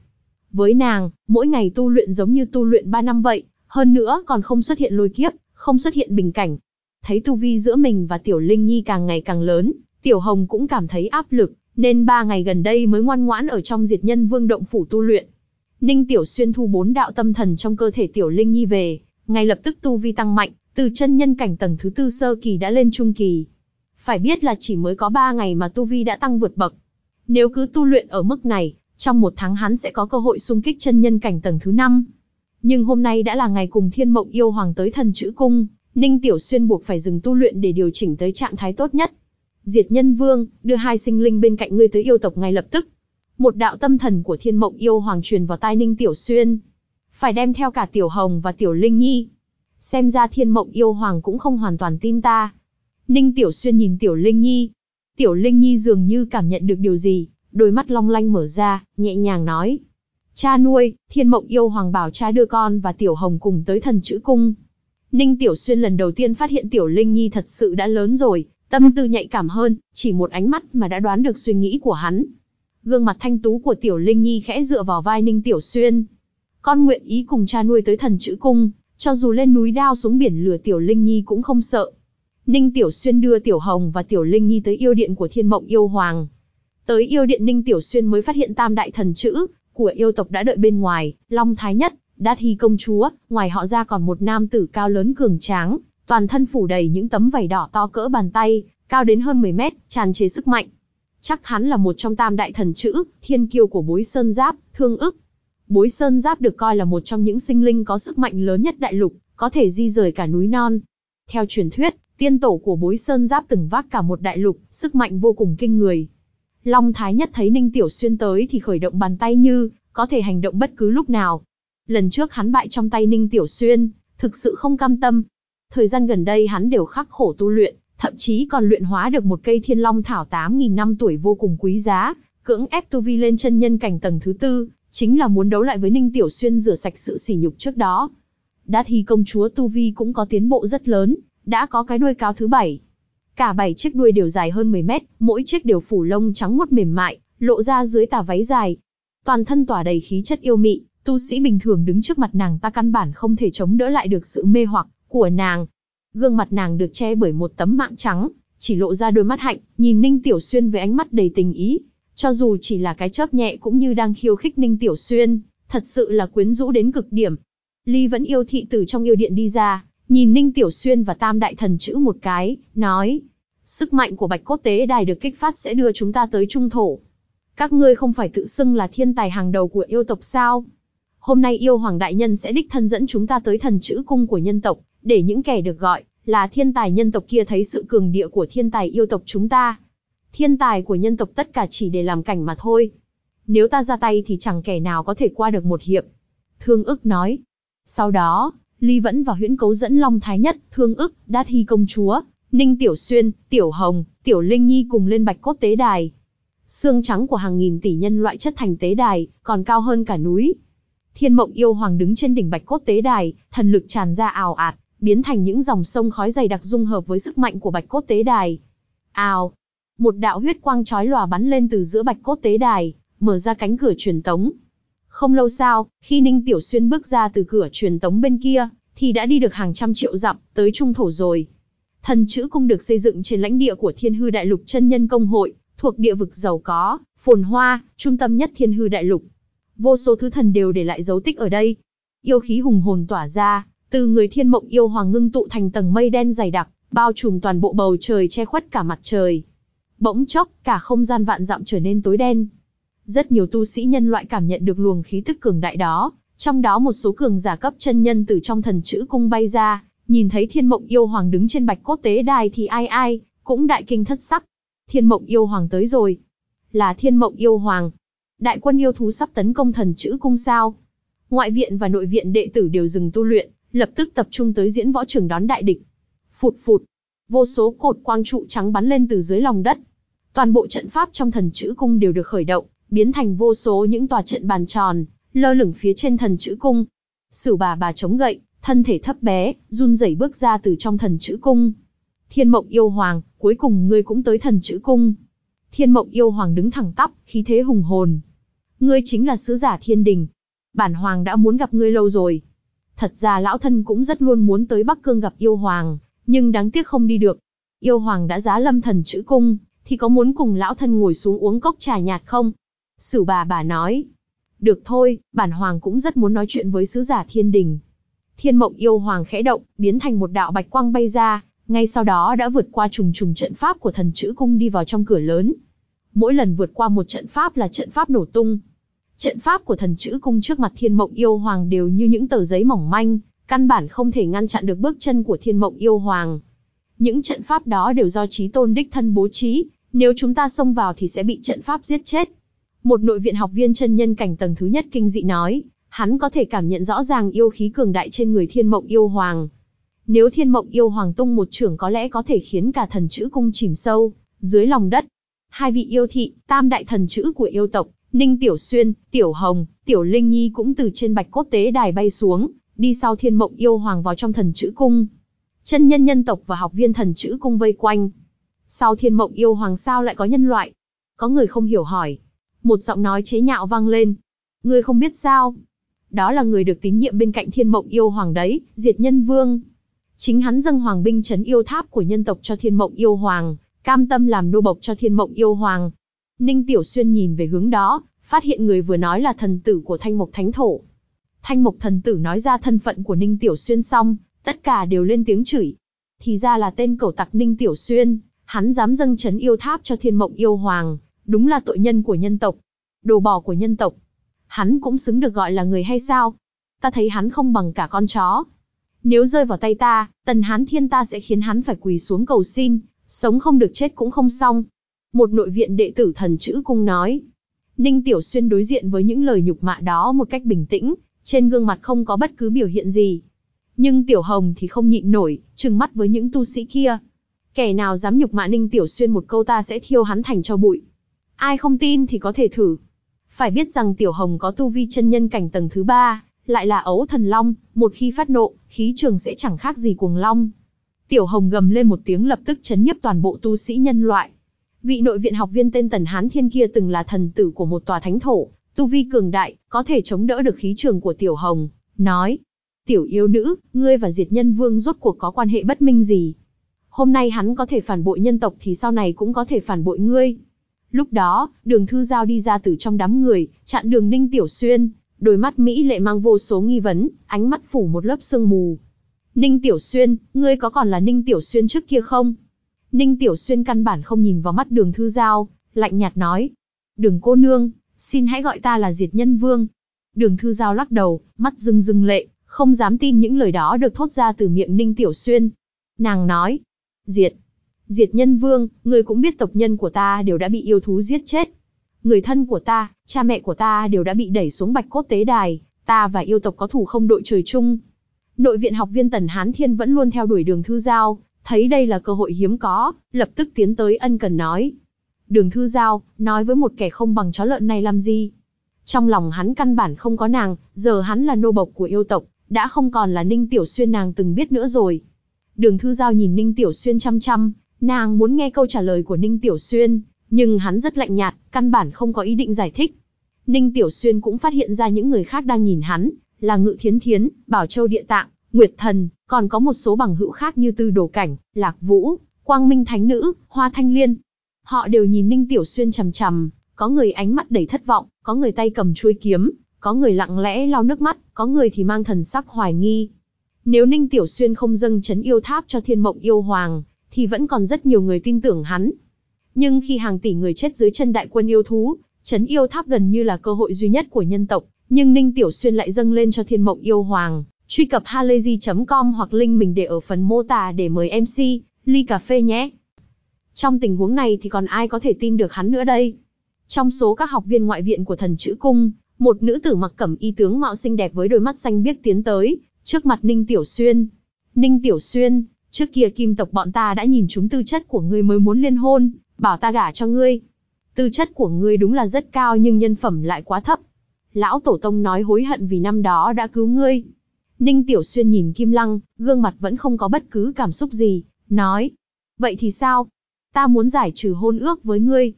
Với nàng, mỗi ngày tu luyện giống như tu luyện 3 năm vậy, hơn nữa còn không xuất hiện lôi kiếp, không xuất hiện bình cảnh. Thấy tu vi giữa mình và Tiểu Linh Nhi càng ngày càng lớn, Tiểu Hồng cũng cảm thấy áp lực, nên ba ngày gần đây mới ngoan ngoãn ở trong diệt nhân vương động phủ tu luyện. Ninh Tiểu Xuyên thu bốn đạo tâm thần trong cơ thể Tiểu Linh Nhi về, ngay lập tức tu vi tăng mạnh, từ chân nhân cảnh tầng thứ tư sơ kỳ đã lên trung kỳ. Phải biết là chỉ mới có ba ngày mà tu vi đã tăng vượt bậc. Nếu cứ tu luyện ở mức này, trong một tháng hắn sẽ có cơ hội xung kích chân nhân cảnh tầng thứ năm. Nhưng hôm nay đã là ngày cùng thiên mộng yêu hoàng tới thần chữ cung, Ninh Tiểu Xuyên buộc phải dừng tu luyện để điều chỉnh tới trạng thái tốt nhất. Diệt nhân vương, đưa hai sinh linh bên cạnh ngươi tới yêu tộc ngay lập tức. Một đạo tâm thần của thiên mộng yêu hoàng truyền vào tai Ninh Tiểu Xuyên. Phải đem theo cả Tiểu Hồng và Tiểu Linh Nhi. Xem ra thiên mộng yêu hoàng cũng không hoàn toàn tin ta. Ninh Tiểu Xuyên nhìn Tiểu Linh Nhi. Tiểu Linh Nhi dường như cảm nhận được điều gì, đôi mắt long lanh mở ra, nhẹ nhàng nói. Cha nuôi, Thiên Mộng yêu hoàng bảo cha đưa con và Tiểu Hồng cùng tới thần chữ cung. Ninh Tiểu Xuyên lần đầu tiên phát hiện Tiểu Linh Nhi thật sự đã lớn rồi, tâm tư nhạy cảm hơn, chỉ một ánh mắt mà đã đoán được suy nghĩ của hắn. Gương mặt thanh tú của Tiểu Linh Nhi khẽ dựa vào vai Ninh Tiểu Xuyên. Con nguyện ý cùng cha nuôi tới thần chữ cung, cho dù lên núi đao xuống biển lửa Tiểu Linh Nhi cũng không sợ. Ninh Tiểu Xuyên đưa Tiểu Hồng và Tiểu Linh Nhi tới yêu điện của Thiên Mộng Yêu Hoàng. Tới yêu điện Ninh Tiểu Xuyên mới phát hiện tam đại thần chữ, của yêu tộc đã đợi bên ngoài, Long Thái Nhất, Đát Hy công chúa, ngoài họ ra còn một nam tử cao lớn cường tráng, toàn thân phủ đầy những tấm vảy đỏ to cỡ bàn tay, cao đến hơn 10 mét, tràn chế sức mạnh. Chắc hắn là một trong tam đại thần chữ, thiên kiêu của bối sơn giáp, thương ức. Bối sơn giáp được coi là một trong những sinh linh có sức mạnh lớn nhất đại lục, có thể di rời cả núi non. Theo truyền thuyết, tiên tổ của bối sơn giáp từng vác cả một đại lục, sức mạnh vô cùng kinh người. Long Thái Nhất thấy Ninh Tiểu Xuyên tới thì khởi động bàn tay như, có thể hành động bất cứ lúc nào. Lần trước hắn bại trong tay Ninh Tiểu Xuyên, thực sự không cam tâm. Thời gian gần đây hắn đều khắc khổ tu luyện, thậm chí còn luyện hóa được một cây thiên long thảo 8.000 năm tuổi vô cùng quý giá, cưỡng ép tu vi lên chân nhân cảnh tầng thứ tư, chính là muốn đấu lại với Ninh Tiểu Xuyên rửa sạch sự sỉ nhục trước đó. Đát Hy công chúa tu vi cũng có tiến bộ rất lớn, đã có cái đuôi cáo thứ bảy, Cả bảy chiếc đuôi đều dài hơn 10 mét, mỗi chiếc đều phủ lông trắng muốt mềm mại, lộ ra dưới tà váy dài. Toàn thân tỏa đầy khí chất yêu mị, tu sĩ bình thường đứng trước mặt nàng ta căn bản không thể chống đỡ lại được sự mê hoặc của nàng. Gương mặt nàng được che bởi một tấm mạng trắng, chỉ lộ ra đôi mắt hạnh, nhìn Ninh Tiểu Xuyên với ánh mắt đầy tình ý. Cho dù chỉ là cái chớp nhẹ cũng như đang khiêu khích Ninh Tiểu Xuyên, thật sự là quyến rũ đến cực điểm. Ly vẫn yêu thị từ trong yêu điện đi ra, nhìn Ninh Tiểu Xuyên và Tam Đại Thần chữ một cái, nói, Sức mạnh của bạch cốt tế đài được kích phát sẽ đưa chúng ta tới trung thổ. Các ngươi không phải tự xưng là thiên tài hàng đầu của yêu tộc sao? Hôm nay yêu hoàng đại nhân sẽ đích thân dẫn chúng ta tới thần chữ cung của nhân tộc, để những kẻ được gọi là thiên tài nhân tộc kia thấy sự cường địa của thiên tài yêu tộc chúng ta. Thiên tài của nhân tộc tất cả chỉ để làm cảnh mà thôi. Nếu ta ra tay thì chẳng kẻ nào có thể qua được một hiệp. Thương ức nói. Sau đó, Ly Vẫn và Huyễn Cấu dẫn Long Thái Nhất, Thương ức, Đát Hy Công Chúa, Ninh Tiểu Xuyên, Tiểu Hồng, Tiểu Linh Nhi cùng lên bạch cốt tế đài. Xương trắng của hàng nghìn tỷ nhân loại chất thành tế đài, còn cao hơn cả núi. Thiên mộng yêu hoàng đứng trên đỉnh bạch cốt tế đài, thần lực tràn ra ào ạt, biến thành những dòng sông khói dày đặc dung hợp với sức mạnh của bạch cốt tế đài. Ào! Một đạo huyết quang chói lòa bắn lên từ giữa bạch cốt tế đài, mở ra cánh cửa truyền tống. Không lâu sau, khi Ninh Tiểu Xuyên bước ra từ cửa truyền tống bên kia, thì đã đi được hàng trăm triệu dặm, tới trung thổ rồi. Thần chữ cung được xây dựng trên lãnh địa của Thiên Hư Đại Lục chân nhân công hội, thuộc địa vực giàu có, phồn hoa, trung tâm nhất Thiên Hư Đại Lục. Vô số thứ thần đều để lại dấu tích ở đây. Yêu khí hùng hồn tỏa ra, từ người Thiên Mộng yêu hoàng ngưng tụ thành tầng mây đen dày đặc, bao trùm toàn bộ bầu trời che khuất cả mặt trời. Bỗng chốc, cả không gian vạn dặm trở nên tối đen. Rất nhiều tu sĩ nhân loại cảm nhận được luồng khí tức cường đại đó, trong đó một số cường giả cấp chân nhân từ trong thần chữ cung bay ra, Nhìn thấy thiên mộng yêu hoàng đứng trên bạch cốt tế đài thì ai ai, cũng đại kinh thất sắc. Thiên mộng yêu hoàng tới rồi. Là thiên mộng yêu hoàng. Đại quân yêu thú sắp tấn công thần chữ cung sao. Ngoại viện và nội viện đệ tử đều dừng tu luyện, lập tức tập trung tới diễn võ trường đón đại địch. Phụt phụt. Vô số cột quang trụ trắng bắn lên từ dưới lòng đất. Toàn bộ trận pháp trong thần chữ cung đều được khởi động, biến thành vô số những tòa trận bàn tròn, lơ lửng phía trên thần chữ cung. Sử bà bà chống gậy, thân thể thấp bé, run rẩy bước ra từ trong thần chữ cung. Thiên mộng yêu hoàng, cuối cùng ngươi cũng tới thần chữ cung. Thiên mộng yêu hoàng đứng thẳng tắp, khí thế hùng hồn. Ngươi chính là sứ giả thiên đình. Bản hoàng đã muốn gặp ngươi lâu rồi. Thật ra lão thân cũng rất luôn muốn tới Bắc Cương gặp yêu hoàng, nhưng đáng tiếc không đi được. Yêu hoàng đã giá lâm thần chữ cung, thì có muốn cùng lão thân ngồi xuống uống cốc trà nhạt không? Sử bà bà nói. Được thôi, bản hoàng cũng rất muốn nói chuyện với sứ giả thiên đình, Thiên mộng yêu hoàng khẽ động, biến thành một đạo bạch quang bay ra, ngay sau đó đã vượt qua trùng trùng trận pháp của thần chữ cung đi vào trong cửa lớn. Mỗi lần vượt qua một trận pháp là trận pháp nổ tung. Trận pháp của thần chữ cung trước mặt thiên mộng yêu hoàng đều như những tờ giấy mỏng manh, căn bản không thể ngăn chặn được bước chân của thiên mộng yêu hoàng. Những trận pháp đó đều do trí tôn đích thân bố trí, nếu chúng ta xông vào thì sẽ bị trận pháp giết chết. Một nội viện học viên chân nhân cảnh tầng thứ nhất kinh dị nói, hắn có thể cảm nhận rõ ràng yêu khí cường đại trên người thiên mộng yêu hoàng. Nếu thiên mộng yêu hoàng tung một trưởng có lẽ có thể khiến cả thần chữ cung chìm sâu, dưới lòng đất. Hai vị yêu thị, tam đại thần chữ của yêu tộc, Ninh Tiểu Xuyên, Tiểu Hồng, Tiểu Linh Nhi cũng từ trên bạch cốt tế đài bay xuống, đi sau thiên mộng yêu hoàng vào trong thần chữ cung. Chân nhân nhân tộc và học viên thần chữ cung vây quanh. Sau thiên mộng yêu hoàng sao lại có nhân loại? Có người không hiểu hỏi. Một giọng nói chế nhạo vang lên. Ngươi không biết sao, đó là người được tín nhiệm bên cạnh thiên mộng yêu hoàng đấy, diệt nhân vương. Chính hắn dâng hoàng binh trấn yêu tháp của nhân tộc cho thiên mộng yêu hoàng, cam tâm làm nô bộc cho thiên mộng yêu hoàng. Ninh Tiểu Xuyên nhìn về hướng đó, phát hiện người vừa nói là thần tử của Thanh Mộc Thánh Thổ. Thanh Mộc thần tử nói ra thân phận của Ninh Tiểu Xuyên xong, tất cả đều lên tiếng chửi. Thì ra là tên cẩu tặc Ninh Tiểu Xuyên, hắn dám dâng trấn yêu tháp cho thiên mộng yêu hoàng, đúng là tội nhân của nhân tộc, đồ bò của nhân tộc hắn cũng xứng được gọi là người hay sao? Ta thấy hắn không bằng cả con chó. Nếu rơi vào tay ta, tần hán thiên ta sẽ khiến hắn phải quỳ xuống cầu xin, sống không được chết cũng không xong. Một nội viện đệ tử thần chữ cung nói. Ninh Tiểu Xuyên đối diện với những lời nhục mạ đó một cách bình tĩnh, trên gương mặt không có bất cứ biểu hiện gì. Nhưng Tiểu Hồng thì không nhịn nổi, trừng mắt với những tu sĩ kia. Kẻ nào dám nhục mạ Ninh Tiểu Xuyên một câu ta sẽ thiêu hắn thành cho bụi. Ai không tin thì có thể thử, phải biết rằng Tiểu Hồng có tu vi chân nhân cảnh tầng thứ ba, lại là ấu thần long, một khi phát nộ, khí trường sẽ chẳng khác gì cuồng long. Tiểu Hồng gầm lên một tiếng lập tức chấn nhiếp toàn bộ tu sĩ nhân loại. Vị nội viện học viên tên Tần Hán Thiên kia từng là thần tử của một tòa thánh thổ, tu vi cường đại, có thể chống đỡ được khí trường của Tiểu Hồng, nói. Tiểu yêu nữ, ngươi và diệt nhân vương rốt cuộc có quan hệ bất minh gì. Hôm nay hắn có thể phản bội nhân tộc thì sau này cũng có thể phản bội ngươi. Lúc đó, đường Thư Giao đi ra từ trong đám người, chặn đường Ninh Tiểu Xuyên, đôi mắt Mỹ lệ mang vô số nghi vấn, ánh mắt phủ một lớp sương mù. Ninh Tiểu Xuyên, ngươi có còn là Ninh Tiểu Xuyên trước kia không? Ninh Tiểu Xuyên căn bản không nhìn vào mắt đường Thư Giao, lạnh nhạt nói. Đường cô nương, xin hãy gọi ta là Diệt Nhân Vương. Đường Thư Giao lắc đầu, mắt rưng rưng lệ, không dám tin những lời đó được thốt ra từ miệng Ninh Tiểu Xuyên. Nàng nói, Diệt, Diệt nhân vương, người cũng biết tộc nhân của ta đều đã bị yêu thú giết chết. Người thân của ta, cha mẹ của ta đều đã bị đẩy xuống bạch cốt tế đài, ta và yêu tộc có thủ không đội trời chung. Nội viện học viên Tần Hán Thiên vẫn luôn theo đuổi đường thư giao, thấy đây là cơ hội hiếm có, lập tức tiến tới ân cần nói. Đường thư giao, nói với một kẻ không bằng chó lợn này làm gì? Trong lòng hắn căn bản không có nàng, giờ hắn là nô bộc của yêu tộc, đã không còn là Ninh Tiểu Xuyên nàng từng biết nữa rồi. Đường Thư Giao nhìn Ninh Tiểu Xuyên chăm chăm, Nàng muốn nghe câu trả lời của Ninh Tiểu Xuyên, nhưng hắn rất lạnh nhạt, căn bản không có ý định giải thích. Ninh Tiểu Xuyên cũng phát hiện ra những người khác đang nhìn hắn, là Ngự Thiến Thiến, Bảo Châu Địa Tạng, Nguyệt Thần, còn có một số bằng hữu khác như Tư Đồ Cảnh, Lạc Vũ, Quang Minh Thánh Nữ, Hoa Thanh Liên. Họ đều nhìn Ninh Tiểu Xuyên chằm chằm, có người ánh mắt đầy thất vọng, có người tay cầm chuôi kiếm, có người lặng lẽ lau nước mắt, có người thì mang thần sắc hoài nghi. Nếu Ninh Tiểu Xuyên không dâng chấn yêu tháp cho thiên mộng yêu hoàng, thì vẫn còn rất nhiều người tin tưởng hắn. Nhưng khi hàng tỷ người chết dưới chân đại quân yêu thú, chấn yêu tháp gần như là cơ hội duy nhất của nhân tộc, nhưng Ninh Tiểu Xuyên lại dâng lên cho thiên mộng yêu hoàng. Truy cập halayzi.com hoặc link mình để ở phần mô tả để mời MC, ly cà phê nhé. Trong tình huống này thì còn ai có thể tin được hắn nữa đây? Trong số các học viên ngoại viện của thần chữ cung, một nữ tử mặc cẩm y tướng mạo xinh đẹp với đôi mắt xanh biếc tiến tới, trước mặt Ninh Tiểu Xuyên. Ninh Tiểu Xuyên, Trước kia kim tộc bọn ta đã nhìn chúng tư chất của ngươi mới muốn liên hôn, bảo ta gả cho ngươi. Tư chất của ngươi đúng là rất cao nhưng nhân phẩm lại quá thấp. Lão Tổ Tông nói hối hận vì năm đó đã cứu ngươi. Ninh Tiểu Xuyên nhìn Kim Lăng, gương mặt vẫn không có bất cứ cảm xúc gì, nói. Vậy thì sao? Ta muốn giải trừ hôn ước với ngươi.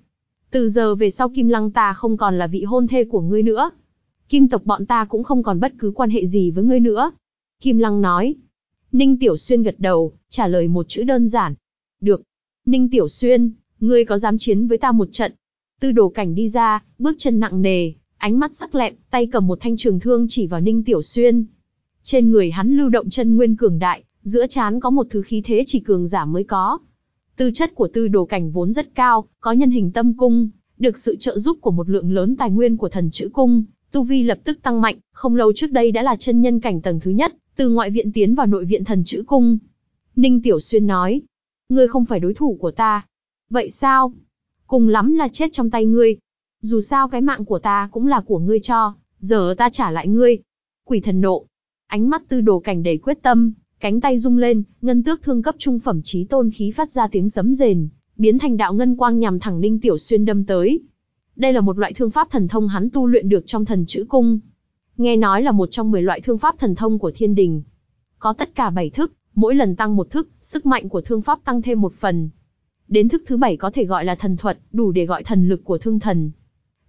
Từ giờ về sau Kim Lăng ta không còn là vị hôn thê của ngươi nữa. Kim tộc bọn ta cũng không còn bất cứ quan hệ gì với ngươi nữa. Kim Lăng nói, Ninh Tiểu Xuyên gật đầu, trả lời một chữ đơn giản. Được. Ninh Tiểu Xuyên, ngươi có dám chiến với ta một trận? Tư đồ cảnh đi ra, bước chân nặng nề, ánh mắt sắc lẹm, tay cầm một thanh trường thương chỉ vào Ninh Tiểu Xuyên. Trên người hắn lưu động chân nguyên cường đại, giữa trán có một thứ khí thế chỉ cường giả mới có. Tư chất của tư đồ cảnh vốn rất cao, có nhân hình tâm cung, được sự trợ giúp của một lượng lớn tài nguyên của thần chữ cung, tu vi lập tức tăng mạnh, không lâu trước đây đã là chân nhân cảnh tầng thứ nhất, từ ngoại viện tiến vào nội viện thần chữ cung. Ninh Tiểu Xuyên nói, ngươi không phải đối thủ của ta. Vậy sao? Cùng lắm là chết trong tay ngươi. Dù sao cái mạng của ta cũng là của ngươi cho, giờ ta trả lại ngươi. Quỷ thần nộ. Ánh mắt tư đồ cảnh đầy quyết tâm, cánh tay rung lên, ngân tước thương cấp trung phẩm trí tôn khí phát ra tiếng sấm rền, biến thành đạo ngân quang nhằm thẳng Ninh Tiểu Xuyên đâm tới. Đây là một loại thương pháp thần thông hắn tu luyện được trong thần chữ cung, nghe nói là một trong 10 loại thương pháp thần thông của thiên đình. Có tất cả 7 thức, mỗi lần tăng một thức, sức mạnh của thương pháp tăng thêm một phần. Đến thức thứ bảy có thể gọi là thần thuật, đủ để gọi thần lực của thương thần.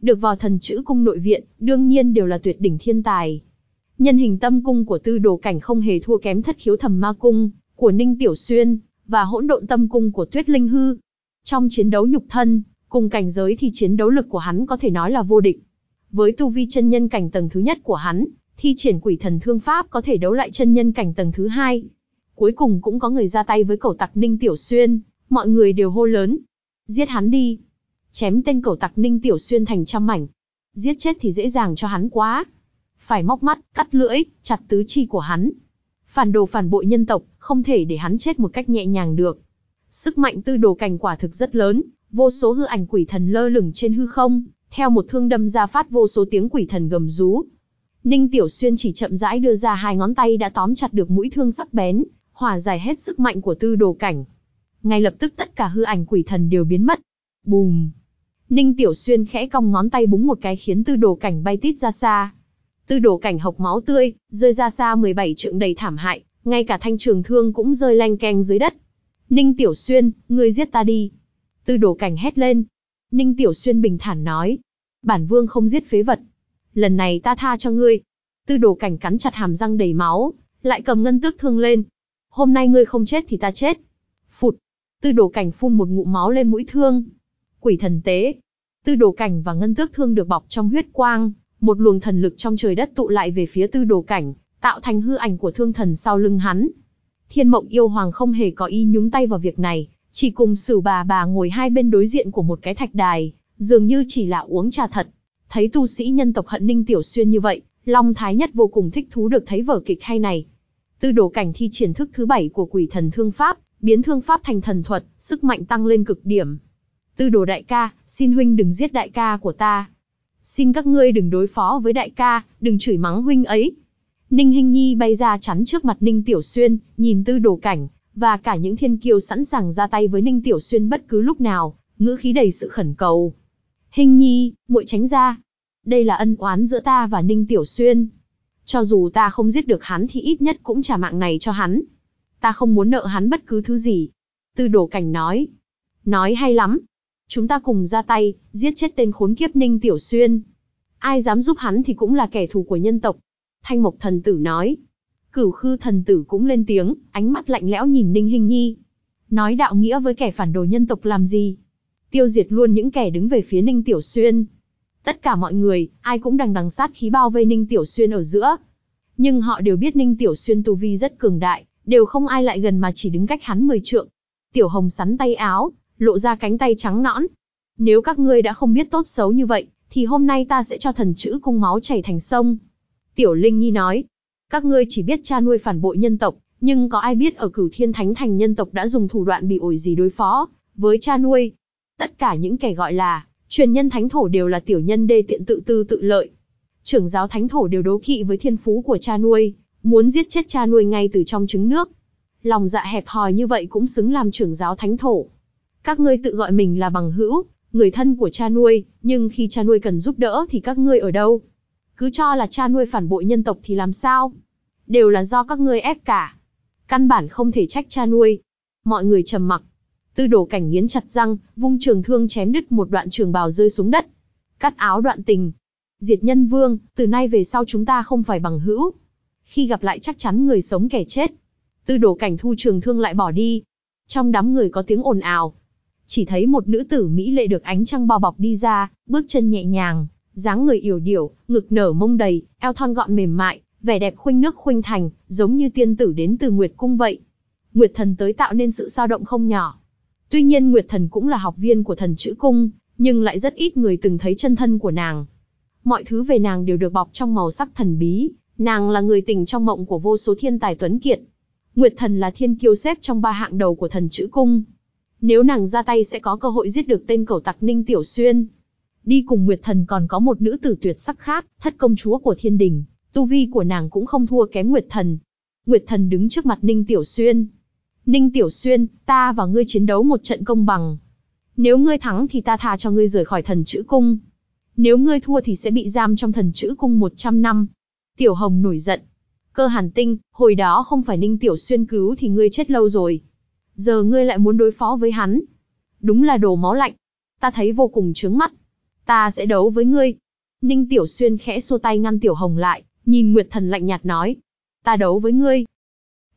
Được vào thần chữ cung nội viện, đương nhiên đều là tuyệt đỉnh thiên tài. Nhân hình tâm cung của tư đồ cảnh không hề thua kém thất khiếu thầm ma cung, của Ninh Tiểu Xuyên, và hỗn độn tâm cung của Tuyết Linh Hư. Trong chiến đấu nhục thân, cùng cảnh giới thì chiến đấu lực của hắn có thể nói là vô địch. Với tu vi chân nhân cảnh tầng thứ nhất của hắn, thi triển quỷ thần thương pháp có thể đấu lại chân nhân cảnh tầng thứ hai. Cuối cùng cũng có người ra tay với cẩu tặc Ninh Tiểu Xuyên, mọi người đều hô lớn. Giết hắn đi. Chém tên cẩu tặc Ninh Tiểu Xuyên thành trăm mảnh. Giết chết thì dễ dàng cho hắn quá. Phải móc mắt, cắt lưỡi, chặt tứ chi của hắn. Phản đồ phản bội nhân tộc, không thể để hắn chết một cách nhẹ nhàng được. Sức mạnh tư đồ cảnh quả thực rất lớn, vô số hư ảnh quỷ thần lơ lửng trên hư không, theo một thương đâm ra phát vô số tiếng quỷ thần gầm rú. Ninh Tiểu Xuyên chỉ chậm rãi đưa ra hai ngón tay đã tóm chặt được mũi thương sắc bén, hòa giải hết sức mạnh của tư đồ cảnh. Ngay lập tức tất cả hư ảnh quỷ thần đều biến mất. Bùm! Ninh Tiểu Xuyên khẽ cong ngón tay búng một cái khiến tư đồ cảnh bay tít ra xa. Tư đồ cảnh hộc máu tươi, rơi ra xa 17 trượng đầy thảm hại, ngay cả thanh trường thương cũng rơi lanh keng dưới đất. Ninh Tiểu Xuyên, ngươi giết ta đi. Tư đồ cảnh hét lên. Ninh Tiểu Xuyên bình thản nói, bản vương không giết phế vật. Lần này ta tha cho ngươi. Tư đồ cảnh cắn chặt hàm răng đầy máu, lại cầm ngân tước thương lên. Hôm nay ngươi không chết thì ta chết. Phụt. Tư đồ cảnh phun một ngụm máu lên mũi thương. Quỷ thần tế. Tư đồ cảnh và ngân tước thương được bọc trong huyết quang, một luồng thần lực trong trời đất tụ lại về phía tư đồ cảnh, tạo thành hư ảnh của thương thần sau lưng hắn. Thiên mộng yêu hoàng không hề có ý nhúng tay vào việc này, chỉ cùng sử bà bà ngồi hai bên đối diện của một cái thạch đài, dường như chỉ là uống trà thật. Thấy tu sĩ nhân tộc hận Ninh Tiểu Xuyên như vậy, Long Thái Nhất vô cùng thích thú được thấy vở kịch hay này. Tư đồ cảnh thi triển thức thứ bảy của quỷ thần thương pháp, biến thương pháp thành thần thuật, sức mạnh tăng lên cực điểm. Tư đồ đại ca, xin huynh đừng giết đại ca của ta. Xin các ngươi đừng đối phó với đại ca, đừng chửi mắng huynh ấy. Ninh Hinh Nhi bay ra chắn trước mặt Ninh Tiểu Xuyên, nhìn tư đồ cảnh, và cả những thiên kiêu sẵn sàng ra tay với Ninh Tiểu Xuyên bất cứ lúc nào, ngữ khí đầy sự khẩn cầu. Hình nhi, muội tránh ra. Đây là ân oán giữa ta và Ninh Tiểu Xuyên. Cho dù ta không giết được hắn thì ít nhất cũng trả mạng này cho hắn. Ta không muốn nợ hắn bất cứ thứ gì. Tư đổ cảnh nói. Nói hay lắm. Chúng ta cùng ra tay, giết chết tên khốn kiếp Ninh Tiểu Xuyên. Ai dám giúp hắn thì cũng là kẻ thù của nhân tộc. Thanh Mộc Thần Tử nói. Cửu Khư Thần Tử cũng lên tiếng, ánh mắt lạnh lẽo nhìn Ninh Hình Nhi. Nói đạo nghĩa với kẻ phản đồ nhân tộc làm gì? tiêu diệt luôn những kẻ đứng về phía Ninh Tiểu Xuyên. Tất cả mọi người, ai cũng đằng đằng sát khí bao vây Ninh Tiểu Xuyên ở giữa. Nhưng họ đều biết Ninh Tiểu Xuyên tu vi rất cường đại, đều không ai lại gần mà chỉ đứng cách hắn mười trượng. Tiểu Hồng sắn tay áo, lộ ra cánh tay trắng nõn. Nếu các ngươi đã không biết tốt xấu như vậy, thì hôm nay ta sẽ cho thần chữ cung máu chảy thành sông. Tiểu Linh Nhi nói, các ngươi chỉ biết cha nuôi phản bội nhân tộc, nhưng có ai biết ở cửu thiên thánh thành nhân tộc đã dùng thủ đoạn bị ổi gì đối phó với cha nuôi, Tất cả những kẻ gọi là truyền nhân thánh thổ đều là tiểu nhân đê tiện tự tư tự lợi. Trưởng giáo thánh thổ đều đố kỵ với thiên phú của cha nuôi, muốn giết chết cha nuôi ngay từ trong trứng nước. Lòng dạ hẹp hòi như vậy cũng xứng làm trưởng giáo thánh thổ. Các ngươi tự gọi mình là bằng hữu, người thân của cha nuôi, nhưng khi cha nuôi cần giúp đỡ thì các ngươi ở đâu? Cứ cho là cha nuôi phản bội nhân tộc thì làm sao? Đều là do các ngươi ép cả. Căn bản không thể trách cha nuôi. Mọi người trầm mặc, Tư đồ cảnh nghiến chặt răng, vung trường thương chém đứt một đoạn trường bào rơi xuống đất. Cắt áo đoạn tình. Diệt nhân vương, từ nay về sau chúng ta không phải bằng hữu. Khi gặp lại chắc chắn người sống kẻ chết. Tư đồ cảnh thu trường thương lại bỏ đi. Trong đám người có tiếng ồn ào. Chỉ thấy một nữ tử Mỹ lệ được ánh trăng bao bọc đi ra, bước chân nhẹ nhàng, dáng người yểu điểu, ngực nở mông đầy, eo thon gọn mềm mại, vẻ đẹp khuynh nước khuynh thành, giống như tiên tử đến từ Nguyệt cung vậy. Nguyệt thần tới tạo nên sự sao động không nhỏ, Tuy nhiên Nguyệt Thần cũng là học viên của thần chữ cung, nhưng lại rất ít người từng thấy chân thân của nàng. Mọi thứ về nàng đều được bọc trong màu sắc thần bí, nàng là người tình trong mộng của vô số thiên tài tuấn kiệt. Nguyệt Thần là thiên kiêu xếp trong ba hạng đầu của thần chữ cung. Nếu nàng ra tay sẽ có cơ hội giết được tên cẩu tặc Ninh Tiểu Xuyên. Đi cùng Nguyệt Thần còn có một nữ tử tuyệt sắc khác, thất công chúa của thiên đình, tu vi của nàng cũng không thua kém Nguyệt Thần. Nguyệt Thần đứng trước mặt Ninh Tiểu Xuyên, Ninh Tiểu Xuyên, ta và ngươi chiến đấu một trận công bằng. Nếu ngươi thắng thì ta tha cho ngươi rời khỏi thần chữ cung. Nếu ngươi thua thì sẽ bị giam trong thần chữ cung 100 năm. Tiểu Hồng nổi giận. Cơ hàn tinh, hồi đó không phải Ninh Tiểu Xuyên cứu thì ngươi chết lâu rồi. Giờ ngươi lại muốn đối phó với hắn. Đúng là đồ máu lạnh. Ta thấy vô cùng chướng mắt. Ta sẽ đấu với ngươi. Ninh Tiểu Xuyên khẽ xua tay ngăn Tiểu Hồng lại, nhìn Nguyệt Thần lạnh nhạt nói. Ta đấu với ngươi,